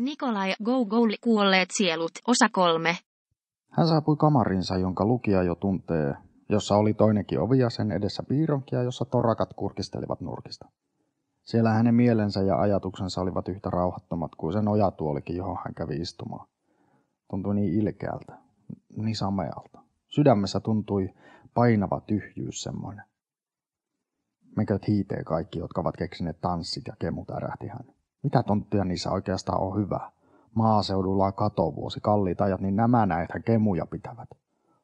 Nikolai Gogol kuolleet sielut, osa kolme. Hän saapui kamarinsa, jonka lukija jo tuntee, jossa oli toinenkin ovi ja sen edessä piironkia, jossa torakat kurkistelivat nurkista. Siellä hänen mielensä ja ajatuksensa olivat yhtä rauhattomat kuin sen ojatuolikin, johon hän kävi istumaan. Tuntui niin ilkeältä, niin samealta. Sydämessä tuntui painava tyhjyys semmoinen. Mekät hiitee kaikki, jotka ovat keksineet tanssit ja kemut, ärähti hän mitä tonttia niissä oikeastaan on hyvää. Maaseudulla on katovuosi, kalliit ajat, niin nämä näitä kemuja pitävät.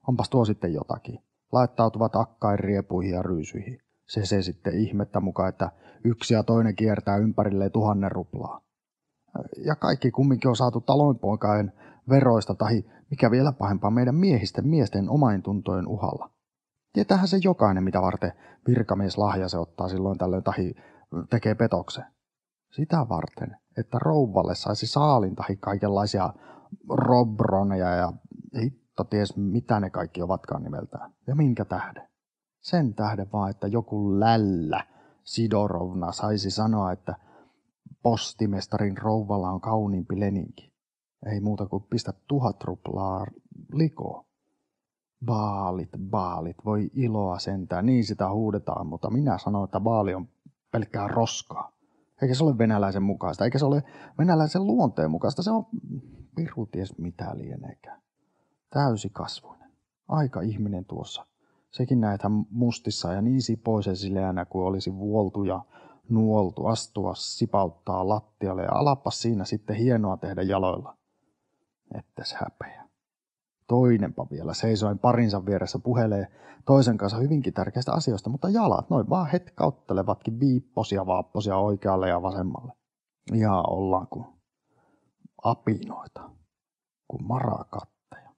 Onpas tuo sitten jotakin. Laittautuvat akkain riepuihin ja ryysyihin. Se se sitten ihmettä mukaan, että yksi ja toinen kiertää ympärilleen tuhannen ruplaa. Ja kaikki kumminkin on saatu talonpoikain veroista tai mikä vielä pahempaa meidän miehisten miesten omain tuntojen uhalla. Tietähän se jokainen, mitä varten lahja se ottaa silloin tällöin tahi tekee petoksen sitä varten, että rouvalle saisi saalin tai kaikenlaisia robroneja ja hitto ties mitä ne kaikki ovatkaan nimeltään. Ja minkä tähden? Sen tähden vaan, että joku lällä Sidorovna saisi sanoa, että postimestarin rouvalla on kauniimpi leninki. Ei muuta kuin pistä tuhat ruplaa likoa. Baalit, baalit, voi iloa sentään, niin sitä huudetaan, mutta minä sanon, että baali on pelkkää roskaa. Eikä se ole venäläisen mukaista, eikä se ole venäläisen luonteen mukaista. Se on piru ties mitä lieneekään. Täysikasvuinen. Aika ihminen tuossa. Sekin näethän mustissa ja niin sipoisen sileänä kuin olisi vuoltu ja nuoltu, astua, sipauttaa lattialle ja alappa siinä sitten hienoa tehdä jaloilla. Ettes häpeä toinenpa vielä seisoin parinsa vieressä puhelee toisen kanssa hyvinkin tärkeistä asioista, mutta jalat noin vaan hetkauttelevatkin viipposia vaapposia oikealle ja vasemmalle. Ja ollaan kuin apinoita, kuin marakatteja.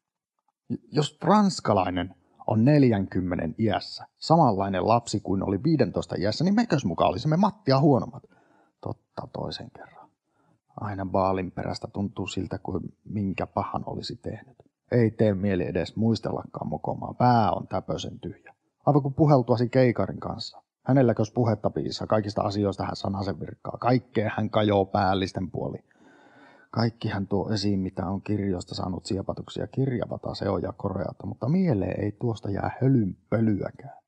Jos ranskalainen on 40 iässä, samanlainen lapsi kuin oli 15 iässä, niin mekös mukaan olisimme Mattia huonommat. Totta toisen kerran. Aina baalin perästä tuntuu siltä kuin minkä pahan olisi tehnyt. Ei tee mieli edes muistellakaan mokomaa, pää on täpösen tyhjä. Aivan kuin puheltuasi keikarin kanssa. Hänelläkös puhetta piisaa, kaikista asioista hän sanasen virkkaa. Kaikkeen hän kajoo päällisten puoli. Kaikki hän tuo esiin, mitä on kirjoista saanut siepatuksia kirjavata seoja koreata, mutta mieleen ei tuosta jää hölynpölyäkään.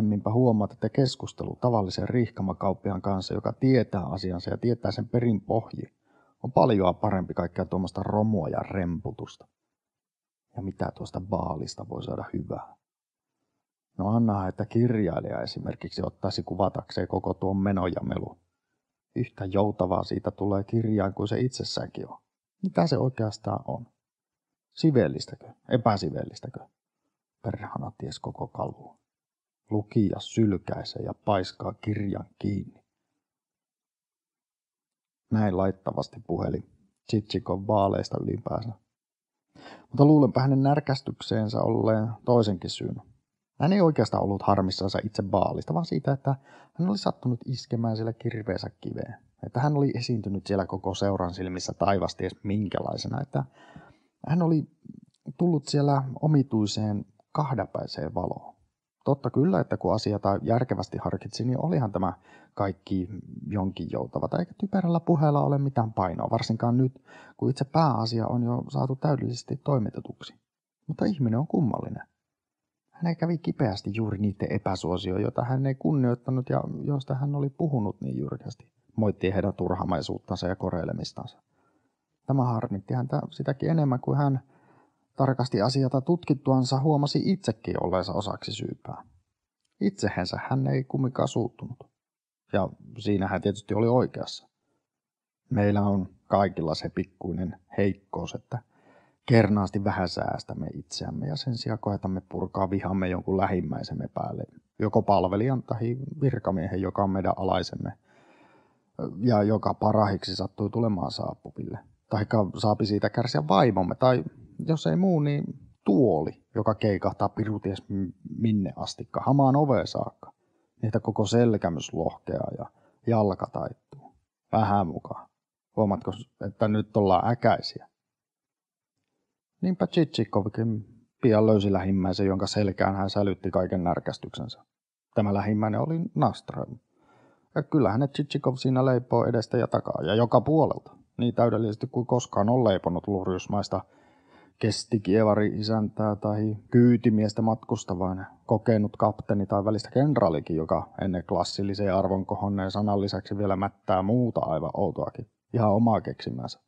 minpä huomaat, että keskustelu tavallisen riihkamakauppiaan kanssa, joka tietää asiansa ja tietää sen perin pohji, on paljon parempi kaikkea tuommoista romua ja remputusta ja mitä tuosta baalista voi saada hyvää. No anna, että kirjailija esimerkiksi ottaisi kuvatakseen koko tuon menojamelu. Yhtä joutavaa siitä tulee kirjaan kuin se itsessäänkin on. Mitä se oikeastaan on? Sivellistäkö? Epäsivellistäkö? Perhana ties koko kalvu. Lukija sylkäisee ja paiskaa kirjan kiinni. Näin laittavasti puheli Chichikon vaaleista ylipäänsä mutta luulenpa hänen närkästykseensä olleen toisenkin syyn. Hän ei oikeastaan ollut harmissansa itse baalista, vaan siitä, että hän oli sattunut iskemään siellä kirveensä kiveen. Että hän oli esiintynyt siellä koko seuran silmissä taivasti edes minkälaisena. Että hän oli tullut siellä omituiseen kahdapäiseen valoon totta kyllä, että kun asiaa järkevästi harkitsin, niin olihan tämä kaikki jonkin joutava. Eikä typerällä puheella ole mitään painoa, varsinkaan nyt, kun itse pääasia on jo saatu täydellisesti toimitetuksi. Mutta ihminen on kummallinen. Hän ei kävi kipeästi juuri niiden epäsuosio, jota hän ei kunnioittanut ja joista hän oli puhunut niin jyrkästi. Moitti heidän turhamaisuuttansa ja koreilemistansa. Tämä harmitti häntä sitäkin enemmän kuin hän Tarkasti asiata tutkittuansa huomasi itsekin olleensa osaksi syypää. Itsehensä hän ei kumminkaan suuttunut. Ja siinä hän tietysti oli oikeassa. Meillä on kaikilla se pikkuinen heikkous, että kernaasti vähän säästämme itseämme ja sen sijaan koetamme purkaa vihamme jonkun lähimmäisemme päälle, joko palvelijan tai virkamiehen, joka on meidän alaisemme ja joka parahiksi sattui tulemaan saapuville. Taikka saapi siitä kärsiä vaimomme tai jos ei muu, niin tuoli, joka keikahtaa piruties minne astikka, hamaan oveen saakka, niin että koko selkämys lohkeaa ja jalka taittuu. Vähän mukaan. Huomatko, että nyt ollaan äkäisiä? Niinpä Chichikovkin pian löysi lähimmäisen, jonka selkään hän sälytti kaiken närkästyksensä. Tämä lähimmäinen oli Naström. Ja kyllähän ne Chichikov siinä leipoo edestä ja takaa ja joka puolelta, niin täydellisesti kuin koskaan on leiponut lurjusmaista Kesti kievari isäntää tai kyytimiestä matkustavan kokenut kapteeni tai välistä kenraalikin, joka ennen klassilliseen arvon kohonneen sanan lisäksi vielä mättää muuta aivan outoakin, ihan omaa keksimänsä.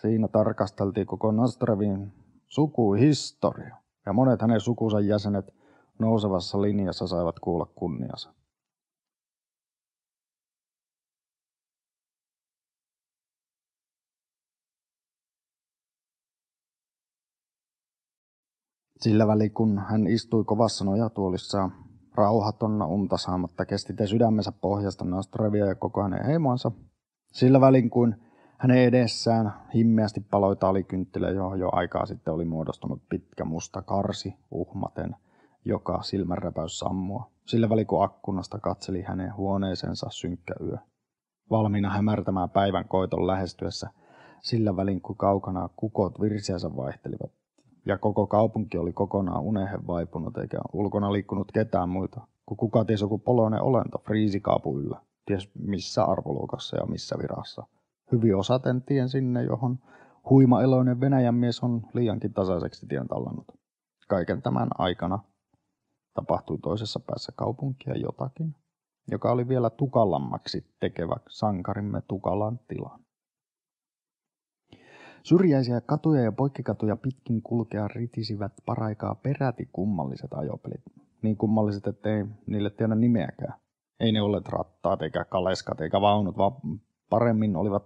Siinä tarkasteltiin koko Nastrevin sukuhistoria, ja monet hänen sukunsa jäsenet nousevassa linjassa saivat kuulla kunniansa. Sillä väli, kun hän istui kovassa nojatuolissa, rauhatonna unta saamatta kesti te sydämensä pohjasta Nostrevia ja koko hänen heimoansa. Sillä välin, kun hänen edessään himmeästi paloi talikynttilä, johon jo aikaa sitten oli muodostunut pitkä musta karsi uhmaten, joka silmänräpäys sammua. Sillä välin, kun akkunasta katseli hänen huoneeseensa synkkä yö. Valmiina hämärtämään päivän koiton lähestyessä, sillä välin, kun kaukana kukot virsiänsä vaihtelivat ja koko kaupunki oli kokonaan unehen vaipunut eikä ulkona liikkunut ketään muita. Kun kuka ties joku poloinen olento friisikaapu yllä, ties missä arvoluokassa ja missä virassa. Hyvin osaten tien sinne, johon eloinen Venäjän mies on liiankin tasaiseksi tien tallannut. Kaiken tämän aikana tapahtui toisessa päässä kaupunkia jotakin, joka oli vielä tukalammaksi tekevä sankarimme Tukalan tilan. Syrjäisiä katuja ja poikkikatuja pitkin kulkea ritisivät paraikaa peräti kummalliset ajopelit. Niin kummalliset, ettei niille tiedä nimeäkään. Ei ne olleet rattaat eikä kaleskat eikä vaunut, vaan paremmin olivat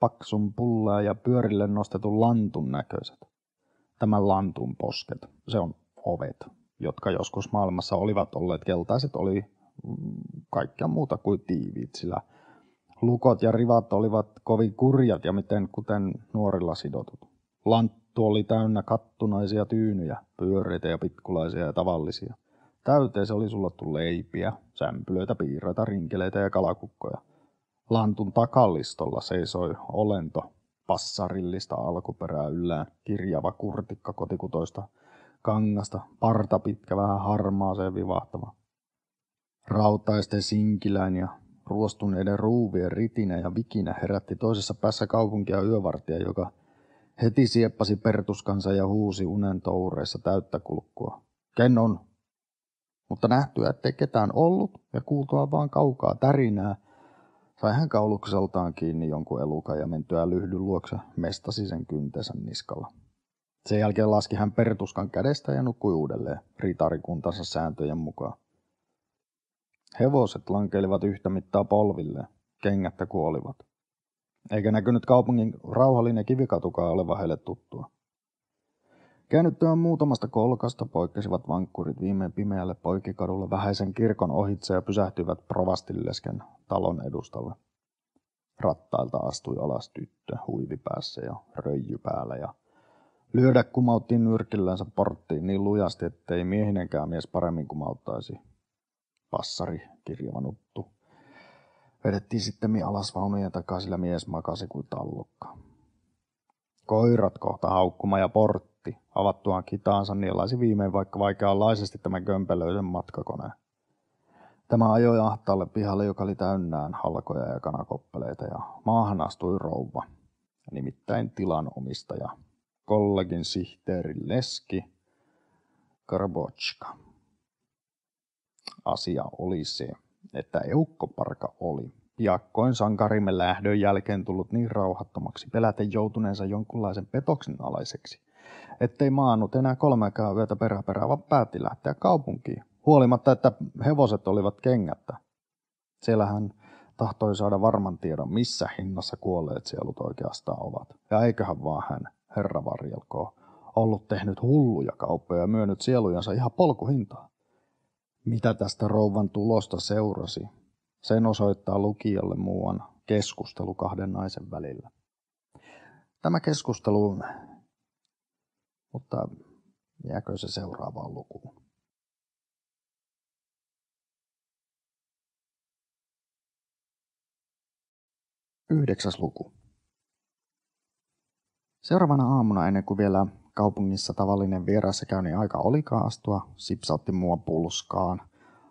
paksun pullaa ja pyörille nostetun lantun näköiset. Tämän lantun posket, se on ovet, jotka joskus maailmassa olivat olleet keltaiset, oli mm, kaikkea muuta kuin tiiviit, sillä – lukot ja rivat olivat kovin kurjat ja miten kuten nuorilla sidotut. Lanttu oli täynnä kattunaisia tyynyjä, pyöreitä ja pitkulaisia ja tavallisia. Täyteessä oli sullattu leipiä, sämpylöitä, piirreitä, rinkeleitä ja kalakukkoja. Lantun takalistolla seisoi olento, passarillista alkuperää yllään, kirjava kurtikka kotikutoista kangasta, parta pitkä vähän harmaaseen vivahtava. Rautaisten sinkiläin ja ruostuneiden ruuvien ritinä ja vikinä herätti toisessa päässä kaupunkia yövartija, joka heti sieppasi pertuskansa ja huusi unen toureissa täyttä kulkua. Ken on? Mutta nähtyä, ettei ketään ollut ja kuultua vaan kaukaa tärinää, sai hän kaulukseltaan kiinni jonkun elukan ja mentyä lyhdyn luokse mestasi sen kyntensä niskalla. Sen jälkeen laski hän Pertuskan kädestä ja nukkui uudelleen ritarikuntansa sääntöjen mukaan. Hevoset lankeilivat yhtä mittaa polville, kengättä kuolivat. Eikä näkynyt kaupungin rauhallinen kivikatukaan ole heille tuttua. Käännyttyään muutamasta kolkasta poikkesivat vankkurit viimein pimeälle poikikadulle vähäisen kirkon ohitse ja pysähtyivät provastillesken talon edustalle. Rattailta astui alas tyttö huivipäässä ja röijy päällä ja lyödä kumautti nyrkillänsä porttiin niin lujasti, ettei miehinenkään mies paremmin kumauttaisi passari, kirjavanuttu. Vedettiin sitten alas vaunujen takaa, sillä mies makasi kuin tallukka. Koirat kohta haukkuma ja portti. Avattuaan kitaansa nielaisi viimein vaikka vaikeanlaisesti tämän kömpelöisen matkakoneen. Tämä ajoi ahtaalle pihalle, joka oli täynnään halkoja ja kanakoppeleita, ja maahan astui rouva, nimittäin tilanomistaja, kollegin sihteeri Leski Karbotska asia oli se, että eukkoparka oli piakkoin sankarimme lähdön jälkeen tullut niin rauhattomaksi peläten joutuneensa jonkunlaisen petoksen alaiseksi, ettei maannut enää kolme yötä peräperää, vaan päätti lähteä kaupunkiin, huolimatta, että hevoset olivat kengättä. Siellä hän tahtoi saada varman tiedon, missä hinnassa kuolleet sielut oikeastaan ovat. Ja eiköhän vaan hän, herra varjelkoo, ollut tehnyt hulluja kauppoja ja myynyt sielujansa ihan polkuhintaan. Mitä tästä rouvan tulosta seurasi, sen osoittaa lukijalle muuan keskustelu kahden naisen välillä. Tämä keskustelu, mutta jääkö se seuraavaan lukuun? Yhdeksäs luku. Seuraavana aamuna ennen kuin vielä kaupungissa tavallinen vierassakäynnin aika olikaan astua, sipsautti mua pulskaan.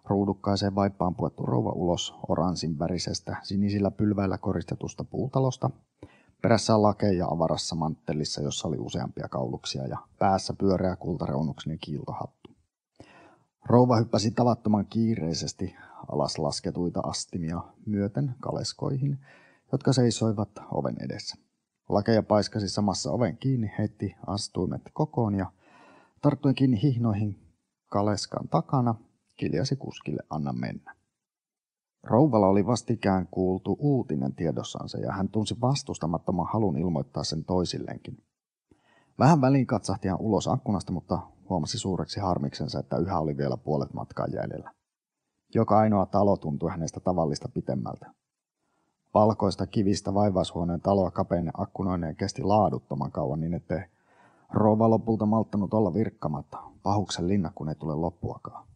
Ruudukkaiseen vaippaan puettu rouva ulos oranssin värisestä, sinisillä pylväillä koristetusta puutalosta. Perässä lake ja avarassa manttelissa, jossa oli useampia kauluksia ja päässä pyöreä kultareunuksinen kiiltohattu. Rouva hyppäsi tavattoman kiireisesti alas lasketuita astimia myöten kaleskoihin, jotka seisoivat oven edessä. Lakeja paiskasi samassa oven kiinni, heitti astuimet kokoon ja tarttuen kiinni hihnoihin Kaleskan takana, kiljasi kuskille anna mennä. Rouvalla oli vastikään kuultu uutinen tiedossansa ja hän tunsi vastustamattoman halun ilmoittaa sen toisilleenkin. Vähän väliin katsahti hän ulos akkunasta, mutta huomasi suureksi harmiksensa, että yhä oli vielä puolet matkaa jäljellä. Joka ainoa talo tuntui hänestä tavallista pitemmältä valkoista kivistä vaivaishuoneen taloa kapeinen akkunoinen kesti laaduttoman kauan niin, ettei rouva lopulta malttanut olla virkkamatta. Pahuksen linna, kun ei tule loppuakaan.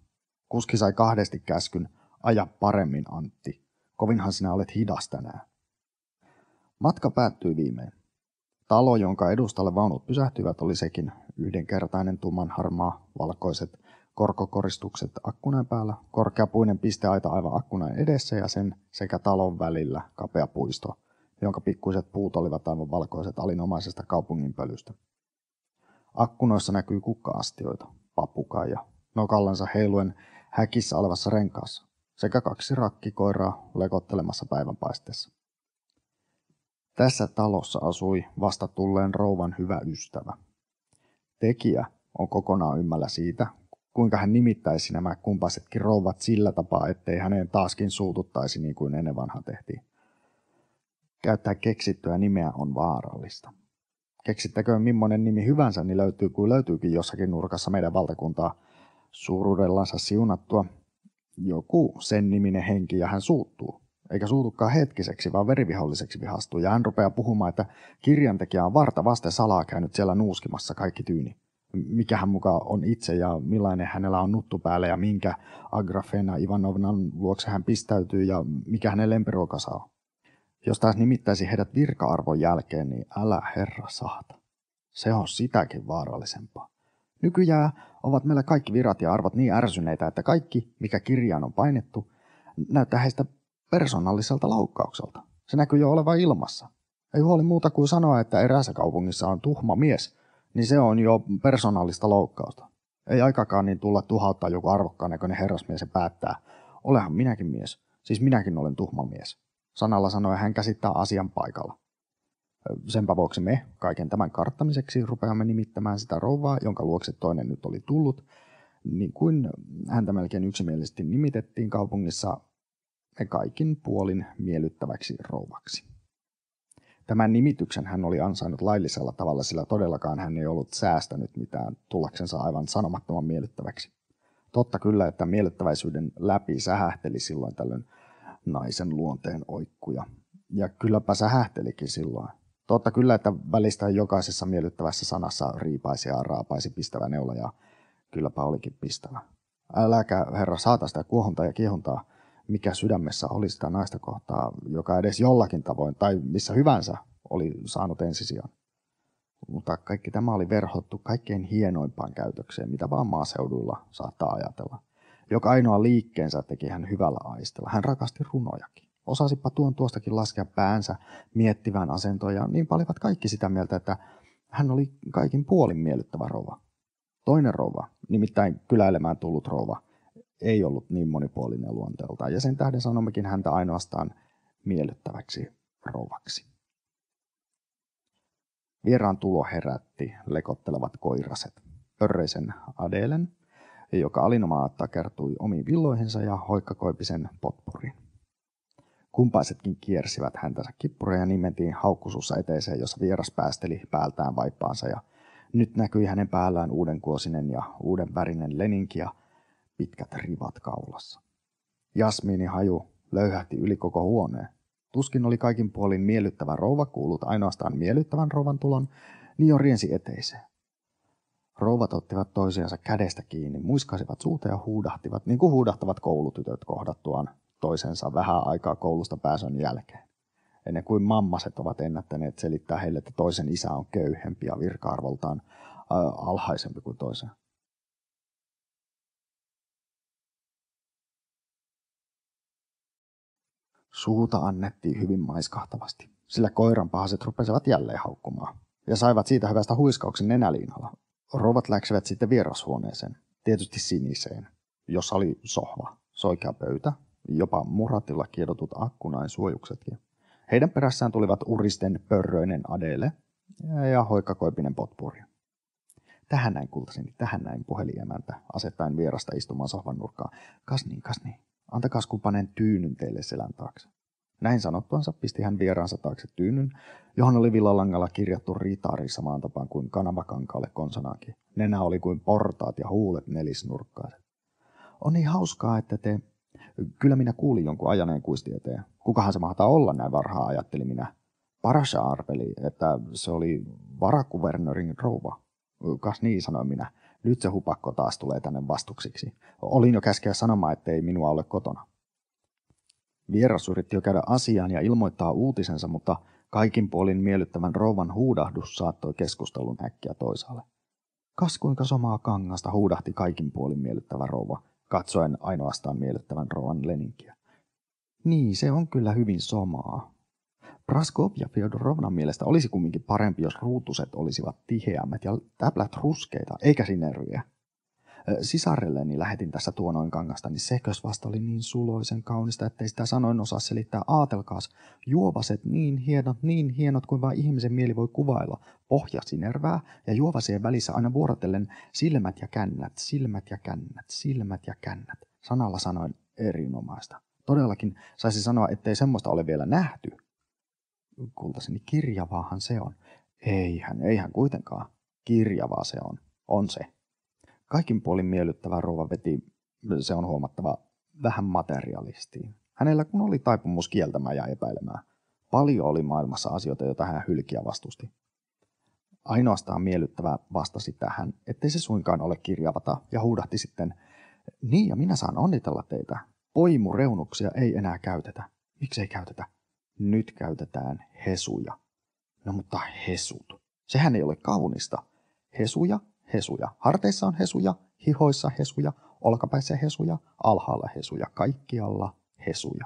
Kuski sai kahdesti käskyn, aja paremmin Antti. Kovinhan sinä olet hidas tänään. Matka päättyi viimein. Talo, jonka edustalle vaunut pysähtyivät, oli sekin yhdenkertainen, tuman harmaa, valkoiset – korkokoristukset akkunan päällä, korkea puinen pisteaita aivan akkunan edessä ja sen sekä talon välillä kapea puisto, jonka pikkuiset puut olivat aivan valkoiset alinomaisesta kaupungin pölystä. Akkunoissa näkyy kukka-astioita, papukaija, nokallansa heiluen häkissä olevassa renkaassa sekä kaksi rakkikoiraa lekottelemassa päivänpaisteessa. Tässä talossa asui vasta tulleen rouvan hyvä ystävä. Tekijä on kokonaan ymmällä siitä, kuinka hän nimittäisi nämä kumpaisetkin rouvat sillä tapaa, ettei hänen taaskin suututtaisi niin kuin ennen vanha tehtiin. Käyttää keksittyä nimeä on vaarallista. Keksittäköön millainen nimi hyvänsä, niin löytyy kuin löytyykin jossakin nurkassa meidän valtakuntaa suuruudellansa siunattua. Joku sen niminen henki ja hän suuttuu. Eikä suutukaan hetkiseksi, vaan veriviholliseksi vihastuu. Ja hän rupeaa puhumaan, että kirjantekijä on varta vasten salaa käynyt siellä nuuskimassa kaikki tyyni mikä hän mukaan on itse ja millainen hänellä on nuttu päällä ja minkä Agrafena Ivanovnan luokse hän pistäytyy ja mikä hänen lempiruokansa on. Jos taas nimittäisi heidät virka-arvon jälkeen, niin älä herra saata. Se on sitäkin vaarallisempaa. Nykyjää ovat meillä kaikki virat ja arvot niin ärsyneitä, että kaikki, mikä kirjaan on painettu, näyttää heistä persoonalliselta laukkaukselta. Se näkyy jo olevan ilmassa. Ei huoli muuta kuin sanoa, että eräässä kaupungissa on tuhma mies – niin se on jo persoonallista loukkausta. Ei aikakaan niin tulla tuhauttaa joku arvokkaan näköinen herrasmies ja päättää, olehan minäkin mies, siis minäkin olen tuhma mies. Sanalla sanoi hän käsittää asian paikalla. Senpä vuoksi me kaiken tämän karttamiseksi rupeamme nimittämään sitä rouvaa, jonka luokse toinen nyt oli tullut, niin kuin häntä melkein yksimielisesti nimitettiin kaupungissa me kaikin puolin miellyttäväksi rouvaksi. Tämän nimityksen hän oli ansainnut laillisella tavalla, sillä todellakaan hän ei ollut säästänyt mitään tullaksensa aivan sanomattoman miellyttäväksi. Totta kyllä, että miellyttäväisyyden läpi sähähteli silloin tällöin naisen luonteen oikkuja. Ja kylläpä sähähtelikin silloin. Totta kyllä, että välistä jokaisessa miellyttävässä sanassa riipaisi ja raapaisi pistävä neula ja kylläpä olikin pistävä. Äläkä herra saata sitä kuohontaa ja kiehuntaa, mikä sydämessä oli sitä naista kohtaa, joka edes jollakin tavoin tai missä hyvänsä oli saanut ensisijan. Mutta kaikki tämä oli verhottu kaikkein hienoimpaan käytökseen, mitä vaan maaseudulla saattaa ajatella. Joka ainoa liikkeensä teki hän hyvällä aistella. Hän rakasti runojakin. Osasipa tuon tuostakin laskea päänsä miettivään asentojaan? niin palivat kaikki sitä mieltä, että hän oli kaikin puolin miellyttävä rouva. Toinen rouva, nimittäin kyläilemään tullut rouva, ei ollut niin monipuolinen luonteeltaan, ja sen tähden sanommekin häntä ainoastaan miellyttäväksi rouvaksi. Vieraan tulo herätti lekottelevat koiraset, pörreisen Adelen, joka alinomaatta kertui omiin villoihinsa ja hoikkakoipisen potpurin. Kumpaisetkin kiersivät häntänsä kippureja ja niin mentiin haukkusussa eteeseen, jossa vieras päästeli päältään vaippaansa ja nyt näkyi hänen päällään uuden kuosinen ja uuden värinen leninki ja pitkät rivat kaulassa. Jasmiini haju löyhähti yli koko huoneen. Tuskin oli kaikin puolin miellyttävä rouva kuullut ainoastaan miellyttävän rouvan tulon, niin jo riensi eteiseen. Rouvat ottivat toisiansa kädestä kiinni, muiskasivat suuta ja huudahtivat, niin kuin huudahtavat koulutytöt kohdattuaan toisensa vähän aikaa koulusta pääsyn jälkeen. Ennen kuin mammaset ovat ennättäneet selittää heille, että toisen isä on köyhempi ja virka-arvoltaan alhaisempi kuin toisen. Suuta annettiin hyvin maiskahtavasti, sillä koiran pahaset rupesivat jälleen haukkumaan ja saivat siitä hyvästä huiskauksen nenäliinalla. Rovat läksivät sitten vierashuoneeseen, tietysti siniseen, jossa oli sohva, soikea pöytä, jopa muratilla kiedotut akkunain suojuksetkin. Heidän perässään tulivat uristen pörröinen Adele ja hoikkakoipinen potpuri. Tähän näin kultasin, tähän näin puhelijämäntä, asettaen vierasta istumaan sohvan nurkkaan. Kas niin, kas niin antakaa kun tyynyn teille selän taakse. Näin sanottuansa pisti hän vieraansa taakse tyynyn, johon oli villalangalla kirjattu ritaari samaan tapaan kuin kanavakankaalle konsanaankin. Nenä oli kuin portaat ja huulet nelisnurkkaiset. On niin hauskaa, että te... Kyllä minä kuulin jonkun ajaneen kuisti eteen. Kukahan se mahtaa olla näin varhaa, ajatteli minä. Parasha arveli, että se oli varakuvernörin rouva. Kas niin, sanoin minä. Nyt se hupakko taas tulee tänne vastuksiksi. Olin jo käskeä sanomaan, ei minua ole kotona. Vieras yritti jo käydä asiaan ja ilmoittaa uutisensa, mutta kaikin puolin miellyttävän rouvan huudahdus saattoi keskustelun äkkiä toisaalle. Kas kuinka somaa kangasta huudahti kaikin puolin miellyttävä rouva, katsoen ainoastaan miellyttävän rouvan leninkiä. Niin, se on kyllä hyvin somaa, Raskov ja Fyodorovnan mielestä olisi kumminkin parempi, jos ruutuset olisivat tiheämmät ja täplät ruskeita, eikä sinerviä. Sisarelleni lähetin tässä tuonoin kangasta, niin sekös vasta oli niin suloisen kaunista, ettei sitä sanoin osaa selittää. Aatelkaas, juovaset niin hienot, niin hienot kuin vain ihmisen mieli voi kuvailla. Pohja sinervää ja juovasien välissä aina vuorotellen silmät ja kännät, silmät ja kännät, silmät ja kännät. Sanalla sanoin erinomaista. Todellakin saisi sanoa, ettei semmoista ole vielä nähty, kultaseni, kirjavaahan se on. Eihän, eihän kuitenkaan. Kirjavaa se on. On se. Kaikin puolin miellyttävä rouva veti, se on huomattava, vähän materialistiin. Hänellä kun oli taipumus kieltämään ja epäilemään. Paljon oli maailmassa asioita, joita hän hylkiä vastusti. Ainoastaan miellyttävä vastasi tähän, ettei se suinkaan ole kirjavata, ja huudahti sitten, niin ja minä saan onnitella teitä. Poimureunuksia ei enää käytetä. Miksei käytetä? nyt käytetään hesuja. No mutta hesut. Sehän ei ole kaunista. Hesuja, hesuja. Harteissa on hesuja, hihoissa hesuja, olkapäissä hesuja, alhaalla hesuja, kaikkialla hesuja.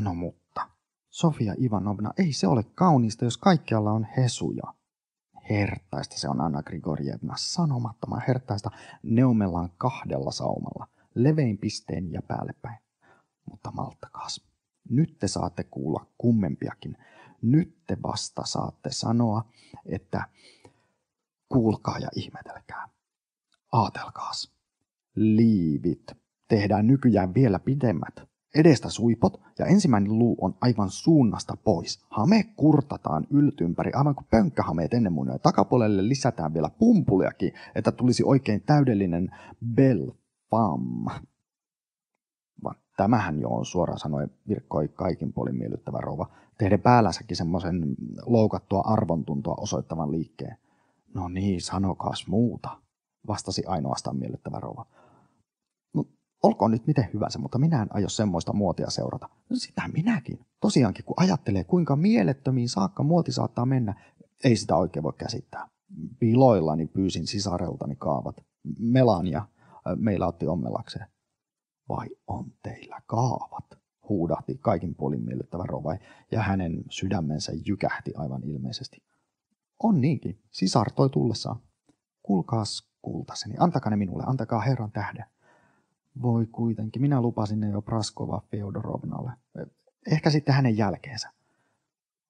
No mutta, Sofia Ivanovna, ei se ole kaunista, jos kaikkialla on hesuja. Hertaista se on Anna Grigorievna, sanomattoman hertaista neumellaan kahdella saumalla, levein pisteen ja päällepäin. Mutta malttakaas, nyt te saatte kuulla kummempiakin. Nyt te vasta saatte sanoa, että kuulkaa ja ihmetelkää. Aatelkaas. Liivit. Tehdään nykyään vielä pidemmät. Edestä suipot ja ensimmäinen luu on aivan suunnasta pois. Hame kurtataan yltympäri aivan kuin pönkkähameet ennen mun. Ja takapuolelle lisätään vielä pumpuliakin, että tulisi oikein täydellinen Bell Pam. Tämähän jo on suoraan sanoen virkkoi kaikin puolin miellyttävä rouva. tehdä päälläsäkin semmoisen loukattua arvontuntoa osoittavan liikkeen. No niin, sanokaas muuta, vastasi ainoastaan miellyttävä rouva. No, olkoon nyt miten hyvänsä, mutta minä en aio semmoista muotia seurata. No, sitä minäkin. Tosiaankin, kun ajattelee kuinka mielettömiin saakka muoti saattaa mennä, ei sitä oikein voi käsittää. Piloillani pyysin sisareltani kaavat. Melania äh, meillä otti ommelakseen vai on teillä kaavat? huudahti kaikin puolin miellyttävä rovai, ja hänen sydämensä jykähti aivan ilmeisesti. On niinkin, sisar toi tullessaan. Kulkaas kultaseni, antakaa ne minulle, antakaa herran tähden. Voi kuitenkin, minä lupasin ne jo Praskova Feodorovnalle. Ehkä sitten hänen jälkeensä.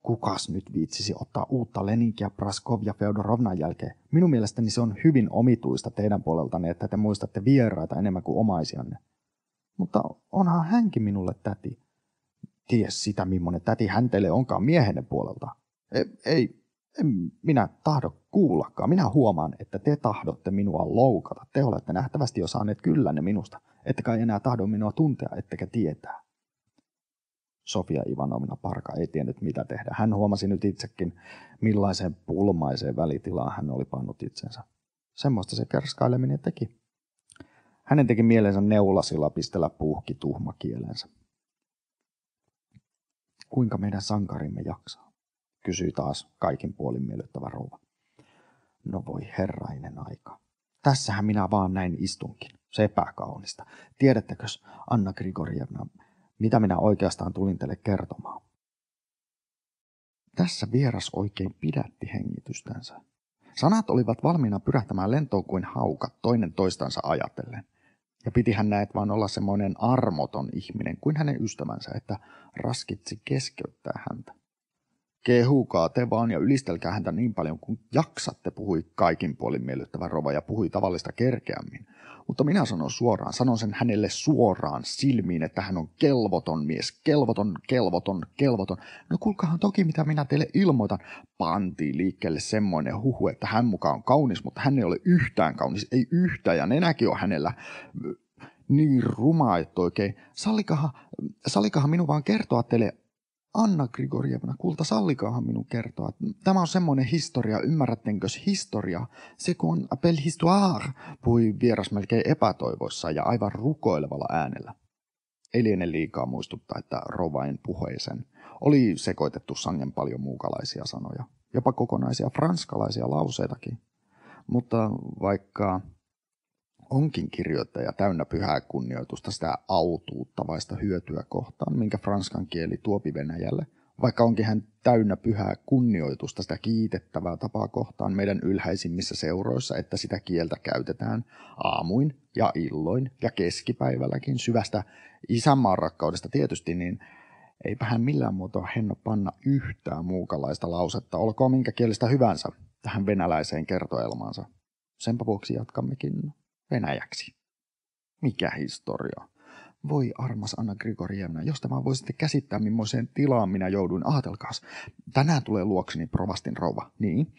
Kukas nyt viitsisi ottaa uutta leninkiä Praskov ja Feodorovnan jälkeen? Minun mielestäni se on hyvin omituista teidän puoleltanne, että te muistatte vieraita enemmän kuin omaisianne mutta onhan hänkin minulle täti. Ties sitä, millainen täti hän teille onkaan miehenne puolelta. Ei, ei, en minä tahdo kuullakaan. Minä huomaan, että te tahdotte minua loukata. Te olette nähtävästi jo saaneet kyllänne minusta. Ettekä enää tahdo minua tuntea, ettekä tietää. Sofia Ivanovna Parka ei tiennyt mitä tehdä. Hän huomasi nyt itsekin, millaiseen pulmaiseen välitilaan hän oli pannut itsensä. Semmoista se kerskaileminen teki. Hänen teki mielensä neulasilla pistellä puhki kielensä. Kuinka meidän sankarimme jaksaa? kysyi taas kaikin puolin miellyttävä rouva. No voi herrainen aika. Tässähän minä vaan näin istunkin. Se epäkaunista. Tiedättekös, Anna Grigorievna, mitä minä oikeastaan tulin teille kertomaan? Tässä vieras oikein pidätti hengitystänsä. Sanat olivat valmiina pyrähtämään lentoon kuin haukat toinen toistansa ajatellen. Ja pitihän näet vaan olla semmoinen armoton ihminen kuin hänen ystävänsä, että raskitsi keskeyttää häntä kehukaa te vaan ja ylistelkää häntä niin paljon kuin jaksatte, puhui kaikin puolin miellyttävä rova ja puhui tavallista kerkeämmin. Mutta minä sanon suoraan, sanon sen hänelle suoraan silmiin, että hän on kelvoton mies, kelvoton, kelvoton, kelvoton. No kuulkahan toki, mitä minä teille ilmoitan. Pantiin liikkeelle semmoinen huhu, että hän mukaan on kaunis, mutta hän ei ole yhtään kaunis, ei yhtään. Ja nenäkin on hänellä niin rumaa, että oikein, sallikahan, sallikahan minun vaan kertoa teille Anna Grigorievna, kulta sallikaahan minun kertoa. Tämä on semmoinen historia, ymmärrättekö historia? Se kun appel histoire, puhui vieras melkein epätoivoissa ja aivan rukoilevalla äänellä. Ei liene liikaa muistuttaa, että Rovain puheisen oli sekoitettu sangen paljon muukalaisia sanoja, jopa kokonaisia franskalaisia lauseitakin. Mutta vaikka onkin kirjoittaja täynnä pyhää kunnioitusta sitä autuuttavaista hyötyä kohtaan, minkä franskan kieli tuopi Venäjälle, vaikka onkin hän täynnä pyhää kunnioitusta sitä kiitettävää tapaa kohtaan meidän ylhäisimmissä seuroissa, että sitä kieltä käytetään aamuin ja illoin ja keskipäivälläkin syvästä isänmaan rakkaudesta tietysti, niin eipä hän millään muotoa henno panna yhtään muukalaista lausetta, olkoon minkä kielestä hyvänsä tähän venäläiseen kertoelmaansa. Senpä vuoksi jatkammekin venäjäksi. Mikä historia? Voi armas Anna Grigorievna, jos tämä voisitte käsittää, millaiseen tilaan minä jouduin. Aatelkaas, tänään tulee luokseni provastin rouva. Niin,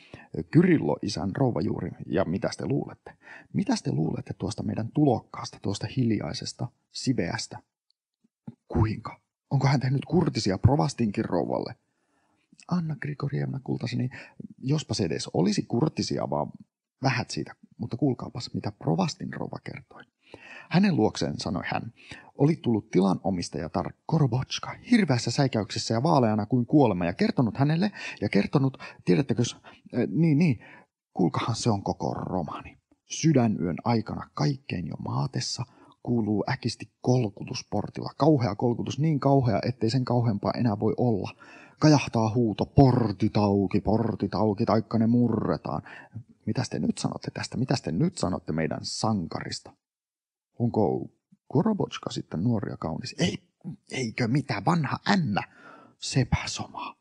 Kyrillo isän rouva juuri. Ja mitä te luulette? Mitä te luulette tuosta meidän tulokkaasta, tuosta hiljaisesta, siveästä? Kuinka? Onko hän tehnyt kurtisia provastinkin rouvalle? Anna Grigorievna kultaseni, jospa se edes olisi kurtisia, vaan vähät siitä, mutta kuulkaapas, mitä provastin rouva kertoi. Hänen luokseen, sanoi hän, oli tullut Tar Korobotska hirveässä säikäyksessä ja vaaleana kuin kuolema ja kertonut hänelle ja kertonut, tiedättekö, äh, eh, niin niin, kuulkahan se on koko romani. Sydänyön aikana kaikkein jo maatessa kuuluu äkisti kolkutusportilla. Kauhea kolkutus, niin kauhea, ettei sen kauheampaa enää voi olla. Kajahtaa huuto, portitauki portitauki taikka ne murretaan. Mitä te nyt sanotte tästä? Mitä te nyt sanotte meidän sankarista? Onko Korobotska sitten nuori ja kaunis? Ei, eikö mitä, vanha ämmä? Sepä somaa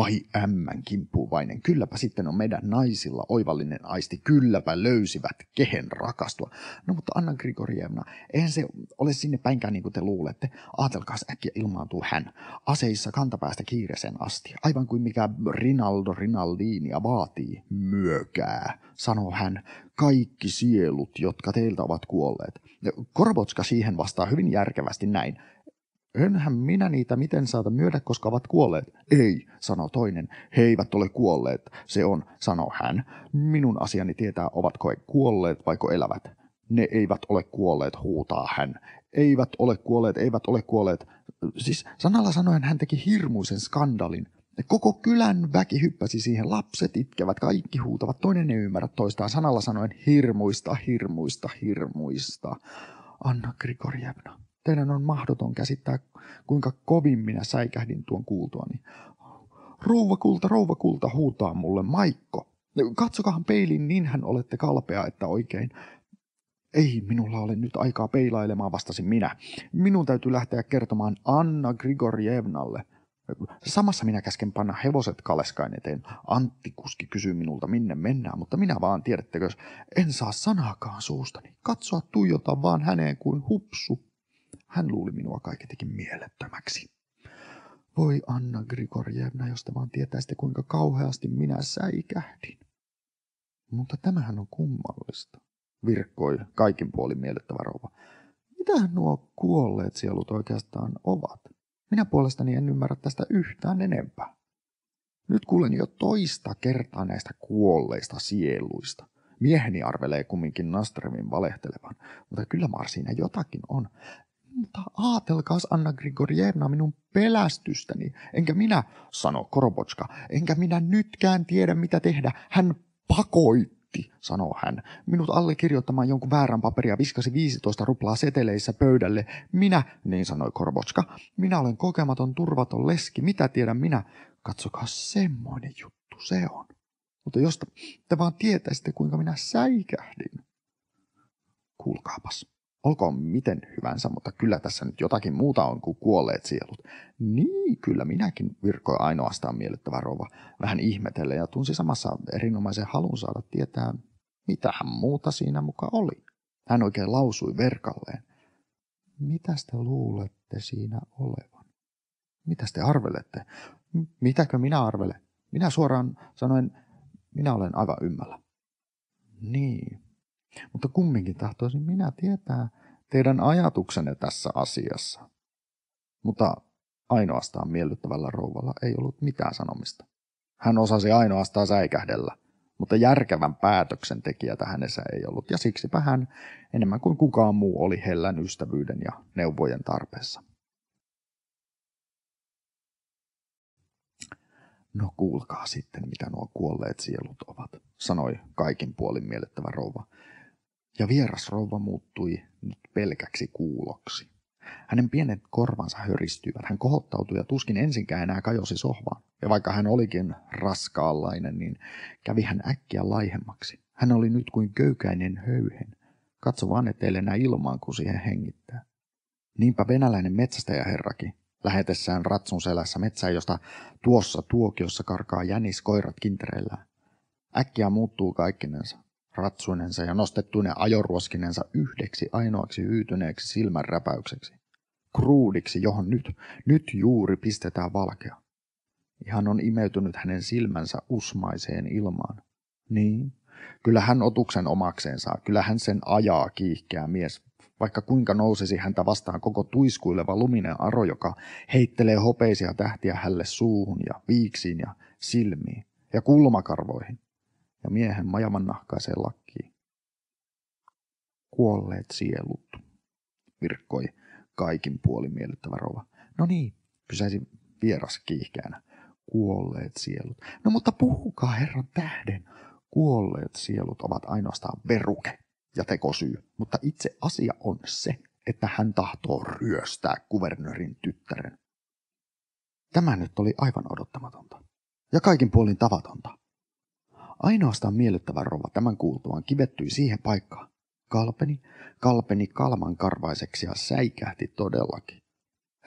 vai ämmän kimppuvainen, kylläpä sitten on meidän naisilla oivallinen aisti, kylläpä löysivät kehen rakastua. No mutta Anna Grigorievna, eihän se ole sinne päinkään niin kuin te luulette. Aatelkaa äkkiä ilmaantuu hän, aseissa kantapäästä kiireeseen asti, aivan kuin mikä Rinaldo Rinaldinia vaatii, myökää, sanoo hän, kaikki sielut, jotka teiltä ovat kuolleet. Korbotska siihen vastaa hyvin järkevästi näin, Enhän minä niitä miten saata myödä, koska ovat kuolleet. Ei, sanoo toinen. He eivät ole kuolleet. Se on, sanoo hän. Minun asiani tietää, ovatko he kuolleet vaiko elävät. Ne eivät ole kuolleet, huutaa hän. Eivät ole kuolleet, eivät ole kuolleet. Siis sanalla sanoen hän teki hirmuisen skandalin. Koko kylän väki hyppäsi siihen, lapset itkevät, kaikki huutavat, toinen ei ymmärrä toistaan. Sanalla sanoen hirmuista, hirmuista, hirmuista. Anna Grigorievna. Teidän on mahdoton käsittää, kuinka kovin minä säikähdin tuon kuultuani. Rouva kulta, rouva kulta, huutaa mulle Maikko. Katsokahan peilin, niinhän olette kalpea, että oikein. Ei minulla ole nyt aikaa peilailemaan, vastasin minä. Minun täytyy lähteä kertomaan Anna Grigorievnalle. Samassa minä käsken panna hevoset kaleskain eteen. Antti kuski kysyy minulta, minne mennään, mutta minä vaan, tiedättekö, en saa sanaakaan suustani. Katsoa tuijota vaan häneen kuin hupsu hän luuli minua kaiketikin mielettömäksi. Voi Anna Grigorjevna, jos te vaan tietäisitte kuinka kauheasti minä säikähdin. Mutta tämähän on kummallista, virkkoi kaikin puolin miellyttävä rouva. Mitähän nuo kuolleet sielut oikeastaan ovat? Minä puolestani en ymmärrä tästä yhtään enempää. Nyt kuulen jo toista kertaa näistä kuolleista sieluista. Mieheni arvelee kumminkin Nastremin valehtelevan, mutta kyllä Marsiina jotakin on mutta aatelkaas Anna Grigorievna minun pelästystäni, enkä minä, sano Korobotska, enkä minä nytkään tiedä mitä tehdä, hän pakoitti, sanoo hän. Minut allekirjoittamaan jonkun väärän paperia viskasi 15 ruplaa seteleissä pöydälle. Minä, niin sanoi Korbotska, minä olen kokematon turvaton leski, mitä tiedän minä. Katsokaa, semmoinen juttu se on. Mutta jos te vaan tietäisitte, kuinka minä säikähdin. Kuulkaapas olkoon miten hyvänsä, mutta kyllä tässä nyt jotakin muuta on kuin kuolleet sielut. Niin, kyllä minäkin virkoi ainoastaan miellyttävä rouva vähän ihmetelle ja tunsi samassa erinomaisen halun saada tietää, mitä hän muuta siinä muka oli. Hän oikein lausui verkalleen. Mitä te luulette siinä olevan? Mitä te arvelette? M- mitäkö minä arvelen? Minä suoraan sanoen, minä olen aivan ymmällä. Niin, mutta kumminkin tahtoisin minä tietää teidän ajatuksenne tässä asiassa. Mutta ainoastaan miellyttävällä rouvalla ei ollut mitään sanomista. Hän osasi ainoastaan säikähdellä, mutta järkevän päätöksentekijätä hänessä ei ollut, ja siksipä hän enemmän kuin kukaan muu oli hellän ystävyyden ja neuvojen tarpeessa. No kuulkaa sitten, mitä nuo kuolleet sielut ovat, sanoi kaikin puolin miellyttävä rouva, ja vieras rouva muuttui nyt pelkäksi kuuloksi. Hänen pienet korvansa höristyivät, hän kohottautui ja tuskin ensinkään enää kajosi sohvaan. Ja vaikka hän olikin raskaallainen, niin kävi hän äkkiä laihemmaksi. Hän oli nyt kuin köykäinen höyhen. Katso vaan, ettei enää ilmaan, kun siihen hengittää. Niinpä venäläinen metsästäjäherrakin, lähetessään ratsun selässä metsään, josta tuossa tuokiossa karkaa jänis koirat kintereillään. Äkkiä muuttuu kaikkinensa ratsuinensa ja nostettuinen ajoruoskinensa yhdeksi ainoaksi hyytyneeksi silmänräpäykseksi. Kruudiksi, johon nyt, nyt juuri pistetään valkea. Ihan on imeytynyt hänen silmänsä usmaiseen ilmaan. Niin, kyllä hän otuksen omakseen saa, kyllä hän sen ajaa kiihkeä mies, vaikka kuinka nousisi häntä vastaan koko tuiskuileva luminen aro, joka heittelee hopeisia tähtiä hälle suuhun ja viiksiin ja silmiin ja kulmakarvoihin ja miehen majaman nahkaiseen lakkiin. Kuolleet sielut, virkkoi kaikin puolin miellyttävä rova. No niin, pysäisi vieras kiihkeänä. Kuolleet sielut. No mutta puhukaa herran tähden. Kuolleet sielut ovat ainoastaan veruke ja tekosyy, mutta itse asia on se, että hän tahtoo ryöstää kuvernöörin tyttären. Tämä nyt oli aivan odottamatonta ja kaikin puolin tavatonta. Ainoastaan miellyttävä rova. tämän kuultuaan kivettyi siihen paikkaan. Kalpeni, kalpeni kalman karvaiseksi ja säikähti todellakin.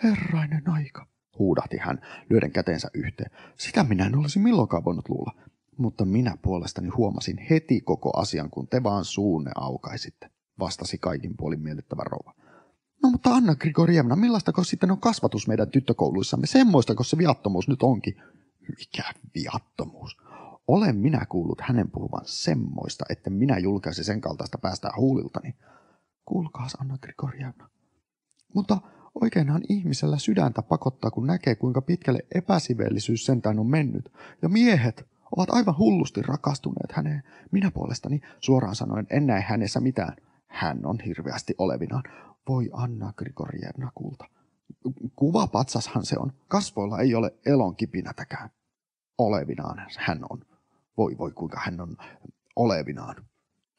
Herrainen aika, huudahti hän, lyöden käteensä yhteen. Sitä minä en olisi milloinkaan voinut luulla. Mutta minä puolestani huomasin heti koko asian, kun te vaan suunne aukaisitte, vastasi kaikin puolin miellyttävä rouva. No mutta Anna Grigorievna, millaistako sitten on kasvatus meidän tyttökouluissamme? Semmoistako se viattomuus nyt onkin? Mikä viattomuus? Olen minä kuullut hänen puhuvan semmoista, että minä julkaisin sen kaltaista päästä huuliltani. Kuulkaas Anna Grigorievna. Mutta Oikeinhan ihmisellä sydäntä pakottaa, kun näkee, kuinka pitkälle epäsiveellisyys sentään on mennyt. Ja miehet ovat aivan hullusti rakastuneet häneen. Minä puolestani suoraan sanoen en näe hänessä mitään. Hän on hirveästi olevinaan. Voi Anna Grigorievna kulta. Kuva patsashan se on. Kasvoilla ei ole elon kipinätäkään. Olevinaan hän on voi voi kuinka hän on olevinaan.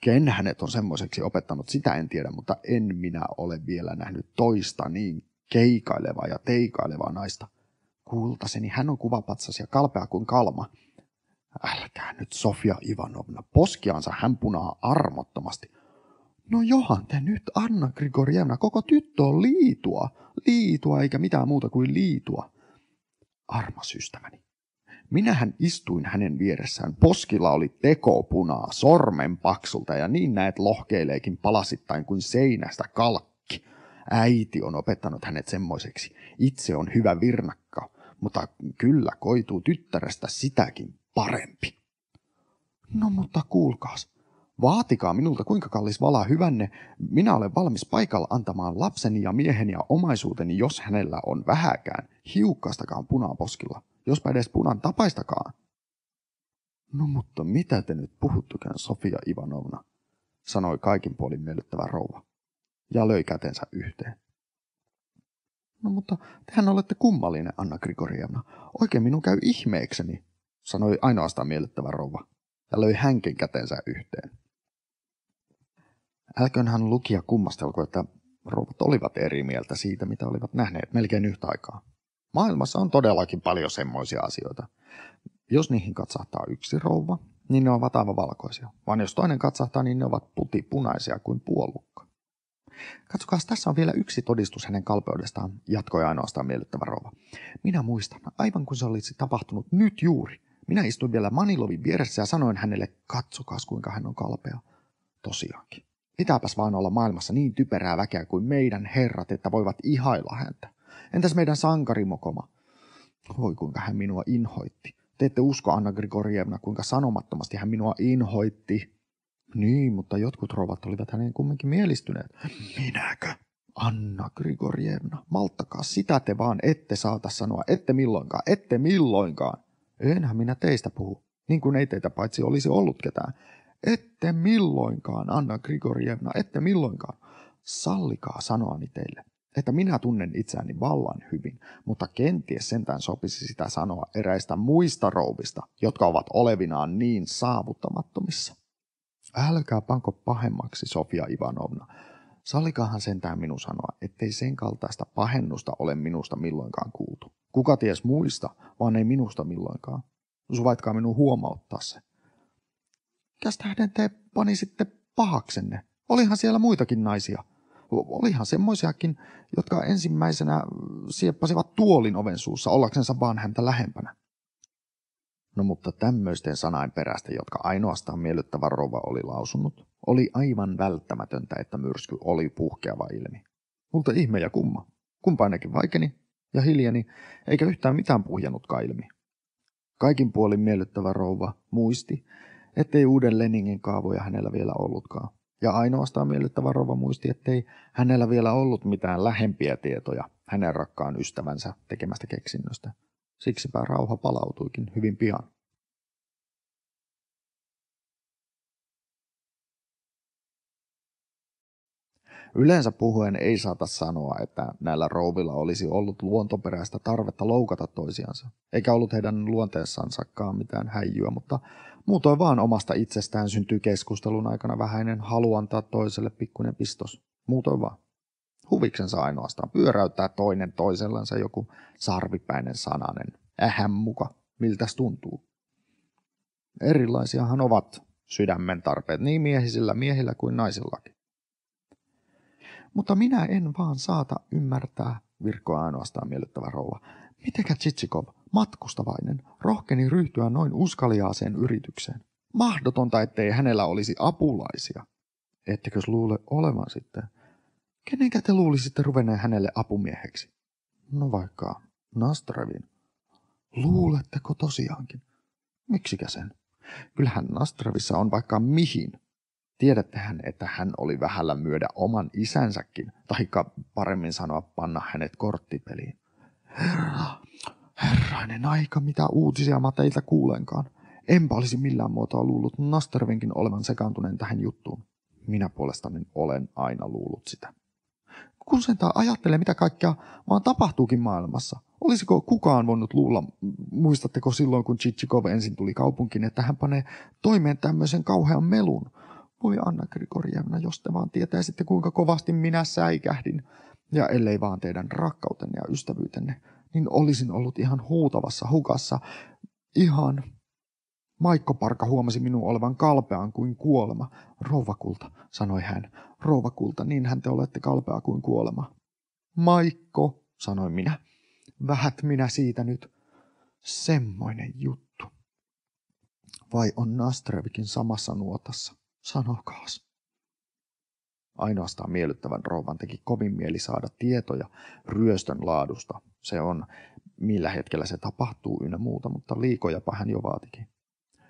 Ken hänet on semmoiseksi opettanut, sitä en tiedä, mutta en minä ole vielä nähnyt toista niin keikailevaa ja teikailevaa naista. Kultaseni hän on kuvapatsas ja kalpea kuin kalma. Älkää nyt Sofia Ivanovna, poskiansa hän punaa armottomasti. No johan te nyt Anna Grigorievna, koko tyttö on liitua. Liitua eikä mitään muuta kuin liitua. Armas ystäväni, Minähän istuin hänen vieressään. Poskilla oli tekopunaa sormen paksulta ja niin näet lohkeileekin palasittain kuin seinästä kalkki. Äiti on opettanut hänet semmoiseksi. Itse on hyvä virnakka, mutta kyllä koituu tyttärestä sitäkin parempi. No mutta kuulkaas, Vaatikaa minulta kuinka kallis vala hyvänne, minä olen valmis paikalla antamaan lapseni ja mieheni ja omaisuuteni, jos hänellä on vähäkään, hiukkastakaan punaa poskilla jospa edes punan tapaistakaan. No mutta mitä te nyt puhuttukään Sofia Ivanovna, sanoi kaikin puolin miellyttävä rouva ja löi kätensä yhteen. No mutta tehän olette kummallinen, Anna Grigorievna. Oikein minun käy ihmeekseni, sanoi ainoastaan miellyttävä rouva ja löi hänkin kätensä yhteen. Älköön hän lukija kummastelko, että rouvat olivat eri mieltä siitä, mitä olivat nähneet melkein yhtä aikaa. Maailmassa on todellakin paljon semmoisia asioita. Jos niihin katsahtaa yksi rouva, niin ne ovat aivan valkoisia. Vaan jos toinen katsahtaa, niin ne ovat putipunaisia kuin puolukka. Katsokaa, tässä on vielä yksi todistus hänen kalpeudestaan, jatkoi ainoastaan miellyttävä rouva. Minä muistan, aivan kun se olisi tapahtunut nyt juuri. Minä istuin vielä Manilovin vieressä ja sanoin hänelle, katsokaas kuinka hän on kalpea. Tosiaankin. Pitääpäs vaan olla maailmassa niin typerää väkeä kuin meidän herrat, että voivat ihailla häntä. Entäs meidän sankarimokoma? Voi kuinka hän minua inhoitti. Te ette usko, Anna Grigorievna, kuinka sanomattomasti hän minua inhoitti. Niin, mutta jotkut rovat olivat hänen kumminkin mielistyneet. Minäkö? Anna Grigorievna, malttakaa, sitä te vaan ette saata sanoa, ette milloinkaan, ette milloinkaan. Enhän minä teistä puhu, niin kuin ei teitä paitsi olisi ollut ketään. Ette milloinkaan, Anna Grigorievna, ette milloinkaan. Sallikaa sanoani teille että minä tunnen itseäni vallan hyvin, mutta kenties sentään sopisi sitä sanoa eräistä muista rouvista, jotka ovat olevinaan niin saavuttamattomissa. Älkää panko pahemmaksi, Sofia Ivanovna. Salikahan sentään minun sanoa, ettei sen kaltaista pahennusta ole minusta milloinkaan kuultu. Kuka ties muista, vaan ei minusta milloinkaan. Suvaitkaa minun huomauttaa se. Kästähden te panisitte pahaksenne? Olihan siellä muitakin naisia – olihan semmoisiakin, jotka ensimmäisenä sieppasivat tuolin oven suussa ollaksensa vaan häntä lähempänä. No mutta tämmöisten perästä, jotka ainoastaan miellyttävä rova oli lausunut, oli aivan välttämätöntä, että myrsky oli puhkeava ilmi. Multa ihme ja kumma. ainakin vaikeni ja hiljeni, eikä yhtään mitään puhjannutkaan ilmi. Kaikin puolin miellyttävä rouva muisti, ettei uuden Leningin kaavoja hänellä vielä ollutkaan ja ainoastaan miellyttävä rova muisti, ettei hänellä vielä ollut mitään lähempiä tietoja hänen rakkaan ystävänsä tekemästä keksinnöstä. Siksipä rauha palautuikin hyvin pian. Yleensä puhuen ei saata sanoa, että näillä rouvilla olisi ollut luontoperäistä tarvetta loukata toisiansa, eikä ollut heidän luonteessansakaan mitään häijyä, mutta Muutoin vaan omasta itsestään syntyy keskustelun aikana vähäinen halu antaa toiselle pikkuinen pistos. Muutoin vaan. Huviksensa ainoastaan pyöräyttää toinen toisellansa joku sarvipäinen sananen. Ähän muka, miltä tuntuu. Erilaisiahan ovat sydämen tarpeet niin miehisillä miehillä kuin naisillakin. Mutta minä en vaan saata ymmärtää, virkoa ainoastaan miellyttävä rouva. Mitenkä Tsitsikov matkustavainen, rohkeni ryhtyä noin uskaliaaseen yritykseen. Mahdotonta, ettei hänellä olisi apulaisia. Ettekös luule olevan sitten? Kenenkä te luulisitte ruvenneen hänelle apumieheksi? No vaikka Nastrevin. Luuletteko tosiaankin? Miksikä sen? Kyllähän Nastrevissa on vaikka mihin. Tiedättehän, että hän oli vähällä myödä oman isänsäkin, taikka paremmin sanoa panna hänet korttipeliin. Herra, Herrainen aika, mitä uutisia mä teiltä kuulenkaan. Enpä olisi millään muotoa luullut Nastervenkin olevan sekaantuneen tähän juttuun. Minä puolestani olen aina luullut sitä. Kun sentään ajattelee, mitä kaikkea vaan tapahtuukin maailmassa. Olisiko kukaan voinut luulla, muistatteko silloin, kun Chichikov ensin tuli kaupunkiin, että hän panee toimeen tämmöisen kauhean melun? Voi Anna Grigorjevna, jos te vaan tietäisitte, kuinka kovasti minä säikähdin. Ja ellei vaan teidän rakkautenne ja ystävyytenne – niin olisin ollut ihan huutavassa hukassa. Ihan maikkoparka huomasi minun olevan kalpeaan kuin kuolema. Rouvakulta, sanoi hän. Rouvakulta, niinhän te olette kalpea kuin kuolema. Maikko, sanoi minä. Vähät minä siitä nyt. Semmoinen juttu. Vai on Nastrevikin samassa nuotassa? Sanokaas. Ainoastaan miellyttävän rouvan teki kovin mieli saada tietoja ryöstön laadusta. Se on, millä hetkellä se tapahtuu ynnä muuta, mutta liikojapa hän jo vaatikin.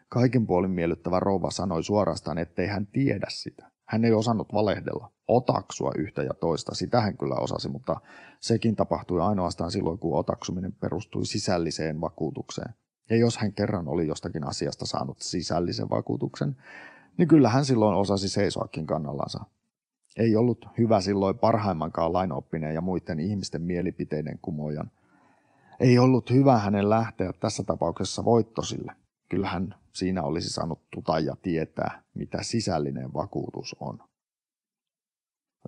Kaiken puolin miellyttävä rouva sanoi suorastaan, ettei hän tiedä sitä. Hän ei osannut valehdella, otaksua yhtä ja toista, sitä hän kyllä osasi, mutta sekin tapahtui ainoastaan silloin, kun otaksuminen perustui sisälliseen vakuutukseen. Ja jos hän kerran oli jostakin asiasta saanut sisällisen vakuutuksen, niin kyllä hän silloin osasi seisoakin kannallansa ei ollut hyvä silloin parhaimmankaan lainoppineen ja muiden ihmisten mielipiteiden kumojan. Ei ollut hyvä hänen lähteä tässä tapauksessa voittosille. Kyllähän siinä olisi saanut tuta ja tietää, mitä sisällinen vakuutus on.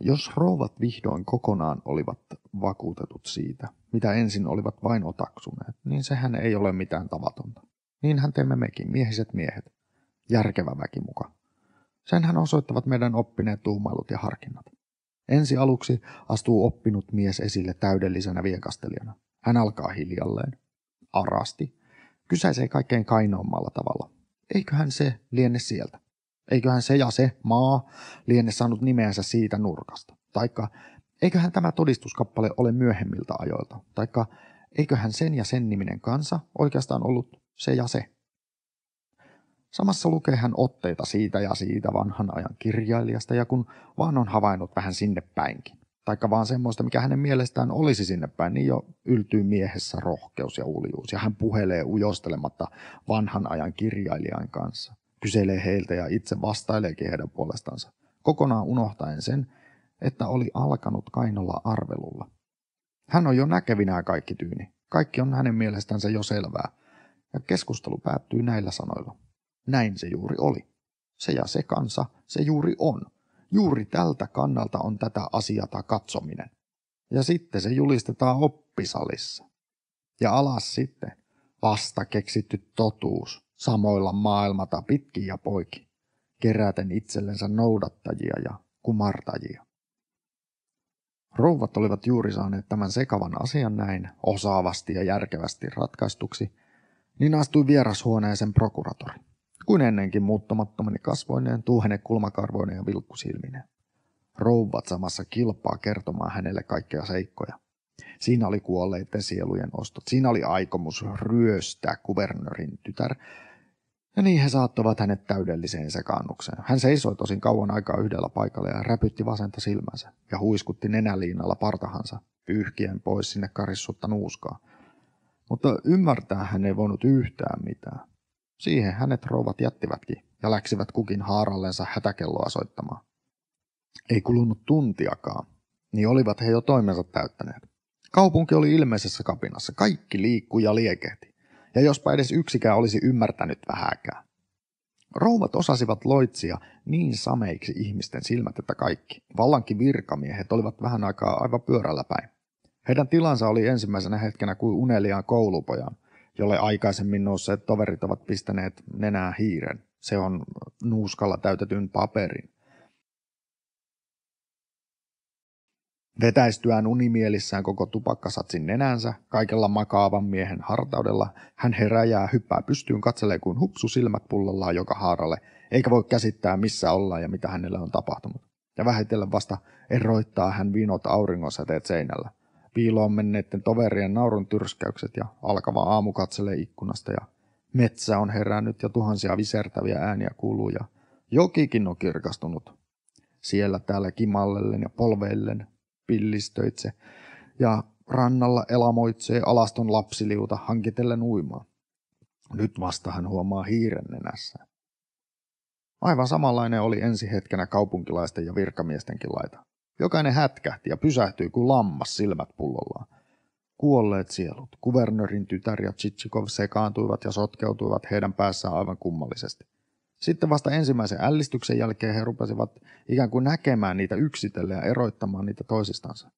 Jos rouvat vihdoin kokonaan olivat vakuutetut siitä, mitä ensin olivat vain otaksuneet, niin sehän ei ole mitään tavatonta. Niinhän teemme mekin, miehiset miehet. Järkevä väki mukaan. Senhän osoittavat meidän oppineet tuumailut ja harkinnat. Ensi aluksi astuu oppinut mies esille täydellisenä viekastelijana. Hän alkaa hiljalleen. Arasti. Kysäisee kaikkein kainoimmalla tavalla. Eiköhän se liene sieltä. Eiköhän se ja se maa liene saanut nimeänsä siitä nurkasta. Taikka eiköhän tämä todistuskappale ole myöhemmiltä ajoilta. Taikka eiköhän sen ja sen niminen kansa oikeastaan ollut se ja se. Samassa lukee hän otteita siitä ja siitä vanhan ajan kirjailijasta ja kun vaan on havainnut vähän sinne päinkin. Taikka vaan semmoista, mikä hänen mielestään olisi sinne päin, niin jo yltyy miehessä rohkeus ja uljuus. Ja hän puhelee ujostelematta vanhan ajan kirjailijan kanssa. Kyselee heiltä ja itse vastaileekin heidän puolestansa. Kokonaan unohtaen sen, että oli alkanut kainolla arvelulla. Hän on jo näkevinään kaikki tyyni. Kaikki on hänen mielestänsä jo selvää. Ja keskustelu päättyy näillä sanoilla. Näin se juuri oli. Se ja se kansa, se juuri on. Juuri tältä kannalta on tätä asiata katsominen. Ja sitten se julistetaan oppisalissa. Ja alas sitten vasta keksitty totuus samoilla maailmata pitkin ja poikin, keräten itsellensä noudattajia ja kumartajia. Rouvat olivat juuri saaneet tämän sekavan asian näin osaavasti ja järkevästi ratkaistuksi, niin astui vierashuoneeseen prokuratori kuin ennenkin muuttamattomani kasvoineen, tuuhene kulmakarvoineen ja vilkkusilminen. Rouvat samassa kilpaa kertomaan hänelle kaikkea seikkoja. Siinä oli kuolleiden sielujen ostot. Siinä oli aikomus ryöstää kuvernörin tytär. Ja niin he saattoivat hänet täydelliseen sekaannukseen. Hän seisoi tosin kauan aikaa yhdellä paikalla ja räpytti vasenta silmänsä ja huiskutti nenäliinalla partahansa, pyyhkien pois sinne karissutta nuuskaa. Mutta ymmärtää hän ei voinut yhtään mitään. Siihen hänet rouvat jättivätkin ja läksivät kukin haarallensa hätäkelloa soittamaan. Ei kulunut tuntiakaan, niin olivat he jo toimensa täyttäneet. Kaupunki oli ilmeisessä kapinassa, kaikki liikkui ja liekehti, ja jospa edes yksikään olisi ymmärtänyt vähäkään. Rouvat osasivat loitsia niin sameiksi ihmisten silmät, että kaikki. Vallankin virkamiehet olivat vähän aikaa aivan pyörällä päin. Heidän tilansa oli ensimmäisenä hetkenä kuin uneliaan koulupojan, jolle aikaisemmin nousseet toverit ovat pistäneet nenää hiiren. Se on nuuskalla täytetyn paperin. Vetäistyään unimielissään koko tupakkasatsin nenänsä, kaikella makaavan miehen hartaudella, hän heräjää, hyppää pystyyn, katselee kuin hupsu silmät pullollaan joka haaralle, eikä voi käsittää missä ollaan ja mitä hänelle on tapahtunut. Ja vähitellen vasta eroittaa hän vinot auringonsäteet seinällä piiloon menneiden toverien naurun tyrskäykset ja alkava aamu katselee ikkunasta ja metsä on herännyt ja tuhansia visertäviä ääniä kuuluu ja jokikin on kirkastunut. Siellä täällä kimallellen ja polveillen pillistöitse ja rannalla elamoitsee alaston lapsiliuta hankitellen uimaa. Nyt vasta hän huomaa hiiren nenässä. Aivan samanlainen oli ensi hetkenä kaupunkilaisten ja virkamiestenkin laita. Jokainen hätkähti ja pysähtyi kuin lammas silmät pullollaan. Kuolleet sielut, kuvernörin tytär ja Chichikov sekaantuivat ja sotkeutuivat heidän päässään aivan kummallisesti. Sitten vasta ensimmäisen ällistyksen jälkeen he rupesivat ikään kuin näkemään niitä yksitellen ja eroittamaan niitä toisistansa.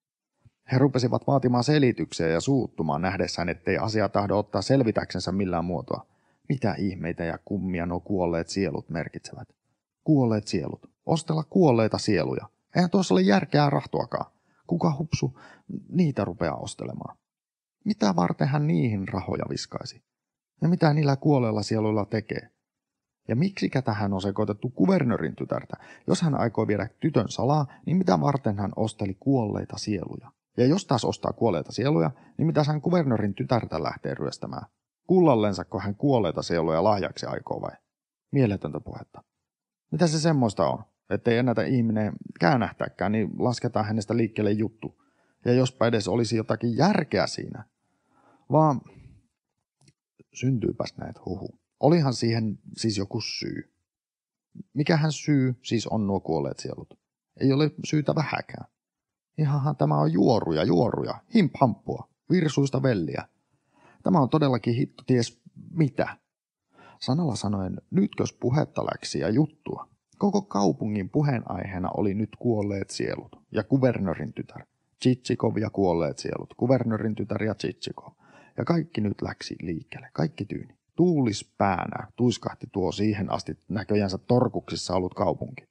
He rupesivat vaatimaan selityksiä ja suuttumaan nähdessään, ettei asia tahdo ottaa selvitäksensä millään muotoa. Mitä ihmeitä ja kummia nuo kuolleet sielut merkitsevät? Kuolleet sielut. Ostella kuolleita sieluja. Eihän tuossa ole järkeä rahtuakaan. Kuka hupsu niitä rupeaa ostelemaan? Mitä varten hän niihin rahoja viskaisi? Ja mitä niillä kuolleilla sieluilla tekee? Ja miksikä tähän on sekoitettu kuvernörin tytärtä? Jos hän aikoo viedä tytön salaa, niin mitä varten hän osteli kuolleita sieluja? Ja jos taas ostaa kuolleita sieluja, niin mitä hän kuvernörin tytärtä lähtee ryöstämään? Kullallensa, kun hän kuolleita sieluja lahjaksi aikoo vai? Mieletöntä puhetta. Mitä se semmoista on? ettei ennätä ihminen käännähtääkään, niin lasketaan hänestä liikkeelle juttu. Ja jospa edes olisi jotakin järkeä siinä, vaan syntyypäs näet huhu. Olihan siihen siis joku syy. Mikähän syy siis on nuo kuolleet sielut? Ei ole syytä vähäkään. Ihanhan tämä on juoruja, juoruja, himphamppua, virsuista velliä. Tämä on todellakin hitto ties mitä. Sanalla sanoen, nytkös puhetta läksi ja juttua. Koko kaupungin puheenaiheena oli nyt kuolleet sielut ja kuvernörin tytär. Tsitsikov ja kuolleet sielut, kuvernörin tytär ja Tsitsikov. Ja kaikki nyt läksi liikkeelle, kaikki tyyni. tuulis päänä tuiskahti tuo siihen asti näköjänsä torkuksissa ollut kaupunki.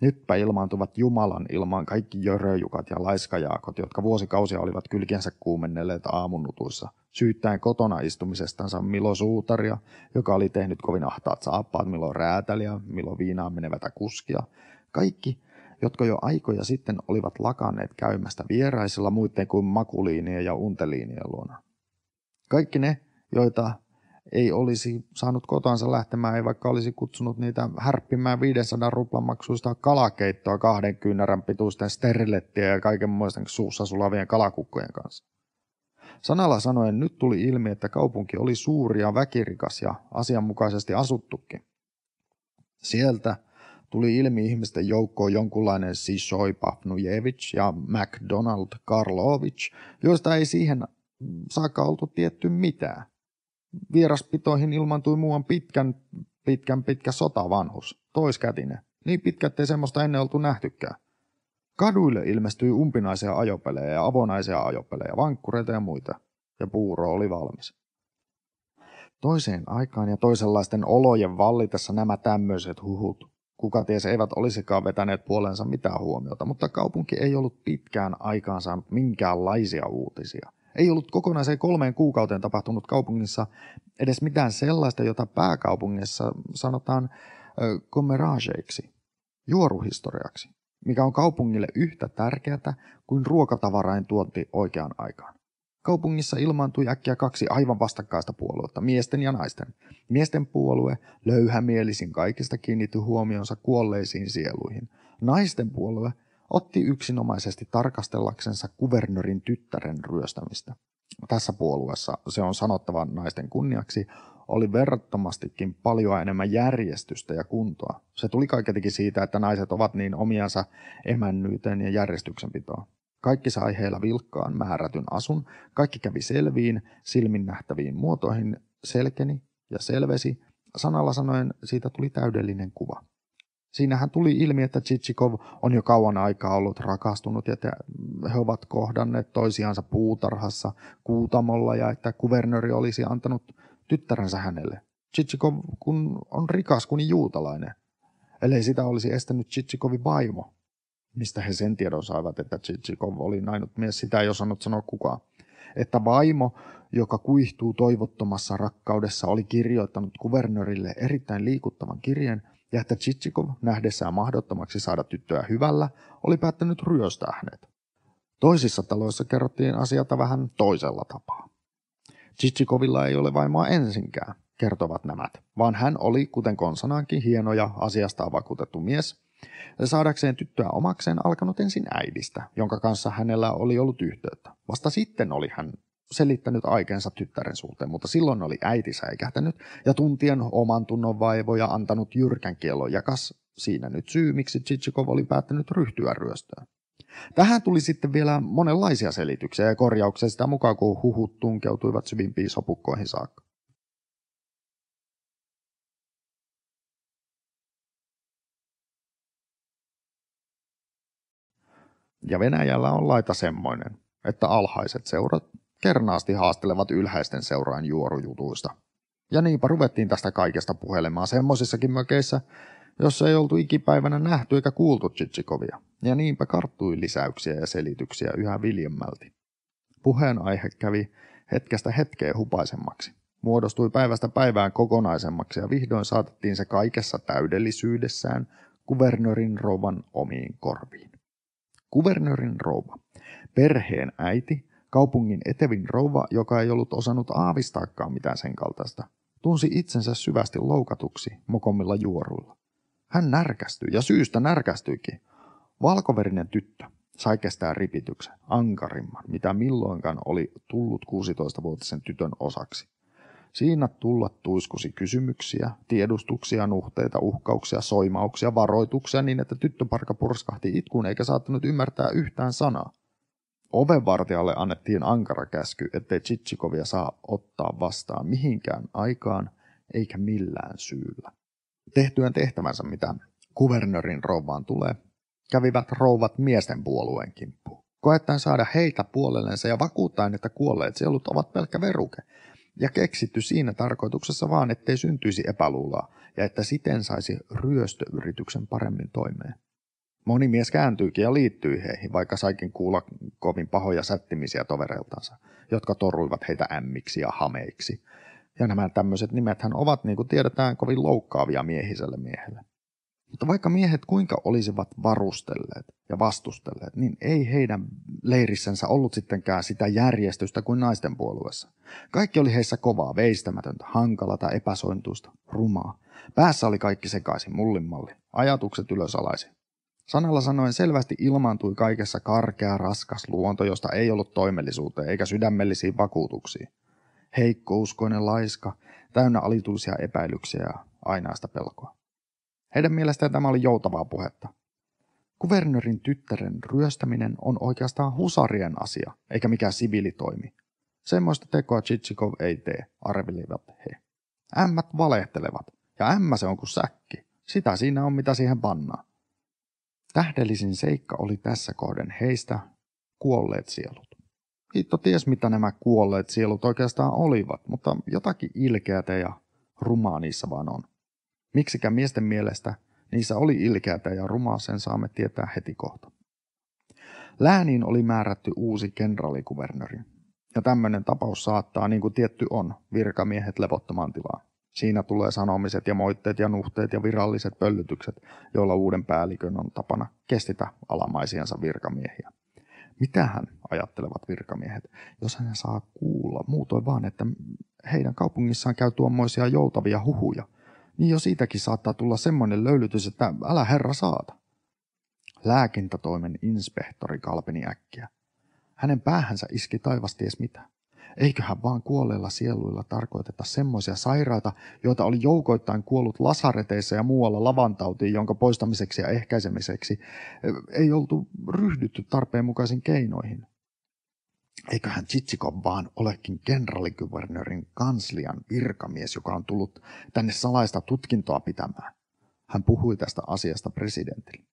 Nytpä ilmaantuvat Jumalan ilmaan kaikki jöröjukat ja laiskajaakot, jotka vuosikausia olivat kylkensä kuumennelleet aamunnutuissa, syyttäen kotona istumisestansa Milo Suutaria, joka oli tehnyt kovin ahtaat saappaat Milo Räätäliä, Milo Viinaan menevätä kuskia. Kaikki, jotka jo aikoja sitten olivat lakanneet käymästä vieraisilla muiden kuin makuliinien ja unteliinien luona. Kaikki ne, joita ei olisi saanut kotansa lähtemään, ei vaikka olisi kutsunut niitä härppimään 500 ruplan maksuista kalakeittoa kahden kyynärän pituisten sterilettiä ja kaiken muisten suussa sulavien kalakukkojen kanssa. Sanalla sanoen nyt tuli ilmi, että kaupunki oli suuri ja väkirikas ja asianmukaisesti asuttukin. Sieltä tuli ilmi ihmisten joukkoon jonkunlainen Sishoi Pafnujevic ja McDonald Karlovich, joista ei siihen saakka oltu tietty mitään – vieraspitoihin ilmantui muuan pitkän, pitkän pitkä sotavanhus, toiskätinen, niin pitkä, ettei semmoista ennen oltu nähtykään. Kaduille ilmestyi umpinaisia ajopelejä ja avonaisia ajopelejä, vankkureita ja muita, ja puuro oli valmis. Toiseen aikaan ja toisenlaisten olojen vallitessa nämä tämmöiset huhut, kuka ties eivät olisikaan vetäneet puolensa mitään huomiota, mutta kaupunki ei ollut pitkään aikaan saanut minkäänlaisia uutisia. Ei ollut kokonaiseen kolmeen kuukauteen tapahtunut kaupungissa edes mitään sellaista, jota pääkaupungissa sanotaan kommerageiksi, juoruhistoriaksi, mikä on kaupungille yhtä tärkeätä kuin ruokatavarain tuonti oikeaan aikaan. Kaupungissa ilmaantui äkkiä kaksi aivan vastakkaista puoluetta, miesten ja naisten. Miesten puolue löyhämielisin kaikista kiinnitty huomionsa kuolleisiin sieluihin. Naisten puolue – otti yksinomaisesti tarkastellaksensa kuvernörin tyttären ryöstämistä. Tässä puolueessa se on sanottavan naisten kunniaksi, oli verrattomastikin paljon enemmän järjestystä ja kuntoa. Se tuli kaiketikin siitä, että naiset ovat niin omiansa emännyyteen ja järjestyksenpitoon. Kaikki sai heillä vilkkaan määrätyn asun, kaikki kävi selviin, silmin nähtäviin muotoihin, selkeni ja selvesi. Sanalla sanoen siitä tuli täydellinen kuva. Siinähän tuli ilmi, että Chichikov on jo kauan aikaa ollut rakastunut ja te, he ovat kohdanneet toisiansa puutarhassa kuutamolla ja että kuvernööri olisi antanut tyttärensä hänelle. Chichikov kun on rikas kuin juutalainen, ellei sitä olisi estänyt Chichikovin vaimo. Mistä he sen tiedon saivat, että Chichikov oli nainut mies, sitä ei osannut sanoa kukaan. Että vaimo, joka kuihtuu toivottomassa rakkaudessa, oli kirjoittanut kuvernörille erittäin liikuttavan kirjeen – ja että Chichikov nähdessään mahdottomaksi saada tyttöä hyvällä oli päättänyt ryöstää hänet. Toisissa taloissa kerrottiin asiata vähän toisella tapaa. Chichikovilla ei ole vaimaa ensinkään, kertovat nämä, vaan hän oli, kuten konsanaankin, hieno ja asiasta vakuutettu mies, saadakseen tyttöä omakseen alkanut ensin äidistä, jonka kanssa hänellä oli ollut yhteyttä. Vasta sitten oli hän selittänyt aikensa tyttären suhteen, mutta silloin oli äiti säikähtänyt ja tuntien oman tunnon vaivoja antanut jyrkän kielon ja kas siinä nyt syy, miksi Chichikov oli päättänyt ryhtyä ryöstöön. Tähän tuli sitten vielä monenlaisia selityksiä ja korjauksia sitä mukaan, kun huhut tunkeutuivat syvimpiin sopukkoihin saakka. Ja Venäjällä on laita semmoinen, että alhaiset seurat kernaasti haastelevat ylhäisten seuraan juorujutuista. Ja niinpä ruvettiin tästä kaikesta puhelemaan semmoisissakin mökeissä, jossa ei oltu ikipäivänä nähty eikä kuultu Chichikovia, ja niinpä karttui lisäyksiä ja selityksiä yhä viljemmälti. Puheenaihe kävi hetkestä hetkeen hupaisemmaksi, muodostui päivästä päivään kokonaisemmaksi ja vihdoin saatettiin se kaikessa täydellisyydessään kuvernörin rouvan omiin korviin. Kuvernörin rouva, perheen äiti kaupungin etevin rouva, joka ei ollut osannut aavistaakaan mitään sen kaltaista, tunsi itsensä syvästi loukatuksi mokomilla juoruilla. Hän närkästyi ja syystä närkästyikin. Valkoverinen tyttö sai kestää ripityksen, ankarimman, mitä milloinkaan oli tullut 16-vuotisen tytön osaksi. Siinä tulla tuiskusi kysymyksiä, tiedustuksia, nuhteita, uhkauksia, soimauksia, varoituksia niin, että tyttöparka purskahti itkuun eikä saattanut ymmärtää yhtään sanaa. Ovenvartijalle annettiin ankara käsky, ettei Chichikovia saa ottaa vastaan mihinkään aikaan eikä millään syyllä. Tehtyään tehtävänsä, mitä kuvernörin rouvaan tulee, kävivät rouvat miesten puolueen kimppuun. Koettaen saada heitä puolellensa ja vakuuttaen, että kuolleet sielut ovat pelkkä veruke, ja keksitty siinä tarkoituksessa vaan, ettei syntyisi epäluuloa ja että siten saisi ryöstöyrityksen paremmin toimeen. Moni mies kääntyykin ja liittyy heihin, vaikka saikin kuulla kovin pahoja sättimisiä tovereiltansa, jotka torruivat heitä ämmiksi ja hameiksi. Ja nämä tämmöiset nimethän ovat, niin kuin tiedetään, kovin loukkaavia miehiselle miehelle. Mutta vaikka miehet kuinka olisivat varustelleet ja vastustelleet, niin ei heidän leirissänsä ollut sittenkään sitä järjestystä kuin naisten puolueessa. Kaikki oli heissä kovaa, veistämätöntä, hankalata, epäsointuista, rumaa. Päässä oli kaikki sekaisin mullimmalli, ajatukset ylösalaisin. Sanalla sanoen selvästi ilmaantui kaikessa karkea raskas luonto, josta ei ollut toimellisuuteen eikä sydämellisiin vakuutuksiin. Heikkouskoinen laiska, täynnä alituisia epäilyksiä ja ainaista pelkoa. Heidän mielestään tämä oli joutavaa puhetta. Kuvernörin tyttären ryöstäminen on oikeastaan husarien asia, eikä mikään siviilitoimi. Semmoista tekoa Chichikov ei tee, arvelivat he. Ämmät valehtelevat, ja ämmä se on kuin säkki. Sitä siinä on, mitä siihen pannaan. Tähdellisin seikka oli tässä kohden heistä kuolleet sielut. Hitto ties mitä nämä kuolleet sielut oikeastaan olivat, mutta jotakin ilkeätä ja rumaa niissä vaan on. Miksikä miesten mielestä niissä oli ilkeätä ja rumaa, sen saamme tietää heti kohta. Lääniin oli määrätty uusi kenraalikuvernöri. Ja tämmöinen tapaus saattaa, niin kuin tietty on, virkamiehet levottomaan tilaan. Siinä tulee sanomiset ja moitteet ja nuhteet ja viralliset pöllytykset, joilla uuden päällikön on tapana kestitä alamaisiansa virkamiehiä. Mitähän ajattelevat virkamiehet, jos hän saa kuulla muutoin vaan, että heidän kaupungissaan käy tuommoisia joutavia huhuja, niin jo siitäkin saattaa tulla semmoinen löylytys, että älä herra saata. Lääkintätoimen inspektori kalpeni äkkiä. Hänen päähänsä iski taivasties mitään. Eiköhän vaan kuolleilla sieluilla tarkoiteta semmoisia sairaita, joita oli joukoittain kuollut lasareteissa ja muualla lavantautiin, jonka poistamiseksi ja ehkäisemiseksi ei oltu ryhdytty tarpeenmukaisiin keinoihin. Eiköhän Chichikov vaan olekin kenraalikyvernörin kanslian virkamies, joka on tullut tänne salaista tutkintoa pitämään. Hän puhui tästä asiasta presidentille.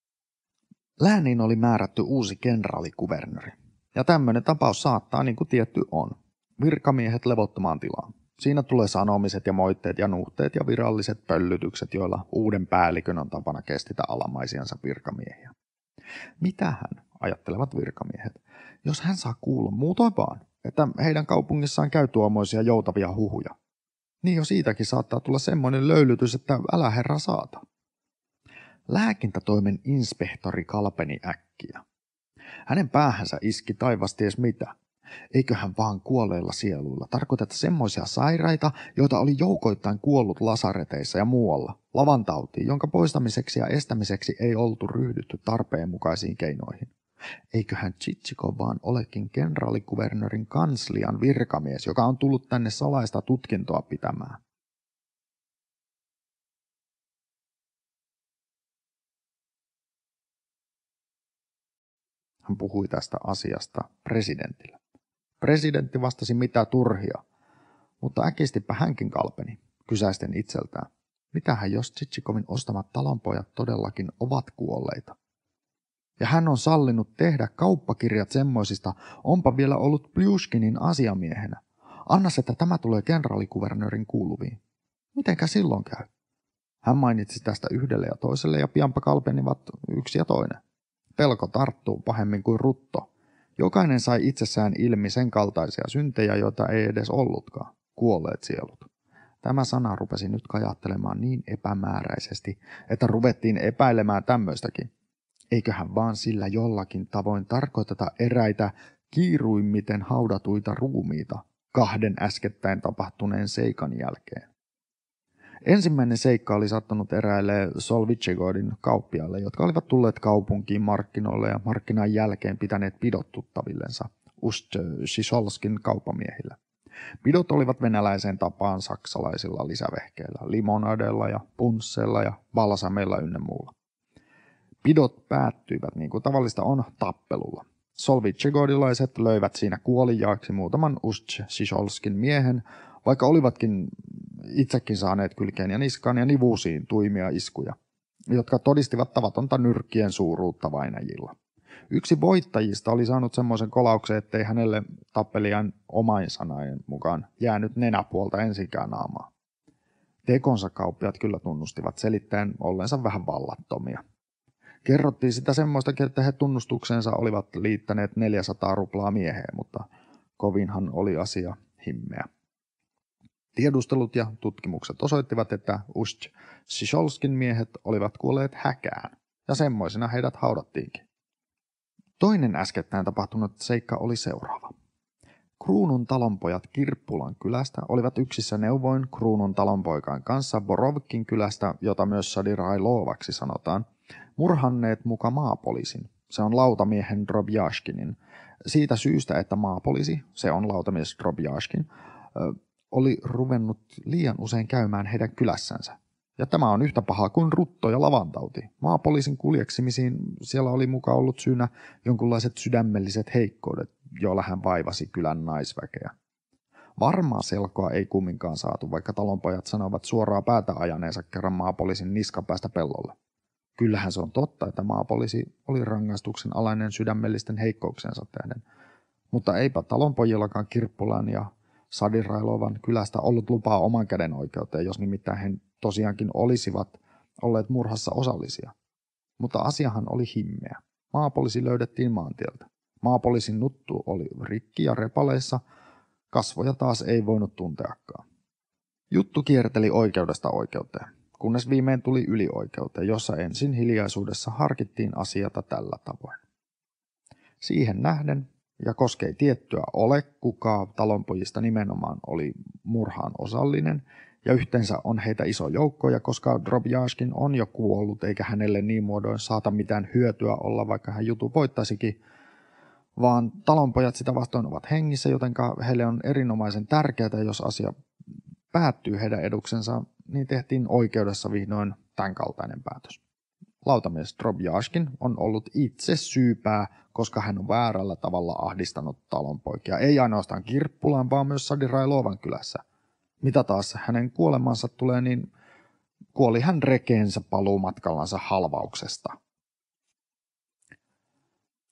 Lääniin oli määrätty uusi kenraalikuvernöri. Ja tämmöinen tapaus saattaa, niin kuin tietty on, virkamiehet levottomaan tilaan. Siinä tulee sanomiset ja moitteet ja nuhteet ja viralliset pöllytykset, joilla uuden päällikön on tapana kestitä alamaisiansa virkamiehiä. Mitähän, ajattelevat virkamiehet, jos hän saa kuulla muutoin vaan, että heidän kaupungissaan käy tuomoisia joutavia huhuja. Niin jo siitäkin saattaa tulla semmoinen löylytys, että älä herra saata. Lääkintätoimen inspektori kalpeni äkkiä. Hänen päähänsä iski taivasties mitä – eiköhän vaan kuolleilla sieluilla tarkoiteta semmoisia sairaita, joita oli joukoittain kuollut lasareteissa ja muualla, Lavantauti, jonka poistamiseksi ja estämiseksi ei oltu ryhdytty tarpeen mukaisiin keinoihin. Eiköhän Chichiko vaan olekin kenraalikuvernörin kanslian virkamies, joka on tullut tänne salaista tutkintoa pitämään. Hän puhui tästä asiasta presidentille. Presidentti vastasi mitä turhia, mutta äkistipä hänkin kalpeni, kysäisten itseltään. Mitähän jos Tsitsikovin ostamat talonpojat todellakin ovat kuolleita? Ja hän on sallinut tehdä kauppakirjat semmoisista, onpa vielä ollut pliuskinin asiamiehenä. Anna että tämä tulee kenraalikuvernöörin kuuluviin. Mitenkä silloin käy? Hän mainitsi tästä yhdelle ja toiselle ja pianpa kalpenivat yksi ja toinen. Pelko tarttuu pahemmin kuin rutto. Jokainen sai itsessään ilmi sen kaltaisia syntejä, joita ei edes ollutkaan, kuolleet sielut. Tämä sana rupesi nyt kajattelemaan niin epämääräisesti, että ruvettiin epäilemään tämmöistäkin. Eiköhän vaan sillä jollakin tavoin tarkoiteta eräitä kiiruimmiten haudatuita ruumiita kahden äskettäin tapahtuneen seikan jälkeen. Ensimmäinen seikka oli sattunut eräille Solvitsigodin kauppiaille, jotka olivat tulleet kaupunkiin markkinoille ja markkinan jälkeen pitäneet pidottuttavillensa Ust äh, Sisolskin kaupamiehillä. Pidot olivat venäläiseen tapaan saksalaisilla lisävehkeillä, limonadeilla ja punsseilla ja balsameilla ynnä muulla. Pidot päättyivät, niin kuin tavallista on, tappelulla. Solvitsegodilaiset löivät siinä kuolijaaksi muutaman Ust Sisolskin miehen, vaikka olivatkin itsekin saaneet kylkeen ja niskaan ja nivusiin tuimia iskuja, jotka todistivat tavatonta nyrkkien suuruutta vainajilla. Yksi voittajista oli saanut semmoisen kolauksen, ettei hänelle tappelijan omain sanajen mukaan jäänyt nenäpuolta ensinkään naamaa. Tekonsa kauppiat kyllä tunnustivat selittäen ollensa vähän vallattomia. Kerrottiin sitä semmoista, että he tunnustuksensa olivat liittäneet 400 ruplaa mieheen, mutta kovinhan oli asia himmeä. Tiedustelut ja tutkimukset osoittivat, että Ust Sisholskin miehet olivat kuolleet häkään, ja semmoisena heidät haudattiinkin. Toinen äskettäin tapahtunut seikka oli seuraava. Kruunun talonpojat Kirppulan kylästä olivat yksissä neuvoin Kruunun talonpoikaan kanssa Borovkin kylästä, jota myös loovaksi sanotaan, murhanneet muka maapoliisin. Se on lautamiehen Drobjaskinin. Siitä syystä, että maapoliisi, se on lautamies Drobjaskin, oli ruvennut liian usein käymään heidän kylässänsä. Ja tämä on yhtä pahaa kuin rutto ja lavantauti. Maapoliisin kuljeksimisiin siellä oli mukaan ollut syynä jonkunlaiset sydämelliset heikkoudet, joilla hän vaivasi kylän naisväkeä. Varmaa selkoa ei kumminkaan saatu, vaikka talonpojat sanovat suoraan päätä ajaneensa kerran maapoliisin niskapäästä pellolle. Kyllähän se on totta, että maapoliisi oli rangaistuksen alainen sydämellisten heikkouksensa tähden, mutta eipä talonpojillakaan Kirppulan ja Sadirailovan kylästä ollut lupaa oman käden oikeuteen, jos nimittäin he tosiaankin olisivat olleet murhassa osallisia. Mutta asiahan oli himmeä. Maapoliisi löydettiin maantieltä. Maapoliisin nuttu oli rikki ja repaleissa, kasvoja taas ei voinut tunteakaan. Juttu kierteli oikeudesta oikeuteen, kunnes viimein tuli ylioikeuteen, jossa ensin hiljaisuudessa harkittiin asiata tällä tavoin. Siihen nähden ja koskee tiettyä ole, kuka talonpojista nimenomaan oli murhaan osallinen, ja yhteensä on heitä iso joukko, ja koska Drobjaskin on jo kuollut, eikä hänelle niin muodoin saata mitään hyötyä olla, vaikka hän jutu voittaisikin, vaan talonpojat sitä vastoin ovat hengissä, joten heille on erinomaisen tärkeää, jos asia päättyy heidän eduksensa, niin tehtiin oikeudessa vihdoin tämän kaltainen päätös. Lautamies Drobjaskin on ollut itse syypää koska hän on väärällä tavalla ahdistanut talonpoikia, ei ainoastaan Kirppulan, vaan myös Sadirailovan kylässä. Mitä taas hänen kuolemansa tulee, niin kuoli hän rekeensä paluumatkallansa halvauksesta.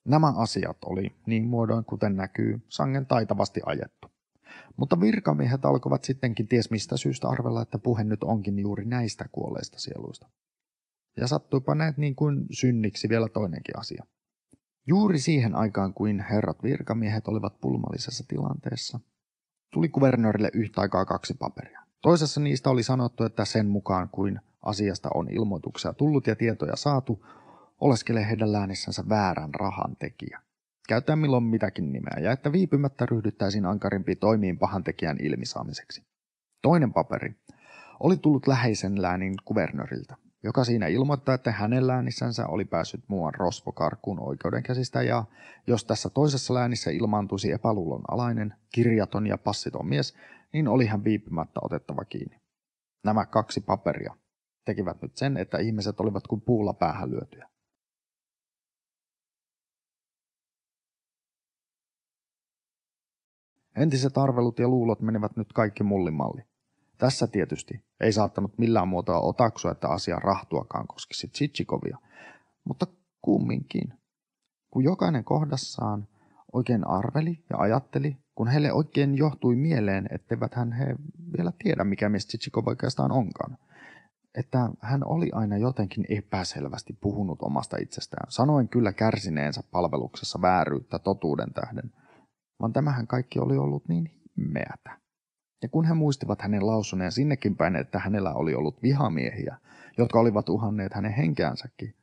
Nämä asiat oli niin muodoin kuten näkyy sangen taitavasti ajettu. Mutta virkamiehet alkoivat sittenkin ties mistä syystä arvella, että puhe nyt onkin juuri näistä kuolleista sieluista. Ja sattuipa näet niin kuin synniksi vielä toinenkin asia. Juuri siihen aikaan, kuin herrat virkamiehet olivat pulmallisessa tilanteessa, tuli kuvernöörille yhtä aikaa kaksi paperia. Toisessa niistä oli sanottu, että sen mukaan kuin asiasta on ilmoituksia tullut ja tietoja saatu, oleskelee heidän läänissänsä väärän rahan tekijä. Käytetään milloin mitäkin nimeä ja että viipymättä ryhdyttäisiin ankarimpiin toimiin pahan tekijän ilmisaamiseksi. Toinen paperi oli tullut läheisen läänin kuvernööriltä joka siinä ilmoittaa, että hänen läänissänsä oli päässyt muuan rosvokarkkuun oikeudenkäsistä ja jos tässä toisessa läänissä ilmaantuisi epäluulon alainen, kirjaton ja passiton mies, niin oli hän viipymättä otettava kiinni. Nämä kaksi paperia tekivät nyt sen, että ihmiset olivat kuin puulla päähän lyötyjä. Entiset arvelut ja luulot menivät nyt kaikki mullimalli. Tässä tietysti ei saattanut millään muotoa otaksua, että asia rahtuakaan koskisi Tsitsikovia. mutta kumminkin. Kun jokainen kohdassaan oikein arveli ja ajatteli, kun heille oikein johtui mieleen, etteivät hän he vielä tiedä, mikä mies Tsitsikov oikeastaan onkaan. Että hän oli aina jotenkin epäselvästi puhunut omasta itsestään. Sanoin kyllä kärsineensä palveluksessa vääryyttä totuuden tähden, vaan tämähän kaikki oli ollut niin himmeätä. Ja kun he muistivat hänen lausuneen sinnekin päin, että hänellä oli ollut vihamiehiä, jotka olivat uhanneet hänen henkeänsäkin,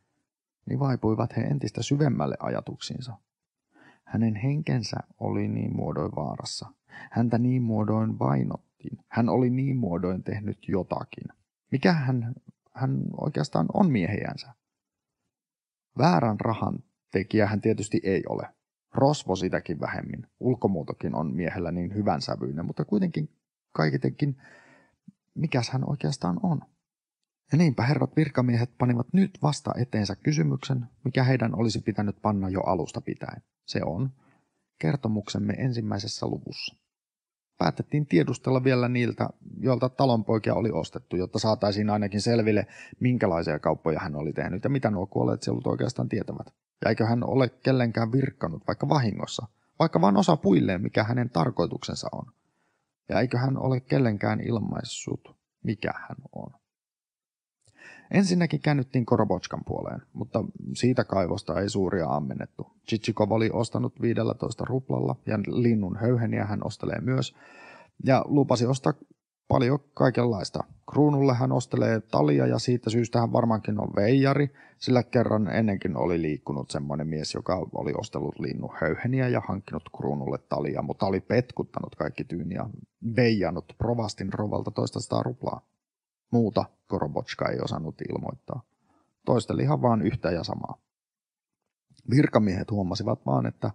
niin vaipuivat he entistä syvemmälle ajatuksiinsa. Hänen henkensä oli niin muodoin vaarassa. Häntä niin muodoin vainottiin. Hän oli niin muodoin tehnyt jotakin. Mikä hän, hän oikeastaan on miehiänsä? Väärän rahan tekijä hän tietysti ei ole. Rosvo sitäkin vähemmin. Ulkomuutokin on miehellä niin hyvän sävyinen, mutta kuitenkin kaikitenkin, mikäs hän oikeastaan on. Ja niinpä herrat virkamiehet panivat nyt vasta eteensä kysymyksen, mikä heidän olisi pitänyt panna jo alusta pitäen. Se on kertomuksemme ensimmäisessä luvussa. Päätettiin tiedustella vielä niiltä, joilta talonpoikia oli ostettu, jotta saataisiin ainakin selville, minkälaisia kauppoja hän oli tehnyt ja mitä nuo kuolleet sielut oikeastaan tietävät. Ja eikö hän ole kellenkään virkkanut vaikka vahingossa, vaikka vain osa puilleen, mikä hänen tarkoituksensa on – ja eikö hän ole kellenkään ilmaissut, mikä hän on. Ensinnäkin käännyttiin Korobotskan puoleen, mutta siitä kaivosta ei suuria ammennettu. Chichikov oli ostanut 15 ruplalla ja linnun höyheniä hän ostelee myös ja lupasi ostaa paljon kaikenlaista. Kruunulle hän ostelee talia ja siitä syystä hän varmaankin on veijari, sillä kerran ennenkin oli liikkunut semmoinen mies, joka oli ostellut linnun höyheniä ja hankkinut kruunulle talia, mutta oli petkuttanut kaikki tyyn ja veijannut provastin rovalta toista sataa ruplaa. Muuta Korobotska ei osannut ilmoittaa. Toistelihan vaan yhtä ja samaa. Virkamiehet huomasivat vaan, että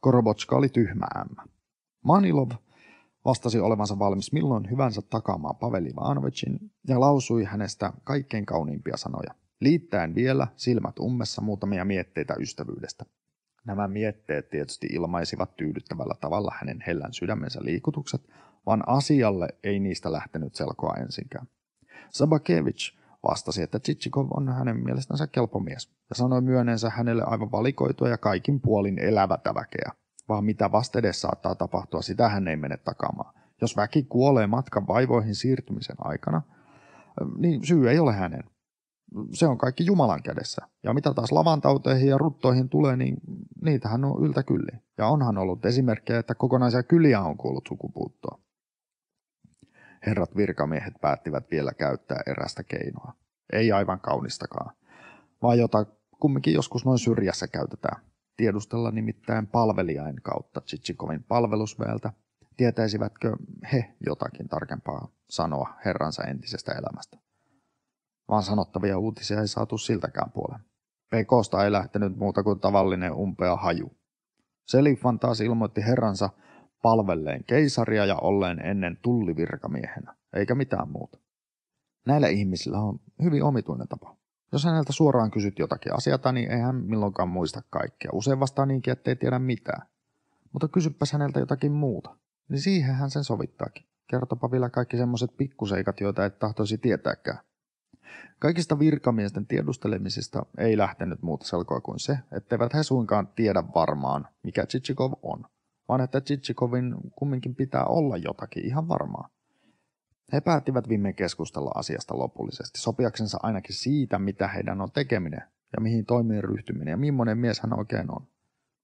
Korobotska oli tyhmä ämmä. Manilov – vastasi olevansa valmis milloin hyvänsä takaamaan Paveli Ivanovicin ja lausui hänestä kaikkein kauniimpia sanoja, liittäen vielä silmät ummessa muutamia mietteitä ystävyydestä. Nämä mietteet tietysti ilmaisivat tyydyttävällä tavalla hänen hellän sydämensä liikutukset, vaan asialle ei niistä lähtenyt selkoa ensinkään. Sabakevich vastasi, että Tsitsikov on hänen mielestänsä kelpomies ja sanoi myönensä hänelle aivan valikoitua ja kaikin puolin elävätä väkeä vaan mitä vastedes saattaa tapahtua, sitä hän ei mene takaamaan. Jos väki kuolee matkan vaivoihin siirtymisen aikana, niin syy ei ole hänen. Se on kaikki Jumalan kädessä. Ja mitä taas lavantauteihin ja ruttoihin tulee, niin niitähän on yltä Ja onhan ollut esimerkkejä, että kokonaisia kyliä on kuollut sukupuuttoa. Herrat virkamiehet päättivät vielä käyttää erästä keinoa. Ei aivan kaunistakaan, vaan jota kumminkin joskus noin syrjässä käytetään – tiedustella nimittäin palvelijain kautta Tsitsikovin palvelusväeltä, tietäisivätkö he jotakin tarkempaa sanoa herransa entisestä elämästä. Vaan sanottavia uutisia ei saatu siltäkään puolen. Pekosta ei lähtenyt muuta kuin tavallinen umpea haju. Selifan taas ilmoitti herransa palvelleen keisaria ja olleen ennen tullivirkamiehenä, eikä mitään muuta. Näillä ihmisillä on hyvin omituinen tapa. Jos häneltä suoraan kysyt jotakin asiata, niin ei hän milloinkaan muista kaikkea. Usein vastaa niinkin, ettei tiedä mitään. Mutta kysyppäs häneltä jotakin muuta. Niin siihen hän sen sovittaakin. Kertopa vielä kaikki semmoiset pikkuseikat, joita et tahtoisi tietääkään. Kaikista virkamiesten tiedustelemisista ei lähtenyt muuta selkoa kuin se, etteivät he suinkaan tiedä varmaan, mikä Chichikov on, vaan että Chichikovin kumminkin pitää olla jotakin ihan varmaa. He päättivät viime keskustella asiasta lopullisesti, sopiaksensa ainakin siitä, mitä heidän on tekeminen ja mihin toimiin ryhtyminen ja millainen mies hän oikein on.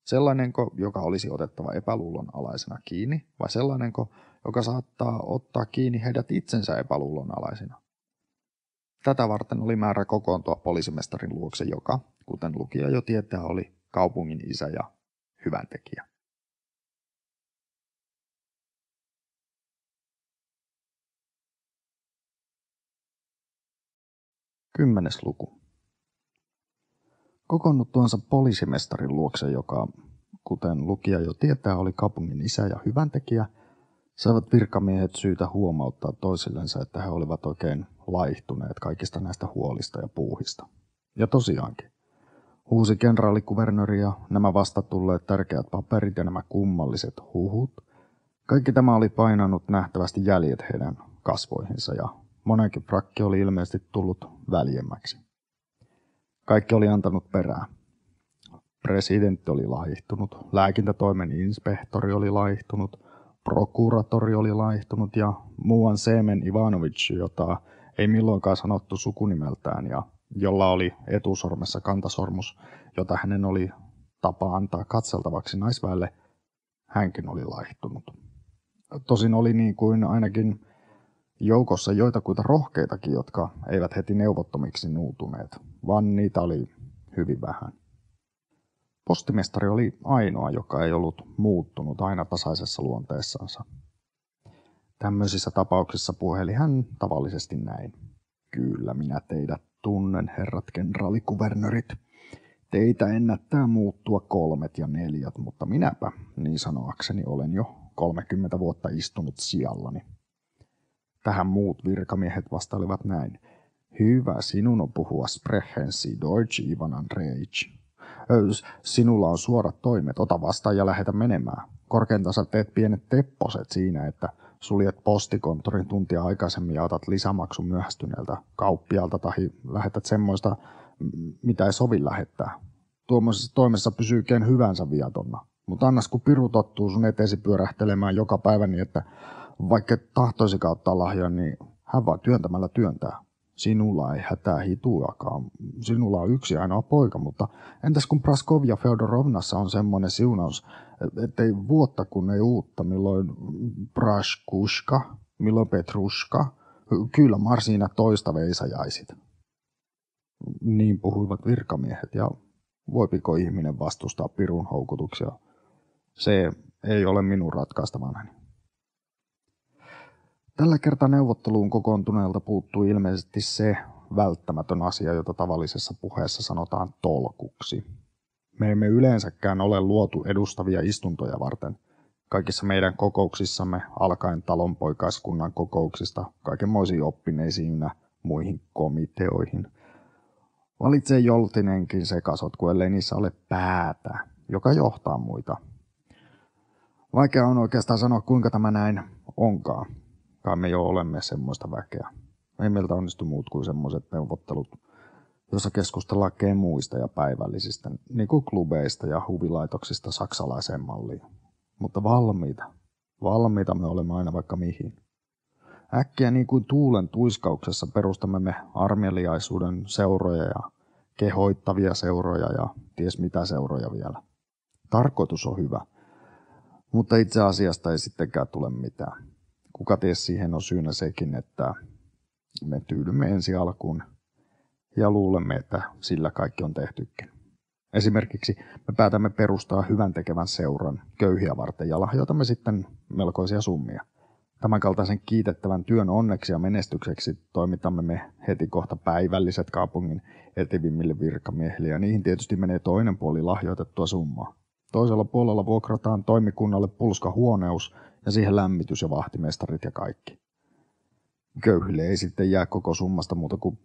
Sellainenko, joka olisi otettava epäluulon alaisena kiinni, vai sellainenko, joka saattaa ottaa kiinni heidät itsensä epäluulon alaisina? Tätä varten oli määrä kokoontua poliisimestarin luokse, joka, kuten lukija jo tietää, oli kaupungin isä ja hyväntekijä. Kymmenes luku. Kokonnuttuansa poliisimestarin luokse, joka, kuten lukija jo tietää, oli kaupungin isä ja hyväntekijä, saivat virkamiehet syytä huomauttaa toisillensa, että he olivat oikein laihtuneet kaikista näistä huolista ja puuhista. Ja tosiaankin, huusi kenraalikuvernööri ja nämä vastatulleet tärkeät paperit ja nämä kummalliset huhut. Kaikki tämä oli painanut nähtävästi jäljet heidän kasvoihinsa ja monenkin frakki oli ilmeisesti tullut väljemmäksi. Kaikki oli antanut perää. Presidentti oli laihtunut, lääkintätoimen inspektori oli laihtunut, prokuratori oli laihtunut ja muuan Semen Ivanovic, jota ei milloinkaan sanottu sukunimeltään ja jolla oli etusormessa kantasormus, jota hänen oli tapa antaa katseltavaksi naisväelle, hänkin oli laihtunut. Tosin oli niin kuin ainakin joukossa joitakuita rohkeitakin, jotka eivät heti neuvottomiksi nuutuneet, vaan niitä oli hyvin vähän. Postimestari oli ainoa, joka ei ollut muuttunut aina tasaisessa luonteessansa. Tämmöisissä tapauksissa puheli hän tavallisesti näin. Kyllä minä teidät tunnen, herrat kenraalikuvernörit. Teitä ennättää muuttua kolmet ja neljät, mutta minäpä, niin sanoakseni, olen jo 30 vuotta istunut sijallani. Tähän muut virkamiehet vastailivat näin. Hyvä sinun on puhua sprehensi Deutsch Ivan Andreich. Sinulla on suorat toimet, ota vastaan ja lähetä menemään. sä teet pienet tepposet siinä, että suljet postikonttorin tuntia aikaisemmin ja otat lisämaksun myöhästyneeltä kauppialta tai lähetät semmoista, mitä ei sovi lähettää. Tuommoisessa toimessa pysyy ken hyvänsä viatonna. Mutta annas kun piru tottuu sun eteesi pyörähtelemään joka päivä niin, että vaikka tahtoisi kautta lahja, niin hän vaan työntämällä työntää. Sinulla ei hätää hituakaan. Sinulla on yksi ainoa poika, mutta entäs kun Praskovia Feodorovnassa on semmoinen siunaus, ettei vuotta kun ei uutta, milloin Praskushka, milloin Petrushka, kyllä Marsiina toista veisajaisit. Niin puhuivat virkamiehet ja voipiko ihminen vastustaa pirun houkutuksia? Se ei ole minun ratkaistavanani. Tällä kertaa neuvotteluun kokoontuneelta puuttuu ilmeisesti se välttämätön asia, jota tavallisessa puheessa sanotaan tolkuksi. Me emme yleensäkään ole luotu edustavia istuntoja varten. Kaikissa meidän kokouksissamme, alkaen talonpoikaiskunnan kokouksista, kaikenmoisiin oppineisiin ja muihin komiteoihin. Valitsee joltinenkin sekasotku, ellei niissä ole päätä, joka johtaa muita. Vaikea on oikeastaan sanoa, kuinka tämä näin onkaan kai me jo olemme semmoista väkeä. Ei meiltä onnistu muut kuin semmoiset neuvottelut, jossa keskustellaan kemuista ja päivällisistä, niin kuin klubeista ja huvilaitoksista saksalaiseen malliin. Mutta valmiita. Valmiita me olemme aina vaikka mihin. Äkkiä niin kuin tuulen tuiskauksessa perustamme me armeliaisuuden seuroja ja kehoittavia seuroja ja ties mitä seuroja vielä. Tarkoitus on hyvä, mutta itse asiasta ei sittenkään tule mitään kuka ties siihen on syynä sekin, että me tyydymme ensi alkuun ja luulemme, että sillä kaikki on tehtykin. Esimerkiksi me päätämme perustaa hyvän tekevän seuran köyhiä varten ja lahjoitamme sitten melkoisia summia. Tämän kaltaisen kiitettävän työn onneksi ja menestykseksi toimitamme me heti kohta päivälliset kaupungin etivimmille virkamiehille ja niihin tietysti menee toinen puoli lahjoitettua summaa. Toisella puolella vuokrataan toimikunnalle pulskahuoneus, ja siihen lämmitys ja vahtimestarit ja kaikki. Köyhille ei sitten jää koko summasta muuta kuin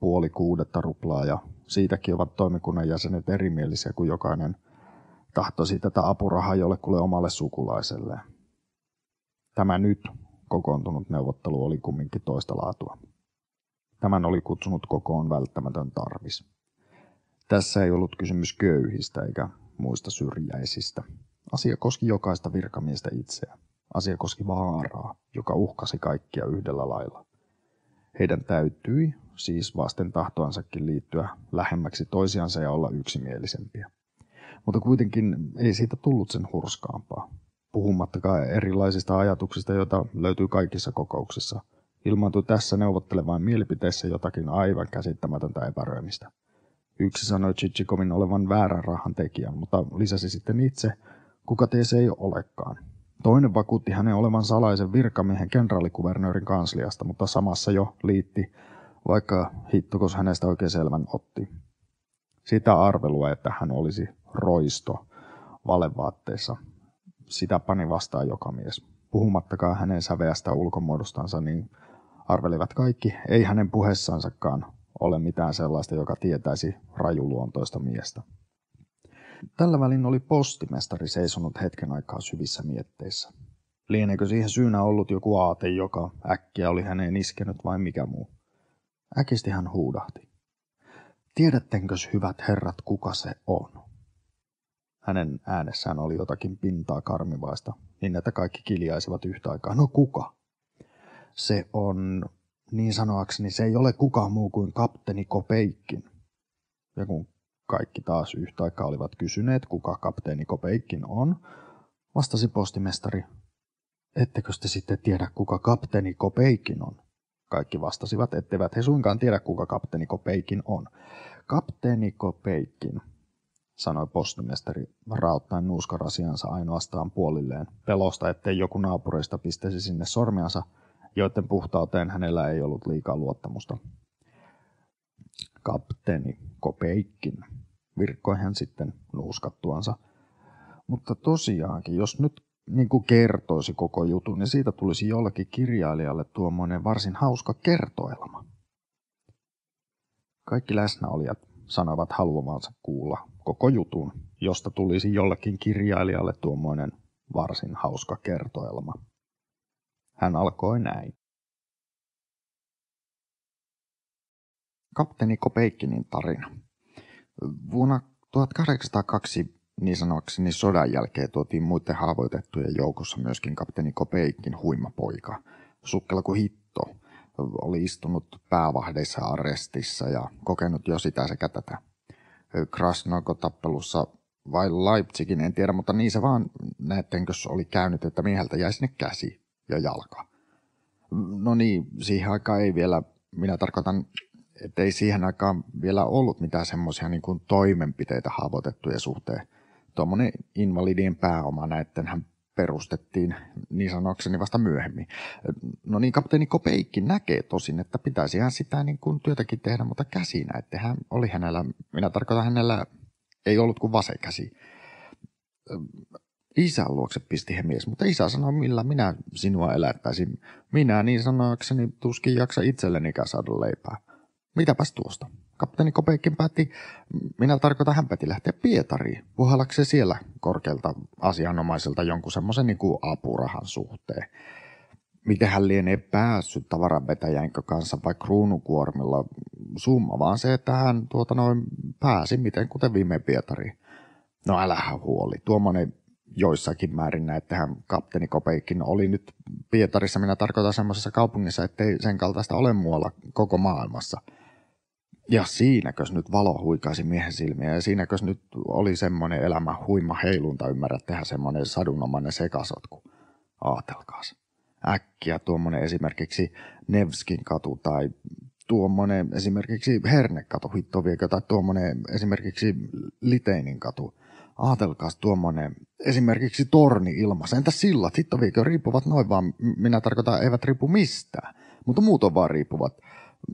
puoli kuudetta ruplaa ja siitäkin ovat toimikunnan jäsenet erimielisiä, kun jokainen tahtoisi tätä apurahaa jollekulle omalle sukulaiselleen. Tämä nyt kokoontunut neuvottelu oli kumminkin toista laatua. Tämän oli kutsunut kokoon välttämätön tarvis. Tässä ei ollut kysymys köyhistä eikä muista syrjäisistä. Asia koski jokaista virkamiestä itseään. Asia koski vaaraa, joka uhkasi kaikkia yhdellä lailla. Heidän täytyi, siis vasten tahtoansakin liittyä lähemmäksi toisiansa ja olla yksimielisempiä. Mutta kuitenkin ei siitä tullut sen hurskaampaa. Puhumattakaan erilaisista ajatuksista, joita löytyy kaikissa kokouksissa. Ilmaantui tässä neuvottelevaan mielipiteessä jotakin aivan käsittämätöntä epäröimistä. Yksi sanoi Chichikomin olevan väärän rahan tekijän, mutta lisäsi sitten itse, kuka tee ei olekaan. Toinen vakuutti hänen olevan salaisen virkamiehen kenraalikuvernöörin kansliasta, mutta samassa jo liitti, vaikka hittokos hänestä oikein selvän otti. Sitä arvelua, että hän olisi roisto valevaatteissa, sitä pani vastaan joka mies. Puhumattakaan hänen säveästä ulkomuodostansa, niin arvelivat kaikki, ei hänen puheessansakaan ole mitään sellaista, joka tietäisi rajuluontoista miestä. Tällä välin oli postimestari seisonut hetken aikaa syvissä mietteissä. Lieneekö siihen syynä ollut joku aate, joka äkkiä oli häneen iskenyt vai mikä muu? Äkisti hän huudahti. Tiedättenkös hyvät herrat, kuka se on? Hänen äänessään oli jotakin pintaa karmivaista, niin että kaikki kiljaisivat yhtä aikaa. No kuka? Se on, niin sanoakseni, se ei ole kukaan muu kuin kapteeni Kopeikkin. Ja kun kaikki taas yhtä aikaa olivat kysyneet, kuka kapteeni Kopeikin on, vastasi postimestari. Ettekö te sitten tiedä, kuka kapteeni Kopeikin on? Kaikki vastasivat, etteivät he suinkaan tiedä, kuka kapteeni Kopeikin on. Kapteeni Kopeikin, sanoi postimestari raottaen nuuskarasiansa ainoastaan puolilleen, pelosta, ettei joku naapureista pistäisi sinne sormiansa, joiden puhtauteen hänellä ei ollut liikaa luottamusta. Kapteeni Kopeikin, hän sitten nuuskattuansa. Mutta tosiaankin, jos nyt niin kuin kertoisi koko jutun, niin siitä tulisi jollekin kirjailijalle tuommoinen varsin hauska kertoelma. Kaikki läsnäolijat sanovat haluamansa kuulla koko jutun, josta tulisi jollekin kirjailijalle tuommoinen varsin hauska kertoelma. Hän alkoi näin. Kapteeni Kopeikkinin tarina. Vuonna 1802 niin sanokseni niin sodan jälkeen tuotiin muiden haavoitettujen joukossa myöskin kapteeni Kopeikin huima poika. Sukkela kuin hitto oli istunut päävahdeissa arestissa ja kokenut jo sitä sekä tätä. Krasnoko-tappelussa vai Leipzigin, en tiedä, mutta niin se vaan näettenkö oli käynyt, että mieheltä jäi sinne käsi ja jalka. No niin, siihen aikaan ei vielä, minä tarkoitan et ei siihen aikaan vielä ollut mitään semmoisia niin toimenpiteitä haavoitettuja suhteen. Tuommoinen invalidien pääoma näittenhän perustettiin niin sanokseni vasta myöhemmin. No niin, kapteeni Kopeikki näkee tosin, että pitäisi ihan sitä niin kuin työtäkin tehdä, mutta käsinä, että hän oli hänellä, minä tarkoitan hänellä, ei ollut kuin vasen käsi. Isän luokse pisti he mies, mutta isä sanoi, millä minä sinua elättäisin. Minä niin sanoakseni tuskin jaksa itsellenikään saada leipää. Mitäpäs tuosta? Kapteeni Kopeikin päätti, minä tarkoitan hän päätti lähteä Pietariin, puhallakseen siellä korkealta asianomaiselta jonkun semmoisen niin kuin apurahan suhteen. Miten hän lienee päässyt tavaranvetäjänkö kanssa vai kruunukuormilla? Summa vaan se, että hän tuota noin pääsi miten kuten viime Pietari. No älähän huoli, tuommoinen joissakin määrin hän kapteeni Kopeikin oli nyt Pietarissa, minä tarkoitan semmoisessa kaupungissa, ettei sen kaltaista ole muualla koko maailmassa – ja siinäkös nyt valo huikaisi miehen silmiä ja siinäkös nyt oli semmoinen elämä huima heilunta ymmärrä tehdä semmoinen sadunomainen sekasotku. Aatelkaas. Äkkiä tuommoinen esimerkiksi Nevskin katu tai tuommoinen esimerkiksi Hernekatu, hitto viekö, tai tuommoinen esimerkiksi Liteinin katu. Aatelkaas tuommoinen esimerkiksi torni ilmassa. Entä sillat, hitto viekö, riippuvat noin vaan, minä tarkoitan, eivät riipu mistään. Mutta muut on vaan riippuvat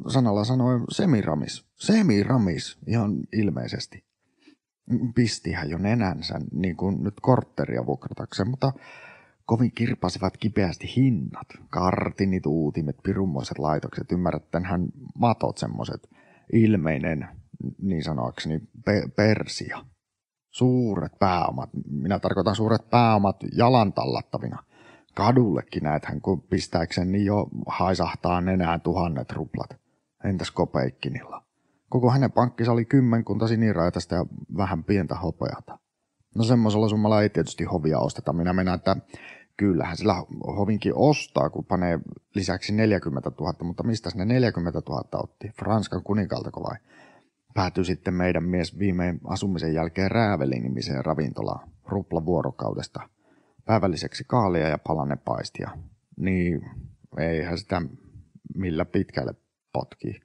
sanalla sanoin Semiramis. Semiramis ihan ilmeisesti. Pistihän jo nenänsä niin kuin nyt kortteria vuokratakseen, mutta kovin kirpasivat kipeästi hinnat. Kartinit, uutimet, pirummoiset laitokset, tämänhän matot semmoiset ilmeinen, niin sanoakseni, pe- persia. Suuret pääomat, minä tarkoitan suuret pääomat jalan tallattavina kadullekin näethän, kun pistääkseen niin jo haisahtaa nenään tuhannet ruplat. Entäs Kopeikkinilla? Koko hänen pankkissa oli kymmenkunta sinirajatasta ja vähän pientä hopeata. No semmoisella summalla ei tietysti hovia osteta. Minä menen, että kyllähän sillä hovinkin ostaa, kun panee lisäksi 40 000, mutta mistä ne 40 000 otti? Franskan kuninkaltako vai? Päätyi sitten meidän mies viimein asumisen jälkeen Rääveli-nimiseen ravintolaan ruplavuorokaudesta – päivälliseksi kaalia ja palannepaistia, Niin eihän sitä millä pitkälle potki.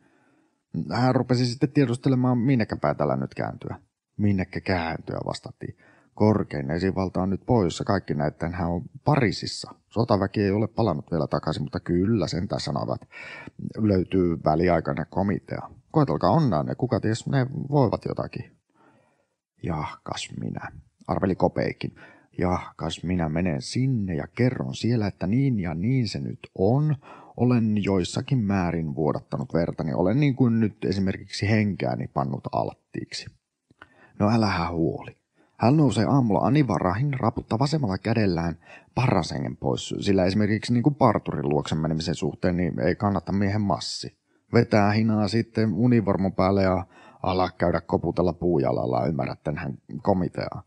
Hän rupesi sitten tiedustelemaan, minnekä päätällä nyt kääntyä. Minnekä kääntyä vastattiin. Korkein esivalta on nyt poissa kaikki näiden hän on Pariisissa. Sotaväki ei ole palannut vielä takaisin, mutta kyllä sen tässä sanovat. Löytyy väliaikainen komitea. Koetelkaa onnaan ne, kuka ties ne voivat jotakin. Jahkas minä, arveli Kopeikin jahkas minä menen sinne ja kerron siellä, että niin ja niin se nyt on. Olen joissakin määrin vuodattanut vertani. Olen niin kuin nyt esimerkiksi henkääni pannut alttiiksi. No älähän huoli. Hän nousee aamulla anivarahin raputta vasemmalla kädellään parasengen pois, sillä esimerkiksi niin kuin parturin luoksen menemisen suhteen niin ei kannata miehen massi. Vetää hinaa sitten univormun päälle ja ala käydä koputella puujalalla, ymmärrätten hän komiteaa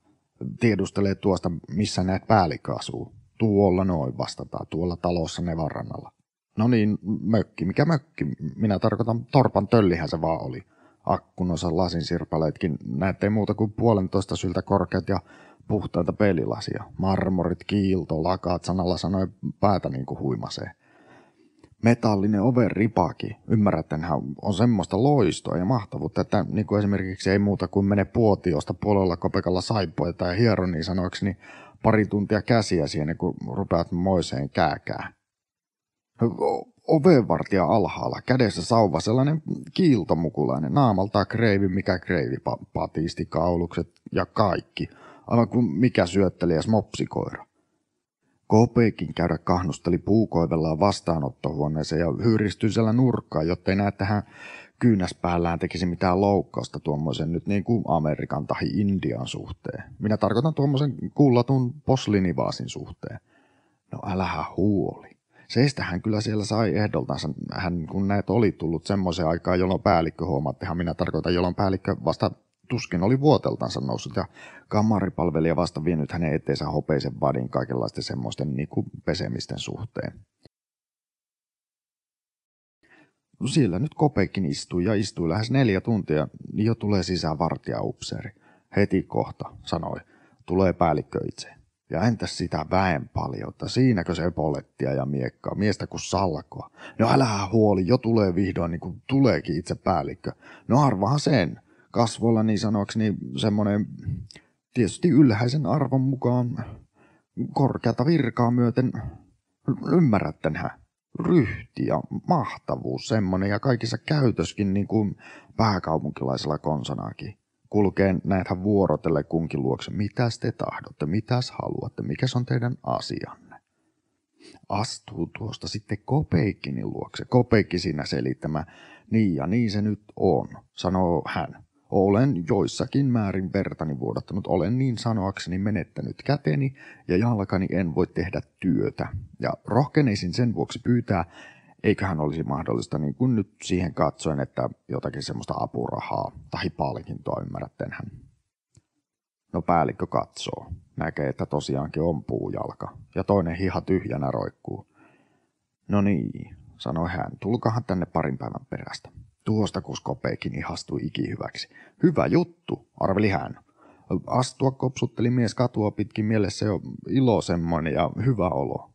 tiedustelee tuosta, missä näet päällikkö asuu. Tuolla noin vastataan, tuolla talossa ne varannalla. No niin, mökki. Mikä mökki? Minä tarkoitan, torpan töllihän se vaan oli. Akkunosa lasinsirpaleetkin näette muuta kuin puolentoista syltä korkeat ja puhtaita pelilasia. Marmorit, kiilto, lakaat sanalla sanoi päätä niin kuin huimaseen metallinen overripaki, hän on semmoista loistoa ja mahtavuutta, että niin kuin esimerkiksi ei muuta kuin mene puotiosta puolella kopekalla saippua tai hiero niin sanoiksi, niin pari tuntia käsiä siihen, kun rupeat moiseen kääkää. Ovenvartija alhaalla, kädessä sauva, sellainen kiiltomukulainen, naamalta kreivi, mikä kreivi, patisti, kaulukset ja kaikki. Aivan kuin mikä syöttelijäs mopsikoira. Kopeekin käydä kahnusteli puukoivellaan vastaanottohuoneeseen ja hyyristyi siellä nurkkaan, jotta ei näe tähän kyynäspäällään tekisi mitään loukkausta tuommoisen nyt niin kuin Amerikan tai Indian suhteen. Minä tarkoitan tuommoisen kullatun poslinivaasin suhteen. No älähän huoli. Seistähän kyllä siellä sai ehdoltansa, hän kun näet oli tullut semmoiseen aikaan, jolloin päällikkö huomaattehan, minä tarkoitan, jolloin päällikkö vasta tuskin oli vuoteltansa noussut ja kammaripalvelija vasta vienyt hänen eteensä hopeisen vadin kaikenlaisten semmoisten niin kuin pesemisten suhteen. No siellä nyt Kopekin istui ja istui lähes neljä tuntia, niin jo tulee sisään vartijaupseeri. Heti kohta, sanoi, tulee päällikkö itse. Ja entäs sitä väen paljota, siinäkö se polettia ja miekkaa, miestä kuin salkoa. No älä huoli, jo tulee vihdoin niin kuin tuleekin itse päällikkö. No arvahan sen, kasvolla niin sanoksi, niin semmoinen tietysti ylhäisen arvon mukaan korkeata virkaa myöten, ymmärrättenhän, ryhti ja mahtavuus semmoinen ja kaikissa käytöskin niin kuin pääkaupunkilaisella konsanaakin. Kulkee näitä vuorotelle kunkin luokse, mitäs te tahdotte, mitäs haluatte, mikä on teidän asianne. Astuu tuosta sitten Kopeikkinin luokse, Kopeikki siinä selittämä, niin ja niin se nyt on, sanoo hän. Olen joissakin määrin vertani vuodattanut, olen niin sanoakseni menettänyt käteni ja jalkani en voi tehdä työtä. Ja rohkeneisin sen vuoksi pyytää, eiköhän olisi mahdollista niin kuin nyt siihen katsoen, että jotakin semmoista apurahaa tai palkintoa ymmärrättenhän. No päällikkö katsoo, näkee, että tosiaankin on puujalka ja toinen hiha tyhjänä roikkuu. No niin, sanoi hän, tulkahan tänne parin päivän perästä. Tuosta kuskopeikin ihastui ikihyväksi. Hyvä juttu, arveli hän. Astua kopsutteli mies katua pitkin mielessä jo iloisemman ja hyvä olo.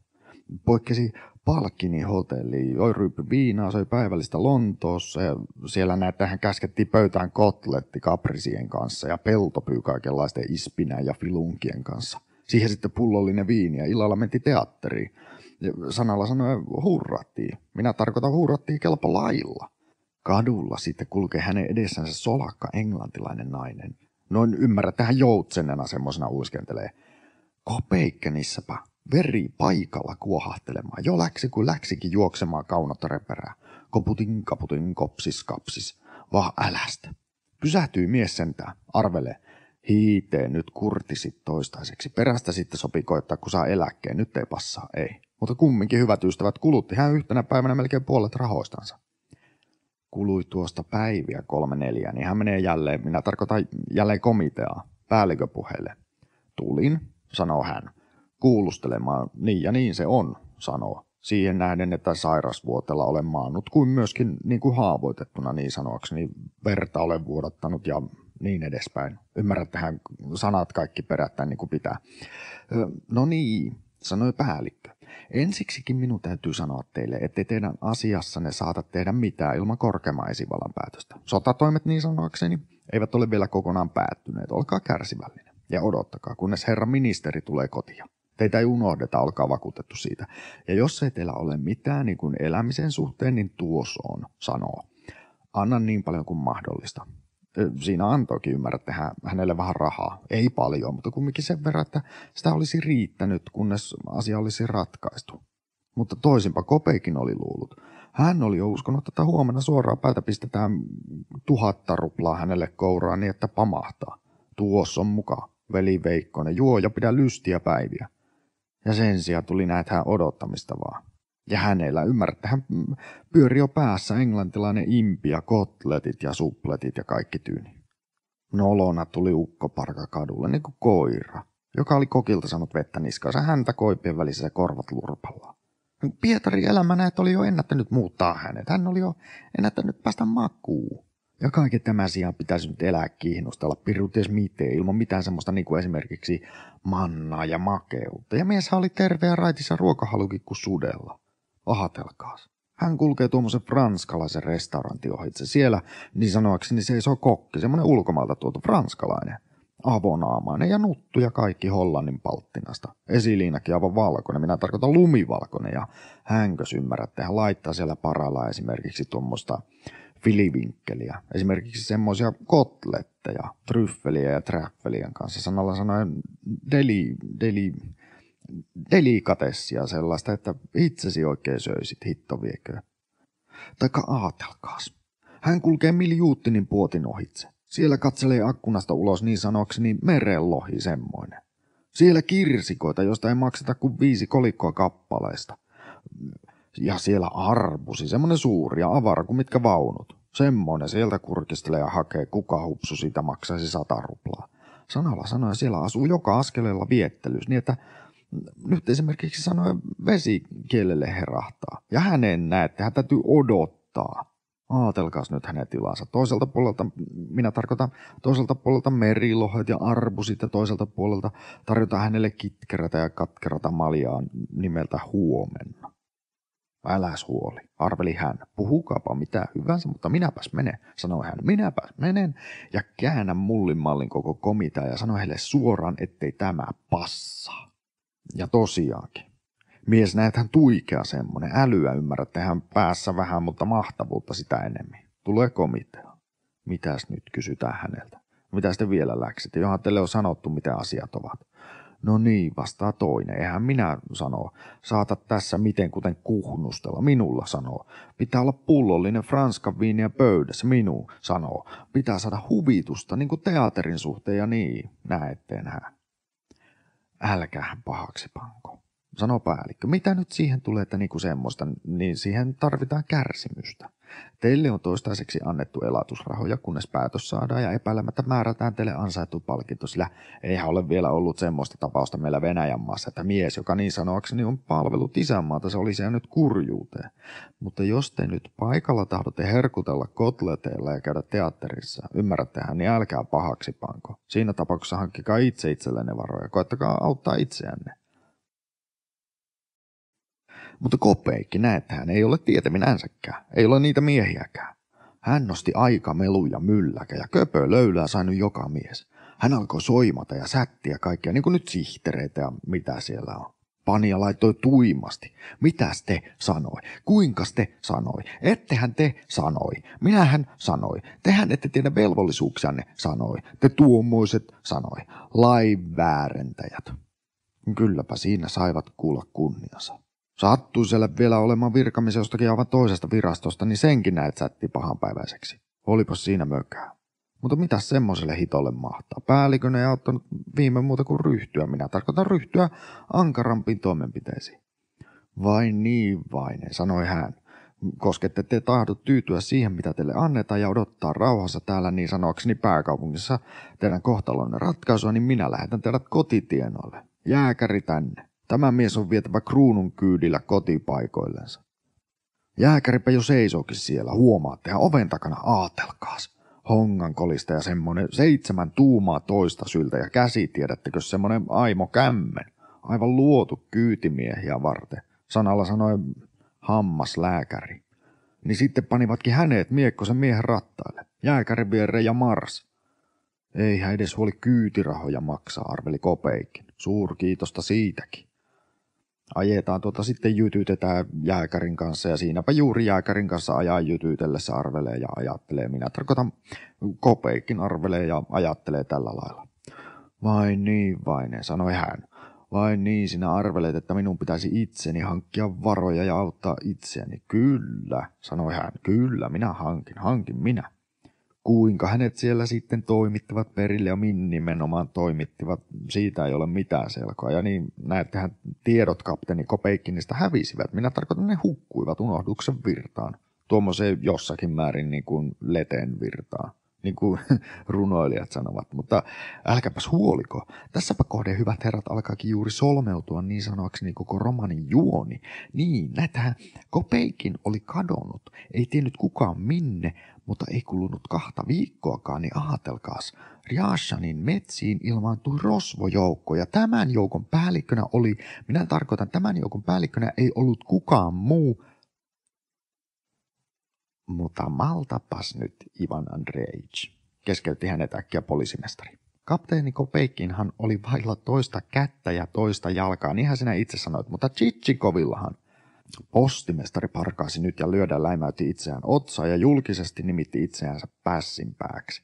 Poikkesi Palkkini hotelli, joi ryyppi viinaa, söi päivällistä Lontoossa ja siellä näittähän käskettiin pöytään kotletti kaprisien kanssa ja peltopyy kaikenlaisten ispinä ja filunkien kanssa. Siihen sitten pullollinen viini ja illalla menti teatteriin. sanalla sanoen hurrattiin. Minä tarkoitan hurrattiin kelpo lailla. Kadulla sitten kulkee hänen edessänsä solakka englantilainen nainen. Noin ymmärrä tähän joutsenena semmoisena uiskentelee. Kopeikkenissäpä, veri paikalla kuohahtelemaan. Jo läksi kuin läksikin juoksemaan kaunotta reperää. Koputin, kaputin, kopsis, kapsis. Vaan älästä. Pysähtyy mies sentään, arvele. Hiitee, nyt kurtisit toistaiseksi. Perästä sitten sopii koittaa, kun saa eläkkeen. Nyt ei passaa, ei. Mutta kumminkin hyvät ystävät kulutti hän yhtenä päivänä melkein puolet rahoistansa kului tuosta päiviä kolme neljä, niin hän menee jälleen, minä tarkoitan jälleen komiteaa, päälliköpuheelle. Tulin, sanoo hän, kuulustelemaan, niin ja niin se on, sanoo. Siihen nähden, että sairasvuotella olen maannut kuin myöskin niin kuin haavoitettuna niin sanoakseni, verta olen vuodattanut ja niin edespäin. Ymmärrättehän sanat kaikki perättäin niin kuin pitää. No niin, sanoi päällikkö Ensiksikin minun täytyy sanoa teille, ettei teidän asiassanne saata tehdä mitään ilman korkeamman esivallan päätöstä. Sotatoimet niin sanoakseni eivät ole vielä kokonaan päättyneet, olkaa kärsivällinen. Ja odottakaa, kunnes herra ministeri tulee kotia. Teitä ei unohdeta, olkaa vakuutettu siitä. Ja jos ei teillä ole mitään niin kuin elämisen suhteen, niin tuos on, sanoo. Anna niin paljon kuin mahdollista siinä antoikin ymmärrät tehdä hänelle vähän rahaa. Ei paljon, mutta kumminkin sen verran, että sitä olisi riittänyt, kunnes asia olisi ratkaistu. Mutta toisinpa Kopeikin oli luullut. Hän oli jo uskonut, että huomenna suoraan päältä pistetään tuhatta ruplaa hänelle kouraan niin, että pamahtaa. Tuossa on muka, veli Veikkonen, juo ja pidä lystiä päiviä. Ja sen sijaan tuli näitä odottamista vaan. Ja hänellä, ymmärrätte, hän pyöri jo päässä englantilainen impi ja kotletit ja supletit ja kaikki tyyni. Nolona tuli ukkoparka kadulle, niin kuin koira, joka oli kokilta saanut vettä niskaansa häntä koipien välissä ja korvat lurpalla. Pietari elämänä, näet oli jo ennättänyt muuttaa hänet. Hän oli jo ennättänyt päästä makuun. Ja kaiken tämän sijaan pitäisi nyt elää kiinnostella piruties miten, ilman mitään semmoista niin kuin esimerkiksi mannaa ja makeutta. Ja mies oli terve ja raitissa ruokahalukin kuin sudella. Ahatelkaas. Hän kulkee tuommoisen franskalaisen restaurantin ohitse. Siellä, niin sanoakseni, seisoo kokki, semmoinen ulkomaalta tuotu franskalainen. Avonaamainen ja nuttuja kaikki Hollannin palttinasta. Esiliinakin aivan valkoinen, minä tarkoitan lumivalkoinen. Ja hänkös ymmärrätte, hän laittaa siellä paralla esimerkiksi tuommoista filivinkkeliä. Esimerkiksi semmoisia kotletteja, tryffeliä ja träffelien kanssa. Sanalla sanoen deli, deli, delikatessia sellaista, että itsesi oikein söisit, hitto viekö. Taikka aatelkaas. Hän kulkee miljuuttinin puotin ohitse. Siellä katselee akkunasta ulos niin sanokseni niin merenlohi semmoinen. Siellä kirsikoita, josta ei makseta kuin viisi kolikkoa kappaleista. Ja siellä arbusi, semmoinen suuri ja avara kuin mitkä vaunut. Semmoinen sieltä kurkistelee ja hakee, kuka hupsu siitä maksaisi sata ruplaa. Sanalla sanoen siellä asuu joka askeleella viettelys, niin että nyt esimerkiksi sanoi vesi kielelle herahtaa. Ja hänen että hän täytyy odottaa. Aatelkaas nyt hänen tilansa. Toiselta puolelta, minä tarkoitan, toiselta puolelta merilohet ja arbusit ja toiselta puolelta tarjotaan hänelle kitkerätä ja katkerata maljaa nimeltä huomenna. Äläs huoli, arveli hän. Puhukaapa mitä hyvänsä, mutta minäpäs menen, sanoi hän. Minäpäs menen ja käännän mullin mallin koko komitea ja sanoi heille suoraan, ettei tämä passaa. Ja tosiaankin. Mies näet hän tuikea semmonen, älyä ymmärrätte tehän päässä vähän, mutta mahtavuutta sitä enemmän. Tulee komitea. Mitäs nyt kysytään häneltä? No, mitä sitten vielä läksit? Johan teille on sanottu, mitä asiat ovat. No niin, vastaa toinen. Eihän minä sano. Saata tässä miten kuten kuhnustella. Minulla sanoo. Pitää olla pullollinen franskan viiniä pöydässä. Minu sanoo. Pitää saada huvitusta, niin kuin teaterin suhteen ja niin. Näetteen hän älkähän pahaksi panko. Sano päällikkö, mitä nyt siihen tulee, että niinku semmoista, niin siihen tarvitaan kärsimystä. Teille on toistaiseksi annettu elatusrahoja, kunnes päätös saadaan ja epäilemättä määrätään teille ansaittu palkinto, sillä eihän ole vielä ollut semmoista tapausta meillä Venäjän maassa, että mies, joka niin sanoakseni on palvelut isänmaata, se olisi jäänyt kurjuuteen. Mutta jos te nyt paikalla tahdotte herkutella kotleteilla ja käydä teatterissa, ymmärrättehän, niin älkää pahaksi panko. Siinä tapauksessa hankkikaa itse itsellenne varoja, koettakaa auttaa itseänne mutta kopeikki näethän ei ole tietäminänsäkään, ei ole niitä miehiäkään. Hän nosti aika meluja mylläkä ja köpö löylää saanut joka mies. Hän alkoi soimata ja sättiä kaikkia, niin kuin nyt sihtereitä ja mitä siellä on. Pania laittoi tuimasti. Mitäs te sanoi? Kuinka te sanoi? Ettehän te sanoi. Minähän sanoi. Tehän ette tiedä velvollisuuksianne sanoi. Te tuommoiset sanoi. väärentäjät. Kylläpä siinä saivat kuulla kunniansa sattui siellä vielä olemaan virkamies jostakin aivan toisesta virastosta, niin senkin näet sätti pahanpäiväiseksi. Olipas siinä mökää. Mutta mitä semmoiselle hitolle mahtaa? Päällikön ei auttanut viime muuta kuin ryhtyä. Minä tarkoitan ryhtyä ankarampiin toimenpiteisiin. Vai niin, vain, sanoi hän. Koskette te tahdot tyytyä siihen, mitä teille annetaan ja odottaa rauhassa täällä niin sanokseni pääkaupungissa teidän kohtalonne ratkaisua, niin minä lähetän teidät kotitienoille. Jääkäri tänne. Tämä mies on vietävä kruunun kyydillä kotipaikoillensa. Jääkäripä jo seisookin siellä, huomaatte, ja oven takana aatelkaas. Hongan kolista ja semmonen seitsemän tuumaa toista syltä ja käsi, tiedättekö, semmonen Aimo Kämmen. Aivan luotu kyytimiehiä varten. Sanalla sanoi hammaslääkäri. Niin sitten panivatkin hänet miekkosen miehen rattaille. Jääkäri viereen ja mars. Eihän edes huoli kyytirahoja maksaa, arveli Kopeikin. Suurkiitosta siitäkin ajetaan tuota sitten jytytetään jääkärin kanssa ja siinäpä juuri jääkärin kanssa ajaa jytytellessä arvelee ja ajattelee. Minä tarkoitan, kopeikin arvelee ja ajattelee tällä lailla. Vain niin, vain, sanoi hän. Vain niin, sinä arvelet, että minun pitäisi itseni hankkia varoja ja auttaa itseäni. Kyllä, sanoi hän. Kyllä, minä hankin, hankin minä kuinka hänet siellä sitten toimittivat perille ja minne nimenomaan toimittivat, siitä ei ole mitään selkoa. Ja niin näettehän tiedot kapteeni Kopeikkinista hävisivät. Minä tarkoitan, ne hukkuivat unohduksen virtaan. Tuommoiseen jossakin määrin niin kuin leten virtaan niin kuin runoilijat sanovat, mutta älkääpäs huoliko. Tässäpä kohde hyvät herrat alkaakin juuri solmeutua niin sanoakseni niin koko romanin juoni. Niin, näitähän Kopeikin oli kadonnut, ei tiennyt kukaan minne, mutta ei kulunut kahta viikkoakaan, niin ahatelkaas, Riashanin metsiin ilmaantui rosvojoukko, ja tämän joukon päällikkönä oli, minä tarkoitan, tämän joukon päällikkönä ei ollut kukaan muu, mutta maltapas nyt Ivan Andreich, keskeytti hänet äkkiä poliisimestari. Kapteeni Kopeikinhan oli vailla toista kättä ja toista jalkaa, niinhän sinä itse sanoit, mutta Chichikovillahan Postimestari parkaisi nyt ja lyödä läimäytti itseään otsaa ja julkisesti nimitti itseänsä pässinpääksi.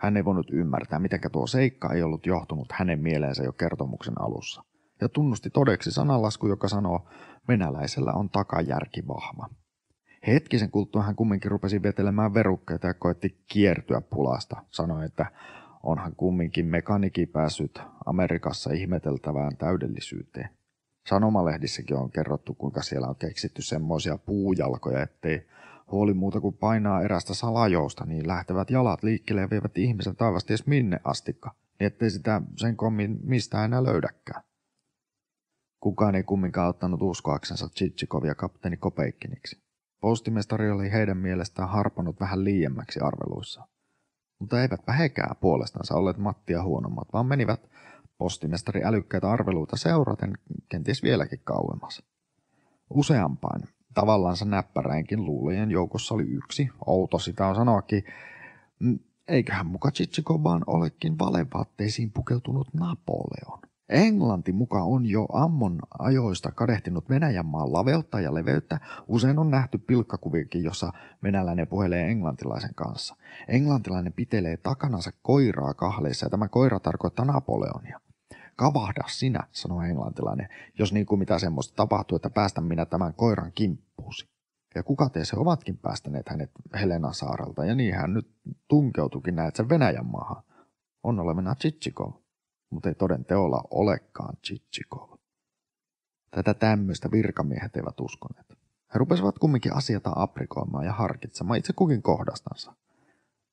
Hän ei voinut ymmärtää, mitenkä tuo seikka ei ollut johtunut hänen mieleensä jo kertomuksen alussa, ja tunnusti todeksi sananlasku, joka sanoo, venäläisellä on takajärki vahva. Hetkisen kulttuun hän kumminkin rupesi vetelemään verukkeita ja koetti kiertyä pulasta, sanoi, että onhan kumminkin mekaniki päässyt Amerikassa ihmeteltävään täydellisyyteen. Sanomalehdissäkin on kerrottu, kuinka siellä on keksitty semmoisia puujalkoja, ettei huoli muuta kuin painaa erästä salajousta, niin lähtevät jalat liikkeelle ja vievät ihmisen taivasti edes minne astikka, niin ettei sitä sen kommin mistään enää löydäkään. Kukaan ei kumminkaan ottanut uskoaksensa Chichikovia kapteeni Kopeikkiniksi. Postimestari oli heidän mielestään harpanut vähän liiemmäksi arveluissa. Mutta eivätpä hekään puolestansa olleet Mattia huonommat, vaan menivät postimestari älykkäitä arveluita seuraten kenties vieläkin kauemmas. Useampain, tavallaansa näppäräinkin luulojen joukossa oli yksi, outo sitä on sanoakin, mm, eiköhän muka Chichiko vaan olekin valevaatteisiin pukeutunut Napoleon. Englanti muka on jo ammon ajoista kadehtinut Venäjän maan laveutta ja leveyttä. Usein on nähty pilkkakuviakin, jossa venäläinen puhelee englantilaisen kanssa. Englantilainen pitelee takanansa koiraa kahleissa ja tämä koira tarkoittaa Napoleonia. Kavahda sinä, sanoi englantilainen, jos niin kuin mitä semmoista tapahtuu, että päästän minä tämän koiran kimppuusi. Ja kuka se ovatkin päästäneet hänet Helena saarelta, ja niin hän nyt tunkeutukin näet sen Venäjän maahan. On olemena Chichikov, mutta ei toden teolla olekaan Chichikov. Tätä tämmöistä virkamiehet eivät uskoneet. He rupesivat kumminkin asiata aprikoimaan ja harkitsemaan itse kukin kohdastansa.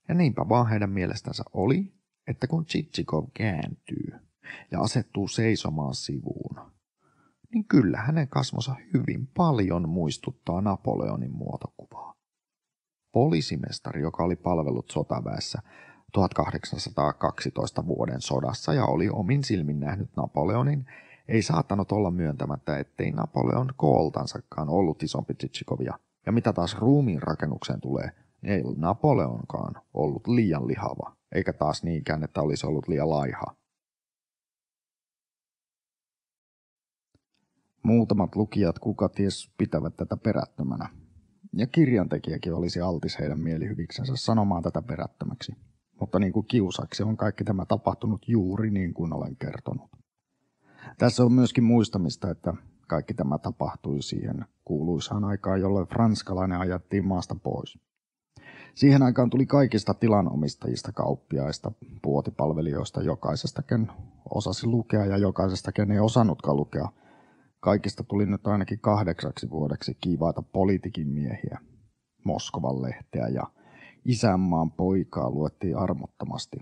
Ja niinpä vaan heidän mielestänsä oli, että kun Chichikov kääntyy, ja asettuu seisomaan sivuun, niin kyllä hänen kasvonsa hyvin paljon muistuttaa Napoleonin muotokuvaa. Poliisimestari, joka oli palvellut sotaväessä 1812 vuoden sodassa ja oli omin silmin nähnyt Napoleonin, ei saattanut olla myöntämättä, ettei Napoleon kooltansakaan ollut isompi Tsitsikovia. Ja mitä taas ruumiin rakennukseen tulee, ei Napoleonkaan ollut liian lihava, eikä taas niinkään, että olisi ollut liian laiha. Muutamat lukijat, kuka ties, pitävät tätä perättömänä. Ja kirjantekijäkin olisi altis heidän mielihyviksensä sanomaan tätä perättömäksi. Mutta niin kuin kiusaksi on kaikki tämä tapahtunut juuri niin kuin olen kertonut. Tässä on myöskin muistamista, että kaikki tämä tapahtui siihen kuuluisaan aikaan, jolloin franskalainen ajattiin maasta pois. Siihen aikaan tuli kaikista tilanomistajista, kauppiaista, puotipalvelijoista, jokaisesta ken osasi lukea ja jokaisesta ken ei osannutkaan lukea – Kaikista tuli nyt ainakin kahdeksaksi vuodeksi kiivaita poliitikin miehiä, Moskovan lehteä ja isänmaan poikaa luettiin armottomasti.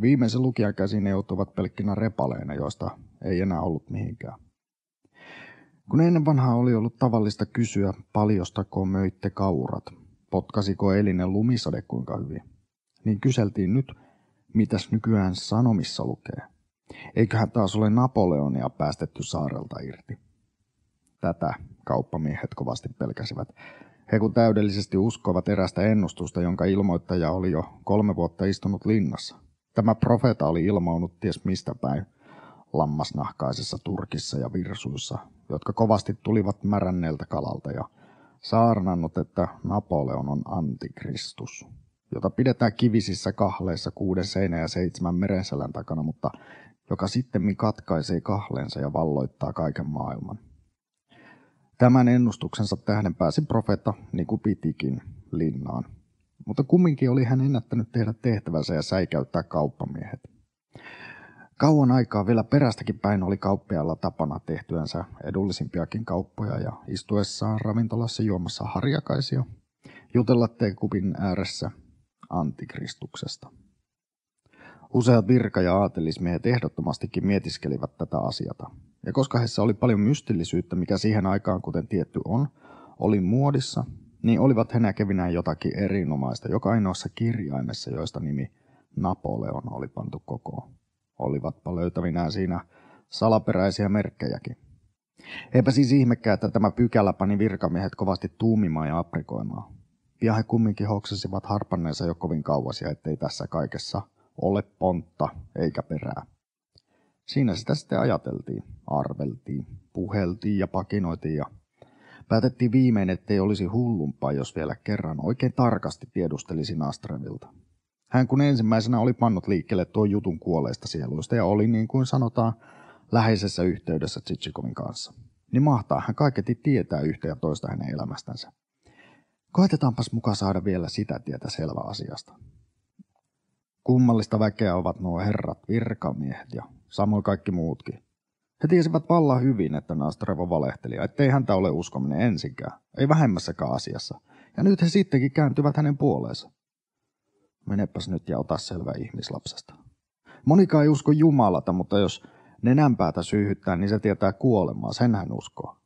Viimeisen lukijan käsin ne joutuivat pelkkinä repaleina, joista ei enää ollut mihinkään. Kun ennen vanhaa oli ollut tavallista kysyä, paljostako möitte kaurat, potkasiko elinen lumisade kuinka hyvin, niin kyseltiin nyt, mitäs nykyään sanomissa lukee. Eiköhän taas ole Napoleonia päästetty saarelta irti. Tätä kauppamiehet kovasti pelkäsivät. He kun täydellisesti uskoivat erästä ennustusta, jonka ilmoittaja oli jo kolme vuotta istunut linnassa. Tämä profeeta oli ilmaunut ties mistä päin lammasnahkaisessa turkissa ja virsuissa, jotka kovasti tulivat märänneeltä kalalta ja saarnannut, että Napoleon on antikristus, jota pidetään kivisissä kahleissa kuuden seinä ja seitsemän merenselän takana, mutta joka sitten katkaisee kahleensa ja valloittaa kaiken maailman. Tämän ennustuksensa tähden pääsi profeetta, niin kuin pitikin, linnaan. Mutta kumminkin oli hän ennättänyt tehdä tehtävänsä ja säikäyttää kauppamiehet. Kauan aikaa vielä perästäkin päin oli kauppiailla tapana tehtyänsä edullisimpiakin kauppoja ja istuessaan ravintolassa juomassa harjakaisia, jutella teekupin ääressä antikristuksesta. Useat virka- ja aatelismiehet ehdottomastikin mietiskelivät tätä asiata, ja koska heissä oli paljon mystillisyyttä, mikä siihen aikaan, kuten tietty on, oli muodissa, niin olivat he näkevinään jotakin erinomaista joka ainoassa kirjaimessa, joista nimi Napoleon oli pantu kokoon. Olivatpa löytävinään siinä salaperäisiä merkkejäkin. Eipä siis ihmekään, että tämä pykälä pani virkamiehet kovasti tuumimaan ja aprikoimaan. Pian he kumminkin hoksasivat harpanneensa jo kovin kauas ja ettei tässä kaikessa ole pontta eikä perää siinä sitä sitten ajateltiin, arveltiin, puheltiin ja pakinoitiin ja päätettiin viimein, ettei olisi hullumpaa, jos vielä kerran oikein tarkasti tiedustelisin Astrenilta. Hän kun ensimmäisenä oli pannut liikkeelle tuon jutun kuolleista sieluista ja oli niin kuin sanotaan läheisessä yhteydessä Tsitsikovin kanssa, niin mahtaa hän kaiketi tietää yhtä ja toista hänen elämästänsä. Koetetaanpas mukaan saada vielä sitä tietä selvä asiasta. Kummallista väkeä ovat nuo herrat virkamiehet ja samoin kaikki muutkin. He tiesivät vallan hyvin, että Nastreva valehteli, ettei häntä ole uskominen ensinkään, ei vähemmässäkään asiassa. Ja nyt he sittenkin kääntyvät hänen puoleensa. Menepäs nyt ja ota selvä ihmislapsesta. Monika ei usko Jumalata, mutta jos nenänpäätä syyhyttää, niin se tietää kuolemaa, sen hän uskoo.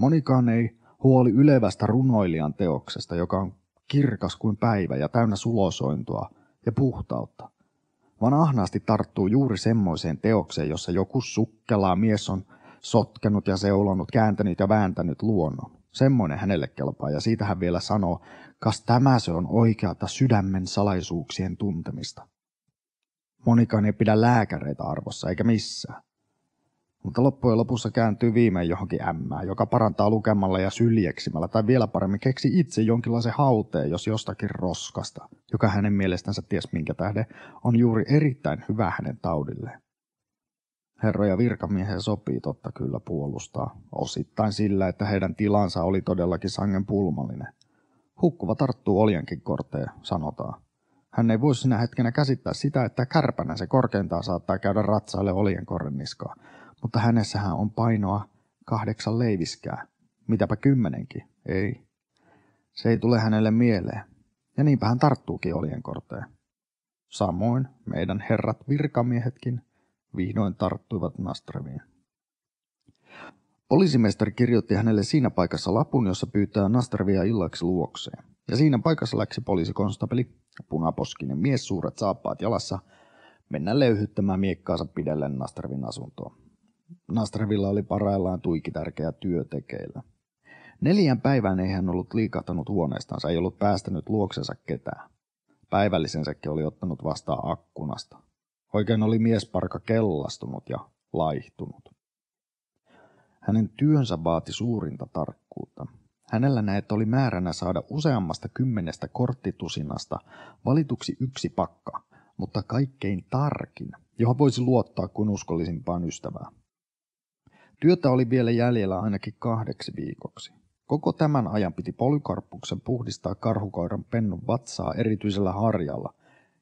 Monikaan ei huoli ylevästä runoilijan teoksesta, joka on kirkas kuin päivä ja täynnä sulosointoa ja puhtautta vaan ahnaasti tarttuu juuri semmoiseen teokseen, jossa joku sukkelaa mies on sotkenut ja seulonut, kääntänyt ja vääntänyt luonnon. Semmoinen hänelle kelpaa ja siitä hän vielä sanoo, kas tämä se on oikeata sydämen salaisuuksien tuntemista. Monikaan ei pidä lääkäreitä arvossa eikä missään mutta loppujen lopussa kääntyy viimein johonkin ämmään, joka parantaa lukemalla ja syljeksimällä tai vielä paremmin keksi itse jonkinlaisen hauteen, jos jostakin roskasta, joka hänen mielestänsä ties minkä tähden on juuri erittäin hyvä hänen taudilleen. Herroja virkamiehen sopii totta kyllä puolustaa, osittain sillä, että heidän tilansa oli todellakin sangen pulmallinen. Hukkuva tarttuu oljenkin korteen, sanotaan. Hän ei voi sinä hetkenä käsittää sitä, että kärpänä se korkeintaan saattaa käydä ratsaille korren niskaa – mutta hänessähän on painoa kahdeksan leiviskää. Mitäpä kymmenenkin, ei. Se ei tule hänelle mieleen. Ja niinpä hän tarttuukin korteen. Samoin meidän herrat virkamiehetkin vihdoin tarttuivat Nastreviin. Poliisimestari kirjoitti hänelle siinä paikassa lapun, jossa pyytää Nastrevia illaksi luokseen. Ja siinä paikassa läksi poliisikonstapeli, punaposkinen mies, suuret saappaat jalassa, mennä löyhyttämään miekkaansa pidellen Nastrevin asuntoon. Nastrevilla oli parhaillaan tuiki tärkeä työ tekeillä. Neljän päivän ei hän ollut liikahtanut huoneistansa, ei ollut päästänyt luoksensa ketään. Päivällisensäkin oli ottanut vastaan akkunasta. Oikein oli miesparka kellastunut ja laihtunut. Hänen työnsä vaati suurinta tarkkuutta. Hänellä näet oli määränä saada useammasta kymmenestä korttitusinasta valituksi yksi pakka, mutta kaikkein tarkin, johon voisi luottaa kuin uskollisimpaan ystävään. Työtä oli vielä jäljellä ainakin kahdeksi viikoksi. Koko tämän ajan piti polykarppuksen puhdistaa karhukoiran pennun vatsaa erityisellä harjalla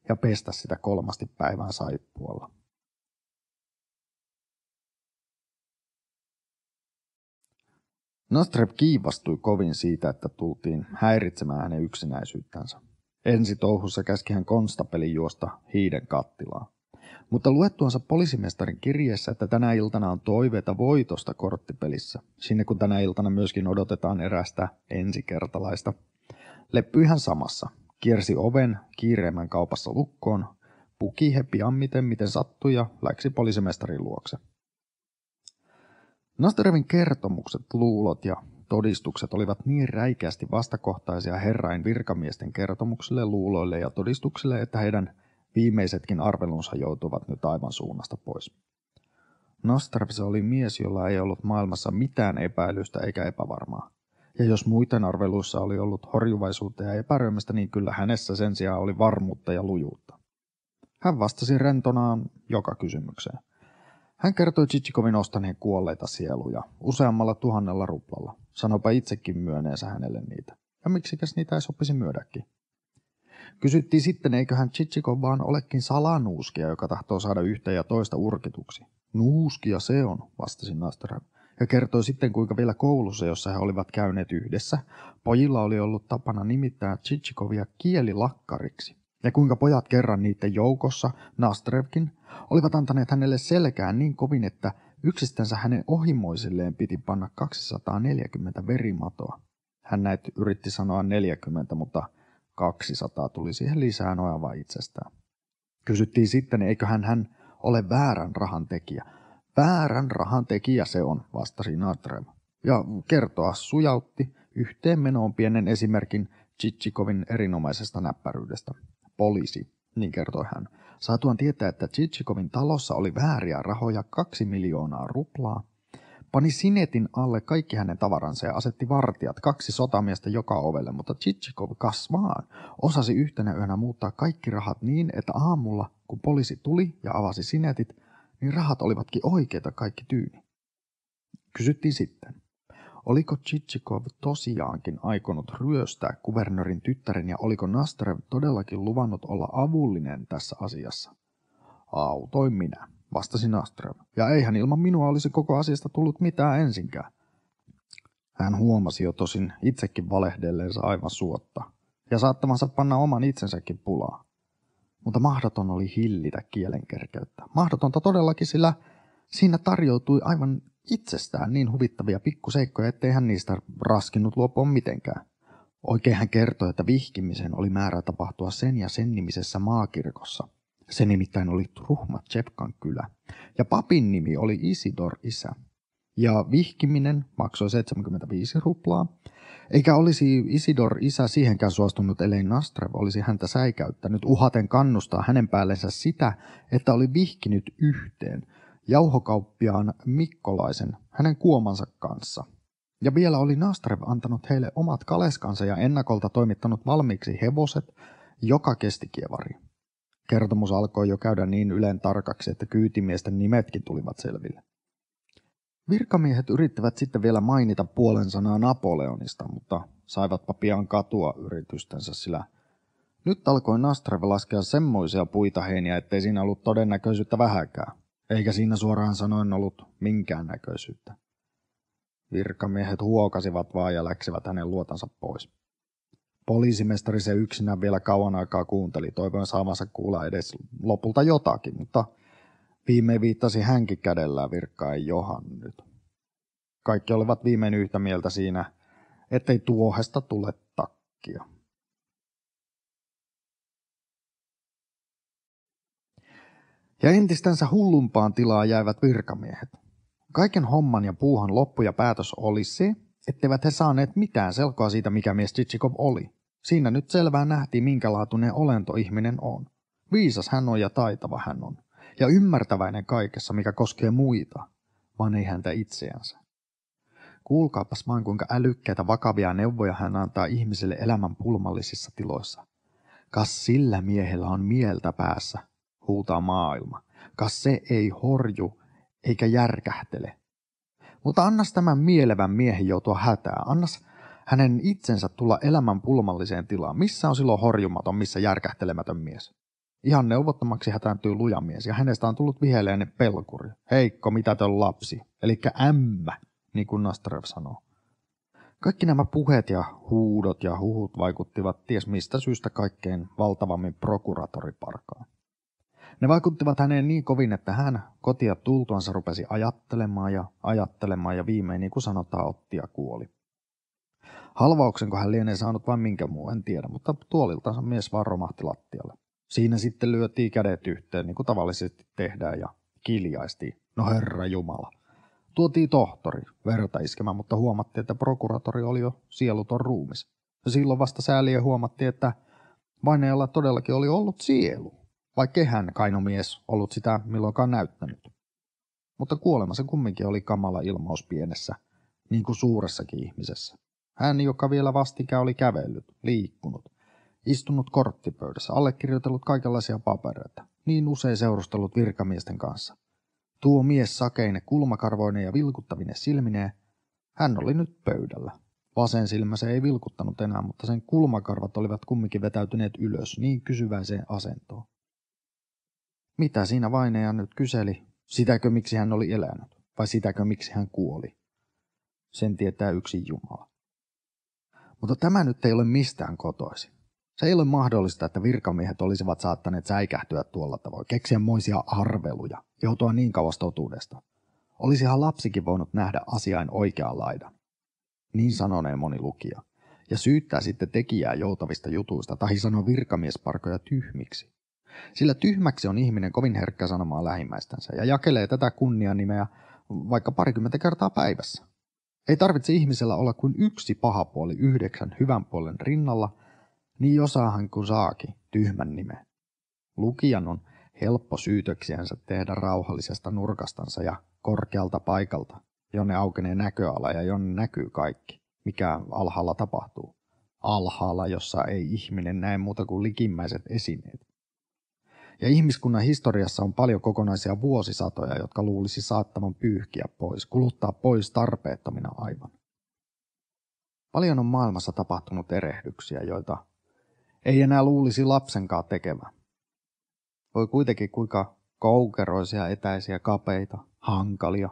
ja pestä sitä kolmasti päivän saippualla. Nastreb kiivastui kovin siitä, että tultiin häiritsemään hänen yksinäisyyttänsä. Ensi touhussa käski hän konstapelin juosta hiiden kattilaan. Mutta luettuansa poliisimestarin kirjeessä, että tänä iltana on toiveita voitosta korttipelissä, sinne kun tänä iltana myöskin odotetaan erästä ensikertalaista. Leppy ihan samassa. Kiersi oven kiireemmän kaupassa lukkoon, puki he miten miten sattui ja läksi poliisimestarin luokse. Nasterevin kertomukset, luulot ja todistukset olivat niin räikeästi vastakohtaisia herrain virkamiesten kertomuksille, luuloille ja todistuksille, että heidän Viimeisetkin arvelunsa joutuvat nyt aivan suunnasta pois. Nostarvis oli mies, jolla ei ollut maailmassa mitään epäilystä eikä epävarmaa. Ja jos muiden arveluissa oli ollut horjuvaisuutta ja epäröimistä, niin kyllä hänessä sen sijaan oli varmuutta ja lujuutta. Hän vastasi rentonaan joka kysymykseen. Hän kertoi Chichikovin ostaneen kuolleita sieluja useammalla tuhannella ruplalla. Sanopa itsekin myöneensä hänelle niitä. Ja miksikäs niitä ei sopisi myödäkin? Kysyttiin sitten, eiköhän Chichiko vaan olekin salanuuskia, joka tahtoo saada yhtä ja toista urkituksi. Nuuskia se on, vastasi Nasterham. Ja kertoi sitten, kuinka vielä koulussa, jossa he olivat käyneet yhdessä, pojilla oli ollut tapana nimittää Chichikovia kielilakkariksi. Ja kuinka pojat kerran niiden joukossa, Nastrevkin, olivat antaneet hänelle selkään niin kovin, että yksistänsä hänen ohimoisilleen piti panna 240 verimatoa. Hän näet yritti sanoa 40, mutta 200 tuli siihen lisää noja vaan itsestään. Kysyttiin sitten, eiköhän hän ole väärän rahan tekijä. Väärän rahan tekijä se on, vastasi Natrem. Ja kertoa sujautti menoon pienen esimerkin Chichikovin erinomaisesta näppäryydestä. Poliisi, niin kertoi hän. Saatuan tietää, että Chichikovin talossa oli vääriä rahoja kaksi miljoonaa ruplaa, pani sinetin alle kaikki hänen tavaransa ja asetti vartijat, kaksi sotamiestä joka ovelle, mutta Chichikov kasvaan osasi yhtenä yönä muuttaa kaikki rahat niin, että aamulla, kun poliisi tuli ja avasi sinetit, niin rahat olivatkin oikeita kaikki tyyni. Kysyttiin sitten, oliko Chichikov tosiaankin aikonut ryöstää kuvernörin tyttären ja oliko Nastarev todellakin luvannut olla avullinen tässä asiassa? Autoin minä vastasi Naström. Ja eihän ilman minua olisi koko asiasta tullut mitään ensinkään. Hän huomasi jo tosin itsekin valehdelleensa aivan suotta, ja saattamansa panna oman itsensäkin pulaa. Mutta mahdoton oli hillitä kielenkerkeyttä. Mahdotonta todellakin, sillä siinä tarjoutui aivan itsestään niin huvittavia pikkuseikkoja, ettei hän niistä raskinnut luopua mitenkään. Oikein hän kertoi, että vihkimisen oli määrä tapahtua sen ja sen nimisessä maakirkossa, se nimittäin oli Truhma Tsepkan kylä. Ja papin nimi oli Isidor isä. Ja vihkiminen maksoi 75 ruplaa. Eikä olisi Isidor isä siihenkään suostunut, ellei Nastrev olisi häntä säikäyttänyt uhaten kannustaa hänen päällensä sitä, että oli vihkinyt yhteen jauhokauppiaan Mikkolaisen hänen kuomansa kanssa. Ja vielä oli Nastrev antanut heille omat kaleskansa ja ennakolta toimittanut valmiiksi hevoset, joka kesti kievariin. Kertomus alkoi jo käydä niin ylen tarkaksi, että kyytimiesten nimetkin tulivat selville. Virkamiehet yrittivät sitten vielä mainita puolen sanaa Napoleonista, mutta saivatpa pian katua yritystensä, sillä nyt alkoi Nastrev laskea semmoisia puita heiniä, ettei siinä ollut todennäköisyyttä vähäkään, eikä siinä suoraan sanoen ollut näköisyyttä. Virkamiehet huokasivat vaan ja läksivät hänen luotansa pois poliisimestari se yksinään vielä kauan aikaa kuunteli, Toivon saamansa kuulla edes lopulta jotakin, mutta viime viittasi hänkin kädellään virkkaen Johan nyt. Kaikki olivat viimein yhtä mieltä siinä, ettei tuohesta tule takkia. Ja entistänsä hullumpaan tilaa jäivät virkamiehet. Kaiken homman ja puuhan loppu ja päätös oli se, etteivät he saaneet mitään selkoa siitä, mikä mies Chichikov oli. Siinä nyt selvää nähtiin, minkälaatuinen olento ihminen on. Viisas hän on ja taitava hän on. Ja ymmärtäväinen kaikessa, mikä koskee muita, vaan ei häntä itseänsä. Kuulkaapas vain, kuinka älykkäitä vakavia neuvoja hän antaa ihmiselle elämän pulmallisissa tiloissa. Kas sillä miehellä on mieltä päässä, huutaa maailma. Kas se ei horju eikä järkähtele. Mutta annas tämän mielevän miehen joutua hätää. Annas hänen itsensä tulla elämän pulmalliseen tilaan, missä on silloin horjumaton, missä järkähtelemätön mies. Ihan neuvottomaksi hätääntyy lujamies ja hänestä on tullut viheleinen pelkuri, heikko mitätön lapsi, eli ämmä, niin kuin Nastrev sanoo. Kaikki nämä puheet ja huudot ja huhut vaikuttivat ties mistä syystä kaikkein valtavammin prokuratoriparkaan. Ne vaikuttivat häneen niin kovin, että hän kotia tultuansa rupesi ajattelemaan ja ajattelemaan ja viimein, niin kuin sanotaan, otti ja kuoli. Halvauksen, kun hän lienee saanut vai minkä muu, en tiedä, mutta tuolilta mies vaan romahti lattialle. Siinä sitten lyötiin kädet yhteen, niin kuin tavallisesti tehdään, ja kiljaistiin. No herra Jumala. Tuotiin tohtori verta iskemään, mutta huomattiin, että prokuratori oli jo sieluton ruumis. Ja silloin vasta sääliä huomattiin, että vainajalla todellakin oli ollut sielu, vaikka hän kainomies ollut sitä milloinkaan näyttänyt. Mutta se kumminkin oli kamala ilmaus pienessä, niin kuin suuressakin ihmisessä. Hän, joka vielä vastikään oli kävellyt, liikkunut, istunut korttipöydässä, allekirjoitellut kaikenlaisia papereita, niin usein seurustellut virkamiesten kanssa. Tuo mies sakeine kulmakarvoine ja vilkuttavine silmineen, hän oli nyt pöydällä. Vasen silmä se ei vilkuttanut enää, mutta sen kulmakarvat olivat kumminkin vetäytyneet ylös niin kysyväiseen asentoon. Mitä siinä vaineja nyt kyseli? Sitäkö miksi hän oli elänyt? Vai sitäkö miksi hän kuoli? Sen tietää yksi Jumala. Mutta tämä nyt ei ole mistään kotoisin. Se ei ole mahdollista, että virkamiehet olisivat saattaneet säikähtyä tuolla tavoin, keksiä moisia arveluja, joutua niin kauas totuudesta. Olisihan lapsikin voinut nähdä asiain oikean laidan. Niin sanoneen moni lukija. Ja syyttää sitten tekijää joutavista jutuista tai sanoo virkamiesparkoja tyhmiksi. Sillä tyhmäksi on ihminen kovin herkkä sanomaan lähimmäistänsä ja jakelee tätä kunnianimeä vaikka parikymmentä kertaa päivässä. Ei tarvitse ihmisellä olla kuin yksi paha puoli yhdeksän hyvän puolen rinnalla, niin osaahan kuin saakin tyhmän nimen. Lukijan on helppo syytöksiänsä tehdä rauhallisesta nurkastansa ja korkealta paikalta, jonne aukenee näköala ja jonne näkyy kaikki, mikä alhaalla tapahtuu. Alhaalla, jossa ei ihminen näe muuta kuin likimmäiset esineet ja ihmiskunnan historiassa on paljon kokonaisia vuosisatoja, jotka luulisi saattavan pyyhkiä pois, kuluttaa pois tarpeettomina aivan. Paljon on maailmassa tapahtunut erehdyksiä, joita ei enää luulisi lapsenkaan tekevän. Voi kuitenkin kuinka koukeroisia, etäisiä, kapeita, hankalia,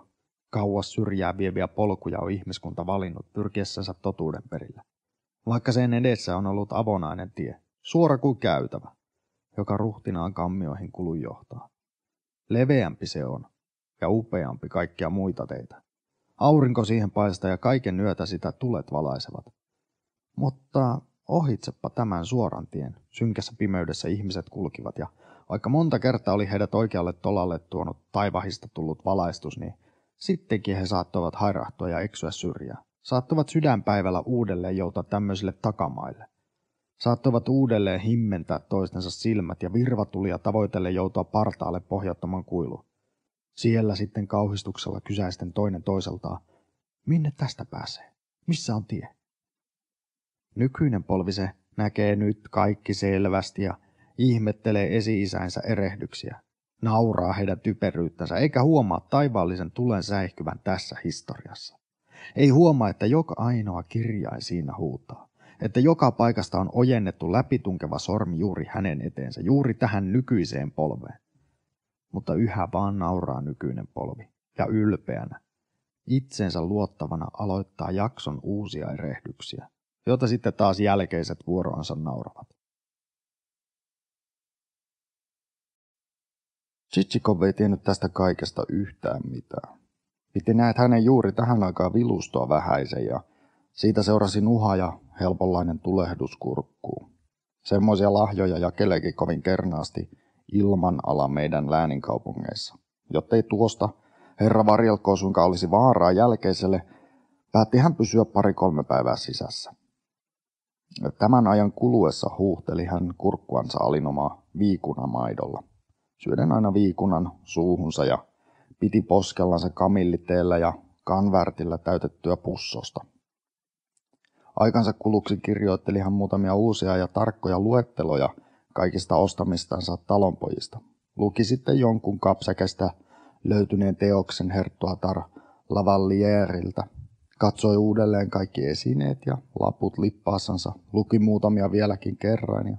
kauas syrjää vieviä polkuja on ihmiskunta valinnut pyrkiessänsä totuuden perille. Vaikka sen edessä on ollut avonainen tie, suora kuin käytävä, joka ruhtinaan kammioihin kulun johtaa. Leveämpi se on ja upeampi kaikkia muita teitä. Aurinko siihen paistaa ja kaiken yötä sitä tulet valaisevat. Mutta ohitsepa tämän suoran tien. Synkässä pimeydessä ihmiset kulkivat ja vaikka monta kertaa oli heidät oikealle tolalle tuonut taivahista tullut valaistus, niin sittenkin he saattoivat hairahtua ja eksyä syrjään. Saattoivat sydänpäivällä uudelleen joutua tämmöisille takamaille saattoivat uudelleen himmentää toistensa silmät ja virvatulia tavoitelle joutua partaalle pohjattoman kuilu. Siellä sitten kauhistuksella kysäisten toinen toiseltaan, minne tästä pääsee? Missä on tie? Nykyinen polvi se näkee nyt kaikki selvästi ja ihmettelee esi-isänsä erehdyksiä, nauraa heidän typeryyttänsä eikä huomaa taivaallisen tulen säihkyvän tässä historiassa. Ei huomaa, että joka ainoa kirjain siinä huutaa että joka paikasta on ojennettu läpitunkeva sormi juuri hänen eteensä, juuri tähän nykyiseen polveen. Mutta yhä vaan nauraa nykyinen polvi, ja ylpeänä, itsensä luottavana aloittaa jakson uusia erehdyksiä, jota sitten taas jälkeiset vuoroansa nauravat. Chichikov ei tiennyt tästä kaikesta yhtään mitään. Piti näet hänen juuri tähän aikaan vilustoa vähäisen ja siitä seurasi nuha ja Helpollainen tulehdus kurkkuu. Semmoisia lahjoja jakeleekin kovin kernaasti ilman ala meidän lääninkaupungeissa. Jottei tuosta herra varjelkoon suinkaan olisi vaaraa jälkeiselle, päätti hän pysyä pari-kolme päivää sisässä. Tämän ajan kuluessa huuhteli hän kurkkuansa alinomaa viikunamaidolla. Syöden aina viikunan suuhunsa ja piti poskellansa kamilliteellä ja kanvärtillä täytettyä pussosta. Aikansa kuluksi kirjoitteli hän muutamia uusia ja tarkkoja luetteloja kaikista ostamistansa talonpojista. Luki sitten jonkun kapsäkästä löytyneen teoksen herttuatar Lavallieriltä. Katsoi uudelleen kaikki esineet ja laput lippaassansa, luki muutamia vieläkin kerran ja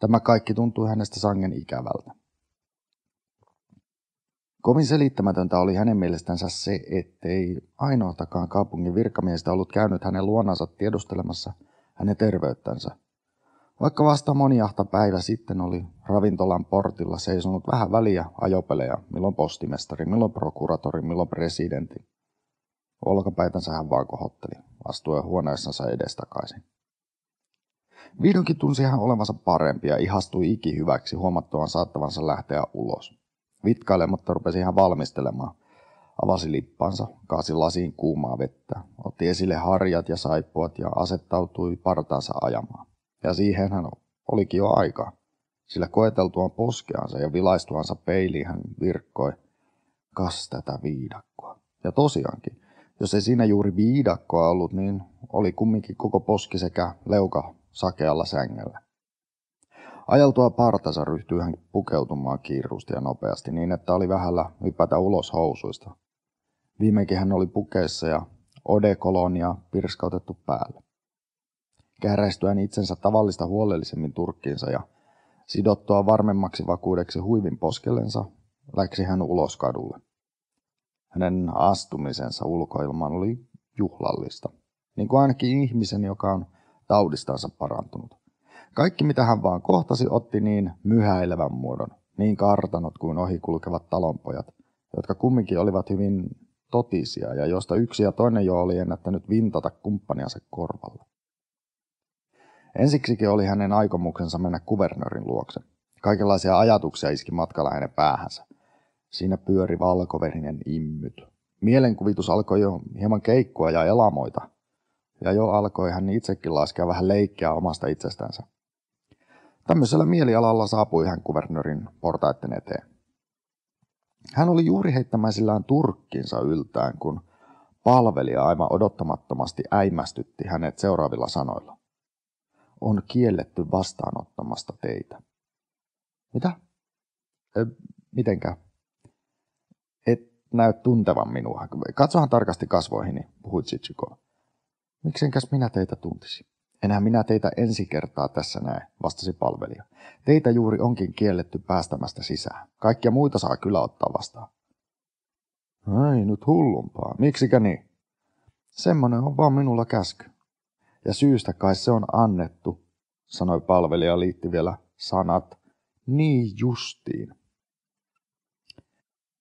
tämä kaikki tuntui hänestä sangen ikävältä. Kovin selittämätöntä oli hänen mielestänsä se, ettei ainoatakaan kaupungin virkamiestä ollut käynyt hänen luonansa tiedustelemassa hänen terveyttänsä. Vaikka vasta moni päivä sitten oli ravintolan portilla seisonut vähän väliä ajopeleja, milloin postimestari, milloin prokuratori, milloin presidentti. Olkapäitänsä hän vaan kohotteli, astui huoneessansa edestakaisin. Vihdoinkin tunsi hän olevansa parempi ja ihastui ikihyväksi huomattuaan saattavansa lähteä ulos vitkailematta rupesi ihan valmistelemaan. Avasi lippansa, kaasi lasiin kuumaa vettä, otti esille harjat ja saippuat ja asettautui partaansa ajamaan. Ja siihen hän olikin jo aikaa, sillä koeteltuaan poskeansa ja vilaistuansa peiliin hän virkkoi, kas tätä viidakkoa. Ja tosiaankin, jos ei siinä juuri viidakkoa ollut, niin oli kumminkin koko poski sekä leuka sakealla sängellä. Ajeltua partansa ryhtyi hän pukeutumaan kiirusti ja nopeasti niin, että oli vähällä hypätä ulos housuista. Viimeinkin hän oli pukeissa ja odekolonia pirskautettu päälle. Käräistyään itsensä tavallista huolellisemmin turkkiinsa ja sidottua varmemmaksi vakuudeksi huivin poskellensa, läksi hän ulos kadulle. Hänen astumisensa ulkoilman oli juhlallista, niin kuin ainakin ihmisen, joka on taudistansa parantunut. Kaikki mitä hän vaan kohtasi otti niin myhäilevän muodon, niin kartanot kuin ohikulkevat talonpojat, jotka kumminkin olivat hyvin totisia ja josta yksi ja toinen jo oli ennättänyt vintata kumppaniansa korvalla. Ensiksikin oli hänen aikomuksensa mennä kuvernöörin luokse. Kaikenlaisia ajatuksia iski matkalla hänen päähänsä. Siinä pyöri valkoverinen immyt. Mielenkuvitus alkoi jo hieman keikkua ja elamoita. Ja jo alkoi hän itsekin laskea vähän leikkiä omasta itsestänsä. Tämmöisellä mielialalla saapui hän kuvernörin portaitten eteen. Hän oli juuri heittämäisillään turkkinsa yltään, kun palvelija aivan odottamattomasti äimästytti hänet seuraavilla sanoilla. On kielletty vastaanottamasta teitä. Mitä? Ö, mitenkä? Et näy tuntevan minua. Katsohan tarkasti kasvoihini, puhui Chichiko. Miksenkäs minä teitä tuntisi? Enää minä teitä ensi kertaa tässä näe, vastasi palvelija. Teitä juuri onkin kielletty päästämästä sisään. Kaikkia muita saa kyllä ottaa vastaan. Ei nyt hullumpaa, miksikä niin? Semmoinen on vaan minulla käsky. Ja syystä kai se on annettu, sanoi palvelija liitti vielä sanat. Niin justiin.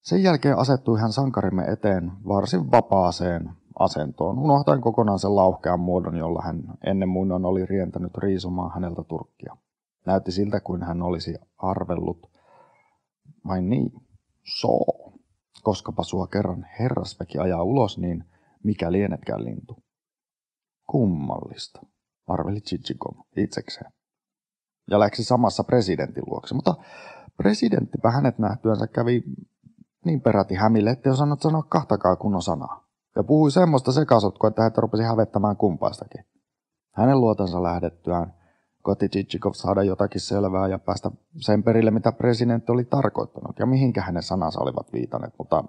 Sen jälkeen asettui hän sankarimme eteen varsin vapaaseen asentoon, unohtaen kokonaan sen lauhkean muodon, jolla hän ennen muinoin oli rientänyt riisumaan häneltä turkkia. Näytti siltä, kuin hän olisi arvellut, vai niin, soo. Koskapa sua kerran herrasväki ajaa ulos, niin mikä lienetkään lintu. Kummallista, arveli Chichikov itsekseen. Ja läksi samassa presidentin luokse, mutta presidenttipä hänet nähtyänsä kävi niin peräti hämille, ettei osannut sanoa kahtakaan kunnon sanaa ja puhui semmoista sekasotkoa, että hän rupesi hävettämään kumpaastakin. Hänen luotansa lähdettyään koti Chichikov saada jotakin selvää ja päästä sen perille, mitä presidentti oli tarkoittanut ja mihinkä hänen sanansa olivat viitanneet, mutta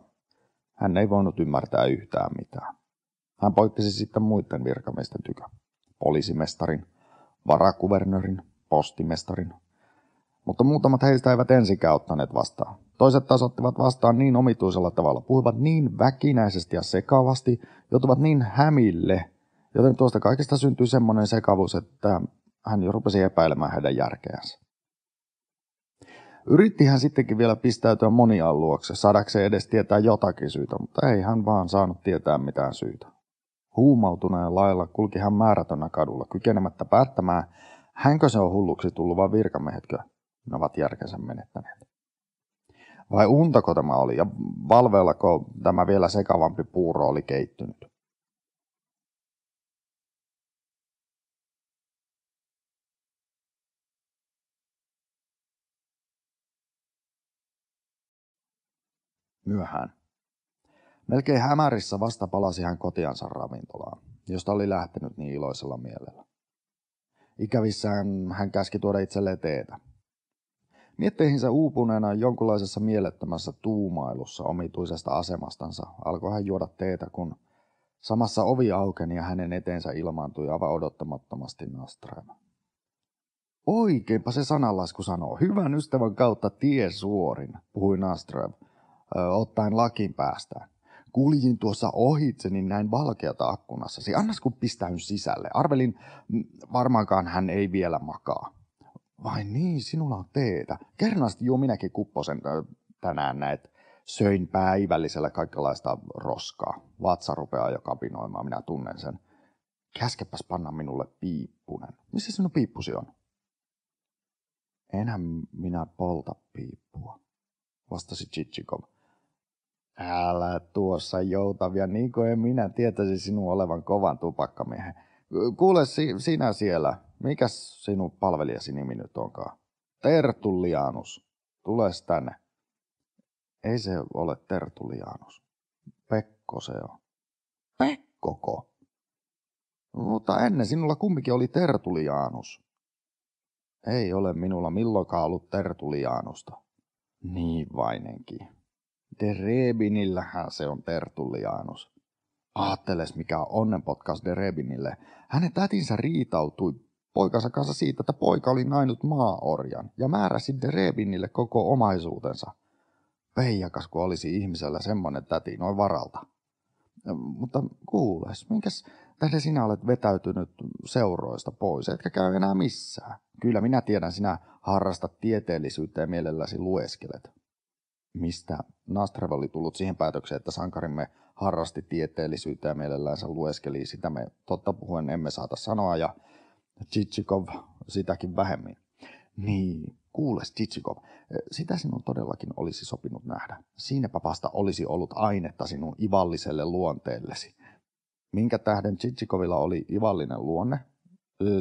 hän ei voinut ymmärtää yhtään mitään. Hän poikkesi sitten muiden virkamiesten tykö. Poliisimestarin, varakuvernörin, postimestarin. Mutta muutamat heistä eivät ensikään ottaneet vastaan. Toiset taas ottivat vastaan niin omituisella tavalla, puhuivat niin väkinäisesti ja sekavasti, joutuvat niin hämille, joten tuosta kaikesta syntyi semmoinen sekavuus, että hän jo rupesi epäilemään heidän järkeänsä. Yritti hän sittenkin vielä pistäytyä monian luokse, saadakseen edes tietää jotakin syytä, mutta ei hän vaan saanut tietää mitään syytä. Huumautuneen lailla kulki hän määrätönä kadulla, kykenemättä päättämään, hänkö se on hulluksi tullut vai virkamiehetkö ne ovat järkensä menettäneet. Vai untako tämä oli ja valveellako tämä vielä sekavampi puuro oli keittynyt? Myöhään. Melkein hämärissä vasta palasi hän kotiansa ravintolaan, josta oli lähtenyt niin iloisella mielellä. Ikävissään hän käski tuoda itselleen teetä, Mietteihinsä niin, uupuneena jonkunlaisessa mielettömässä tuumailussa omituisesta asemastansa alkoi hän juoda teetä, kun samassa ovi aukeni ja hänen eteensä ilmaantui aivan odottamattomasti Nastrem. Oikeinpa se sananlasku sanoo. Hyvän ystävän kautta tie suorin, puhui Nastrev, ottaen lakin päästään. Kuljin tuossa ohitse, niin näin valkeata akkunassasi. Annas kun pistäyn sisälle. Arvelin, mm, varmaankaan hän ei vielä makaa. Vai niin, sinulla on teetä. Kerran sitten juo minäkin kupposen tänään näet. Söin päivällisellä kaikenlaista roskaa. Vatsa rupeaa jo kapinoimaan, minä tunnen sen. Käskepäs panna minulle piippunen. Missä sinun piippusi on? Enhän minä polta piippua, vastasi Chichikov. Älä tuossa joutavia, niin kuin en minä tietäisi sinun olevan kovan tupakkamiehen. Kuule si- sinä siellä, mikä sinun palvelijasi nimi nyt onkaan? Tertullianus, Tule tänne. Ei se ole Tertullianus. Pekko se on. Pekkoko? Mutta ennen sinulla kumminkin oli Tertulianus. Ei ole minulla milloinkaan ollut Tertulianusta. Niin vainenkin. Derebinillähän se on Tertulianus. Aatteles mikä on onnenpotkaus Derebinille. Hänen tätinsä riitautui poikansa kanssa siitä, että poika oli nainut maaorjan ja määräsi Derebinille koko omaisuutensa. Peijakas, kun olisi ihmisellä semmoinen täti noin varalta. Mutta kuules, minkäs tähden sinä olet vetäytynyt seuroista pois, etkä käy enää missään? Kyllä minä tiedän, sinä harrastat tieteellisyyttä ja mielelläsi lueskelet. Mistä Nastrev oli tullut siihen päätökseen, että sankarimme harrasti tieteellisyyttä ja se lueskeli. Sitä me totta puhuen emme saata sanoa ja Chichikov sitäkin vähemmin. Niin, kuules Chichikov, sitä sinun todellakin olisi sopinut nähdä. Siinäpä vasta olisi ollut ainetta sinun ivalliselle luonteellesi. Minkä tähden Chichikovilla oli ivallinen luonne,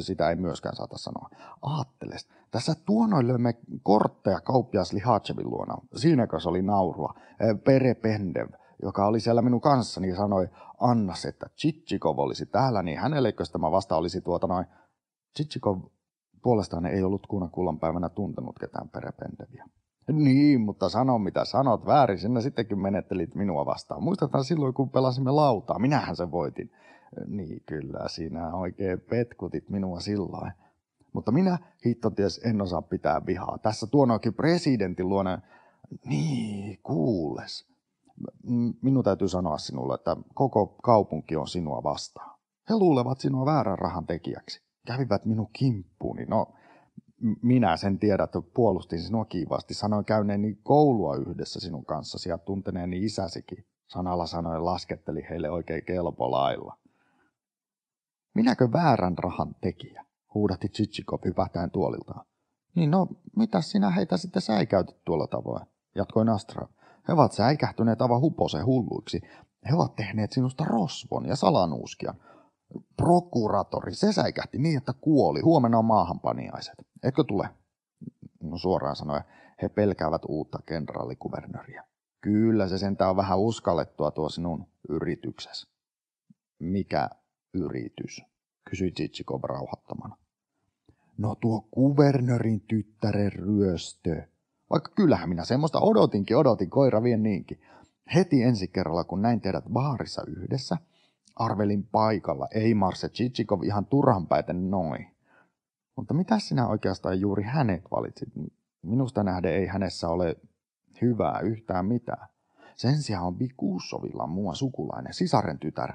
sitä ei myöskään saata sanoa. Aatteles, tässä tuonoillemme kortteja kauppias Lihatsevin luona. Siinäkö se oli naurua? Pere Pendev, joka oli siellä minun kanssani, sanoi anna se, että Chichikov olisi täällä, niin hänellekö tämä vasta olisi tuota noin. Chichikov puolestaan ei ollut kuuna kullanpäivänä tuntenut ketään perependeviä. Niin, mutta sano mitä sanot väärin, sinä sittenkin menettelit minua vastaan. Muistetaan silloin, kun pelasimme lautaa, minähän sen voitin. Niin kyllä, sinä oikein petkutit minua silloin. Mutta minä, hittoties, en osaa pitää vihaa. Tässä tuonoikin presidentin luona. Niin, kuules minun täytyy sanoa sinulle, että koko kaupunki on sinua vastaan. He luulevat sinua väärän rahan tekijäksi. Kävivät minun kimppuuni. No, minä sen tiedät, että puolustin sinua kiivasti. Sanoin käyneeni koulua yhdessä sinun kanssasi ja tunteneeni isäsikin. Sanalla sanoen lasketteli heille oikein kelpolailla. Minäkö väärän rahan tekijä? Huudatti Chichikov hypähtäen tuoliltaan. Niin no, mitä sinä heitä sitten säikäytit tuolla tavoin? Jatkoin Astra. He ovat säikähtyneet aivan huposen hulluiksi. He ovat tehneet sinusta rosvon ja salanuuskian. Prokuratori, se säikähti niin, että kuoli. Huomenna on maahanpaniaiset. Etkö tule? No suoraan sanoen, he pelkäävät uutta kenraalikuvernööriä. Kyllä se sentään on vähän uskallettua tuo sinun yrityksesi. Mikä yritys? kysyi Tsitsikov rauhattomana. No tuo kuvernörin tyttären ryöstö. Vaikka kyllähän minä semmoista odotinkin, odotin koira vien niinkin. Heti ensi kerralla, kun näin teidät baarissa yhdessä, arvelin paikalla, ei Marse Chichikov ihan turhanpäiten noin. Mutta mitä sinä oikeastaan juuri hänet valitsit? Minusta nähden ei hänessä ole hyvää yhtään mitään. Sen sijaan on Bikussovilla mua sukulainen, sisaren tytär.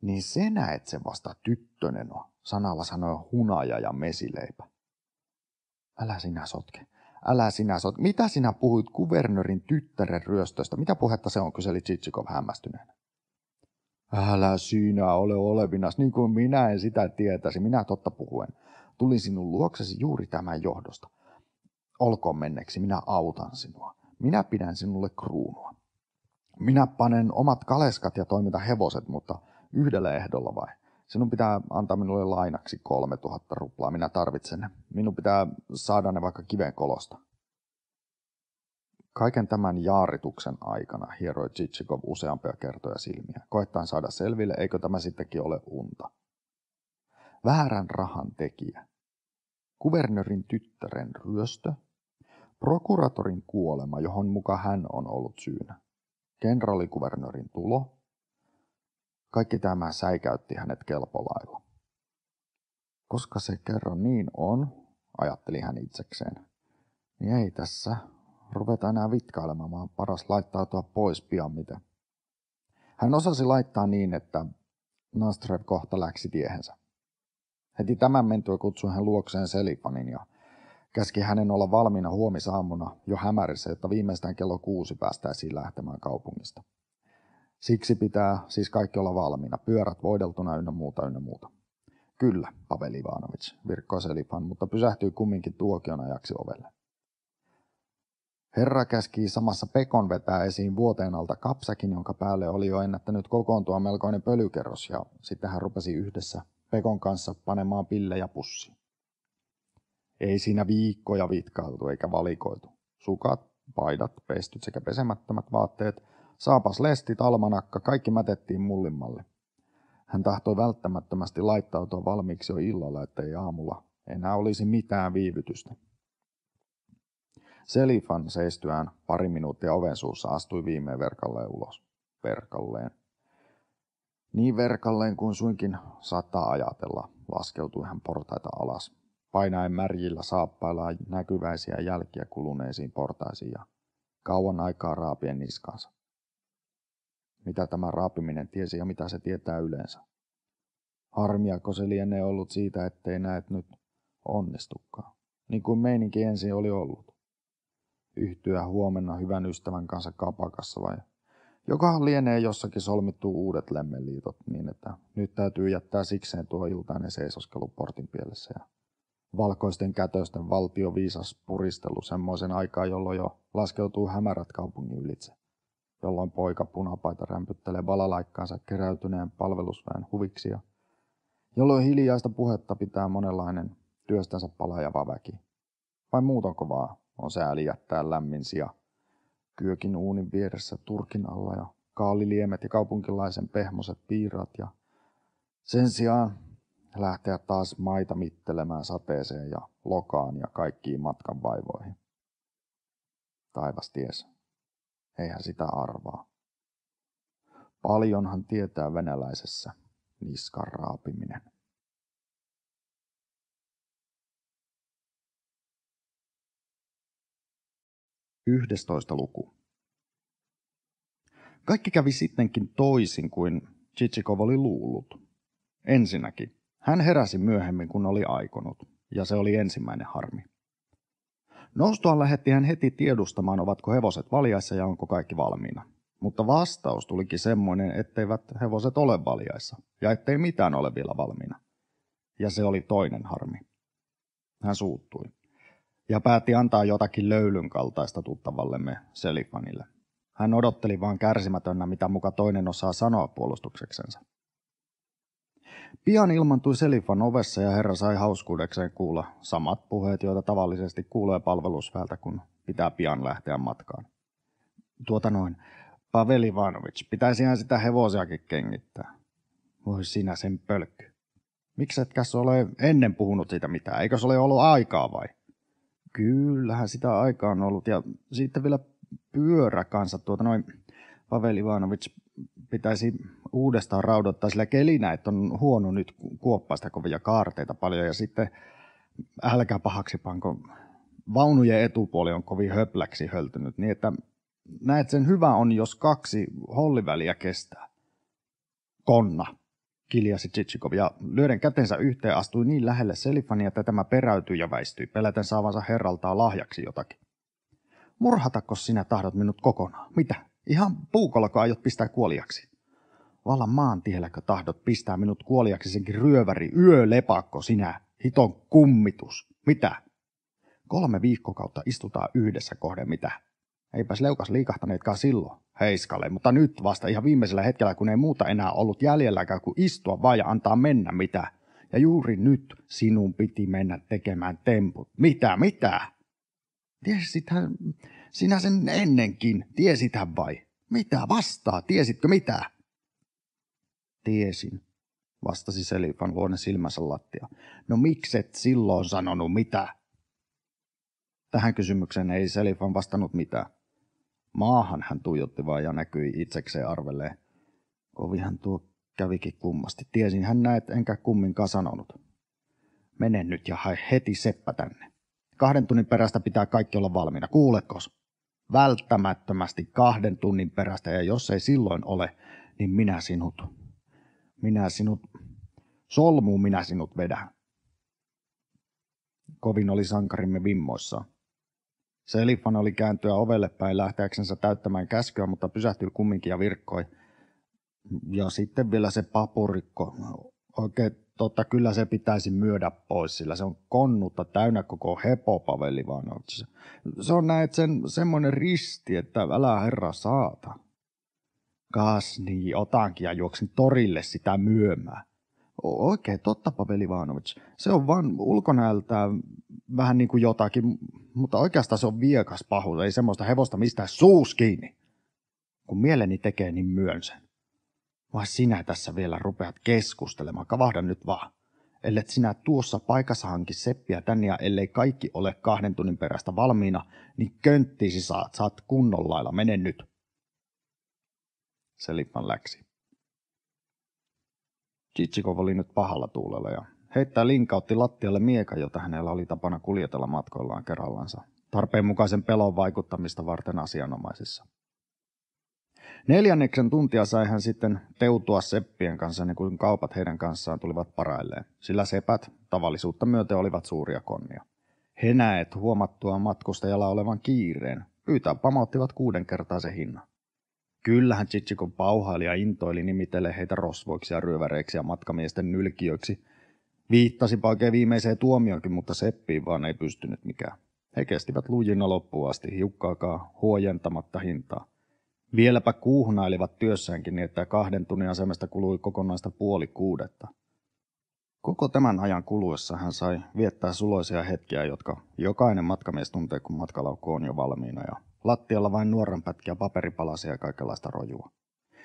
Niin se näet sen vasta tyttönen on, sanalla sanoi hunaja ja mesileipä. Älä sinä sotke älä sinä sot. Mitä sinä puhuit kuvernörin tyttären ryöstöstä? Mitä puhetta se on, kyseli Chichikov hämmästyneenä. Älä sinä ole olevinas, niin kuin minä en sitä tietäisi, minä totta puhuen. Tulin sinun luoksesi juuri tämän johdosta. Olkoon menneksi, minä autan sinua. Minä pidän sinulle kruunua. Minä panen omat kaleskat ja toimita hevoset, mutta yhdellä ehdolla vai? sinun pitää antaa minulle lainaksi 3000 ruplaa, minä tarvitsen ne. Minun pitää saada ne vaikka kiven kolosta. Kaiken tämän jaarituksen aikana hieroi Chichikov useampia kertoja silmiä, Koettaan saada selville, eikö tämä sittenkin ole unta. Väärän rahan tekijä, kuvernörin tyttären ryöstö, prokuratorin kuolema, johon muka hän on ollut syynä, kenraalikuvernörin tulo, kaikki tämä säikäytti hänet kelpolailla. Koska se kerran niin on, ajatteli hän itsekseen, niin ei tässä ruveta enää vitkailemaan, vaan paras laittautua pois pian mitä. Hän osasi laittaa niin, että Nastrev kohta läksi tiehensä. Heti tämän mentyä kutsui hän luokseen Selipanin ja käski hänen olla valmiina huomisaamuna jo hämärissä, jotta viimeistään kello kuusi päästäisiin lähtemään kaupungista. Siksi pitää siis kaikki olla valmiina, pyörät voideltuna ynnä muuta ynnä muuta. Kyllä, Pavel Ivanovic, virkkoi Selifan, mutta pysähtyy kumminkin tuokion ajaksi ovelle. Herra käski samassa Pekon vetää esiin vuoteen alta kapsakin, jonka päälle oli jo ennättänyt kokoontua melkoinen pölykerros, ja sitten hän rupesi yhdessä Pekon kanssa panemaan pille ja pussi. Ei siinä viikkoja vitkailtu eikä valikoitu. Sukat, paidat, pestyt sekä pesemättömät vaatteet – Saapas lesti talmanakka, kaikki mätettiin mullimmalle. Hän tahtoi välttämättömästi laittautua valmiiksi jo illalla, ettei aamulla enää olisi mitään viivytystä. Selifan seistyään pari minuuttia oven suussa astui viimein verkalleen ulos. Verkalleen. Niin verkalleen kuin suinkin saattaa ajatella, laskeutui hän portaita alas, painaen märjillä saappailla näkyväisiä jälkiä kuluneisiin portaisiin ja kauan aikaa raapien niskansa mitä tämä raapiminen tiesi ja mitä se tietää yleensä. Harmiako se lienee ollut siitä, ettei näet nyt onnistukaan, niin kuin meininki ensin oli ollut. Yhtyä huomenna hyvän ystävän kanssa kapakassa vai jokohan lienee jossakin solmittu uudet lemmeliitot niin, että nyt täytyy jättää sikseen tuo iltainen seisoskelu portin pielessä ja valkoisten kätösten valtioviisas puristelu semmoisen aikaa, jolloin jo laskeutuu hämärät kaupungin ylitse jolloin poika punapaita rämpyttelee valalaikkaansa keräytyneen palvelusväen huviksi ja jolloin hiljaista puhetta pitää monenlainen työstänsä palajava väki. Vai muuton vaan on sääli jättää lämmin sija. Kyökin uunin vieressä turkin alla ja kaaliliemet ja kaupunkilaisen pehmoset piirat ja sen sijaan lähteä taas maita mittelemään sateeseen ja lokaan ja kaikkiin matkan vaivoihin. Taivas tiesi eihän sitä arvaa. Paljonhan tietää venäläisessä niskan raapiminen. Yhdestoista luku. Kaikki kävi sittenkin toisin kuin Chichikov oli luullut. Ensinnäkin, hän heräsi myöhemmin kuin oli aikonut, ja se oli ensimmäinen harmi. Noustua lähetti hän heti tiedustamaan, ovatko hevoset valjaissa ja onko kaikki valmiina. Mutta vastaus tulikin semmoinen, etteivät hevoset ole valjaissa ja ettei mitään ole vielä valmiina. Ja se oli toinen harmi. Hän suuttui ja päätti antaa jotakin löylyn kaltaista tuttavallemme Selifanille. Hän odotteli vaan kärsimätönnä, mitä muka toinen osaa sanoa puolustukseksensa. Pian ilmantui Selifan ovessa ja herra sai hauskuudekseen kuulla samat puheet, joita tavallisesti kuulee palvelusväältä, kun pitää pian lähteä matkaan. Tuota noin, Pavel Ivanovic, ihan sitä hevosiakin kengittää. Voi sinä sen pölkky. Miksi etkäs ole ennen puhunut siitä mitään? Eikö se ole ollut aikaa vai? Kyllähän sitä aikaa on ollut. Ja sitten vielä pyörä kanssa tuota noin Pavel Ivanovic pitäisi uudestaan raudottaa, sillä että on huono nyt kuoppaa sitä kovia kaarteita paljon ja sitten älkää pahaksi panko, vaunujen etupuoli on kovin höpläksi höltynyt, niin että näet sen hyvä on, jos kaksi holliväliä kestää. Konna, kiljasi Chichikov ja lyöden kätensä yhteen astui niin lähelle Selifania, että tämä peräytyi ja väistyi, peläten saavansa herraltaa lahjaksi jotakin. Murhatako sinä tahdot minut kokonaan? Mitä? Ihan kun aiot pistää kuoliaksi? Valla maantiellä, kun tahdot pistää minut kuoliaksi senkin ryöväri, yölepakko sinä, hiton kummitus. Mitä? Kolme viikkokautta istutaan yhdessä kohden mitä? Eipäs leukas liikahtaneetkaan silloin, heiskalle, mutta nyt vasta ihan viimeisellä hetkellä, kun ei muuta enää ollut jäljelläkään kuin istua vaan ja antaa mennä mitä. Ja juuri nyt sinun piti mennä tekemään temput. Mitä, mitä? Tiesithän sinä sen ennenkin, tiesithän vai? Mitä vastaa, tiesitkö mitä? Tiesin, vastasi Selifan luonne silmänsä lattia. No mikset silloin sanonut mitä? Tähän kysymykseen ei Selifan vastannut mitään. Maahan hän tuijotti vaan ja näkyi itsekseen arvelleen. Kovihan tuo kävikin kummasti. Tiesin hän näet, enkä kumminkaan sanonut. Mene nyt ja hae heti seppä tänne. Kahden tunnin perästä pitää kaikki olla valmiina. Kuulekos? Välttämättömästi kahden tunnin perästä ja jos ei silloin ole, niin minä sinut minä sinut, solmuun minä sinut vedän. Kovin oli sankarimme vimmoissaan. Selifan oli kääntyä ovelle päin lähteäksensä täyttämään käskyä, mutta pysähtyi kumminkin ja virkkoi. Ja sitten vielä se papurikko. Oikein totta, kyllä se pitäisi myödä pois, sillä se on konnutta täynnä koko hepopaveli vaan. Se on näet sen, semmoinen risti, että älä herra saata. Kas niin, otankin ja juoksin torille sitä myömää. Oikein, totta Paveli Ivanovic. Se on vaan ulkonäöltään vähän niin kuin jotakin, mutta oikeastaan se on viekas pahuus. Ei semmoista hevosta mistään suus kiinni. Kun mieleni tekee, niin myön sen. Vai sinä tässä vielä rupeat keskustelemaan, kavahda nyt vaan. Ellet sinä tuossa paikassa hanki seppiä tänne ja ellei kaikki ole kahden tunnin perästä valmiina, niin könttiisi saat, saat kunnollailla, mene nyt se läksi. Chichikov oli nyt pahalla tuulella ja heittää linkautti lattialle mieka, jota hänellä oli tapana kuljetella matkoillaan kerrallansa, tarpeenmukaisen pelon vaikuttamista varten asianomaisissa. Neljänneksen tuntia sai hän sitten teutua seppien kanssa, niin kuin kaupat heidän kanssaan tulivat parailleen, sillä sepät tavallisuutta myöten olivat suuria konnia. He näet huomattua matkustajalla olevan kiireen, pyytää pamauttivat kuuden kertaa se hinnan. Kyllähän Chichikon pauhailija intoili nimitelle niin heitä rosvoiksi ja ryöväreiksi ja matkamiesten nylkiöiksi. viittasi oikein viimeiseen tuomioonkin, mutta Seppiin vaan ei pystynyt mikään. He kestivät lujina loppuun asti, hiukkaakaan huojentamatta hintaa. Vieläpä kuuhnailivat työssäänkin niin, että kahden tunnin asemasta kului kokonaista puoli kuudetta. Koko tämän ajan kuluessa hän sai viettää suloisia hetkiä, jotka jokainen matkamies tuntee, kun matkalaukku on jo valmiina ja Lattialla vain nuoranpätkiä, paperipalasia ja kaikenlaista rojua.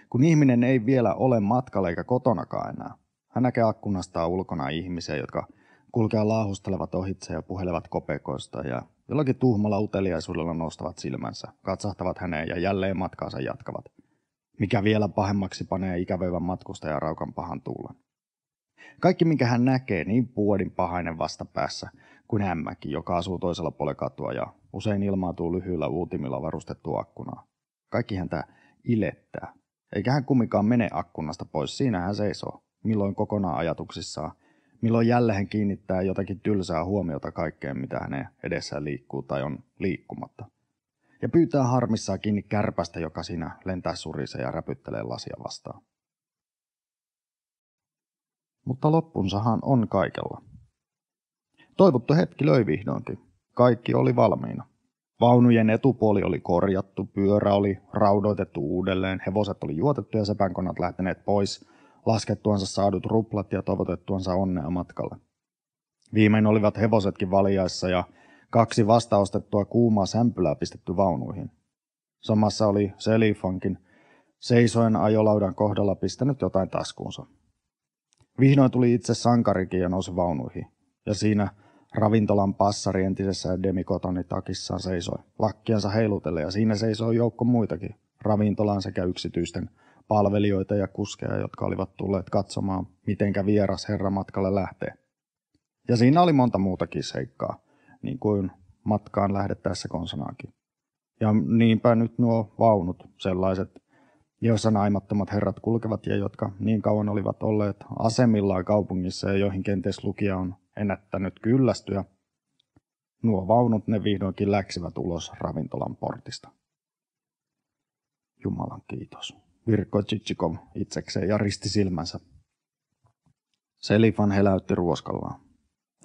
Kun ihminen ei vielä ole matkalla eikä kotonakaan enää, hän näkee akkunastaan ulkona ihmisiä, jotka kulkevat laahustelevat ohitse ja puhelevat kopekoista ja jollakin tuhmalla uteliaisuudella nostavat silmänsä, katsahtavat häneen ja jälleen matkaansa jatkavat, mikä vielä pahemmaksi panee ikävöivän matkustajan raukan pahan tuulen. Kaikki, minkä hän näkee, niin puodin pahainen vastapäässä, kuin ämmäkin, joka asuu toisella puolella katua ja usein ilmaantuu lyhyillä uutimilla varustettua akkunaa. Kaikki häntä ilettää. Eikä hän kumminkaan mene akkunasta pois, siinä hän seisoo. Milloin kokonaan ajatuksissaan, milloin jälleen kiinnittää jotakin tylsää huomiota kaikkeen, mitä hänen edessään liikkuu tai on liikkumatta. Ja pyytää harmissaan kiinni kärpästä, joka siinä lentää surisee ja räpyttelee lasia vastaan. Mutta loppunsahan on kaikella. Toivottu hetki löi vihdoinkin. Kaikki oli valmiina. Vaunujen etupuoli oli korjattu, pyörä oli raudoitettu uudelleen, hevoset oli juotettu ja sepänkonat lähteneet pois, laskettuansa saadut ruplat ja toivotettuansa onnea matkalle. Viimein olivat hevosetkin valjaissa ja kaksi vastaostettua kuumaa sämpylää pistetty vaunuihin. Samassa oli Selifankin seisoen ajolaudan kohdalla pistänyt jotain taskuunsa. Vihdoin tuli itse sankarikin ja nousi vaunuihin ja siinä ravintolan passari entisessä demikotonitakissaan seisoi, lakkiansa heilutelle ja siinä seisoi joukko muitakin ravintolaan sekä yksityisten palvelijoita ja kuskeja, jotka olivat tulleet katsomaan, mitenkä vieras herra matkalle lähtee. Ja siinä oli monta muutakin seikkaa, niin kuin matkaan lähdettäessä konsanaakin. Ja niinpä nyt nuo vaunut, sellaiset, joissa naimattomat herrat kulkevat ja jotka niin kauan olivat olleet asemillaan kaupungissa ja joihin kenties lukija on ennättänyt kyllästyä, nuo vaunut ne vihdoinkin läksivät ulos ravintolan portista. Jumalan kiitos, Virko Chichikov itsekseen ja risti silmänsä. Selifan heläytti ruoskallaan.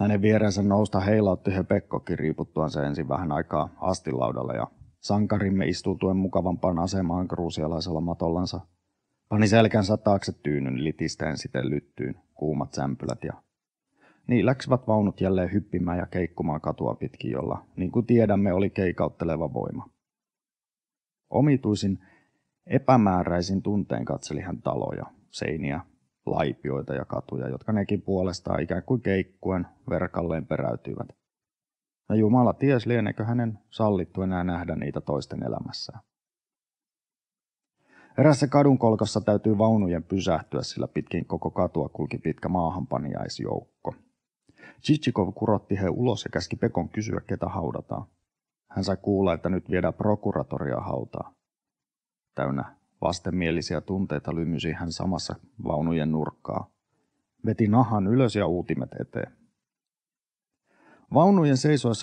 Hänen vierensä nousta heilautti Pekkokin riiputtuaan se ensin vähän aikaa astilaudalle ja sankarimme istuutuen mukavampaan asemaan kruusialaisella matollansa, pani selkänsä taakse tyynyn litisteen siten lyttyyn, kuumat sämpylät ja niin läksivät vaunut jälleen hyppimään ja keikkumaan katua pitkin, jolla, niin kuin tiedämme, oli keikautteleva voima. Omituisin, epämääräisin tunteen katseli hän taloja, seiniä, laipioita ja katuja, jotka nekin puolestaan ikään kuin keikkuen verkalleen peräytyivät. Ja no Jumala ties lienekö hänen sallittu enää nähdä niitä toisten elämässään. Erässä kadun kolkassa täytyy vaunujen pysähtyä, sillä pitkin koko katua kulki pitkä maahanpaniaisjoukko. Chichikov kurotti he ulos ja käski Pekon kysyä, ketä haudataan. Hän sai kuulla, että nyt viedään prokuratoria hautaa. Täynnä vastenmielisiä tunteita lymysi hän samassa vaunujen nurkkaa. Veti nahan ylös ja uutimet eteen. Vaunujen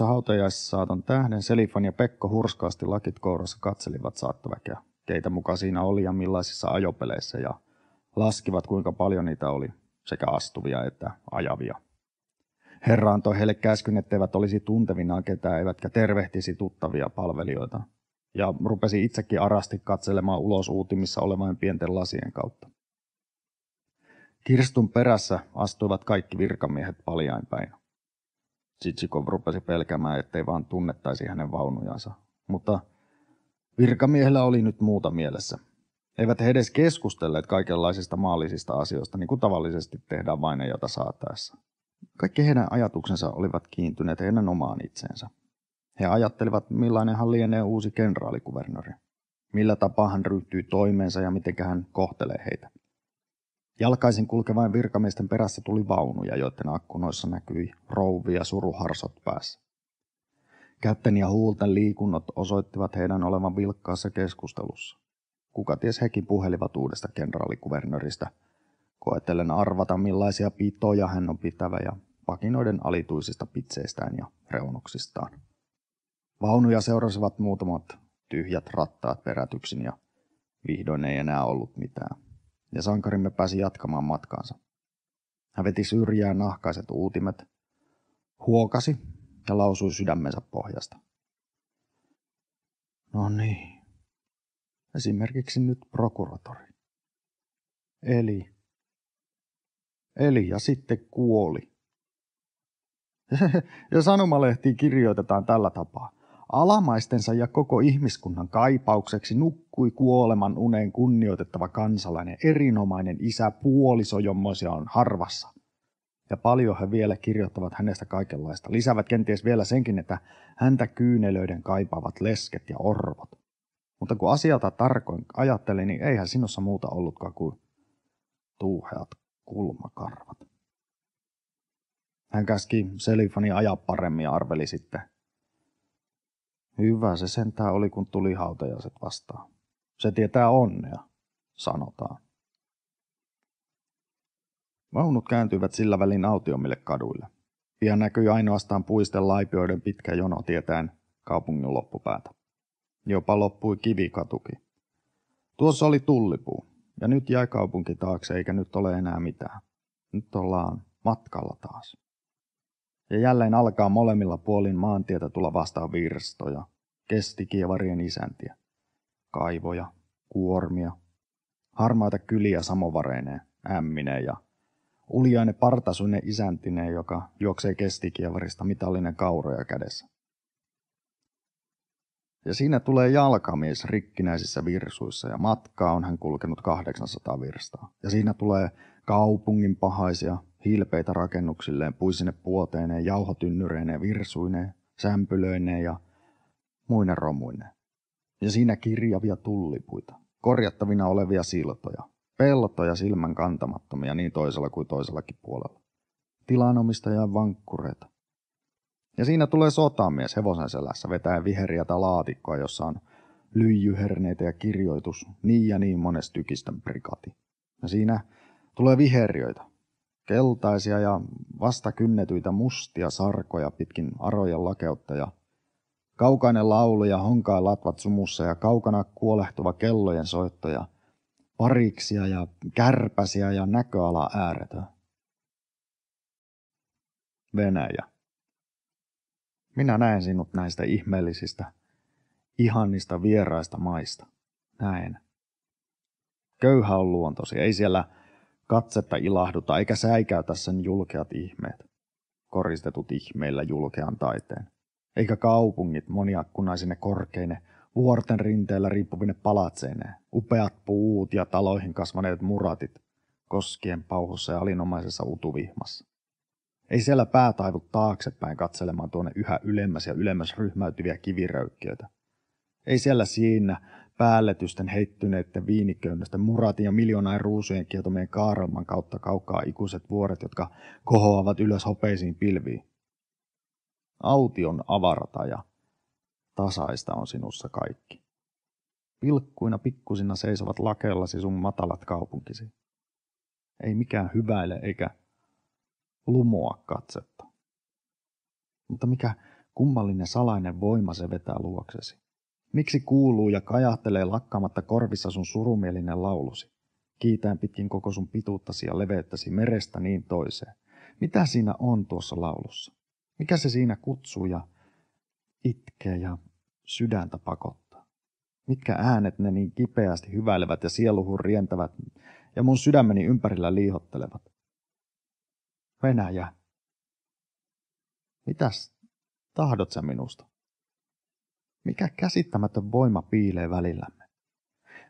hautajaissa saaton tähden Selifan ja Pekko hurskaasti lakit kourassa katselivat saattaväkeä, keitä muka siinä oli ja millaisissa ajopeleissä, ja laskivat kuinka paljon niitä oli, sekä astuvia että ajavia. Herra antoi heille käskyn, etteivät olisi tuntevina ketään, eivätkä tervehtisi tuttavia palvelijoita. Ja rupesi itsekin arasti katselemaan ulos uutimissa olevan pienten lasien kautta. Kirstun perässä astuivat kaikki virkamiehet paljainpäin. Tsitsikov rupesi pelkämään, ettei vaan tunnettaisi hänen vaunujansa. Mutta virkamiehellä oli nyt muuta mielessä. Eivät he edes keskustelleet kaikenlaisista maallisista asioista, niin kuin tavallisesti tehdään vainajata saataessa. Kaikki heidän ajatuksensa olivat kiintyneet heidän omaan itseensä. He ajattelivat, millainen hän lienee uusi kenraalikuvernööri, millä tapaa hän ryhtyy toimeensa ja miten hän kohtelee heitä. Jalkaisin kulkevain virkamiesten perässä tuli vaunuja, joiden akkunoissa näkyi rouvia suruharsot päässä. Kätten ja huulten liikunnot osoittivat heidän olevan vilkkaassa keskustelussa. Kuka ties hekin puhelivat uudesta kenraalikuvernöristä – koetellen arvata millaisia pitoja hän on pitävä ja pakinoiden alituisista pitseistään ja reunuksistaan. Vaunuja seurasivat muutamat tyhjät rattaat perätyksin ja vihdoin ei enää ollut mitään. Ja sankarimme pääsi jatkamaan matkaansa. Hän veti syrjään nahkaiset uutimet, huokasi ja lausui sydämensä pohjasta. No niin. Esimerkiksi nyt prokuratori. Eli eli ja sitten kuoli. ja sanomalehtiin kirjoitetaan tällä tapaa. Alamaistensa ja koko ihmiskunnan kaipaukseksi nukkui kuoleman uneen kunnioitettava kansalainen, erinomainen isä, puoliso, jommoisia on harvassa. Ja paljon he vielä kirjoittavat hänestä kaikenlaista. Lisäävät kenties vielä senkin, että häntä kyynelöiden kaipaavat lesket ja orvot. Mutta kun asialta tarkoin ajattelin, niin eihän sinussa muuta ollutkaan kuin tuuheat kulmakarvat. Hän käski Selifani ajaa paremmin ja arveli sitten. Hyvä se sentää oli, kun tuli hautajaiset vastaan. Se tietää onnea, sanotaan. Vaunut kääntyivät sillä välin autiomille kaduille. Pian näkyi ainoastaan puisten laipioiden pitkä jono tietäen kaupungin loppupäätä. Jopa loppui kivikatuki. Tuossa oli tullipuu. Ja nyt jäi kaupunki taakse eikä nyt ole enää mitään. Nyt ollaan matkalla taas. Ja jälleen alkaa molemmilla puolin maantietä tulla vastaan virstoja, kestikievarien isäntiä, kaivoja, kuormia, harmaita kyliä samovareineen, ämmineen ja uljainen partasuinen isäntineen, joka juoksee kestikievarista mitallinen kauroja kädessä. Ja siinä tulee jalkamies rikkinäisissä virsuissa ja matkaa on hän kulkenut 800 virstaa. Ja siinä tulee kaupungin pahaisia, hilpeitä rakennuksilleen, puisine puoteineen, jauhotynnyreineen, virsuineen, sämpylöineen ja muine romuineen. Ja siinä kirjavia tullipuita, korjattavina olevia siltoja, peltoja silmän kantamattomia niin toisella kuin toisellakin puolella. Tilanomistajan vankkureita, ja siinä tulee sotamies hevosen selässä vetää viheriä tai laatikkoa, jossa on lyijyherneitä ja kirjoitus niin ja niin monesta tykistä prikati. Ja siinä tulee viheriöitä, keltaisia ja vastakynnetyitä mustia sarkoja pitkin arojen lakeutta ja kaukainen laulu ja honkaa latvat sumussa ja kaukana kuolehtuva kellojen soitto ja pariksia ja kärpäsiä ja näköala ääretö. Venäjä. Minä näen sinut näistä ihmeellisistä, ihannista vieraista maista. Näen. Köyhä on luontosi, ei siellä katsetta ilahduta eikä säikäytä sen julkeat ihmeet, koristetut ihmeillä julkean taiteen. Eikä kaupungit moniakkunaisine korkeine, vuorten rinteellä riippuvine palatseine, upeat puut ja taloihin kasvaneet muratit, koskien pauhussa ja alinomaisessa utuvihmassa. Ei siellä pää taivu taaksepäin katselemaan tuonne yhä ylemmäs ja ylemmäs ryhmäytyviä kiviröykkiöitä. Ei siellä siinä päälletysten heittyneiden viiniköynnösten muratin ja miljoonain ruusujen kietomien kaarelman kautta kaukaa ikuiset vuoret, jotka kohoavat ylös hopeisiin pilviin. Aution avarta ja tasaista on sinussa kaikki. Pilkkuina pikkusina seisovat lakellasi sun matalat kaupunkisi. Ei mikään hyväile eikä lumoa katsetta. Mutta mikä kummallinen salainen voima se vetää luoksesi? Miksi kuuluu ja kajahtelee lakkaamatta korvissa sun surumielinen laulusi? Kiitään pitkin koko sun pituuttasi ja leveyttäsi merestä niin toiseen. Mitä siinä on tuossa laulussa? Mikä se siinä kutsuu ja itkee ja sydäntä pakottaa? Mitkä äänet ne niin kipeästi hyväilevät ja sieluhun rientävät ja mun sydämeni ympärillä liihottelevat? Venäjä. Mitäs tahdot sä minusta? Mikä käsittämätön voima piilee välillämme?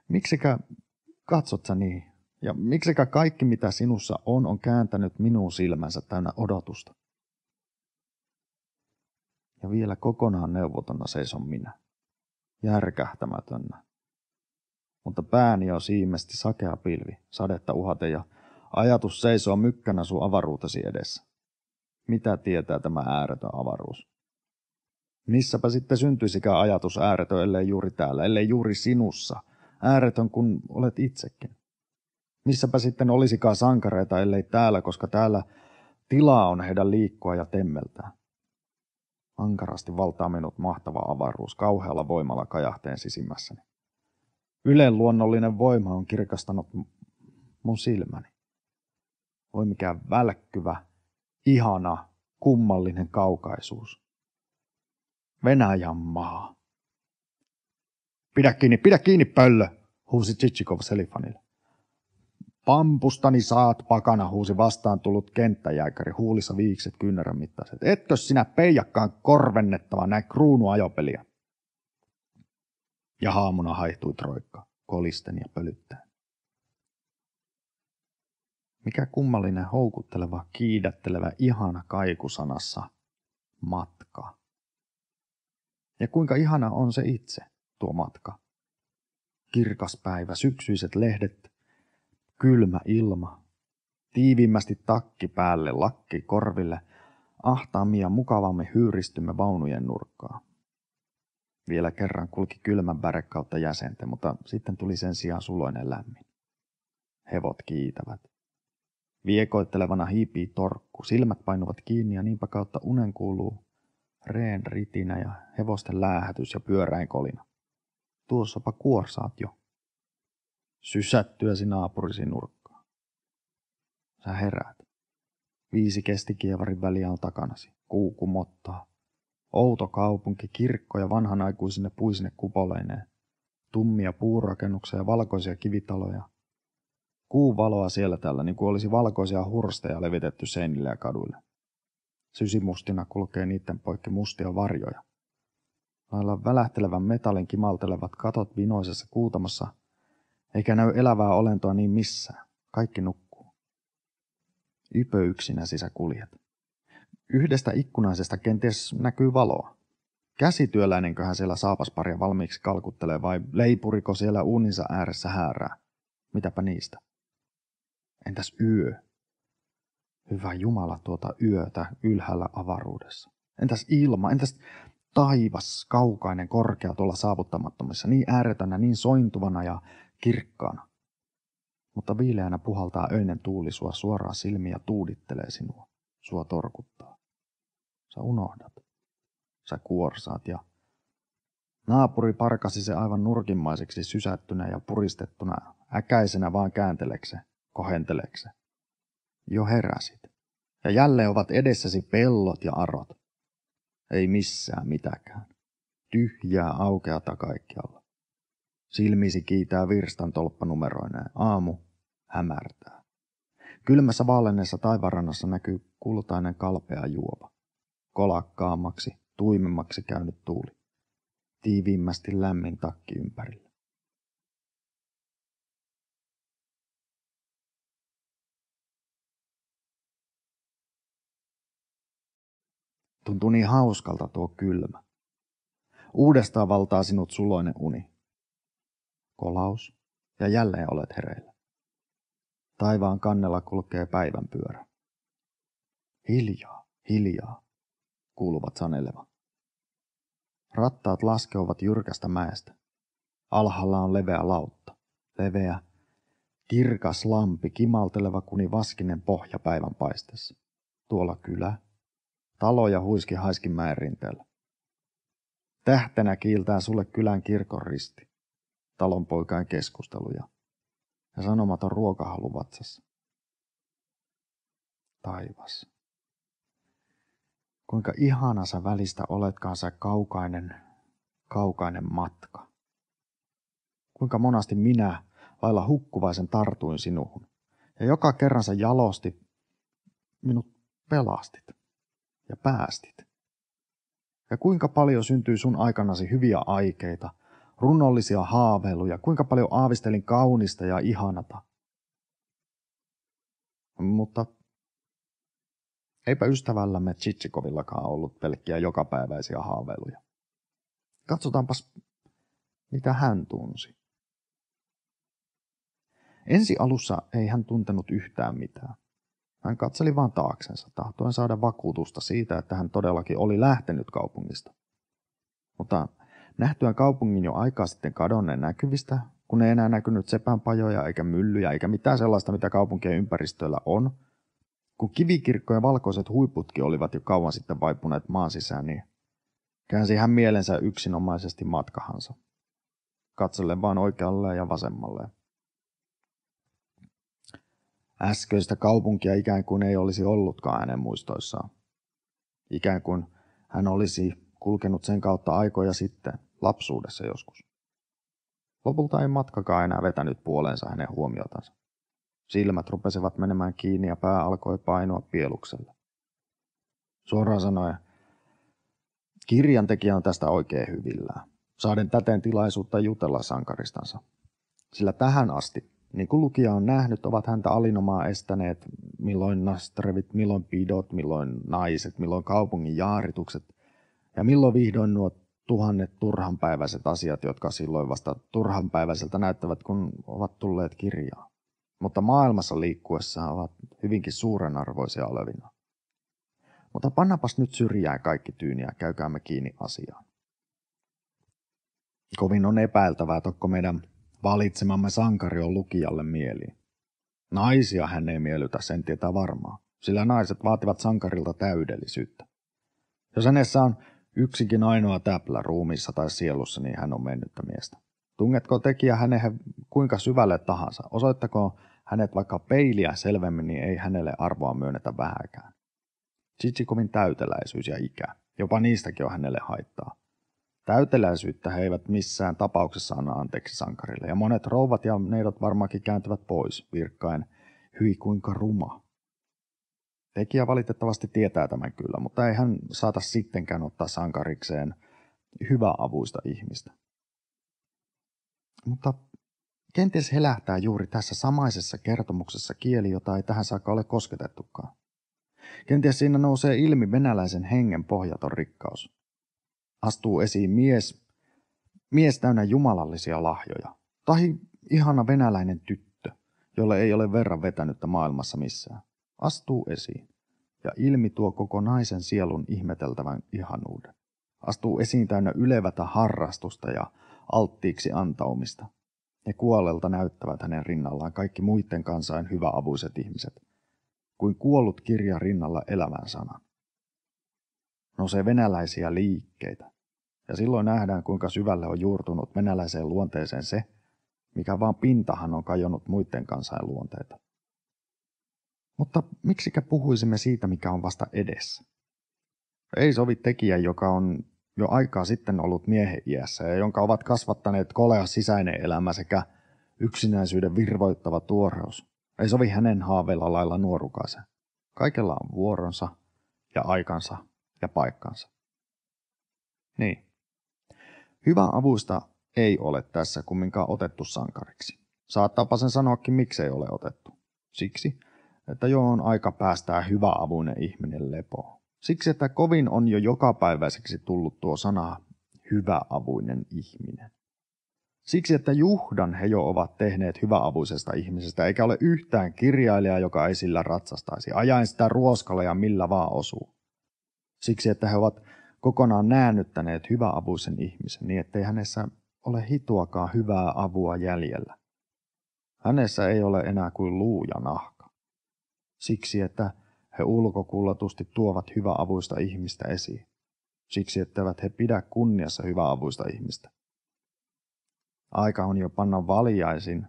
Miksikä katsot sä niin? Ja miksikä kaikki mitä sinussa on, on kääntänyt minun silmänsä täynnä odotusta? Ja vielä kokonaan neuvotonna seison minä, järkähtämätönnä. Mutta pääni on siimesti sakea pilvi, sadetta uhaten ja Ajatus seisoo mykkänä sun avaruutesi edessä. Mitä tietää tämä ääretön avaruus? Missäpä sitten syntyisikään ajatus ääretön, ellei juuri täällä, ellei juuri sinussa. Ääretön, kun olet itsekin. Missäpä sitten olisikaan sankareita, ellei täällä, koska täällä tilaa on heidän liikkua ja temmeltää. Ankarasti valtaa minut mahtava avaruus kauhealla voimalla kajahteen sisimmässäni. Ylen luonnollinen voima on kirkastanut mun silmäni voi mikään välkkyvä, ihana, kummallinen kaukaisuus. Venäjän maa. Pidä kiinni, pidä kiinni pöllö, huusi Tsitsikov Selifanille. Pampustani saat pakana, huusi vastaan tullut kenttäjääkäri, huulissa viikset kynnärän mittaiset. Etkö sinä peijakkaan korvennettava näin kruunuajopeliä? Ja haamuna haihtui troikka, kolisten ja pölyttäen. Mikä kummallinen houkutteleva, kiidättelevä, ihana kaikusanassa matka. Ja kuinka ihana on se itse, tuo matka. Kirkas päivä, syksyiset lehdet, kylmä ilma, tiivimmästi takki päälle, lakki korville, ahtaammin ja mukavamme hyyristymme vaunujen nurkkaa. Vielä kerran kulki kylmän väre kautta jäsenten, mutta sitten tuli sen sijaan suloinen lämmin. Hevot kiitävät. Viekoittelevana hiipii torkku, silmät painuvat kiinni ja niinpä kautta unen kuuluu reen ritinä ja hevosten läähätys ja pyöräin kolina. Tuossapa kuorsaat jo. Sysättyäsi naapurisi nurkkaa. Sä heräät. Viisi kestikievarin väliä on takanasi. Kuuku mottaa. Outo kaupunki, kirkko ja vanhanaikuisine puisine kupoleineen. Tummia puurakennuksia ja valkoisia kivitaloja kuuvaloa siellä tällä, niin kuin olisi valkoisia hursteja levitetty seinille ja kaduille. Sysimustina kulkee niiden poikki mustia varjoja. Lailla välähtelevän metallin kimaltelevat katot vinoisessa kuutamassa, eikä näy elävää olentoa niin missään. Kaikki nukkuu. Ypöyksinä sisäkuljet. Yhdestä ikkunaisesta kenties näkyy valoa. Käsityöläinenköhän siellä saapasparia valmiiksi kalkuttelee vai leipuriko siellä uuninsa ääressä häärää? Mitäpä niistä? Entäs yö? Hyvä Jumala tuota yötä ylhäällä avaruudessa. Entäs ilma? Entäs taivas, kaukainen, korkea tuolla saavuttamattomissa, niin ääretönä, niin sointuvana ja kirkkaana. Mutta viileänä puhaltaa öinen tuuli sua suoraan silmiä ja tuudittelee sinua. Sua torkuttaa. Sä unohdat. Sä kuorsaat ja naapuri parkasi se aivan nurkimmaiseksi sysättynä ja puristettuna äkäisenä vaan kääntelekseen kohenteleksä. Jo heräsit. Ja jälleen ovat edessäsi pellot ja arot. Ei missään mitäkään. Tyhjää aukeata kaikkialla. Silmisi kiitää virstan tolppanumeroineen. Aamu hämärtää. Kylmässä vaalenneessa taivarannassa näkyy kultainen kalpea juova. Kolakkaammaksi, tuimemmaksi käynyt tuuli. Tiiviimmästi lämmin takki ympärillä. Tuntuu niin hauskalta tuo kylmä. Uudestaan valtaa sinut suloinen uni. Kolaus ja jälleen olet hereillä. Taivaan kannella kulkee päivän pyörä. Hiljaa, hiljaa, kuuluvat saneleva. Rattaat laskeuvat jyrkästä mäestä. Alhaalla on leveä lautta. Leveä, kirkas lampi kimalteleva kuni vaskinen pohja päivän paistessa. Tuolla kylä, taloja huiski haiskin mäen rinteellä. Tähtenä kiiltää sulle kylän kirkon risti, talonpoikain keskusteluja ja sanomaton ruokahalu vatsassa. Taivas. Kuinka ihana sä välistä oletkaan sä kaukainen, kaukainen matka. Kuinka monasti minä lailla hukkuvaisen tartuin sinuhun. Ja joka kerran sä jalosti minut pelastit ja päästit? Ja kuinka paljon syntyi sun aikanasi hyviä aikeita, runollisia haaveiluja, kuinka paljon aavistelin kaunista ja ihanata? Mutta eipä ystävällämme Tsitsikovillakaan ollut pelkkiä jokapäiväisiä haaveiluja. Katsotaanpas, mitä hän tunsi. Ensi alussa ei hän tuntenut yhtään mitään. Hän katseli vain taaksensa, tahtoen saada vakuutusta siitä, että hän todellakin oli lähtenyt kaupungista. Mutta nähtyään kaupungin jo aikaa sitten kadonneen näkyvistä, kun ei enää näkynyt sepän pajoja eikä myllyjä eikä mitään sellaista, mitä kaupunkien ympäristöllä on, kun kivikirkkojen valkoiset huiputkin olivat jo kauan sitten vaipuneet maan sisään, niin käänsi hän mielensä yksinomaisesti matkahansa, Katselle vain oikealle ja vasemmalle äskeistä kaupunkia ikään kuin ei olisi ollutkaan hänen muistoissaan. Ikään kuin hän olisi kulkenut sen kautta aikoja sitten, lapsuudessa joskus. Lopulta ei matkakaan enää vetänyt puoleensa hänen huomiotansa. Silmät rupesivat menemään kiinni ja pää alkoi painua pielukselle. Suoraan sanoen, kirjantekijä on tästä oikein hyvillään, saaden täten tilaisuutta jutella sankaristansa. Sillä tähän asti niin kuin lukija on nähnyt, ovat häntä alinomaa estäneet milloin nastrevit, milloin pidot, milloin naiset, milloin kaupungin jaaritukset ja milloin vihdoin nuo tuhannet turhanpäiväiset asiat, jotka silloin vasta turhanpäiväiseltä näyttävät, kun ovat tulleet kirjaan. Mutta maailmassa liikkuessa ovat hyvinkin arvoisia olevina. Mutta pannapas nyt syrjää kaikki tyyniä, käykäämme kiinni asiaan. Kovin on epäiltävää, että meidän Valitsemamme sankari on lukijalle mieliin. Naisia hän ei miellytä, sen tietää varmaan, sillä naiset vaativat sankarilta täydellisyyttä. Jos hänessä on yksikin ainoa täplä ruumissa tai sielussa, niin hän on mennyttä miestä. Tungetko tekijä hänen kuinka syvälle tahansa, osoittako hänet vaikka peiliä selvemmin, niin ei hänelle arvoa myönnetä vähäkään. Chichikovin täyteläisyys ja ikä, jopa niistäkin on hänelle haittaa. Täyteläisyyttä he eivät missään tapauksessa anna anteeksi sankarille, ja monet rouvat ja neidot varmaankin kääntyvät pois virkkaen, hyi kuinka ruma. Tekijä valitettavasti tietää tämän kyllä, mutta ei hän saata sittenkään ottaa sankarikseen hyvää avuista ihmistä. Mutta kenties helähtää juuri tässä samaisessa kertomuksessa kieli, jota ei tähän saakka ole kosketettukaan. Kenties siinä nousee ilmi venäläisen hengen pohjaton rikkaus astuu esiin mies, mies täynnä jumalallisia lahjoja. Tai ihana venäläinen tyttö, jolle ei ole verran vetänyttä maailmassa missään, astuu esiin ja ilmi tuo koko naisen sielun ihmeteltävän ihanuuden. Astuu esiin täynnä ylevätä harrastusta ja alttiiksi antaumista. Ne kuolelta näyttävät hänen rinnallaan kaikki muiden kansain hyväavuiset ihmiset, kuin kuollut kirja rinnalla elämän No Nousee venäläisiä liikkeitä, ja silloin nähdään, kuinka syvälle on juurtunut venäläiseen luonteeseen se, mikä vaan pintahan on kajonnut muiden kansain luonteita. Mutta miksikä puhuisimme siitä, mikä on vasta edessä? Ei sovi tekijä, joka on jo aikaa sitten ollut miehen iässä ja jonka ovat kasvattaneet kolea sisäinen elämä sekä yksinäisyyden virvoittava tuoreus. Ei sovi hänen haaveilla lailla nuorukaisen. Kaikella on vuoronsa ja aikansa ja paikkansa. Niin, Hyvä avusta ei ole tässä kumminkaan otettu sankariksi. Saattaapa sen sanoakin, miksei ole otettu. Siksi, että jo on aika päästää hyvä avuinen ihminen lepoon. Siksi, että kovin on jo jokapäiväiseksi tullut tuo sana hyväavuinen ihminen. Siksi, että juhdan he jo ovat tehneet hyväavuisesta ihmisestä, eikä ole yhtään kirjailijaa, joka ei sillä ratsastaisi. Ajain sitä ruoskalla ja millä vaan osuu. Siksi, että he ovat kokonaan näännyttäneet hyväavuisen ihmisen niin, ettei hänessä ole hituakaan hyvää avua jäljellä. Hänessä ei ole enää kuin luu ja nahka. Siksi, että he ulkokullatusti tuovat hyväavuista ihmistä esiin. Siksi, etteivät he pidä kunniassa hyväavuista ihmistä. Aika on jo panna valjaisin,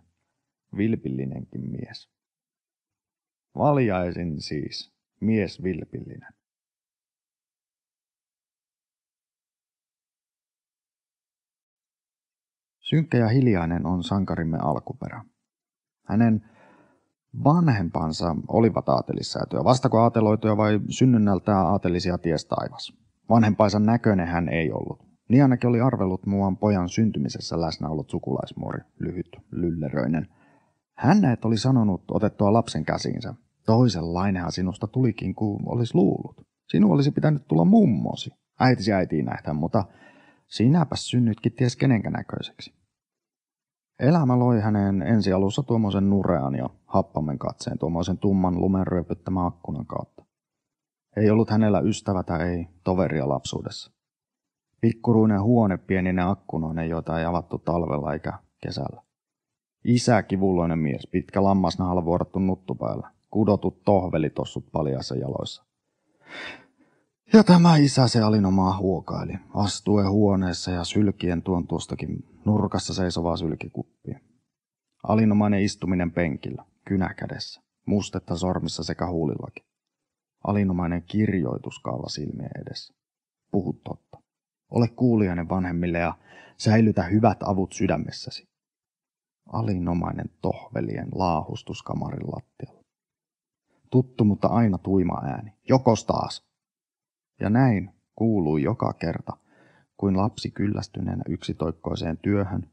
vilpillinenkin mies. Valjaisin siis, mies vilpillinen. Synkkä ja hiljainen on sankarimme alkuperä. Hänen vanhempansa olivat aatelissäätyä, vastako aateloituja vai synnynnältään aatelisia ties taivas. Vanhempansa näköinen hän ei ollut. Niin ainakin oli arvellut muuan pojan syntymisessä läsnä ollut sukulaismuori, lyhyt, lylleröinen. Hän näet oli sanonut otettua lapsen käsiinsä. Toisenlainenhan sinusta tulikin kuin olisi luullut. Sinun olisi pitänyt tulla mummosi. Äitisi äitiin nähtä, mutta sinäpä synnytkin ties kenenkä näköiseksi. Elämä loi häneen ensi alussa tuommoisen nurean ja happamen katseen tuommoisen tumman lumen rööpyttämän akkunan kautta. Ei ollut hänellä ystävätä, ei toveria lapsuudessa. Pikkuruinen huone pieninen akkunoinen, joita ei avattu talvella eikä kesällä. Isä kivulloinen mies, pitkä lammasnahalla vuorattu nuttupäällä, kudotut tohvelitossut paljassa jaloissa. Ja tämä isä se alinomaa huokaili, astue huoneessa ja sylkien tuon tuostakin nurkassa seisovaa sylkikuppia. Alinomainen istuminen penkillä, kynä kädessä, mustetta sormissa sekä huulillakin. Alinomainen kirjoituskaava silmien edessä. Puhu totta. Ole kuulijainen vanhemmille ja säilytä hyvät avut sydämessäsi. Alinomainen tohvelien laahustus lattialla. Tuttu, mutta aina tuima ääni. Jokos taas! Ja näin kuului joka kerta, kuin lapsi kyllästyneenä yksitoikkoiseen työhön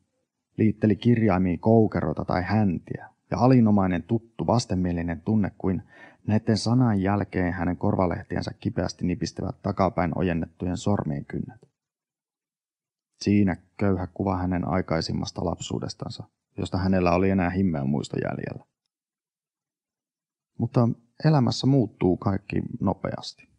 liitteli kirjaimiin koukerota tai häntiä, ja alinomainen tuttu vastenmielinen tunne kuin näiden sanan jälkeen hänen korvalehtiensä kipeästi nipistävät takapäin ojennettujen sormien kynnet. Siinä köyhä kuva hänen aikaisimmasta lapsuudestansa, josta hänellä oli enää himmeä muisto jäljellä. Mutta elämässä muuttuu kaikki nopeasti.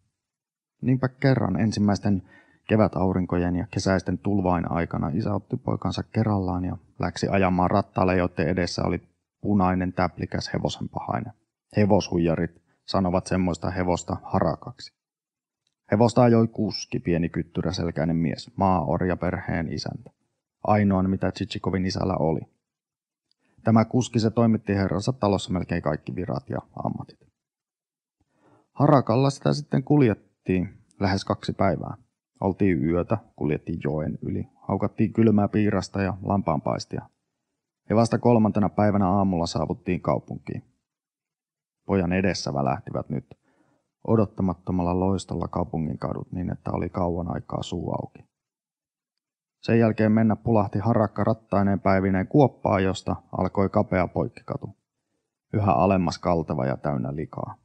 Niinpä kerran ensimmäisten kevätaurinkojen ja kesäisten tulvain aikana isä otti poikansa kerrallaan ja läksi ajamaan rattaalle, joiden edessä oli punainen täplikäs hevosen pahainen. Hevoshuijarit sanovat semmoista hevosta harakaksi. Hevosta ajoi kuski, pieni kyttyräselkäinen mies, maaorja perheen isäntä. Ainoan, mitä Chichikovin isällä oli. Tämä kuski se toimitti herransa talossa melkein kaikki virat ja ammatit. Harakalla sitä sitten kuljetti kuljettiin lähes kaksi päivää. Oltiin yötä, kuljettiin joen yli, haukattiin kylmää piirasta ja lampaanpaistia. Ja vasta kolmantena päivänä aamulla saavuttiin kaupunkiin. Pojan edessä välähtivät nyt odottamattomalla loistolla kaupungin kadut niin, että oli kauan aikaa suu auki. Sen jälkeen mennä pulahti harakka rattaineen päivineen kuoppaa, josta alkoi kapea poikkikatu. Yhä alemmas kaltava ja täynnä likaa.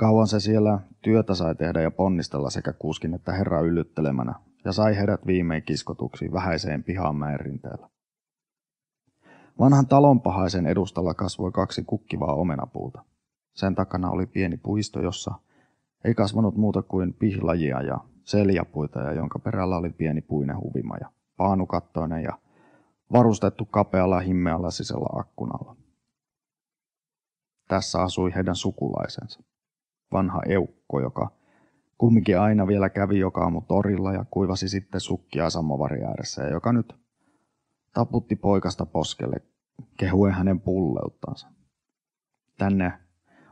Kauan se siellä työtä sai tehdä ja ponnistella sekä kuskin että herra yllyttelemänä, ja sai heidät viimein kiskotuksi vähäiseen pihaan rinteellä. Vanhan talonpahaisen edustalla kasvoi kaksi kukkivaa omenapuuta. Sen takana oli pieni puisto, jossa ei kasvanut muuta kuin pihlajia ja seljapuita, ja jonka perällä oli pieni puinen ja paanukattoinen ja varustettu kapealla himmeällä sisällä akkunalla. Tässä asui heidän sukulaisensa vanha eukko, joka kumminkin aina vielä kävi joka aamu torilla ja kuivasi sitten sukkia samovarin ääressä, ja joka nyt taputti poikasta poskelle kehuen hänen pulleuttaansa. Tänne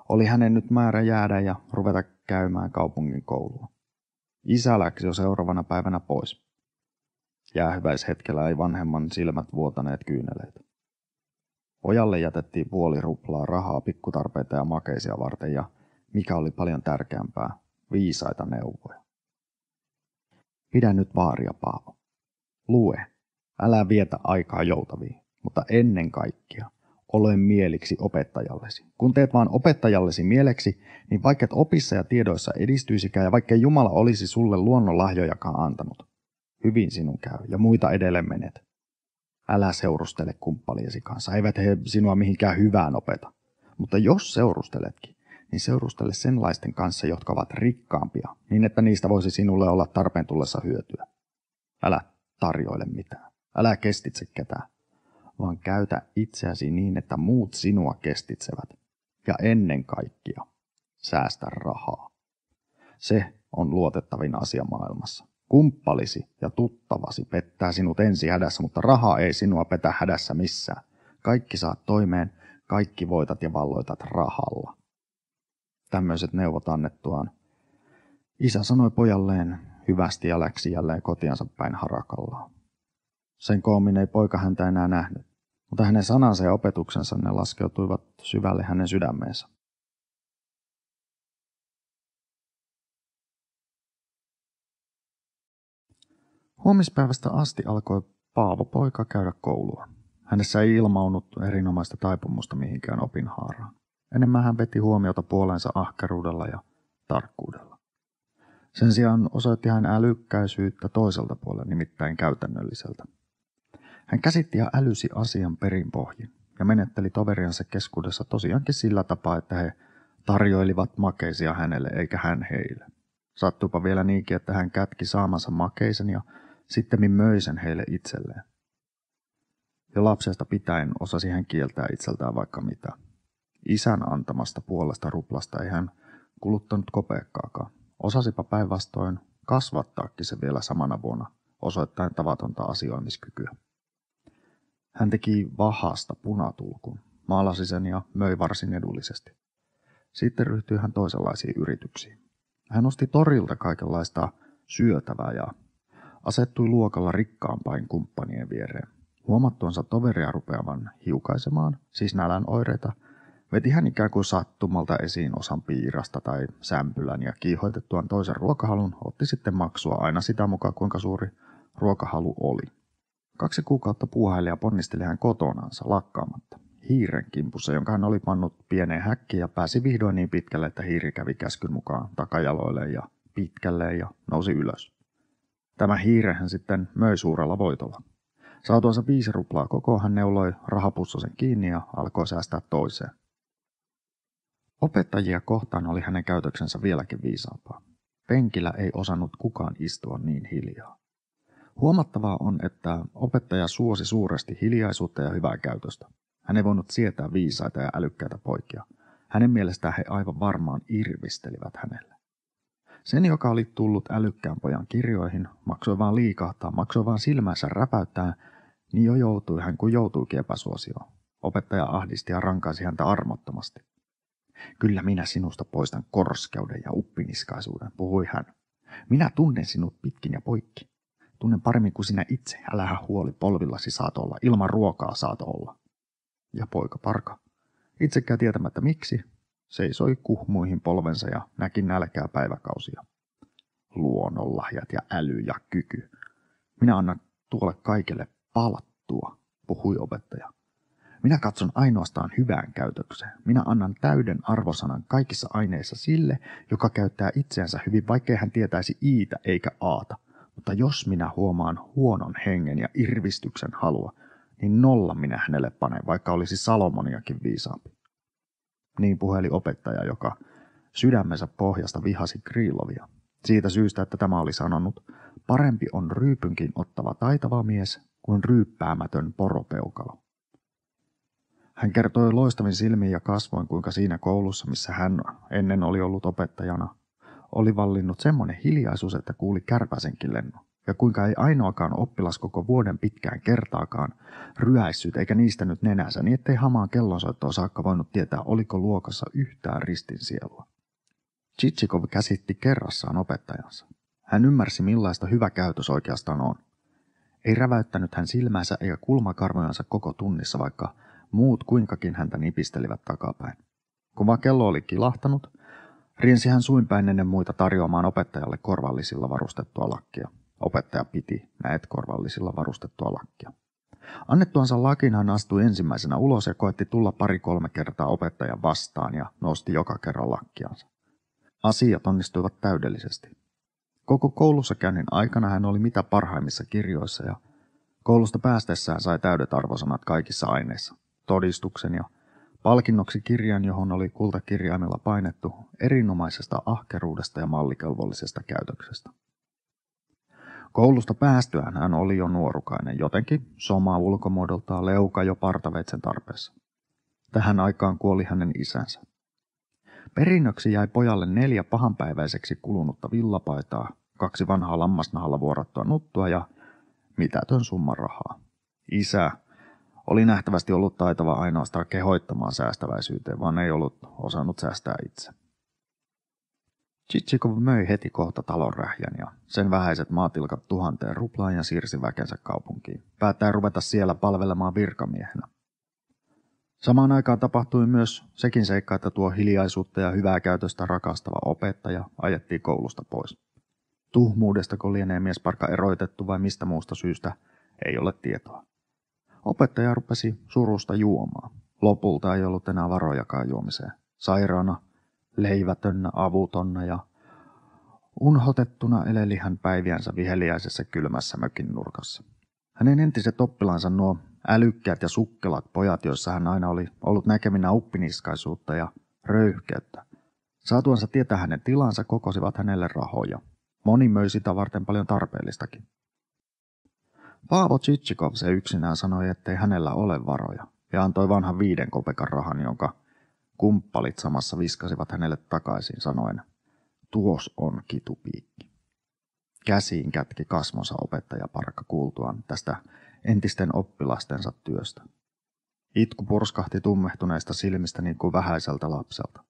oli hänen nyt määrä jäädä ja ruveta käymään kaupungin koulua. Isä läksi jo seuraavana päivänä pois. Jäähyväishetkellä ei vanhemman silmät vuotaneet kyyneleet. Pojalle jätettiin puoli ruplaa rahaa pikkutarpeita ja makeisia varten ja mikä oli paljon tärkeämpää, viisaita neuvoja. Pidä nyt vaaria, Paavo. Lue. Älä vietä aikaa joutaviin, mutta ennen kaikkea ole mieliksi opettajallesi. Kun teet vaan opettajallesi mieleksi, niin vaikka et opissa ja tiedoissa edistyisikään ja vaikka Jumala olisi sulle luonnonlahjojakaan antanut, hyvin sinun käy ja muita edelle menet. Älä seurustele kumppaliesi kanssa, eivät he sinua mihinkään hyvään opeta. Mutta jos seurusteletkin, niin seurustele senlaisten kanssa, jotka ovat rikkaampia, niin että niistä voisi sinulle olla tarpeen tullessa hyötyä. Älä tarjoile mitään. Älä kestitse ketään, vaan käytä itseäsi niin, että muut sinua kestitsevät. Ja ennen kaikkea, säästä rahaa. Se on luotettavin asia maailmassa. Kumppalisi ja tuttavasi pettää sinut ensi hädässä, mutta raha ei sinua petä hädässä missään. Kaikki saat toimeen, kaikki voitat ja valloitat rahalla tämmöiset neuvot annettuaan. Isä sanoi pojalleen hyvästi ja läksi jälleen kotiansa päin harakallaan. Sen koomin ei poika häntä enää nähnyt, mutta hänen sanansa ja opetuksensa ne laskeutuivat syvälle hänen sydämeensä. Huomispäivästä asti alkoi Paavo poika käydä koulua. Hänessä ei ilmaunut erinomaista taipumusta mihinkään opinhaaraan enemmän hän veti huomiota puolensa ahkeruudella ja tarkkuudella. Sen sijaan osoitti hän älykkäisyyttä toiselta puolelta nimittäin käytännölliseltä. Hän käsitti ja älysi asian perinpohjin ja menetteli toveriansa keskuudessa tosiaankin sillä tapaa, että he tarjoilivat makeisia hänelle eikä hän heille. Sattuipa vielä niinkin, että hän kätki saamansa makeisen ja sitten myi sen heille itselleen. Jo lapsesta pitäen osasi hän kieltää itseltään vaikka mitä – Isän antamasta puolesta ruplasta ei hän kuluttanut kopeekkaakaan. Osasipa päinvastoin kasvattaakin se vielä samana vuonna, osoittain tavatonta asioimiskykyä. Hän teki vahasta punatulkun, maalasi sen ja möi varsin edullisesti. Sitten ryhtyi hän toisenlaisiin yrityksiin. Hän osti torilta kaikenlaista syötävää ja asettui luokalla rikkaampain kumppanien viereen. Huomattuansa toveria rupeavan hiukaisemaan, siis nälän oireita – Veti hän ikään kuin sattumalta esiin osan piirasta tai sämpylän ja kiihoitettuaan toisen ruokahalun otti sitten maksua aina sitä mukaan kuinka suuri ruokahalu oli. Kaksi kuukautta puuhailija ponnisteli hän kotonansa lakkaamatta hiiren kimpussa, jonka hän oli pannut pieneen häkkiin ja pääsi vihdoin niin pitkälle, että hiiri kävi käskyn mukaan takajaloille ja pitkälle ja nousi ylös. Tämä hiirehän sitten möi suurella voitolla. Saatuansa viisi ruplaa koko hän neuloi rahapussosen kiinni ja alkoi säästää toiseen. Opettajia kohtaan oli hänen käytöksensä vieläkin viisaampaa. Penkillä ei osannut kukaan istua niin hiljaa. Huomattavaa on, että opettaja suosi suuresti hiljaisuutta ja hyvää käytöstä. Hän ei voinut sietää viisaita ja älykkäitä poikia. Hänen mielestään he aivan varmaan irvistelivät hänelle. Sen, joka oli tullut älykkään pojan kirjoihin, maksoi vaan liikahtaa, maksoi vaan silmänsä räpäyttää, niin jo joutui hän kuin joutuikin epäsuosioon. Opettaja ahdisti ja rankaisi häntä armottomasti. Kyllä minä sinusta poistan korskeuden ja uppiniskaisuuden, puhui hän. Minä tunnen sinut pitkin ja poikki. Tunnen paremmin kuin sinä itse, Älä huoli, polvillasi saat olla, ilman ruokaa saat olla. Ja poika parka, itsekään tietämättä miksi, seisoi kuhmuihin polvensa ja näki nälkää päiväkausia. Luonnonlahjat ja äly ja kyky. Minä annan tuolle kaikille palattua, puhui opettaja. Minä katson ainoastaan hyvään käytökseen. Minä annan täyden arvosanan kaikissa aineissa sille, joka käyttää itseänsä hyvin, vaikkei hän tietäisi iitä eikä aata. Mutta jos minä huomaan huonon hengen ja irvistyksen halua, niin nolla minä hänelle panen, vaikka olisi Salomoniakin viisaampi. Niin puheli opettaja, joka sydämensä pohjasta vihasi Kriilovia. Siitä syystä, että tämä oli sanonut, parempi on ryypynkin ottava taitava mies kuin ryyppäämätön poropeukalo. Hän kertoi loistavin silmiin ja kasvoin, kuinka siinä koulussa, missä hän ennen oli ollut opettajana, oli vallinnut semmoinen hiljaisuus, että kuuli kärpäsenkin lennon, ja kuinka ei ainoakaan oppilas koko vuoden pitkään kertaakaan ryäissyt eikä niistä nyt nenänsä, niin ettei hamaan kellonsoittoon saakka voinut tietää, oliko luokassa yhtään ristin sielua. Chichikov käsitti kerrassaan opettajansa. Hän ymmärsi, millaista hyvä käytös oikeastaan on. Ei räväyttänyt hän silmänsä eikä kulmakarvojansa koko tunnissa, vaikka Muut kuinkakin häntä nipistelivät takapäin. vaan kello oli kilahtanut, rinsi hän suinpäin ennen muita tarjoamaan opettajalle korvallisilla varustettua lakkia. Opettaja piti näet korvallisilla varustettua lakkia. Annettuansa lakin hän astui ensimmäisenä ulos ja koetti tulla pari-kolme kertaa opettajan vastaan ja nosti joka kerran lakkiansa. Asiat onnistuivat täydellisesti. Koko koulussa käynnin aikana hän oli mitä parhaimmissa kirjoissa ja koulusta päästessään sai täydet arvosanat kaikissa aineissa – todistuksen ja palkinnoksi kirjan, johon oli kultakirjaimella painettu erinomaisesta ahkeruudesta ja mallikelvollisesta käytöksestä. Koulusta päästyään hän oli jo nuorukainen, jotenkin somaa ulkomuodoltaan leuka jo partaveitsen tarpeessa. Tähän aikaan kuoli hänen isänsä. Perinnöksi jäi pojalle neljä pahanpäiväiseksi kulunutta villapaitaa, kaksi vanhaa lammasnahalla vuorattua nuttua ja mitätön summa rahaa. Isä oli nähtävästi ollut taitava ainoastaan kehoittamaan säästäväisyyteen, vaan ei ollut osannut säästää itse. Chichikov möi heti kohta talon ja sen vähäiset maatilkat tuhanteen ruplaan ja siirsi väkensä kaupunkiin. Päättää ruveta siellä palvelemaan virkamiehenä. Samaan aikaan tapahtui myös sekin seikka, että tuo hiljaisuutta ja hyvää käytöstä rakastava opettaja ajettiin koulusta pois. Tuhmuudesta lienee miesparka eroitettu vai mistä muusta syystä ei ole tietoa. Opettaja rupesi surusta juomaan. Lopulta ei ollut enää varojakaan juomiseen. Sairaana, leivätönnä, avutonna ja unhotettuna eleli hän päiviänsä viheliäisessä kylmässä mökin nurkassa. Hänen entiset oppilansa nuo älykkäät ja sukkelat pojat, joissa hän aina oli ollut näkeminä uppiniskaisuutta ja röyhkeyttä. Saatuansa tietää hänen tilansa kokosivat hänelle rahoja. Moni möi sitä varten paljon tarpeellistakin. Paavo Tsitsikov se yksinään sanoi, ettei hänellä ole varoja, ja antoi vanhan viiden kopekan rahan, jonka kumppalit samassa viskasivat hänelle takaisin sanoen, tuos on kitupiikki. Käsiin kätki kasmonsa opettaja Parkka kuultuaan tästä entisten oppilastensa työstä. Itku purskahti tummehtuneista silmistä niin kuin vähäiseltä lapselta.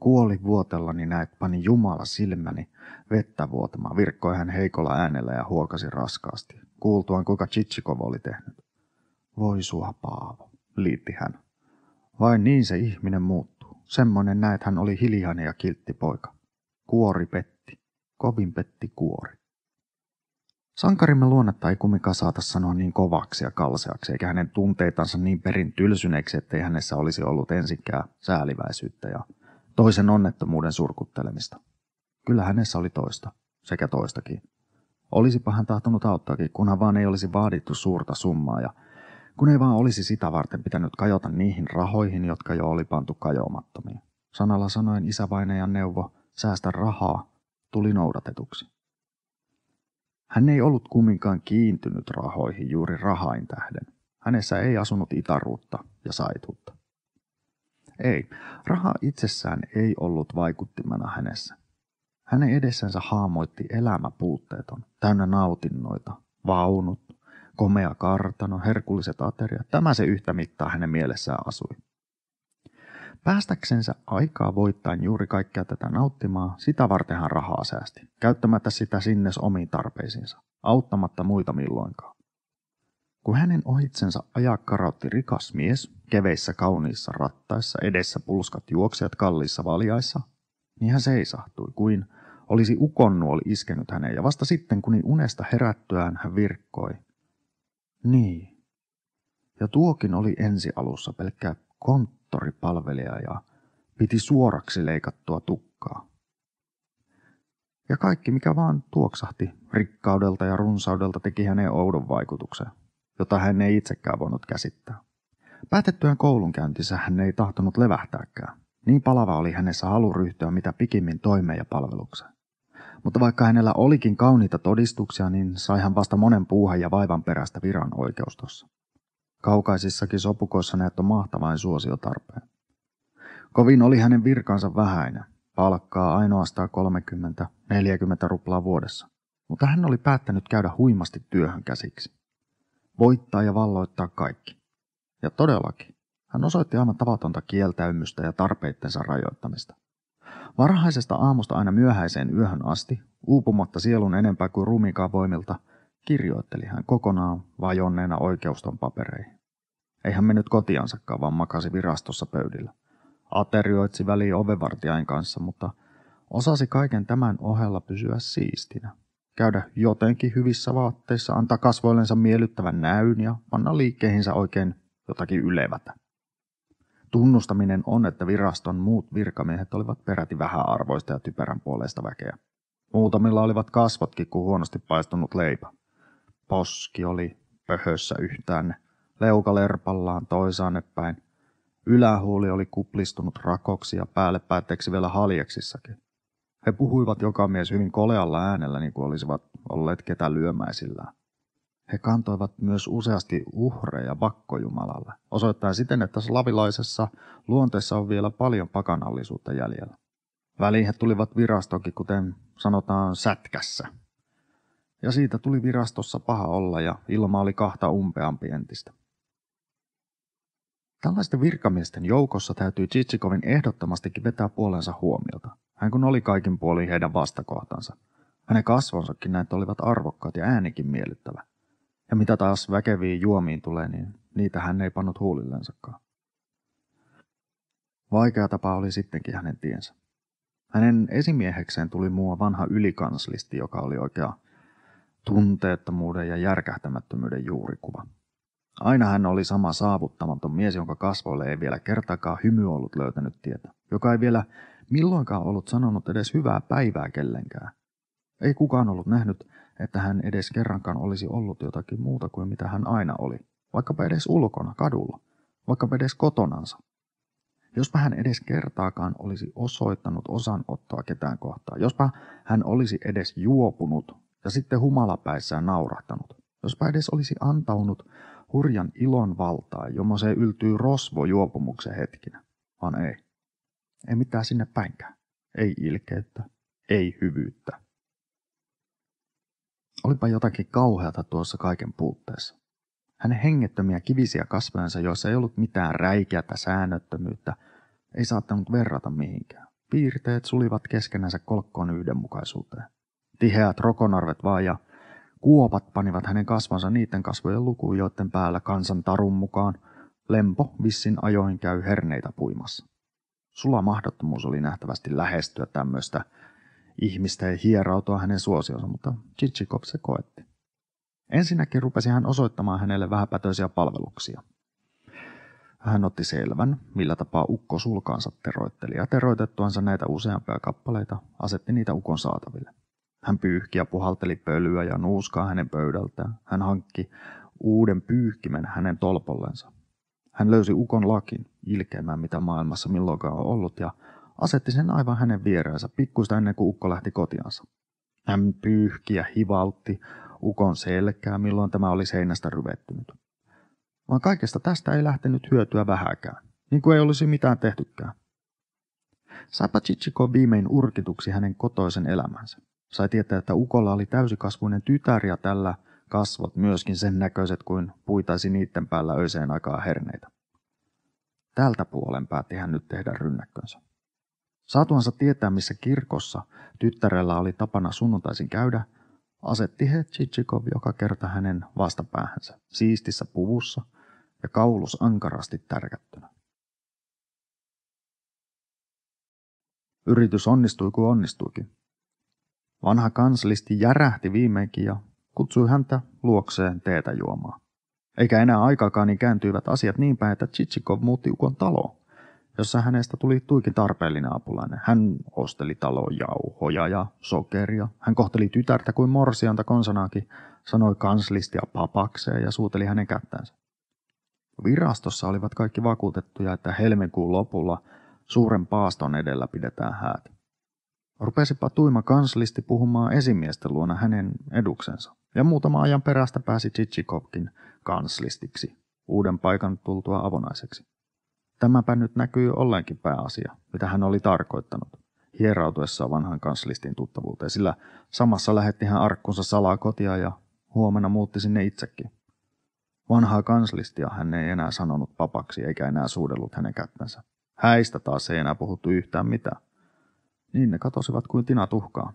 Kuoli vuotella, niin näet pani Jumala silmäni vettä vuotamaan, virkkoi hän heikolla äänellä ja huokasi raskaasti, kuultuaan kuinka Chichikov oli tehnyt. Voi sua Paavo, liitti hän. Vain niin se ihminen muuttuu. Semmoinen näet hän oli hiljainen ja kiltti poika. Kuori petti. Kovin petti kuori. Sankarimme luonnetta ei kumminkaan saata sanoa niin kovaksi ja kalseaksi, eikä hänen tunteitansa niin perin tylsyneeksi, ettei hänessä olisi ollut ensinkään sääliväisyyttä ja toisen onnettomuuden surkuttelemista. Kyllä hänessä oli toista, sekä toistakin. Olisipa hän tahtonut auttaakin, kunhan vaan ei olisi vaadittu suurta summaa ja kun ei vaan olisi sitä varten pitänyt kajota niihin rahoihin, jotka jo oli pantu kajoamattomiin. Sanalla sanoen isävainajan neuvo säästä rahaa tuli noudatetuksi. Hän ei ollut kumminkaan kiintynyt rahoihin juuri rahain tähden. Hänessä ei asunut itaruutta ja saituutta. Ei, raha itsessään ei ollut vaikuttimena hänessä. Hänen edessänsä haamoitti elämä puutteeton, täynnä nautinnoita, vaunut, komea kartano, herkulliset ateriat. Tämä se yhtä mittaa hänen mielessään asui. Päästäksensä aikaa voittain juuri kaikkea tätä nauttimaa, sitä varten hän rahaa säästi, käyttämättä sitä sinnes omiin tarpeisiinsa, auttamatta muita milloinkaan. Kun hänen ohitsensa ajaa karotti rikas mies, keveissä kauniissa rattaissa, edessä pulskat juoksijat kalliissa valjaissa, niin hän seisahtui kuin olisi ukonnuoli iskenyt häneen ja vasta sitten, kun niin unesta herättyään hän virkkoi. Niin. Ja tuokin oli ensi alussa pelkkää konttoripalvelija ja piti suoraksi leikattua tukkaa. Ja kaikki, mikä vaan tuoksahti rikkaudelta ja runsaudelta, teki häneen oudon vaikutuksen jota hän ei itsekään voinut käsittää. Päätettyään koulunkäyntinsä hän ei tahtonut levähtääkään. Niin palava oli hänessä halu ryhtyä mitä pikimmin toimeen ja palvelukseen. Mutta vaikka hänellä olikin kauniita todistuksia, niin sai hän vasta monen puuhan ja vaivan perästä viran oikeustossa. Kaukaisissakin sopukoissa näyttö mahtavain suosiotarpeen. Kovin oli hänen virkansa vähäinen, palkkaa ainoastaan 30-40 ruplaa vuodessa, mutta hän oli päättänyt käydä huimasti työhön käsiksi voittaa ja valloittaa kaikki. Ja todellakin, hän osoitti aivan tavatonta kieltäymystä ja tarpeittensa rajoittamista. Varhaisesta aamusta aina myöhäiseen yöhön asti, uupumatta sielun enempää kuin rumikaan voimilta, kirjoitteli hän kokonaan vajonneena oikeuston papereihin. Eihän mennyt kotiansakaan, vaan makasi virastossa pöydillä. Aterioitsi väliin ovenvartijain kanssa, mutta osasi kaiken tämän ohella pysyä siistinä käydä jotenkin hyvissä vaatteissa, antaa kasvoillensa miellyttävän näyn ja panna liikkeihinsä oikein jotakin ylevätä. Tunnustaminen on, että viraston muut virkamiehet olivat peräti vähäarvoista ja typerän puoleista väkeä. Muutamilla olivat kasvotkin kuin huonosti paistunut leipä. Poski oli pöhössä yhtään, leuka lerpallaan toisaanne päin. Ylähuuli oli kuplistunut rakoksi ja päälle päätteeksi vielä haljeksissakin. He puhuivat joka mies hyvin kolealla äänellä, niin kuin olisivat olleet ketä lyömäisillä. He kantoivat myös useasti uhreja pakkojumalalle, osoittaa siten, että slavilaisessa luonteessa on vielä paljon pakanallisuutta jäljellä. Väliin he tulivat virastokin, kuten sanotaan sätkässä. Ja siitä tuli virastossa paha olla ja ilma oli kahta umpeampi entistä. Tällaisten virkamiesten joukossa täytyy Chichikovin ehdottomastikin vetää puolensa huomiota – hän kun oli kaikin puolin heidän vastakohtansa. Hänen kasvonsakin näitä olivat arvokkaat ja äänikin miellyttävä. Ja mitä taas väkeviin juomiin tulee, niin niitä hän ei pannut huulillensakaan. Vaikea tapa oli sittenkin hänen tiensä. Hänen esimiehekseen tuli muu vanha ylikanslisti, joka oli oikea tunteettomuuden ja järkähtämättömyyden juurikuva. Aina hän oli sama saavuttamaton mies, jonka kasvoille ei vielä kertaakaan hymy ollut löytänyt tietä, joka ei vielä milloinkaan ollut sanonut edes hyvää päivää kellenkään. Ei kukaan ollut nähnyt, että hän edes kerrankaan olisi ollut jotakin muuta kuin mitä hän aina oli, vaikkapa edes ulkona kadulla, vaikkapa edes kotonansa. Jospa hän edes kertaakaan olisi osoittanut osanottoa ketään kohtaan, jospa hän olisi edes juopunut ja sitten humalapäissään naurahtanut, jospa edes olisi antaunut hurjan ilon valtaa, se yltyy rosvo juopumuksen hetkinä, vaan ei ei mitään sinne päinkään. Ei ilkeyttä, ei hyvyyttä. Olipa jotakin kauheata tuossa kaiken puutteessa. Hänen hengettömiä kivisiä kasvojansa, joissa ei ollut mitään räikeätä säännöttömyyttä, ei saattanut verrata mihinkään. Piirteet sulivat keskenänsä kolkkoon yhdenmukaisuuteen. Tiheät rokonarvet vaan ja kuopat panivat hänen kasvansa niiden kasvojen lukuun, joiden päällä kansan tarun mukaan lempo vissin ajoin käy herneitä puimassa. Sulla mahdottomuus oli nähtävästi lähestyä tämmöistä ihmistä ja hierautua hänen suosionsa, mutta Chichikov se koetti. Ensinnäkin rupesi hän osoittamaan hänelle vähäpätöisiä palveluksia. Hän otti selvän, millä tapaa ukko sulkaansa teroitteli, ja teroitettuansa näitä useampia kappaleita asetti niitä ukon saataville. Hän pyyhki ja puhalteli pölyä ja nuuskaa hänen pöydältään. Hän hankki uuden pyyhkimen hänen tolpollensa. Hän löysi ukon lakin, ilkeimmän mitä maailmassa milloinkaan on ollut, ja asetti sen aivan hänen viereensä pikkuista ennen kuin ukko lähti kotiansa. Hän pyyhki ja hivautti ukon selkää, milloin tämä oli seinästä ryvettynyt. Vaan kaikesta tästä ei lähtenyt hyötyä vähäkään, niin kuin ei olisi mitään tehtykään. Saipa Chichiko viimein urkituksi hänen kotoisen elämänsä. Sai tietää, että ukolla oli täysikasvuinen tytär ja tällä – kasvot myöskin sen näköiset kuin puitaisi niiden päällä öiseen aikaa herneitä. Tältä puolen päätti hän nyt tehdä rynnäkkönsä. Saatuansa tietää, missä kirkossa tyttärellä oli tapana sunnuntaisin käydä, asetti he Chichikov joka kerta hänen vastapäähänsä, siistissä puvussa ja kaulus ankarasti tärkättynä. Yritys onnistui kuin onnistuikin. Vanha kanslisti järähti viimeinkin ja kutsui häntä luokseen teetä juomaan. Eikä enää aikakaan niin kääntyivät asiat niin päin, että Chichikov muutti Ukon taloon, jossa hänestä tuli tuikin tarpeellinen apulainen. Hän osteli taloon jauhoja ja sokeria. Hän kohteli tytärtä kuin morsianta konsanaakin, sanoi kanslistia papakseen ja suuteli hänen kättänsä. Virastossa olivat kaikki vakuutettuja, että helmikuun lopulla suuren paaston edellä pidetään häät. Rupesipa tuima kanslisti puhumaan esimiesten luona hänen eduksensa ja muutama ajan perästä pääsi Chichikovkin kanslistiksi uuden paikan tultua avonaiseksi. Tämäpä nyt näkyy ollenkin pääasia, mitä hän oli tarkoittanut, hierautuessa vanhan kanslistin tuttavuuteen, sillä samassa lähetti hän arkkunsa salaa kotia ja huomenna muutti sinne itsekin. Vanhaa kanslistia hän ei enää sanonut papaksi eikä enää suudellut hänen kättänsä. Häistä taas ei enää puhuttu yhtään mitään. Niin ne katosivat kuin tina tuhkaa,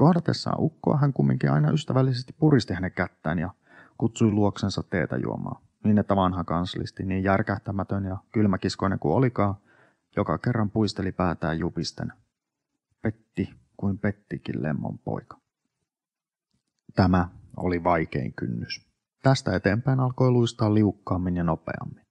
Kohdatessaan ukkoa hän kumminkin aina ystävällisesti puristi hänen kättään ja kutsui luoksensa teetä juomaan. Niin että vanha kanslisti, niin järkähtämätön ja kylmäkiskoinen kuin olikaan, joka kerran puisteli päätään jupisten. Petti kuin pettikin lemmon poika. Tämä oli vaikein kynnys. Tästä eteenpäin alkoi luistaa liukkaammin ja nopeammin.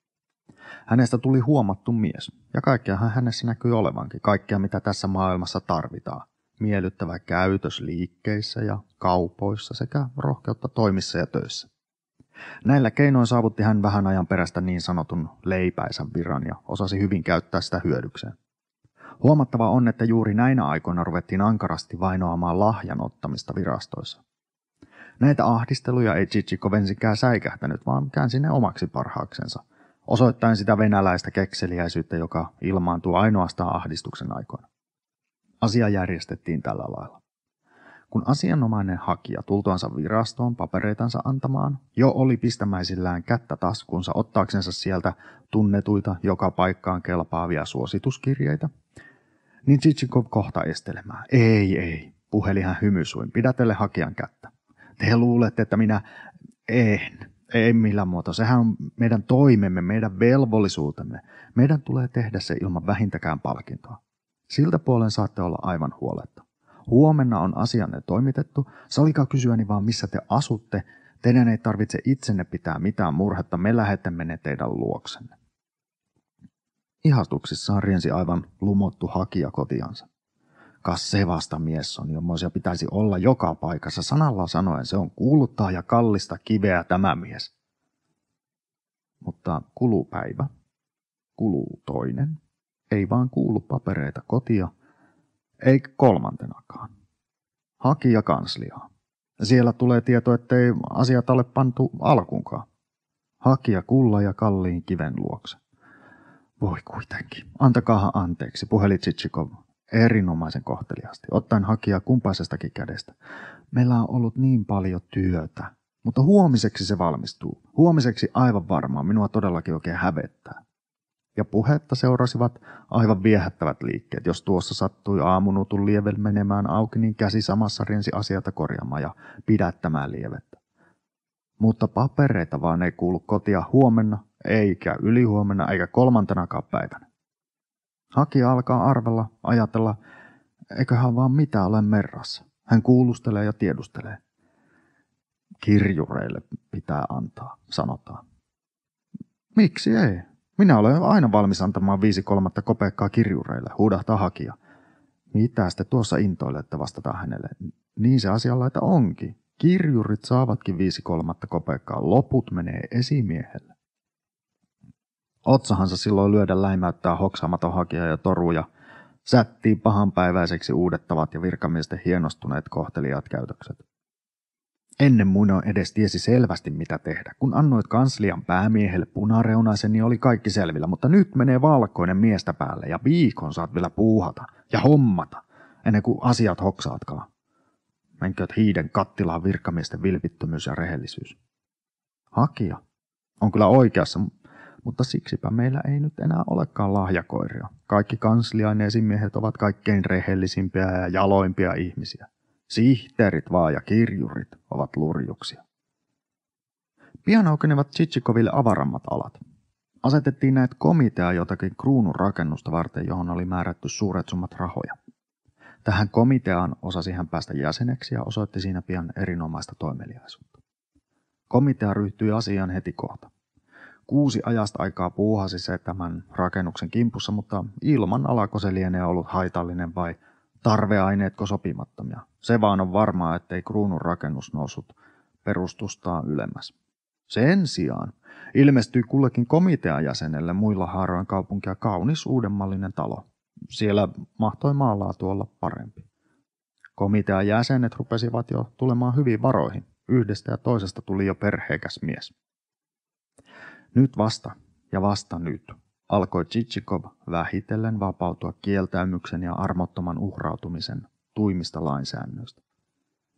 Hänestä tuli huomattu mies, ja kaikkea hänessä näkyi olevankin, kaikkea mitä tässä maailmassa tarvitaan miellyttävä käytös liikkeissä ja kaupoissa sekä rohkeutta toimissa ja töissä. Näillä keinoin saavutti hän vähän ajan perästä niin sanotun leipäisen viran ja osasi hyvin käyttää sitä hyödykseen. Huomattava on, että juuri näinä aikoina ruvettiin ankarasti vainoamaan lahjan ottamista virastoissa. Näitä ahdisteluja ei Chichikov ensinkään säikähtänyt, vaan käänsi ne omaksi parhaaksensa, osoittain sitä venäläistä kekseliäisyyttä, joka ilmaantuu ainoastaan ahdistuksen aikoina. Asia järjestettiin tällä lailla. Kun asianomainen hakija tultuansa virastoon papereitansa antamaan, jo oli pistämäisillään kättä taskunsa ottaaksensa sieltä tunnetuita joka paikkaan kelpaavia suosituskirjeitä, niin Chichikov kohta estelemään. Ei, ei, puheli hän hymysuin, pidätelle hakijan kättä. Te luulette, että minä en. Ei millään muuta. Sehän on meidän toimemme, meidän velvollisuutemme. Meidän tulee tehdä se ilman vähintäkään palkintoa. Siltä puolen saatte olla aivan huoletta. Huomenna on asianne toimitettu, salika kysyäni vaan missä te asutte, teidän ei tarvitse itsenne pitää mitään murhetta, me lähetämme ne teidän luoksenne. Ihastuksissaan riensi aivan lumottu hakija kotiansa. Kas se vasta mies on, jommoisia pitäisi olla joka paikassa. Sanalla sanoen se on kuuluttaa ja kallista kiveä tämä mies. Mutta kulupäivä, kuluu toinen, ei vaan kuulu papereita kotia, ei kolmantenakaan. Hakija kansliaa. Siellä tulee tieto, ettei asiat ole pantu alkuunkaan. Hakija kulla ja kalliin kiven luokse. Voi kuitenkin. Antakaahan anteeksi, puheli Tsitsikov erinomaisen kohteliasti, ottaen hakijaa kumpaisestakin kädestä. Meillä on ollut niin paljon työtä, mutta huomiseksi se valmistuu. Huomiseksi aivan varmaan. Minua todellakin oikein hävettää ja puhetta seurasivat aivan viehättävät liikkeet. Jos tuossa sattui aamunutun lievel menemään auki, niin käsi samassa rinsi asiata korjaamaan ja pidättämään lievettä. Mutta papereita vaan ei kuulu kotia huomenna, eikä ylihuomenna, eikä kolmantenakaan päivänä. Haki alkaa arvella, ajatella, eiköhän vaan mitä ole merrassa. Hän kuulustelee ja tiedustelee. Kirjureille pitää antaa, sanotaan. Miksi ei? Minä olen aina valmis antamaan viisi kolmatta kopeekkaa kirjureille, huudahtaa hakija. Mitä sitten tuossa intoilette vastata hänelle? Niin se asianlaita onkin. Kirjurit saavatkin viisi kolmatta kopeekkaa, loput menee esimiehelle. Otsahansa silloin lyödä läimäyttää hoksaamaton hakija ja toruja, sättiin pahanpäiväiseksi uudettavat ja virkamiesten hienostuneet kohteliaat käytökset. Ennen Muno edes tiesi selvästi mitä tehdä. Kun annoit kanslian päämiehelle punareunaisen, niin oli kaikki selvillä, mutta nyt menee valkoinen miestä päälle ja viikon saat vielä puuhata ja hommata, ennen kuin asiat hoksaatkaan. Menkööt hiiden kattilaan virkamiesten vilpittömyys ja rehellisyys. Hakija on kyllä oikeassa, mutta siksipä meillä ei nyt enää olekaan lahjakoiria. Kaikki kanslian esimiehet ovat kaikkein rehellisimpiä ja jaloimpia ihmisiä. Sihteerit vaan ja kirjurit ovat lurjuksia. Pian aukenevat Chichikoville avarammat alat. Asetettiin näet komitea jotakin kruunun rakennusta varten, johon oli määrätty suuret summat rahoja. Tähän komiteaan osasi hän päästä jäseneksi ja osoitti siinä pian erinomaista toimeliaisuutta. Komitea ryhtyi asiaan heti kohta. Kuusi ajasta aikaa puuhasi se tämän rakennuksen kimpussa, mutta ilman alako se lienee ollut haitallinen vai – tarveaineetko sopimattomia. Se vaan on varmaa, ettei kruunun rakennus noussut perustustaan ylemmäs. Sen sijaan Ilmestyi kullekin komitean jäsenelle muilla haaroin kaupunkia kaunis uudenmallinen talo. Siellä mahtoi maalaa tuolla parempi. Komitean jäsenet rupesivat jo tulemaan hyvin varoihin. Yhdestä ja toisesta tuli jo perheekäs mies. Nyt vasta ja vasta nyt alkoi Chichikov vähitellen vapautua kieltäymyksen ja armottoman uhrautumisen tuimista lainsäännöistä.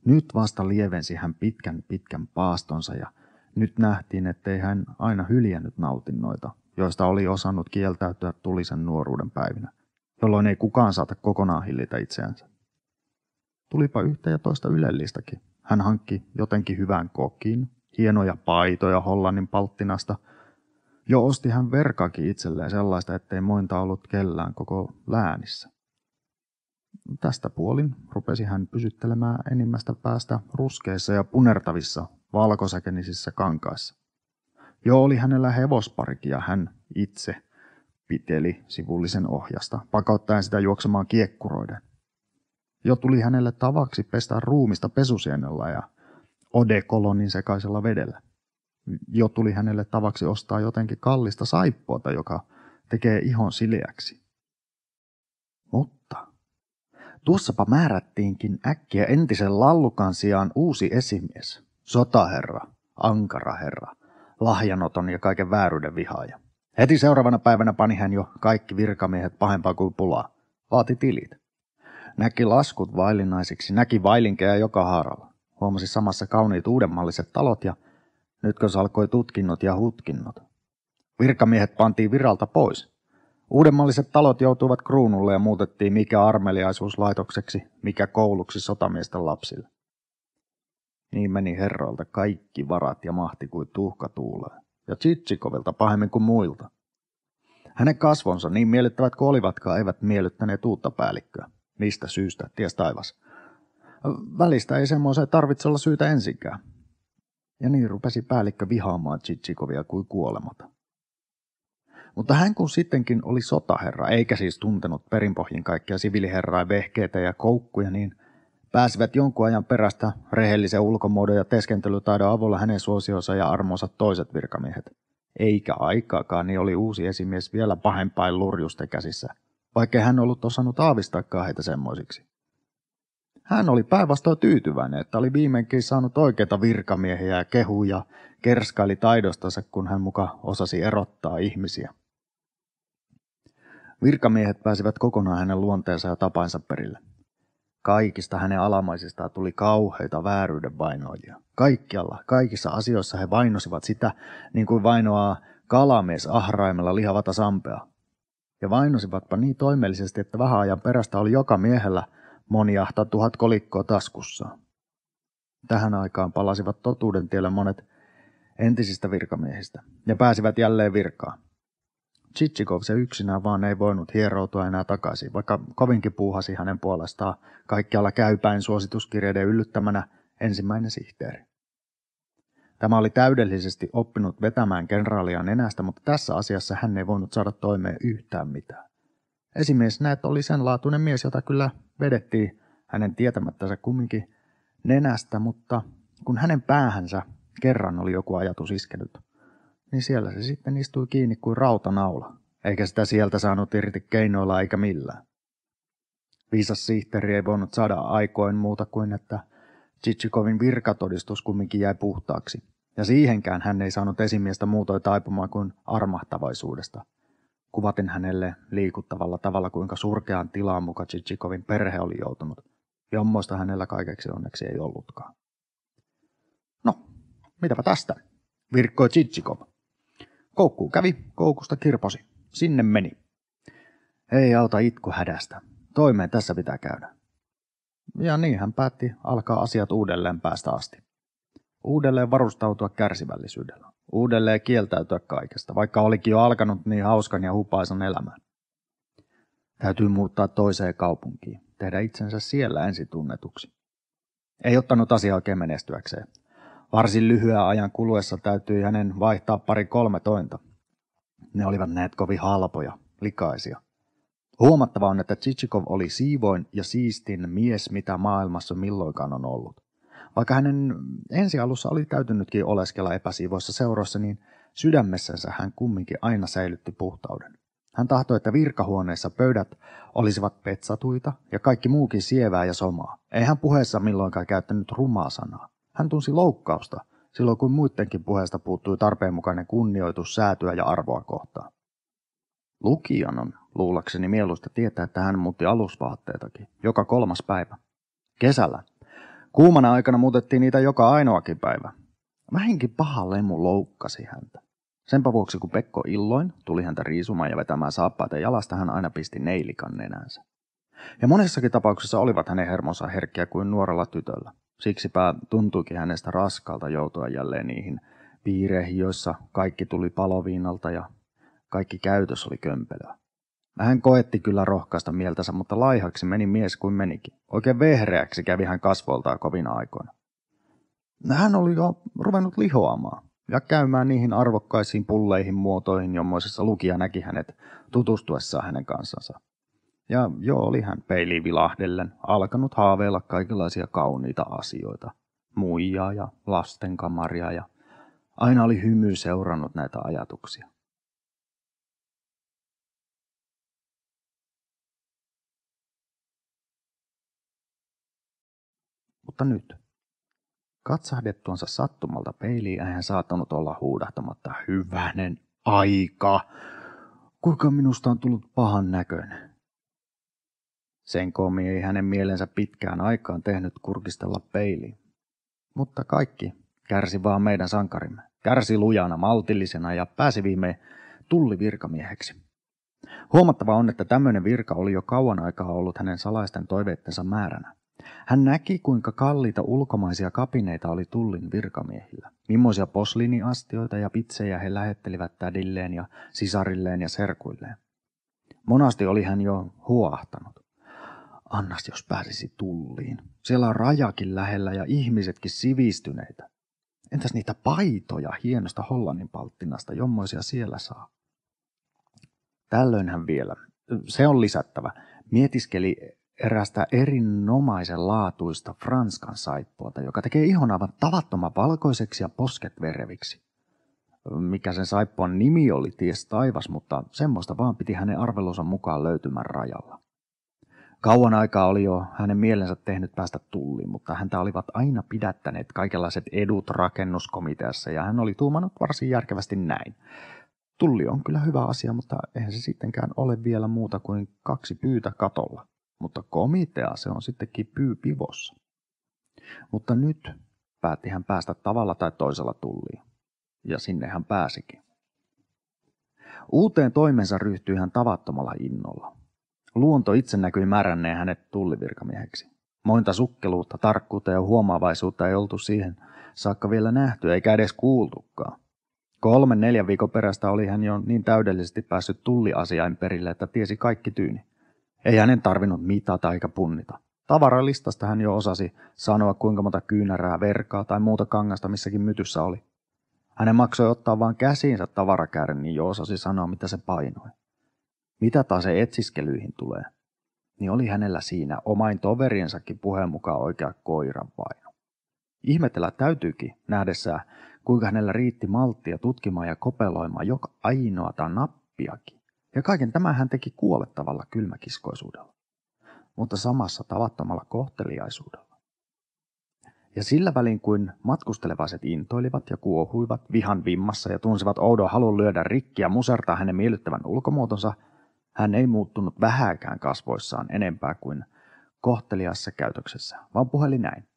Nyt vasta lievensi hän pitkän pitkän paastonsa ja nyt nähtiin, ettei hän aina hyljännyt nautinnoita, joista oli osannut kieltäytyä tulisen nuoruuden päivinä, jolloin ei kukaan saata kokonaan hillitä itseänsä. Tulipa yhtä ja toista ylellistäkin. Hän hankki jotenkin hyvän kokin, hienoja paitoja Hollannin palttinasta – jo osti hän verkakin itselleen sellaista, ettei mointa ollut kellään koko läänissä. Tästä puolin rupesi hän pysyttelemään enimmästä päästä ruskeissa ja punertavissa valkosäkenisissä kankaissa. Jo oli hänellä hevosparki ja hän itse piteli sivullisen ohjasta, pakottaen sitä juoksemaan kiekkuroiden. Jo tuli hänelle tavaksi pestä ruumista pesusienellä ja odekolonin sekaisella vedellä jo tuli hänelle tavaksi ostaa jotenkin kallista saippuota, joka tekee ihon sileäksi. Mutta tuossapa määrättiinkin äkkiä entisen lallukan sijaan uusi esimies, sotaherra, ankaraherra, lahjanoton ja kaiken vääryyden vihaaja. Heti seuraavana päivänä pani hän jo kaikki virkamiehet pahempaa kuin pulaa. Vaati tilit. Näki laskut vaillinaisiksi, näki vailinkeja joka haaralla. Huomasi samassa kauniit uudenmalliset talot ja kun alkoi tutkinnot ja hutkinnot. Virkamiehet pantiin viralta pois. Uudemmalliset talot joutuivat kruunulle ja muutettiin mikä armeliaisuuslaitokseksi, mikä kouluksi sotamiesten lapsille. Niin meni herroilta kaikki varat ja mahti kuin tuhka tuulee. ja Tsitsikovilta pahemmin kuin muilta. Hänen kasvonsa, niin miellyttävät kuin olivatkaan, eivät miellyttäneet uutta päällikköä. Mistä syystä, ties taivas. Välistä ei semmoiseen tarvitse olla syytä ensinkään ja niin rupesi päällikkö vihaamaan Chichikovia kuin kuolemata. Mutta hän kun sittenkin oli sotaherra, eikä siis tuntenut perinpohjin kaikkia siviliherraa, vehkeitä ja koukkuja, niin pääsivät jonkun ajan perästä rehellisen ulkomuodon ja teskentelytaidon avulla hänen suosionsa ja armonsa toiset virkamiehet. Eikä aikaakaan, niin oli uusi esimies vielä pahempain lurjusten käsissä, vaikka hän ollut osannut aavistaakaan heitä semmoisiksi. Hän oli päinvastoin tyytyväinen, että oli viimeinkin saanut oikeita virkamiehiä ja kehuja, kerskaili taidostansa, kun hän muka osasi erottaa ihmisiä. Virkamiehet pääsivät kokonaan hänen luonteensa ja tapansa perille. Kaikista hänen alamaisistaan tuli kauheita vääryyden vainoja. Kaikkialla, kaikissa asioissa he vainosivat sitä, niin kuin vainoaa kalamies ahraimella lihavata sampea. Ja vainosivatpa niin toimellisesti, että vähän ajan perästä oli joka miehellä – moni tuhat kolikkoa taskussaan. Tähän aikaan palasivat totuuden tielle monet entisistä virkamiehistä ja pääsivät jälleen virkaan. Chichikov se yksinään vaan ei voinut hieroutua enää takaisin, vaikka kovinkin puuhasi hänen puolestaan kaikkialla käypäin suosituskirjeiden yllyttämänä ensimmäinen sihteeri. Tämä oli täydellisesti oppinut vetämään kenraalia nenästä, mutta tässä asiassa hän ei voinut saada toimeen yhtään mitään. Esimies näet oli sen laatuinen mies, jota kyllä vedettiin hänen tietämättänsä kumminkin nenästä, mutta kun hänen päähänsä kerran oli joku ajatus iskenyt, niin siellä se sitten istui kiinni kuin rautanaula, eikä sitä sieltä saanut irti keinoilla eikä millään. Viisas sihteeri ei voinut saada aikoin muuta kuin, että Chichikovin virkatodistus kumminkin jäi puhtaaksi, ja siihenkään hän ei saanut esimiestä muutoin taipumaan kuin armahtavaisuudesta – Kuvatin hänelle liikuttavalla tavalla, kuinka surkeaan tilaan muka Chichikovin perhe oli joutunut. Jommoista hänellä kaikeksi onneksi ei ollutkaan. No, mitäpä tästä? Virkkoi Chichikov. Koukkuu kävi, koukusta kirposi. Sinne meni. Ei auta itku hädästä. Toimeen tässä pitää käydä. Ja niin hän päätti alkaa asiat uudelleen päästä asti. Uudelleen varustautua kärsivällisyydellä uudelleen kieltäytyä kaikesta, vaikka olikin jo alkanut niin hauskan ja hupaisan elämän. Täytyy muuttaa toiseen kaupunkiin, tehdä itsensä siellä tunnetuksi. Ei ottanut asiaa oikein menestyäkseen. Varsin lyhyen ajan kuluessa täytyi hänen vaihtaa pari kolme tointa. Ne olivat näet kovin halpoja, likaisia. Huomattava on, että Chichikov oli siivoin ja siistin mies, mitä maailmassa milloinkaan on ollut. Vaikka hänen ensi alussa oli täytynytkin oleskella epäsiivoissa seurossa, niin sydämessänsä hän kumminkin aina säilytti puhtauden. Hän tahtoi, että virkahuoneessa pöydät olisivat petsatuita ja kaikki muukin sievää ja somaa. Ei hän puheessa milloinkaan käyttänyt rumaa sanaa. Hän tunsi loukkausta silloin, kun muidenkin puheesta puuttui tarpeenmukainen kunnioitus säätyä ja arvoa kohtaan. Lukijan on luulakseni mieluista tietää, että hän muutti alusvaatteetakin joka kolmas päivä. Kesällä Kuumana aikana muutettiin niitä joka ainoakin päivä. Vähinkin paha lemu loukkasi häntä. Senpä vuoksi, kun Pekko illoin tuli häntä riisumaan ja vetämään saappaita jalasta, hän aina pisti neilikan nenänsä. Ja monessakin tapauksessa olivat hänen hermonsa herkkiä kuin nuorella tytöllä. Siksipä tuntuikin hänestä raskalta joutua jälleen niihin piireihin, joissa kaikki tuli paloviinalta ja kaikki käytös oli kömpelöä. Hän koetti kyllä rohkaista mieltänsä, mutta laihaksi meni mies kuin menikin. Oikein vehreäksi kävi hän kasvoltaan kovina aikoina. Hän oli jo ruvennut lihoamaan ja käymään niihin arvokkaisiin pulleihin muotoihin, jommoisessa lukija näki hänet tutustuessaan hänen kansansa. Ja jo oli hän peiliin vilahdellen alkanut haaveilla kaikenlaisia kauniita asioita. Muijaa ja lastenkamaria ja aina oli hymy seurannut näitä ajatuksia. vasta nyt. Katsahdettuansa sattumalta peiliin hän saattanut olla huudahtamatta hyvänen aika. Kuinka minusta on tullut pahan näköinen? Sen koomi ei hänen mielensä pitkään aikaan tehnyt kurkistella peiliin. Mutta kaikki kärsi vaan meidän sankarimme. Kärsi lujana, maltillisena ja pääsi tulli virkamieheksi. Huomattava on, että tämmöinen virka oli jo kauan aikaa ollut hänen salaisten toiveittensa määränä. Hän näki, kuinka kalliita ulkomaisia kapineita oli tullin virkamiehillä. Mimmoisia posliiniastioita ja pitsejä he lähettelivät tädilleen ja sisarilleen ja serkuilleen. Monasti oli hän jo huoahtanut. Annas, jos pääsisi tulliin. Siellä on rajakin lähellä ja ihmisetkin sivistyneitä. Entäs niitä paitoja hienosta Hollannin palttinasta, jommoisia siellä saa? Tällöin hän vielä, se on lisättävä, mietiskeli erästä erinomaisen laatuista Franskan saippuota, joka tekee ihon aivan tavattoman valkoiseksi ja posket vereviksi. Mikä sen saippuan nimi oli, ties taivas, mutta semmoista vaan piti hänen arvelunsa mukaan löytymän rajalla. Kauan aikaa oli jo hänen mielensä tehnyt päästä tulliin, mutta häntä olivat aina pidättäneet kaikenlaiset edut rakennuskomiteassa ja hän oli tuumannut varsin järkevästi näin. Tulli on kyllä hyvä asia, mutta eihän se sittenkään ole vielä muuta kuin kaksi pyytä katolla mutta komitea se on sitten pivossa. Mutta nyt päätti hän päästä tavalla tai toisella tulliin, ja sinne hän pääsikin. Uuteen toimensa ryhtyi hän tavattomalla innolla. Luonto itse näkyi määränneen hänet tullivirkamieheksi. Mointa sukkeluutta, tarkkuutta ja huomaavaisuutta ei oltu siihen saakka vielä nähty, eikä edes kuultukaan. Kolmen neljän viikon perästä oli hän jo niin täydellisesti päässyt tulliasiain perille, että tiesi kaikki tyyni. Ei hänen tarvinnut mitata eikä punnita. Tavaralistasta hän jo osasi sanoa, kuinka monta kyynärää, verkaa tai muuta kangasta missäkin mytyssä oli. Hänen maksoi ottaa vain käsiinsä tavarakäärin, niin jo osasi sanoa, mitä se painoi. Mitä taas se etsiskelyihin tulee, niin oli hänellä siinä omain toveriensakin puheen mukaan oikea koiran paino. Ihmetellä täytyykin nähdessään, kuinka hänellä riitti malttia tutkimaan ja kopeloimaan joka ainoata nappiakin ja kaiken tämän hän teki kuolettavalla kylmäkiskoisuudella, mutta samassa tavattomalla kohteliaisuudella. Ja sillä välin kuin matkustelevaiset intoilivat ja kuohuivat vihan vimmassa ja tunsivat oudon halun lyödä rikkiä musertaa hänen miellyttävän ulkomuotonsa, hän ei muuttunut vähääkään kasvoissaan enempää kuin kohteliassa käytöksessä, vaan puheli näin.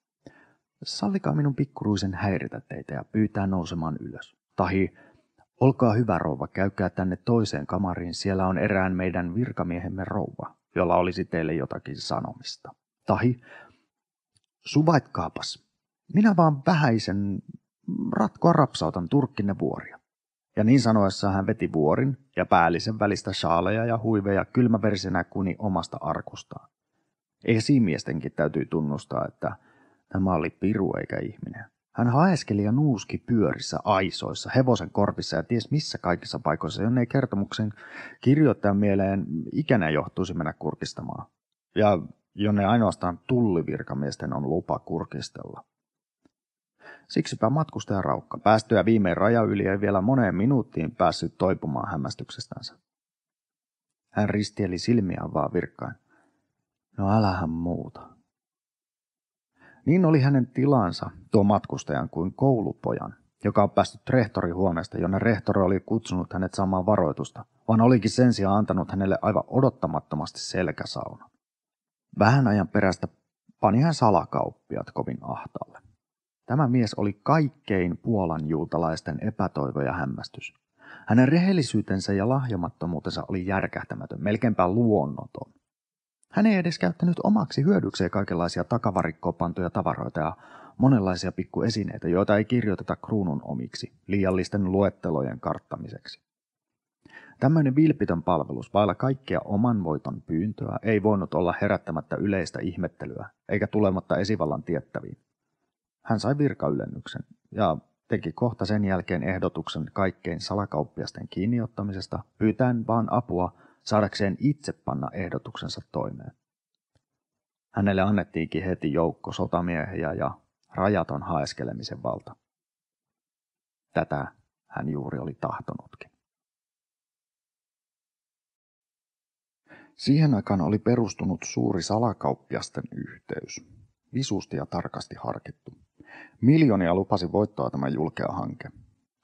Sallikaa minun pikkuruisen häiritä teitä ja pyytää nousemaan ylös. Tahi Olkaa hyvä rouva, käykää tänne toiseen kamariin, siellä on erään meidän virkamiehemme rouva, jolla olisi teille jotakin sanomista. Tahi, suvaitkaapas, minä vaan vähäisen ratkoa rapsautan turkkinne vuoria. Ja niin sanoessa hän veti vuorin ja päällisen välistä shaaleja ja huiveja kylmäversenä kuni omasta arkustaan. Esimiestenkin täytyy tunnustaa, että tämä oli piru eikä ihminen. Hän haeskeli ja nuuski pyörissä, aisoissa, hevosen korvissa ja ties missä kaikissa paikoissa, jonne ei kertomuksen kirjoittajan mieleen ikänä johtuisi mennä kurkistamaan. Ja jonne ainoastaan tullivirkamiesten on lupa kurkistella. Siksipä matkustaja raukka päästyä viimein raja yli ei vielä moneen minuuttiin päässyt toipumaan hämmästyksestänsä. Hän ristieli silmiään vaan virkkain. No älähän muuta. Niin oli hänen tilansa tuo matkustajan kuin koulupojan, joka on päässyt rehtorihuoneesta, jonne rehtori oli kutsunut hänet saamaan varoitusta, vaan olikin sen sijaan antanut hänelle aivan odottamattomasti selkäsauna. Vähän ajan perästä pani hän salakauppiat kovin ahtaalle. Tämä mies oli kaikkein puolan juutalaisten epätoivo ja hämmästys. Hänen rehellisyytensä ja lahjomattomuutensa oli järkähtämätön, melkeinpä luonnoton. Hän ei edes käyttänyt omaksi hyödykseen kaikenlaisia takavarikkoon tavaroita ja monenlaisia pikkuesineitä, joita ei kirjoiteta kruunun omiksi, liiallisten luettelojen karttamiseksi. Tämmöinen vilpitön palvelus vailla kaikkea oman voiton pyyntöä ei voinut olla herättämättä yleistä ihmettelyä, eikä tulematta esivallan tiettäviin. Hän sai virkaylennyksen ja teki kohta sen jälkeen ehdotuksen kaikkein salakauppiasten kiinniottamisesta, pyytäen vaan apua saadakseen itse panna ehdotuksensa toimeen. Hänelle annettiinkin heti joukko sotamiehiä ja rajaton haeskelemisen valta. Tätä hän juuri oli tahtonutkin. Siihen aikaan oli perustunut suuri salakauppiasten yhteys. Visusti ja tarkasti harkittu. Miljoonia lupasi voittaa tämä julkea hanke.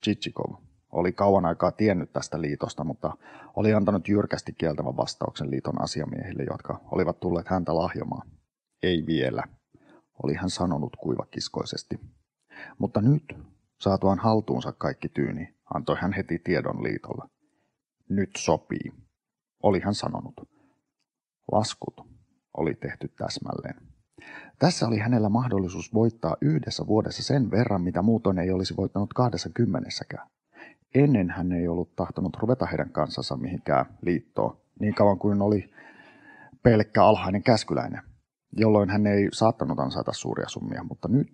Chichikov oli kauan aikaa tiennyt tästä liitosta, mutta oli antanut jyrkästi kieltävän vastauksen liiton asiamiehille, jotka olivat tulleet häntä lahjomaan. Ei vielä, oli hän sanonut kuivakiskoisesti. Mutta nyt, saatuaan haltuunsa kaikki tyyni, antoi hän heti tiedon liitolle. Nyt sopii, oli hän sanonut. Laskut oli tehty täsmälleen. Tässä oli hänellä mahdollisuus voittaa yhdessä vuodessa sen verran, mitä muutoin ei olisi voittanut kahdessa kymmenessäkään ennen hän ei ollut tahtonut ruveta heidän kanssansa mihinkään liittoon, niin kauan kuin oli pelkkä alhainen käskyläinen, jolloin hän ei saattanut ansaita suuria summia, mutta nyt,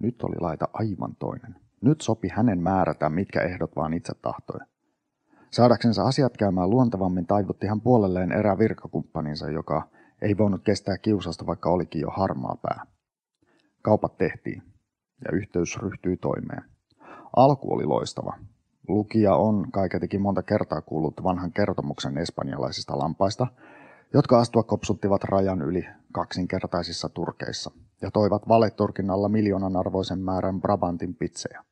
nyt oli laita aivan toinen. Nyt sopi hänen määrätä, mitkä ehdot vaan itse tahtoi. Saadaksensa asiat käymään luontevammin taivutti hän puolelleen erää virkakumppaninsa, joka ei voinut kestää kiusasta, vaikka olikin jo harmaa pää. Kaupat tehtiin ja yhteys ryhtyi toimeen. Alku oli loistava, Lukija on kaiketikin monta kertaa kuullut vanhan kertomuksen espanjalaisista lampaista, jotka astua kopsuttivat rajan yli kaksinkertaisissa turkeissa ja toivat valeturkinnalla miljoonan arvoisen määrän Brabantin pitsejä.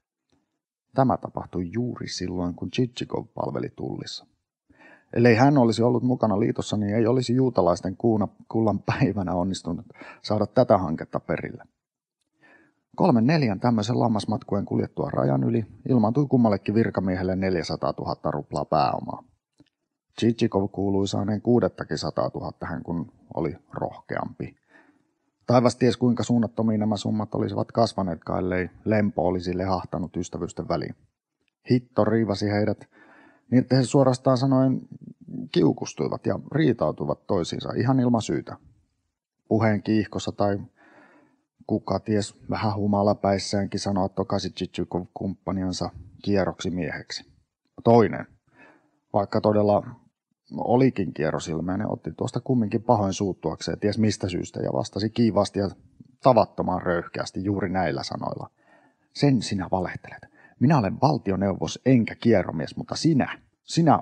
Tämä tapahtui juuri silloin, kun Chichikov palveli tullissa. Ellei hän olisi ollut mukana liitossa, niin ei olisi juutalaisten kuuna kullan päivänä onnistunut saada tätä hanketta perille. Kolmen neljän tämmöisen lammasmatkujen kuljettua rajan yli ilmaantui kummallekin virkamiehelle 400 000 ruplaa pääomaa. Chichikov kuului saaneen kuudettakin 100 000 hän kun oli rohkeampi. Taivas ties kuinka suunnattomiin nämä summat olisivat kasvaneet, ellei lempo olisi lehahtanut ystävysten väliin. Hitto riivasi heidät, niin että he suorastaan sanoen kiukustuivat ja riitautuivat toisiinsa ihan ilman syytä. Puheen kiihkossa tai kuka ties vähän humalapäissäänkin sanoa Tokasi Chichikov kumppaniansa kierroksi mieheksi. Toinen, vaikka todella olikin kierrosilmäinen, otti tuosta kumminkin pahoin suuttuakseen, ties mistä syystä, ja vastasi kiivasti ja tavattoman röyhkeästi juuri näillä sanoilla. Sen sinä valehtelet. Minä olen valtioneuvos enkä kierromies, mutta sinä, sinä,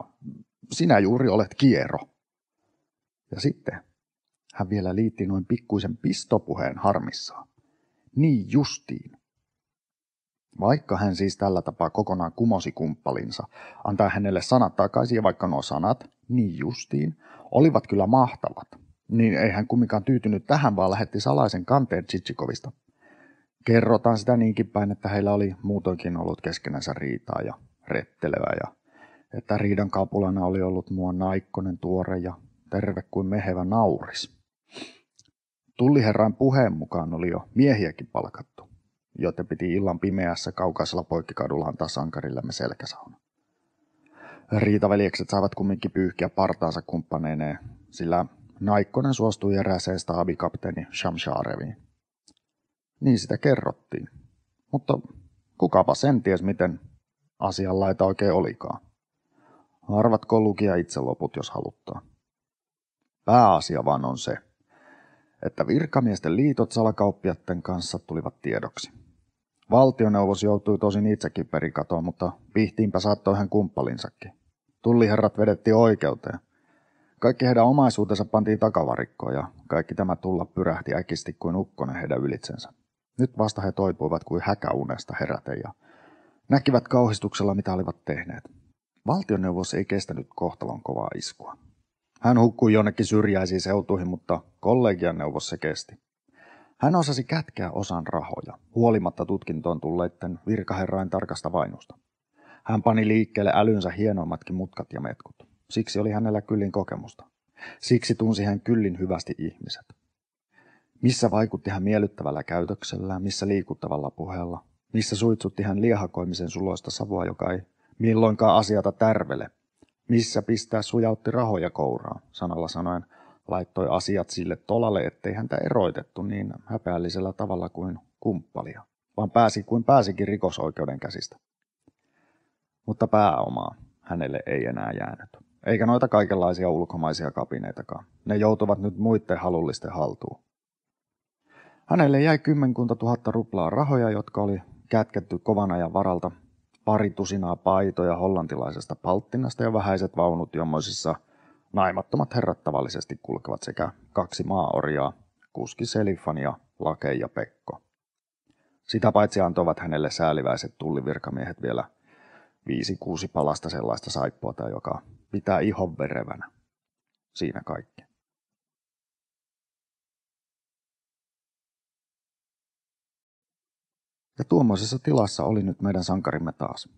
sinä juuri olet kierro. Ja sitten hän vielä liitti noin pikkuisen pistopuheen harmissaan. Niin justiin. Vaikka hän siis tällä tapaa kokonaan kumosi kumppalinsa, antaa hänelle sanat takaisin ja vaikka nuo sanat, niin justiin, olivat kyllä mahtavat, niin ei hän kumminkaan tyytynyt tähän, vaan lähetti salaisen kanteen Tsitsikovista. Kerrotaan sitä niinkin päin, että heillä oli muutoinkin ollut keskenänsä riitaa ja rettelevä ja että riidan kapulana oli ollut mua naikkonen tuore ja terve kuin mehevä nauris. Tulliherran puheen mukaan oli jo miehiäkin palkattu, joten piti illan pimeässä kaukaisella poikkikadulla antaa sankarillemme selkäsauna. Riitaveljekset saivat kumminkin pyyhkiä partaansa kumppaneineen, sillä Naikkonen suostui erääseen staabikapteeni Shamshareviin. Niin sitä kerrottiin, mutta kukapa sen ties miten asianlaita oikein olikaan. Arvatko lukia itse loput, jos haluttaa. Pääasia vaan on se, että virkamiesten liitot salakauppiaiden kanssa tulivat tiedoksi. Valtioneuvos joutui tosin itsekin perikatoon, mutta pihtiinpä saattoi hän kumppalinsakin. Tulliherrat vedettiin oikeuteen. Kaikki heidän omaisuutensa pantiin takavarikkoon ja kaikki tämä tulla pyrähti äkisti kuin ukkonen heidän ylitsensä. Nyt vasta he toipuivat kuin häkäunesta heräten ja näkivät kauhistuksella, mitä olivat tehneet. Valtioneuvos ei kestänyt kohtalon kovaa iskua. Hän hukkui jonnekin syrjäisiin seutuihin, mutta kollegian neuvos se kesti. Hän osasi kätkeä osan rahoja, huolimatta tutkintoon tulleiden virkaherrain tarkasta vainusta. Hän pani liikkeelle älynsä hienommatkin mutkat ja metkut. Siksi oli hänellä kyllin kokemusta. Siksi tunsi hän kyllin hyvästi ihmiset. Missä vaikutti hän miellyttävällä käytöksellä, missä liikuttavalla puheella, missä suitsutti hän liehakoimisen suloista savua, joka ei milloinkaan asiata tärvele, missä pistää sujautti rahoja kouraan. Sanalla sanoen laittoi asiat sille tolalle, ettei häntä eroitettu niin häpeällisellä tavalla kuin kumppalia, vaan pääsi kuin pääsikin rikosoikeuden käsistä. Mutta pääomaa hänelle ei enää jäänyt. Eikä noita kaikenlaisia ulkomaisia kapineitakaan. Ne joutuvat nyt muiden halullisten haltuun. Hänelle jäi kymmenkunta tuhatta ruplaa rahoja, jotka oli kätketty kovan ajan varalta pari tusinaa paitoja hollantilaisesta palttinasta ja vähäiset vaunut, jommoisissa naimattomat herrat tavallisesti kulkevat sekä kaksi maaorjaa, kuski Selifan ja Lake ja Pekko. Sitä paitsi antoivat hänelle sääliväiset tullivirkamiehet vielä viisi kuusi palasta sellaista saippuata, joka pitää ihon verevänä. Siinä kaikki. Ja tuommoisessa tilassa oli nyt meidän sankarimme taas.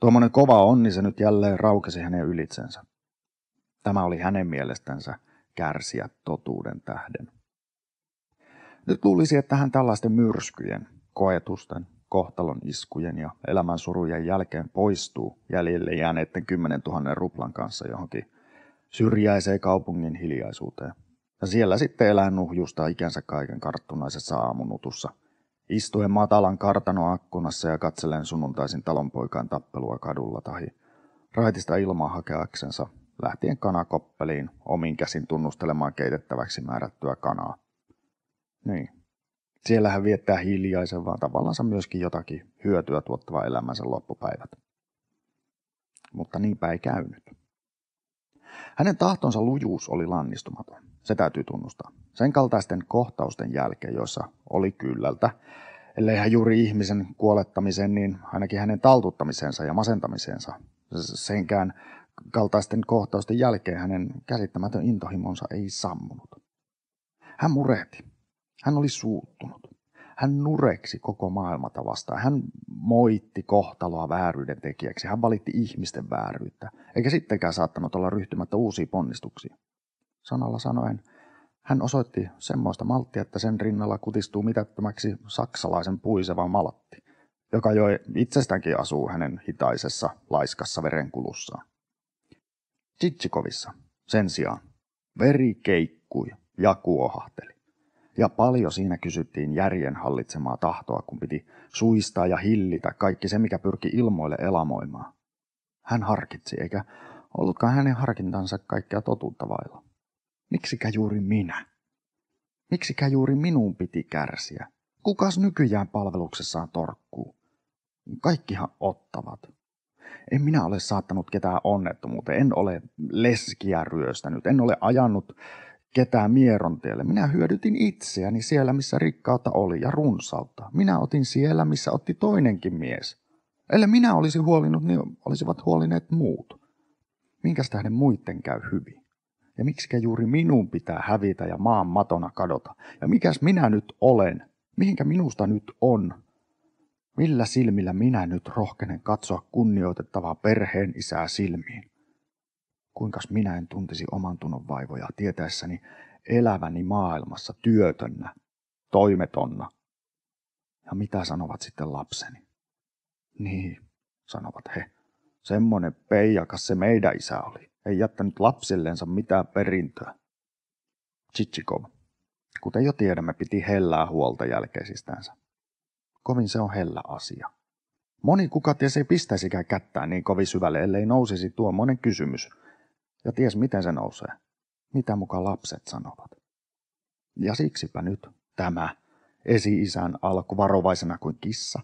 Tuommoinen kova onni se nyt jälleen raukesi hänen ylitsensä. Tämä oli hänen mielestänsä kärsiä totuuden tähden. Nyt luulisi, että hän tällaisten myrskyjen, koetusten, kohtalon iskujen ja elämän surujen jälkeen poistuu jäljelle jääneiden 10 000 ruplan kanssa johonkin syrjäiseen kaupungin hiljaisuuteen. Ja siellä sitten elää nuhjusta ikänsä kaiken karttunaisessa aamunutussa – Istuen matalan kartanoakkunassa ja katselen sunnuntaisin talonpoikaan tappelua kadulla tahi raitista ilmaa hakeaksensa, lähtien kanakoppeliin omin käsin tunnustelemaan keitettäväksi määrättyä kanaa. Niin. siellähän viettää hiljaisen, vaan tavallaan myöskin jotakin hyötyä tuottava elämänsä loppupäivät. Mutta niinpä ei käynyt. Hänen tahtonsa lujuus oli lannistumaton. Se täytyy tunnustaa sen kaltaisten kohtausten jälkeen, joissa oli kyllältä, ellei hän juuri ihmisen kuolettamiseen, niin ainakin hänen taltuttamiseensa ja masentamiseensa. Senkään kaltaisten kohtausten jälkeen hänen käsittämätön intohimonsa ei sammunut. Hän murehti. Hän oli suuttunut. Hän nureksi koko maailmata vastaan. Hän moitti kohtaloa vääryyden tekijäksi. Hän valitti ihmisten vääryyttä, eikä sittenkään saattanut olla ryhtymättä uusiin ponnistuksiin. Sanalla sanoen, hän osoitti semmoista malttia, että sen rinnalla kutistuu mitättömäksi saksalaisen puiseva malatti, joka jo itsestäänkin asuu hänen hitaisessa, laiskassa verenkulussaan. Tsitsikovissa sen sijaan veri keikkui ja kuohahteli. Ja paljon siinä kysyttiin järjen hallitsemaa tahtoa, kun piti suistaa ja hillitä kaikki se, mikä pyrki ilmoille elamoimaan. Hän harkitsi, eikä ollutkaan hänen harkintansa kaikkea totuutta vailla. Miksikä juuri minä? Miksikä juuri minun piti kärsiä? Kukas nykyjään palveluksessaan torkkuu? Kaikkihan ottavat. En minä ole saattanut ketään onnettomuuteen, en ole leskiä ryöstänyt, en ole ajanut ketään mierontielle. Minä hyödytin itseäni siellä, missä rikkautta oli ja runsautta. Minä otin siellä, missä otti toinenkin mies. Ellei minä olisi huolinut, niin olisivat huolineet muut. Minkäs tähden muiden käy hyvin? Ja miksikä juuri minun pitää hävitä ja maan matona kadota? Ja mikäs minä nyt olen? Mihinkä minusta nyt on? Millä silmillä minä nyt rohkenen katsoa kunnioitettavaa perheen isää silmiin? Kuinkas minä en tuntisi oman tunnon vaivoja tietäessäni eläväni maailmassa työtönnä, toimetonna? Ja mitä sanovat sitten lapseni? Niin, sanovat he, semmoinen peijakas se meidän isä oli ei jättänyt lapsillensa mitään perintöä. Chichikov, kuten jo tiedämme, piti hellää huolta jälkeisistänsä. Kovin se on hellä asia. Moni kuka ties ei pistäisikään kättää niin kovin syvälle, ellei nousisi tuo monen kysymys. Ja ties miten se nousee. Mitä muka lapset sanovat. Ja siksipä nyt tämä esi-isän alku varovaisena kuin kissa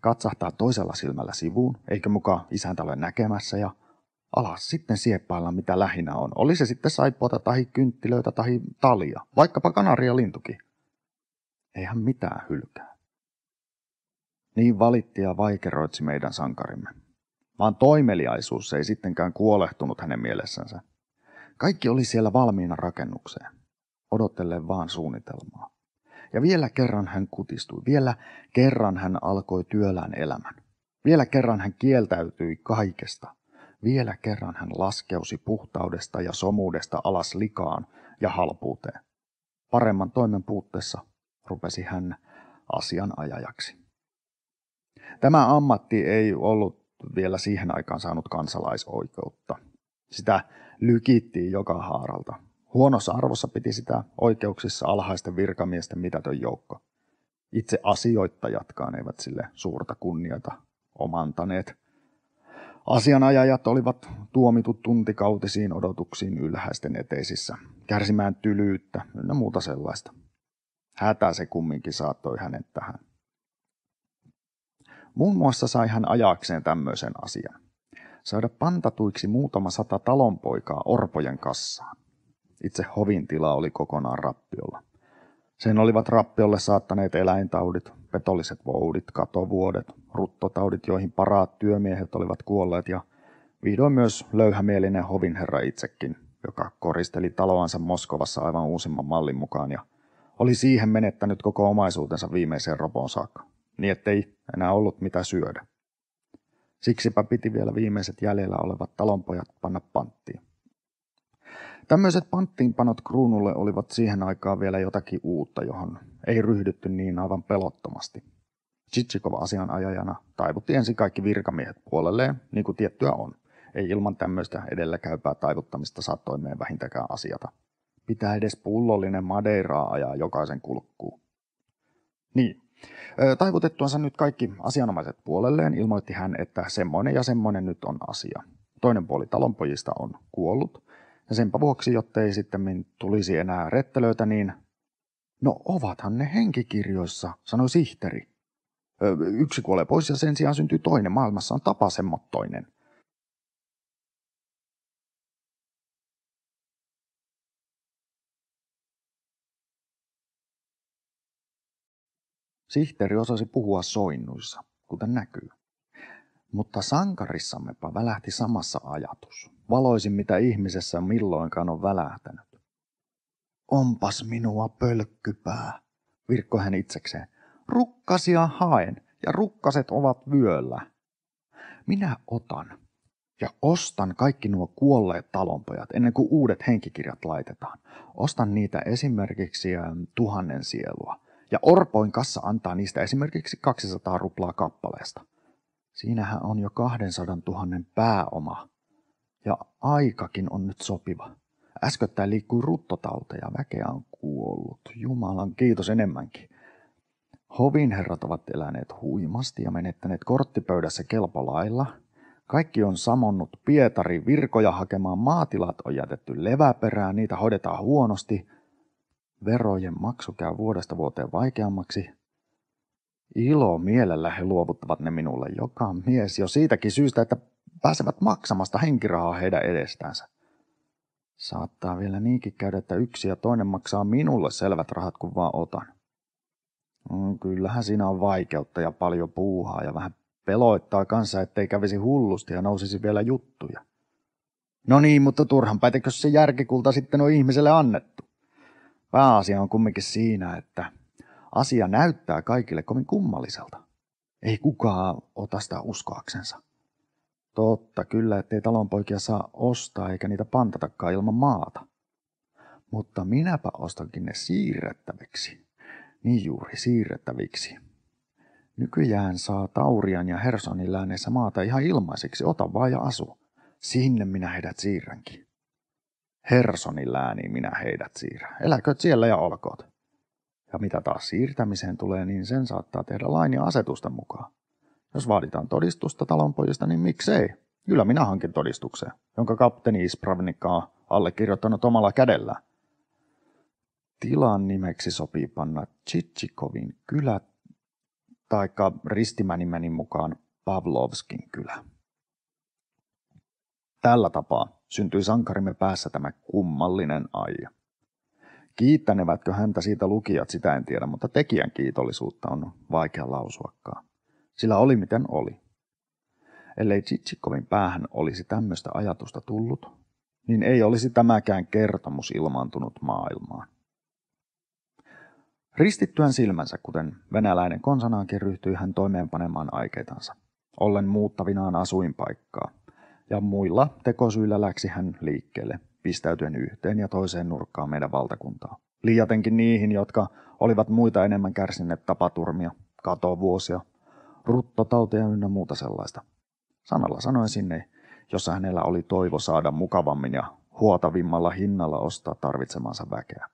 katsahtaa toisella silmällä sivuun, eikä muka isäntä ole näkemässä ja – alas sitten sieppailla mitä lähinä on. Oli se sitten saippuata tai kynttilöitä tai talia, vaikkapa kanaria lintukin. Eihän mitään hylkää. Niin valitti ja vaikeroitsi meidän sankarimme. Vaan toimeliaisuus ei sittenkään kuolehtunut hänen mielessänsä. Kaikki oli siellä valmiina rakennukseen, odotellen vaan suunnitelmaa. Ja vielä kerran hän kutistui, vielä kerran hän alkoi työlään elämän. Vielä kerran hän kieltäytyi kaikesta, vielä kerran hän laskeusi puhtaudesta ja somuudesta alas likaan ja halpuuteen. Paremman toimen puutteessa rupesi hän asianajajaksi. Tämä ammatti ei ollut vielä siihen aikaan saanut kansalaisoikeutta. Sitä lykittiin joka haaralta. Huonossa arvossa piti sitä oikeuksissa alhaisten virkamiesten mitätön joukko. Itse asioittajatkaan eivät sille suurta kunniata omantaneet – Asianajajat olivat tuomitut tuntikautisiin odotuksiin ylhäisten eteisissä, kärsimään tylyyttä ynnä muuta sellaista. Hätä se kumminkin saattoi hänet tähän. Muun muassa sai hän ajakseen tämmöisen asian. Saada pantatuiksi muutama sata talonpoikaa orpojen kassaan. Itse hovin tila oli kokonaan rappiolla. Sen olivat rappiolle saattaneet eläintaudit, petolliset voudit, katovuodet, ruttotaudit, joihin paraat työmiehet olivat kuolleet, ja vihdoin myös löyhämielinen hovinherra itsekin, joka koristeli taloansa Moskovassa aivan uusimman mallin mukaan ja oli siihen menettänyt koko omaisuutensa viimeiseen ropoon saakka, niin ettei enää ollut mitä syödä. Siksipä piti vielä viimeiset jäljellä olevat talonpojat panna panttiin. Tämmöiset panttiinpanot kruunulle olivat siihen aikaan vielä jotakin uutta, johon ei ryhdytty niin aivan pelottomasti – Chichikov asianajajana taivutti ensin kaikki virkamiehet puolelleen, niin kuin tiettyä on. Ei ilman tämmöistä edelläkäypää taivuttamista saa toimeen vähintäkään asiata. Pitää edes pullollinen madeiraa ajaa jokaisen kulkkuun. Niin, Taivutettuansa nyt kaikki asianomaiset puolelleen ilmoitti hän, että semmoinen ja semmoinen nyt on asia. Toinen puoli talonpojista on kuollut, ja senpä vuoksi, jottei sitten tulisi enää rettelöitä, niin no ovathan ne henkikirjoissa, sanoi sihteeri yksi kuolee pois ja sen sijaan syntyy toinen. Maailmassa on tapa semmoinen. Sihteeri osasi puhua soinnuissa, kuten näkyy. Mutta sankarissammepa välähti samassa ajatus. Valoisin, mitä ihmisessä milloinkaan on välähtänyt. Onpas minua pölkkypää, virkko hän itsekseen rukkasia haen ja rukkaset ovat vyöllä. Minä otan ja ostan kaikki nuo kuolleet talonpojat ennen kuin uudet henkikirjat laitetaan. Ostan niitä esimerkiksi ähm, tuhannen sielua. Ja Orpoin kassa antaa niistä esimerkiksi 200 ruplaa kappaleesta. Siinähän on jo 200 000 pääoma. Ja aikakin on nyt sopiva. Äskettäin liikkuu ruttotauteja, väkeä on kuollut. Jumalan kiitos enemmänkin. Hovin herrat ovat eläneet huimasti ja menettäneet korttipöydässä kelpalailla. Kaikki on samonnut pietari virkoja hakemaan, maatilat on jätetty leväperää, niitä hoidetaan huonosti. Verojen maksu käy vuodesta vuoteen vaikeammaksi. Ilo mielellä he luovuttavat ne minulle joka mies jo siitäkin syystä, että pääsevät maksamasta henkirahaa heidän edestänsä. Saattaa vielä niinkin käydä, että yksi ja toinen maksaa minulle selvät rahat, kun vaan otan. Mm, kyllähän siinä on vaikeutta ja paljon puuhaa ja vähän peloittaa kanssa, ettei kävisi hullusti ja nousisi vielä juttuja. No niin, mutta turhan päätekö se järkikulta sitten on ihmiselle annettu? Pääasia on kumminkin siinä, että asia näyttää kaikille kovin kummalliselta. Ei kukaan ota sitä uskoaksensa. Totta kyllä, ettei talonpoikia saa ostaa eikä niitä pantatakaan ilman maata. Mutta minäpä ostankin ne siirrettäviksi niin juuri siirrettäviksi. Nykyjään saa Taurian ja Hersonin lääneissä maata ihan ilmaiseksi, ota vaan ja asu. Sinne minä heidät siirränkin. Hersonin lääniin minä heidät siirrän. Eläköt siellä ja olkoot. Ja mitä taas siirtämiseen tulee, niin sen saattaa tehdä lain ja asetusten mukaan. Jos vaaditaan todistusta talonpojista, niin miksei? Kyllä minä hankin todistuksen, jonka kapteeni Ispravnikka on allekirjoittanut omalla kädellä. Tilan nimeksi sopii panna Chichikovin kylä taikka ristimänimeni mukaan Pavlovskin kylä. Tällä tapaa syntyi sankarimme päässä tämä kummallinen aia. Kiittänevätkö häntä siitä lukijat, sitä en tiedä, mutta tekijän kiitollisuutta on vaikea lausuakaan. Sillä oli miten oli. Ellei Chichikovin päähän olisi tämmöistä ajatusta tullut, niin ei olisi tämäkään kertomus ilmaantunut maailmaan. Ristittyään silmänsä, kuten venäläinen konsanaankin, ryhtyi hän toimeenpanemaan aikeitansa, ollen muuttavinaan asuinpaikkaa, ja muilla tekosyillä läksi hän liikkeelle, pistäytyen yhteen ja toiseen nurkkaan meidän valtakuntaa. Liiatenkin niihin, jotka olivat muita enemmän kärsineet tapaturmia, katovuosia, ruttotauteja ynnä muuta sellaista. Sanalla sanoen sinne, jossa hänellä oli toivo saada mukavammin ja huotavimmalla hinnalla ostaa tarvitsemansa väkeä.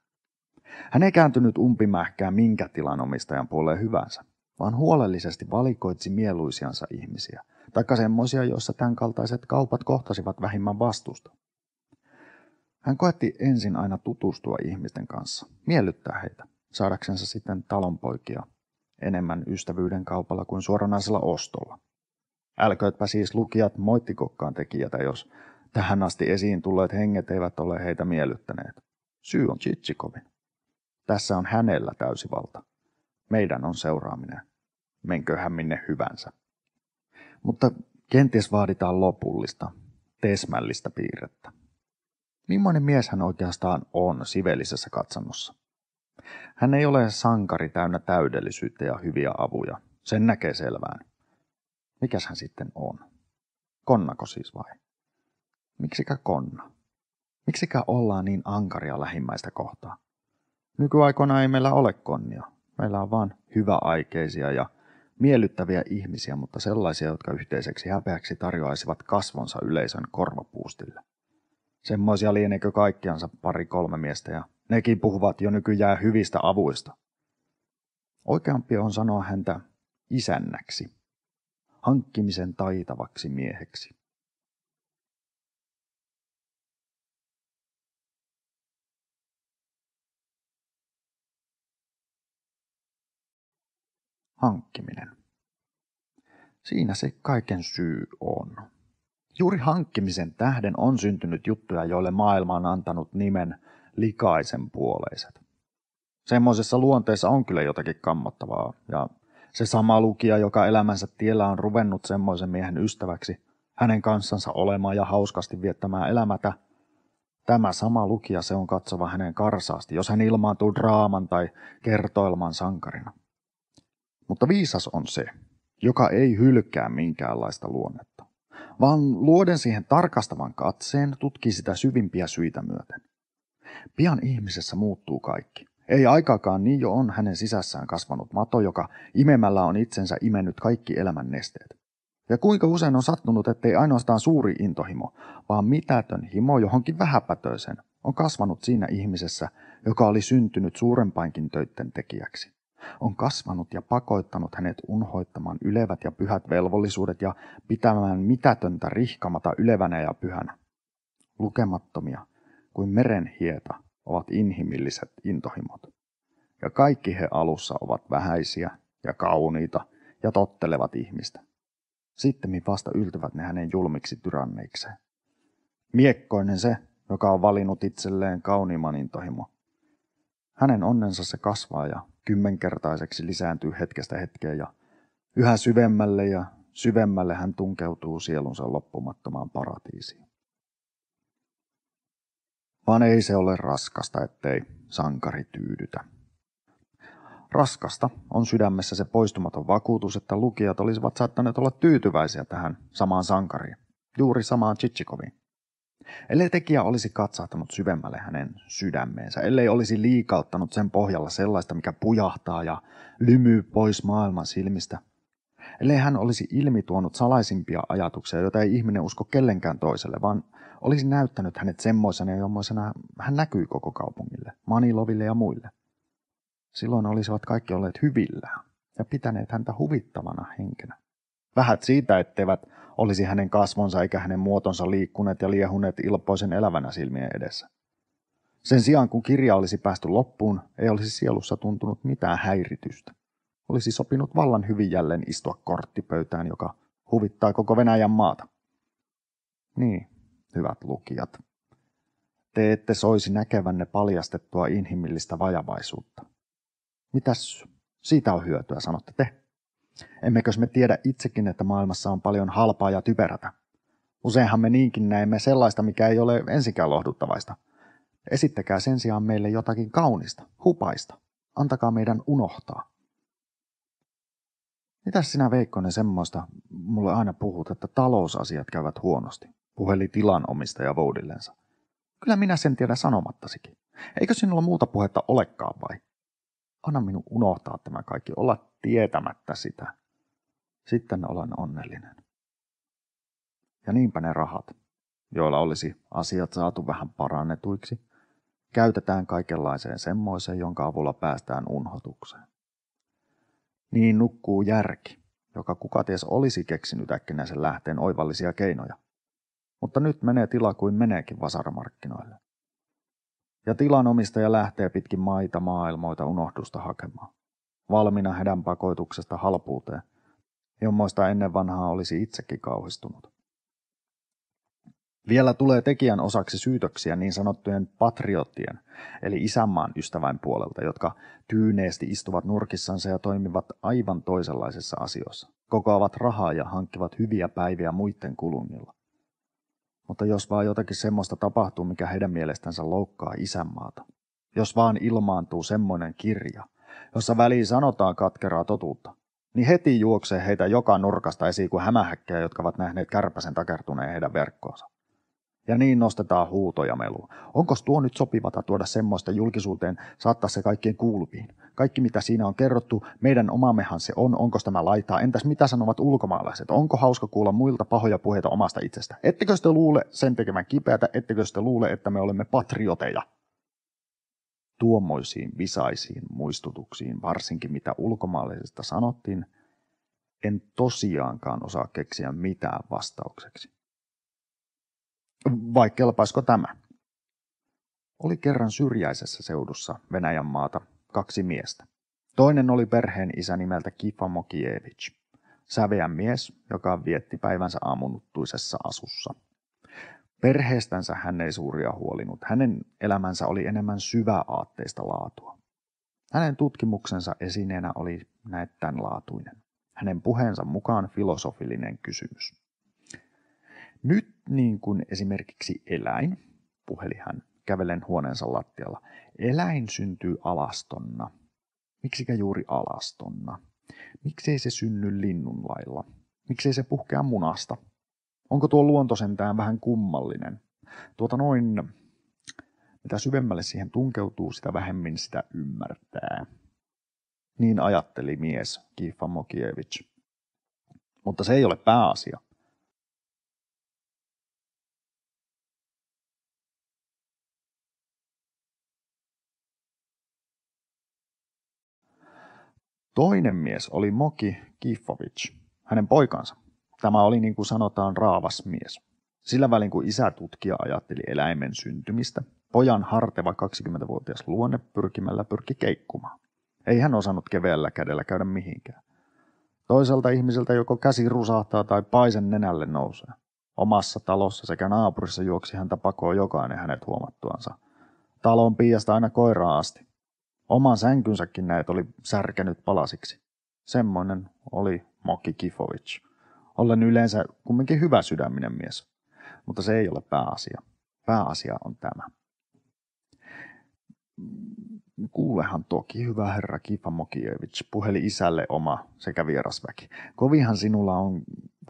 Hän ei kääntynyt umpimähkään minkä tilanomistajan puoleen hyvänsä, vaan huolellisesti valikoitsi mieluisiansa ihmisiä, taikka semmoisia, joissa tämän kaltaiset kaupat kohtasivat vähimmän vastusta. Hän koetti ensin aina tutustua ihmisten kanssa, miellyttää heitä, saadaksensa sitten talonpoikia enemmän ystävyyden kaupalla kuin suoranaisella ostolla. Älköötpä siis lukijat moittikokkaan tekijätä, jos tähän asti esiin tulleet henget eivät ole heitä miellyttäneet. Syy on Chichikovin. Tässä on hänellä valta. Meidän on seuraaminen. Menköhän minne hyvänsä. Mutta kenties vaaditaan lopullista, tesmällistä piirrettä. Mimmoinen mies hän oikeastaan on sivellisessä katsannossa? Hän ei ole sankari täynnä täydellisyyttä ja hyviä avuja. Sen näkee selvään. Mikäs hän sitten on? Konnako siis vai? Miksikä konna? Miksikä ollaan niin ankaria lähimmäistä kohtaa? Nykyaikoina ei meillä ole konnia. Meillä on vain hyväaikeisia ja miellyttäviä ihmisiä, mutta sellaisia, jotka yhteiseksi häpeäksi tarjoaisivat kasvonsa yleisön korvapuustille. Semmoisia lienekö kaikkiansa pari-kolme miestä ja nekin puhuvat jo nykyjään hyvistä avuista. Oikeampi on sanoa häntä isännäksi, hankkimisen taitavaksi mieheksi. hankkiminen. Siinä se kaiken syy on. Juuri hankkimisen tähden on syntynyt juttuja, joille maailma on antanut nimen likaisen puoleiset. Semmoisessa luonteessa on kyllä jotakin kammottavaa, ja se sama lukija, joka elämänsä tiellä on ruvennut semmoisen miehen ystäväksi, hänen kanssansa olemaan ja hauskasti viettämään elämätä, tämä sama lukija se on katsova hänen karsaasti, jos hän ilmaantuu draaman tai kertoilman sankarina. Mutta viisas on se, joka ei hylkää minkäänlaista luonnetta, vaan luoden siihen tarkastavan katseen tutkii sitä syvimpiä syitä myöten. Pian ihmisessä muuttuu kaikki. Ei aikakaan niin jo on hänen sisässään kasvanut mato, joka imemällä on itsensä imennyt kaikki elämän nesteet. Ja kuinka usein on sattunut, ettei ainoastaan suuri intohimo, vaan mitätön himo johonkin vähäpätöisen on kasvanut siinä ihmisessä, joka oli syntynyt suurempainkin töitten tekijäksi on kasvanut ja pakoittanut hänet unhoittamaan ylevät ja pyhät velvollisuudet ja pitämään mitätöntä rihkamata ylevänä ja pyhänä. Lukemattomia, kuin meren hieta, ovat inhimilliset intohimot. Ja kaikki he alussa ovat vähäisiä ja kauniita ja tottelevat ihmistä. Sittemmin vasta yltyvät ne hänen julmiksi tyranneikseen. Miekkoinen se, joka on valinnut itselleen kauniimman intohimo. Hänen onnensa se kasvaa ja kymmenkertaiseksi lisääntyy hetkestä hetkeen ja yhä syvemmälle ja syvemmälle hän tunkeutuu sielunsa loppumattomaan paratiisiin. Vaan ei se ole raskasta, ettei sankari tyydytä. Raskasta on sydämessä se poistumaton vakuutus, että lukijat olisivat saattaneet olla tyytyväisiä tähän samaan sankariin, juuri samaan Chichikoviin. Ellei tekijä olisi katsahtanut syvemmälle hänen sydämeensä, ellei olisi liikauttanut sen pohjalla sellaista, mikä pujahtaa ja lymyy pois maailman silmistä, ellei hän olisi ilmi tuonut salaisimpia ajatuksia, joita ei ihminen usko kellenkään toiselle, vaan olisi näyttänyt hänet semmoisena, jommoisena hän näkyy koko kaupungille, Maniloville ja muille. Silloin olisivat kaikki olleet hyvillään ja pitäneet häntä huvittavana henkenä. Vähät siitä, etteivät olisi hänen kasvonsa eikä hänen muotonsa liikkuneet ja liehuneet ilpoisen elävänä silmien edessä. Sen sijaan, kun kirja olisi päästy loppuun, ei olisi sielussa tuntunut mitään häiritystä. Olisi sopinut vallan hyvin jälleen istua korttipöytään, joka huvittaa koko Venäjän maata. Niin, hyvät lukijat. Te ette soisi näkevänne paljastettua inhimillistä vajavaisuutta. Mitäs siitä on hyötyä, sanotte te? Emmekös me tiedä itsekin, että maailmassa on paljon halpaa ja typerätä? Useinhan me niinkin näemme sellaista, mikä ei ole ensikään lohduttavaista. Esittäkää sen sijaan meille jotakin kaunista, hupaista. Antakaa meidän unohtaa. Mitäs sinä Veikkonen semmoista mulle aina puhut, että talousasiat käyvät huonosti? Puheli tilanomistaja voudillensa. Kyllä minä sen tiedän sanomattasikin. Eikö sinulla muuta puhetta olekaan vai? anna minun unohtaa tämä kaikki, olla tietämättä sitä. Sitten olen onnellinen. Ja niinpä ne rahat, joilla olisi asiat saatu vähän parannetuiksi, käytetään kaikenlaiseen semmoiseen, jonka avulla päästään unhotukseen. Niin nukkuu järki, joka kuka ties olisi keksinyt äkkinäisen lähteen oivallisia keinoja. Mutta nyt menee tila kuin meneekin vasaramarkkinoille ja tilanomistaja lähtee pitkin maita maailmoita unohdusta hakemaan. Valmiina hädän pakoituksesta halpuuteen, jommoista ennen vanhaa olisi itsekin kauhistunut. Vielä tulee tekijän osaksi syytöksiä niin sanottujen patriottien, eli isänmaan ystävän puolelta, jotka tyyneesti istuvat nurkissansa ja toimivat aivan toisenlaisessa asioissa, kokoavat rahaa ja hankkivat hyviä päiviä muiden kulungilla mutta jos vaan jotakin semmoista tapahtuu, mikä heidän mielestänsä loukkaa isänmaata. Jos vaan ilmaantuu semmoinen kirja, jossa väliin sanotaan katkeraa totuutta, niin heti juoksee heitä joka nurkasta esiin kuin hämähäkkejä, jotka ovat nähneet kärpäsen takertuneen heidän verkkoonsa ja niin nostetaan huutoja melua. Onko tuo nyt sopivata tuoda semmoista julkisuuteen, saattaa se kaikkien kuulupiin? Kaikki mitä siinä on kerrottu, meidän omamehan se on, onko tämä laitaa, entäs mitä sanovat ulkomaalaiset? Onko hauska kuulla muilta pahoja puheita omasta itsestä? Ettekö te luule sen tekemään kipeätä, ettekö te luule, että me olemme patrioteja? Tuommoisiin visaisiin muistutuksiin, varsinkin mitä ulkomaalaisista sanottiin, en tosiaankaan osaa keksiä mitään vastaukseksi. Vai kelpaisiko tämä? Oli kerran syrjäisessä seudussa Venäjän maata kaksi miestä. Toinen oli perheen isä nimeltä Kifa Mokievich, säveän mies, joka vietti päivänsä aamunuttuisessa asussa. Perheestänsä hän ei suuria huolinut. Hänen elämänsä oli enemmän syväaatteista laatua. Hänen tutkimuksensa esineenä oli näyttäen laatuinen. Hänen puheensa mukaan filosofillinen kysymys. Nyt niin kuin esimerkiksi eläin, puhelihan kävelen huoneensa lattialla, eläin syntyy alastonna. Miksikä juuri alastonna? Miksei se synny linnun lailla? Miksei se puhkea munasta? Onko tuo luonto sentään vähän kummallinen? Tuota noin, mitä syvemmälle siihen tunkeutuu, sitä vähemmin sitä ymmärtää. Niin ajatteli mies Kifa Mokievich. Mutta se ei ole pääasia. Toinen mies oli Moki Kifovic, hänen poikansa. Tämä oli niin kuin sanotaan raavas mies. Sillä välin kun tutkija ajatteli eläimen syntymistä, pojan harteva 20-vuotias luonne pyrkimällä pyrki keikkumaan. Ei hän osannut keveällä kädellä käydä mihinkään. Toiselta ihmiseltä joko käsi rusahtaa tai paisen nenälle nousee. Omassa talossa sekä naapurissa juoksi häntä pakoon jokainen hänet huomattuansa. Talon piiasta aina koiraa asti. Oma sänkynsäkin näet oli särkenyt palasiksi. Semmoinen oli Moki Kifovic. Olen yleensä kumminkin hyvä sydäminen mies, mutta se ei ole pääasia. Pääasia on tämä. Kuulehan toki, hyvä herra Kifa Mokievic puheli isälle oma sekä vierasväki. Kovihan sinulla on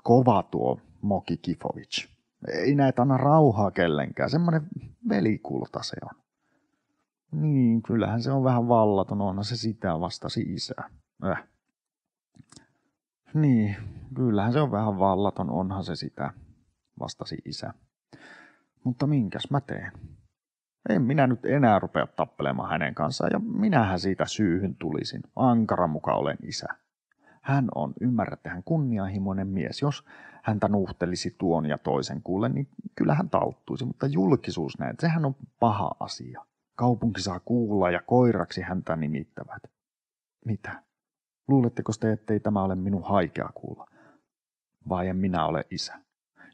kova tuo Moki Kifovic. Ei näitä anna rauhaa kellenkään, semmoinen velikulta se on. Niin, kyllähän se on vähän vallaton, onhan se sitä vastasi isä. Äh. Niin, kyllähän se on vähän vallaton, onhan se sitä, vastasi isä. Mutta minkäs mä teen? En minä nyt enää rupea tappelemaan hänen kanssaan, ja minähän siitä syyhyn tulisin. Ankara muka olen isä. Hän on, ymmärrätte, hän kunnianhimoinen mies. Jos häntä nuhtelisi tuon ja toisen kuulle, niin kyllähän talttuisi, mutta julkisuus näin, sehän on paha asia. Kaupunki saa kuulla ja koiraksi häntä nimittävät. Mitä? Luuletteko te, ettei tämä ole minun haikea kuulla? Vai en minä ole isä?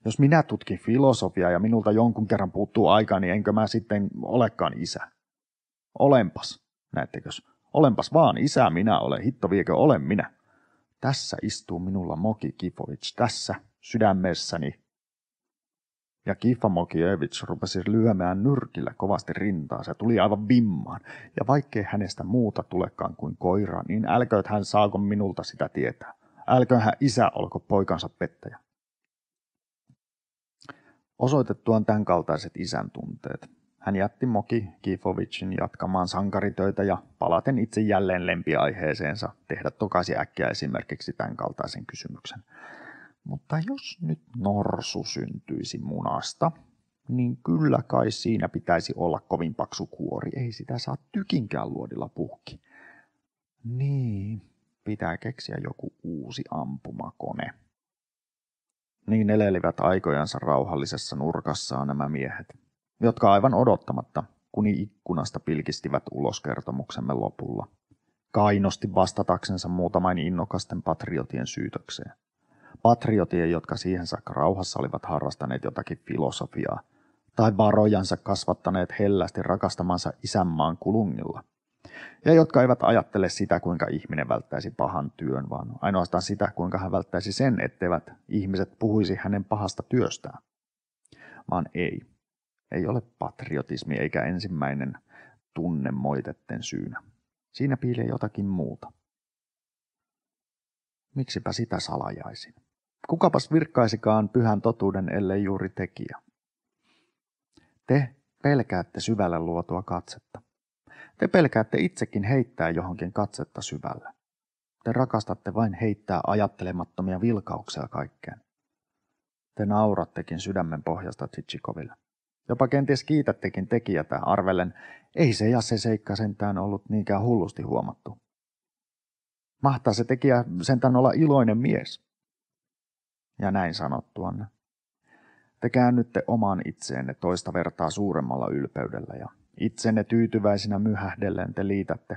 Jos minä tutkin filosofiaa ja minulta jonkun kerran puuttuu aika, niin enkö mä sitten olekaan isä? Olenpas, näettekös. Olenpas vaan isä minä olen, hitto viekö olen minä. Tässä istuu minulla Moki Kipovic, tässä sydämessäni ja Kifa Mokievich rupesi lyömään nyrkillä kovasti rintaa, se tuli aivan vimmaan. Ja vaikkei hänestä muuta tulekaan kuin koira, niin älkööt hän saako minulta sitä tietää. Älköön hän isä olko poikansa pettäjä. Osoitettuaan tämän kaltaiset isän tunteet, hän jätti Moki Kifovicin jatkamaan sankaritöitä ja palaten itse jälleen lempiaiheeseensa tehdä tokaisi äkkiä esimerkiksi tämän kaltaisen kysymyksen. Mutta jos nyt norsu syntyisi munasta, niin kyllä kai siinä pitäisi olla kovin paksu kuori. Ei sitä saa tykinkään luodilla puhki. Niin, pitää keksiä joku uusi ampumakone. Niin elelivät aikojansa rauhallisessa nurkassaan nämä miehet, jotka aivan odottamatta kuni ikkunasta pilkistivät ulos kertomuksemme lopulla. Kainosti vastataksensa muutamain innokasten patriotien syytökseen patriotien, jotka siihen saakka rauhassa olivat harrastaneet jotakin filosofiaa, tai varojansa kasvattaneet hellästi rakastamansa isänmaan kulungilla, ja jotka eivät ajattele sitä, kuinka ihminen välttäisi pahan työn, vaan ainoastaan sitä, kuinka hän välttäisi sen, etteivät ihmiset puhuisi hänen pahasta työstään. Vaan ei. Ei ole patriotismi eikä ensimmäinen tunne moitetten syynä. Siinä piilee jotakin muuta. Miksipä sitä salajaisin? Kukapas virkkaisikaan pyhän totuuden, ellei juuri tekijä. Te pelkäätte syvälle luotua katsetta. Te pelkäätte itsekin heittää johonkin katsetta syvälle. Te rakastatte vain heittää ajattelemattomia vilkauksia kaikkeen. Te naurattekin sydämen pohjasta Tsitsikoville. Jopa kenties kiitättekin tekijätä arvellen, ei se ja se seikka sentään ollut niinkään hullusti huomattu. Mahtaa se tekijä sentään olla iloinen mies ja näin sanottuanne. Te käännytte oman itseenne toista vertaa suuremmalla ylpeydellä ja itsenne tyytyväisinä myhähdellen te liitätte.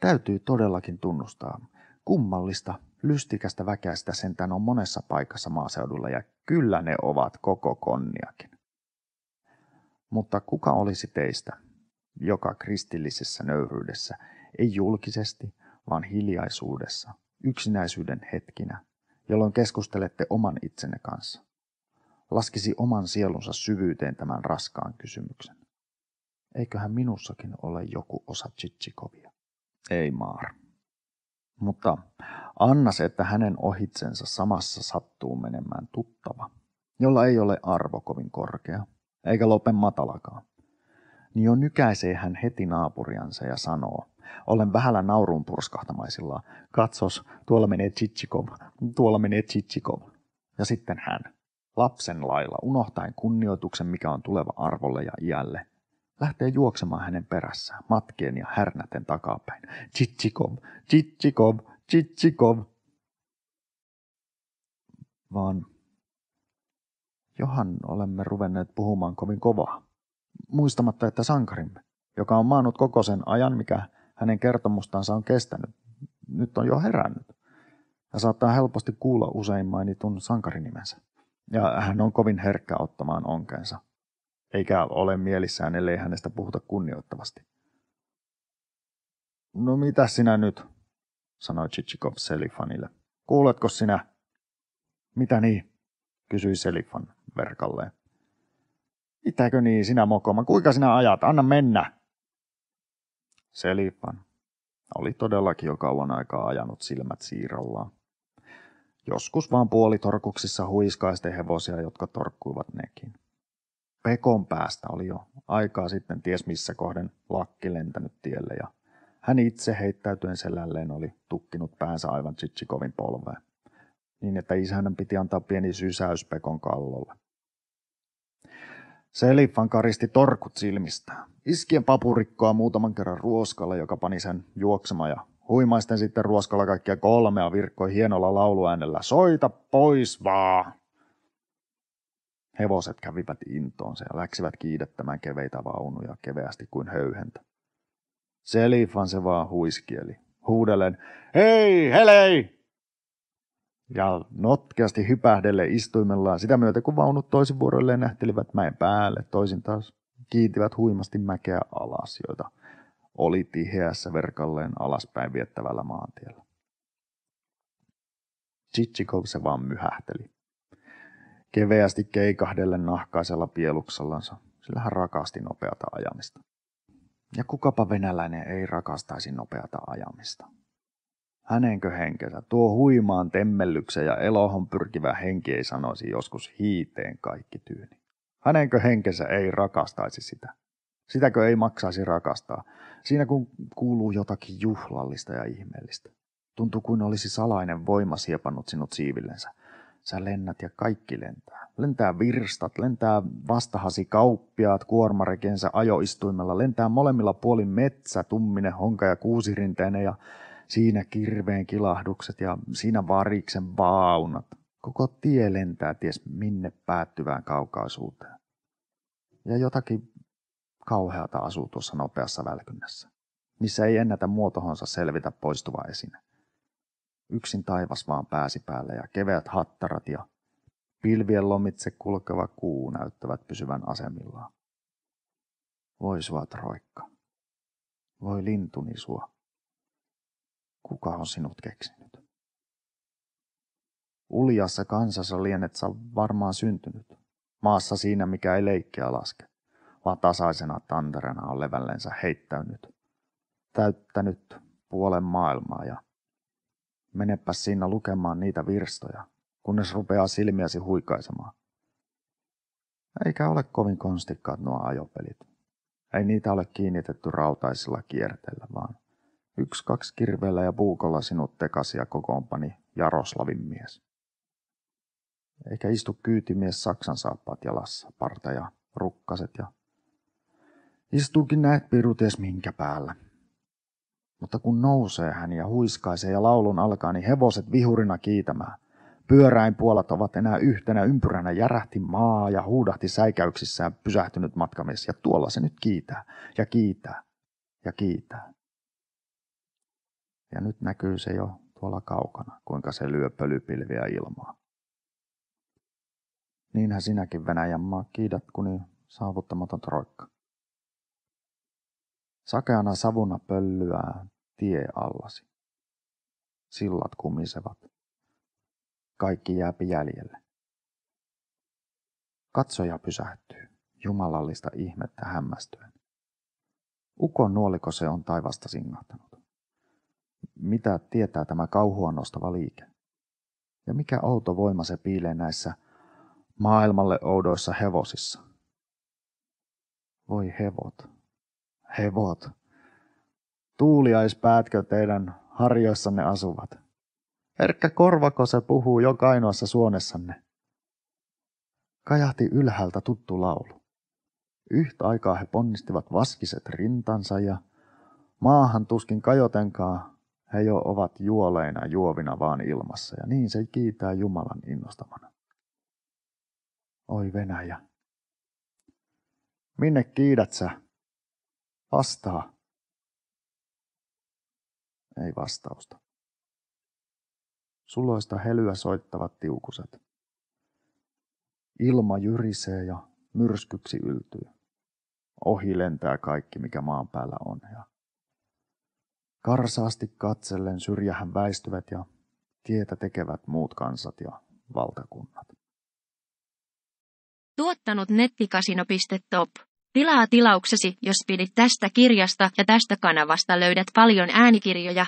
Täytyy todellakin tunnustaa, kummallista, lystikästä väkästä sentään on monessa paikassa maaseudulla ja kyllä ne ovat koko konniakin. Mutta kuka olisi teistä, joka kristillisessä nöyryydessä, ei julkisesti, vaan hiljaisuudessa, yksinäisyyden hetkinä, jolloin keskustelette oman itsenne kanssa. Laskisi oman sielunsa syvyyteen tämän raskaan kysymyksen. Eiköhän minussakin ole joku osa Chichikovia? Ei Maar. Mutta annas, että hänen ohitsensa samassa sattuu menemään tuttava, jolla ei ole arvo kovin korkea, eikä lopen matalakaan. Niin jo nykäisee hän heti naapuriansa ja sanoo, olen vähällä nauruun purskahtamaisilla. Katsos, tuolla menee Chichikov, tuolla menee Chichikov. Ja sitten hän, lapsen lailla, unohtaen kunnioituksen, mikä on tuleva arvolle ja iälle, lähtee juoksemaan hänen perässään, matkien ja härnäten takapäin. Chichikov, Chichikov, Chichikov. Vaan johan olemme ruvenneet puhumaan kovin kovaa, muistamatta että sankarimme, joka on maannut koko sen ajan, mikä hänen kertomustansa on kestänyt. Nyt on jo herännyt. Hän saattaa helposti kuulla usein mainitun sankarinimensä. Ja hän on kovin herkkä ottamaan onkeensa. Eikä ole mielissään, ellei hänestä puhuta kunnioittavasti. No mitä sinä nyt, sanoi Chichikov Selifanille. Kuuletko sinä? Mitä niin, kysyi Selifan verkalleen. Mitäkö niin, sinä mokoma, kuinka sinä ajat, anna mennä, Selipan oli todellakin jo kauan aikaa ajanut silmät siirrallaan. Joskus vaan puolitorkuksissa huiskaisten hevosia, jotka torkkuivat nekin. Pekon päästä oli jo aikaa sitten ties missä kohden lakki lentänyt tielle ja hän itse heittäytyen selälleen oli tukkinut päänsä aivan Tsitsikovin polveen, niin että isännän piti antaa pieni sysäys Pekon kallolle. Selifan karisti torkut silmistään. Iskien papurikkoa muutaman kerran ruoskalla, joka pani sen juoksemaan ja huimaisten sitten ruoskalla kaikkia kolmea virkkoi hienolla lauluäänellä. Soita pois vaan! Hevoset kävivät intoonsa ja läksivät kiidettämään keveitä vaunuja keveästi kuin höyhentä. Selifan se vaan huiskieli, huudellen, hei, helei! ja notkeasti hypähdelle istuimellaan sitä myötä, kun vaunut toisin vuorolleen nähtelivät mäen päälle, toisin taas kiintivät huimasti mäkeä alas, joita oli tiheässä verkalleen alaspäin viettävällä maantiellä. Chichikov se vaan myhähteli. Keveästi keikahdelle nahkaisella pieluksellansa, sillä hän rakasti nopeata ajamista. Ja kukapa venäläinen ei rakastaisi nopeata ajamista. Hänenkö henkensä? Tuo huimaan temmellyksen ja elohon pyrkivä henki ei sanoisi joskus hiiteen kaikki tyyni. Hänenkö henkensä ei rakastaisi sitä? Sitäkö ei maksaisi rakastaa? Siinä kun kuuluu jotakin juhlallista ja ihmeellistä. Tuntuu kuin olisi salainen voima siepannut sinut siivillensä. Sä lennät ja kaikki lentää. Lentää virstat, lentää vastahasi kauppiaat kuormarekensä ajoistuimella, lentää molemmilla puolin metsä, tumminen honka ja kuusirinteinen ja Siinä kirveen kilahdukset ja siinä variksen vaunat. Koko tie lentää ties minne päättyvään kaukaisuuteen. Ja jotakin kauheata asuu tuossa nopeassa välkynnässä, missä ei ennätä muotohonsa selvitä poistuva esine. Yksin taivas vaan pääsi päälle ja keveät hattarat ja pilvien lomitse kulkeva kuu näyttävät pysyvän asemillaan. Voi sua troikka. Voi lintuni sua. Kuka on sinut keksinyt? Uljassa kansassa lienet sä varmaan syntynyt. Maassa siinä, mikä ei leikkiä laske, vaan tasaisena tanterena on levällensä heittänyt. Täyttänyt puolen maailmaa ja menepä siinä lukemaan niitä virstoja, kunnes rupeaa silmiäsi huikaisemaan. Eikä ole kovin konstikkaat nuo ajopelit. Ei niitä ole kiinnitetty rautaisilla kierteillä, vaan Yksi kaksi kirveellä ja puukolla sinut tekasi ja kokoompani Jaroslavin mies. Eikä istu kyytimies Saksan saappaat jalassa, parta ja rukkaset ja istuukin näet piruties minkä päällä. Mutta kun nousee hän ja huiskaisee ja laulun alkaa, niin hevoset vihurina kiitämään. Pyöräinpuolat ovat enää yhtenä ympyränä, järähti maa ja huudahti säikäyksissään pysähtynyt matkamies. Ja tuolla se nyt kiitää ja kiitää ja kiitää. Ja nyt näkyy se jo tuolla kaukana, kuinka se lyö pölypilviä ilmaa. Niinhän sinäkin Venäjän maa kiidät kuni niin saavuttamaton troikka. Sakeana savuna pöllyää tie allasi. Sillat kumisevat. Kaikki jääpi jäljelle. Katsoja pysähtyy, jumalallista ihmettä hämmästyen. Ukon nuoliko se on taivasta singahtanut mitä tietää tämä kauhua nostava liike. Ja mikä outo voima se piilee näissä maailmalle oudoissa hevosissa. Voi hevot, hevot, tuuliaispäätkö teidän harjoissanne asuvat? Herkkä korvako se puhuu joka ainoassa suonessanne? Kajahti ylhäältä tuttu laulu. Yhtä aikaa he ponnistivat vaskiset rintansa ja maahan tuskin kajotenkaan he jo ovat juoleina juovina vaan ilmassa, ja niin se kiitää Jumalan innostamana. Oi Venäjä. Minne kiidät sä? Vastaa. Ei vastausta. Suloista helyä soittavat tiukuset. Ilma jyrisee ja myrskyksi yltyy. Ohi lentää kaikki, mikä maan päällä on, ja Karsaasti katsellen syrjähän väistyvät ja tietä tekevät muut kansat ja valtakunnat. Tuottanut nettikasino.top. Tilaa tilauksesi, jos pidit tästä kirjasta ja tästä kanavasta löydät paljon äänikirjoja.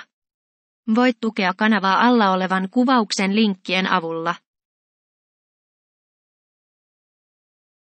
Voit tukea kanavaa alla olevan kuvauksen linkkien avulla.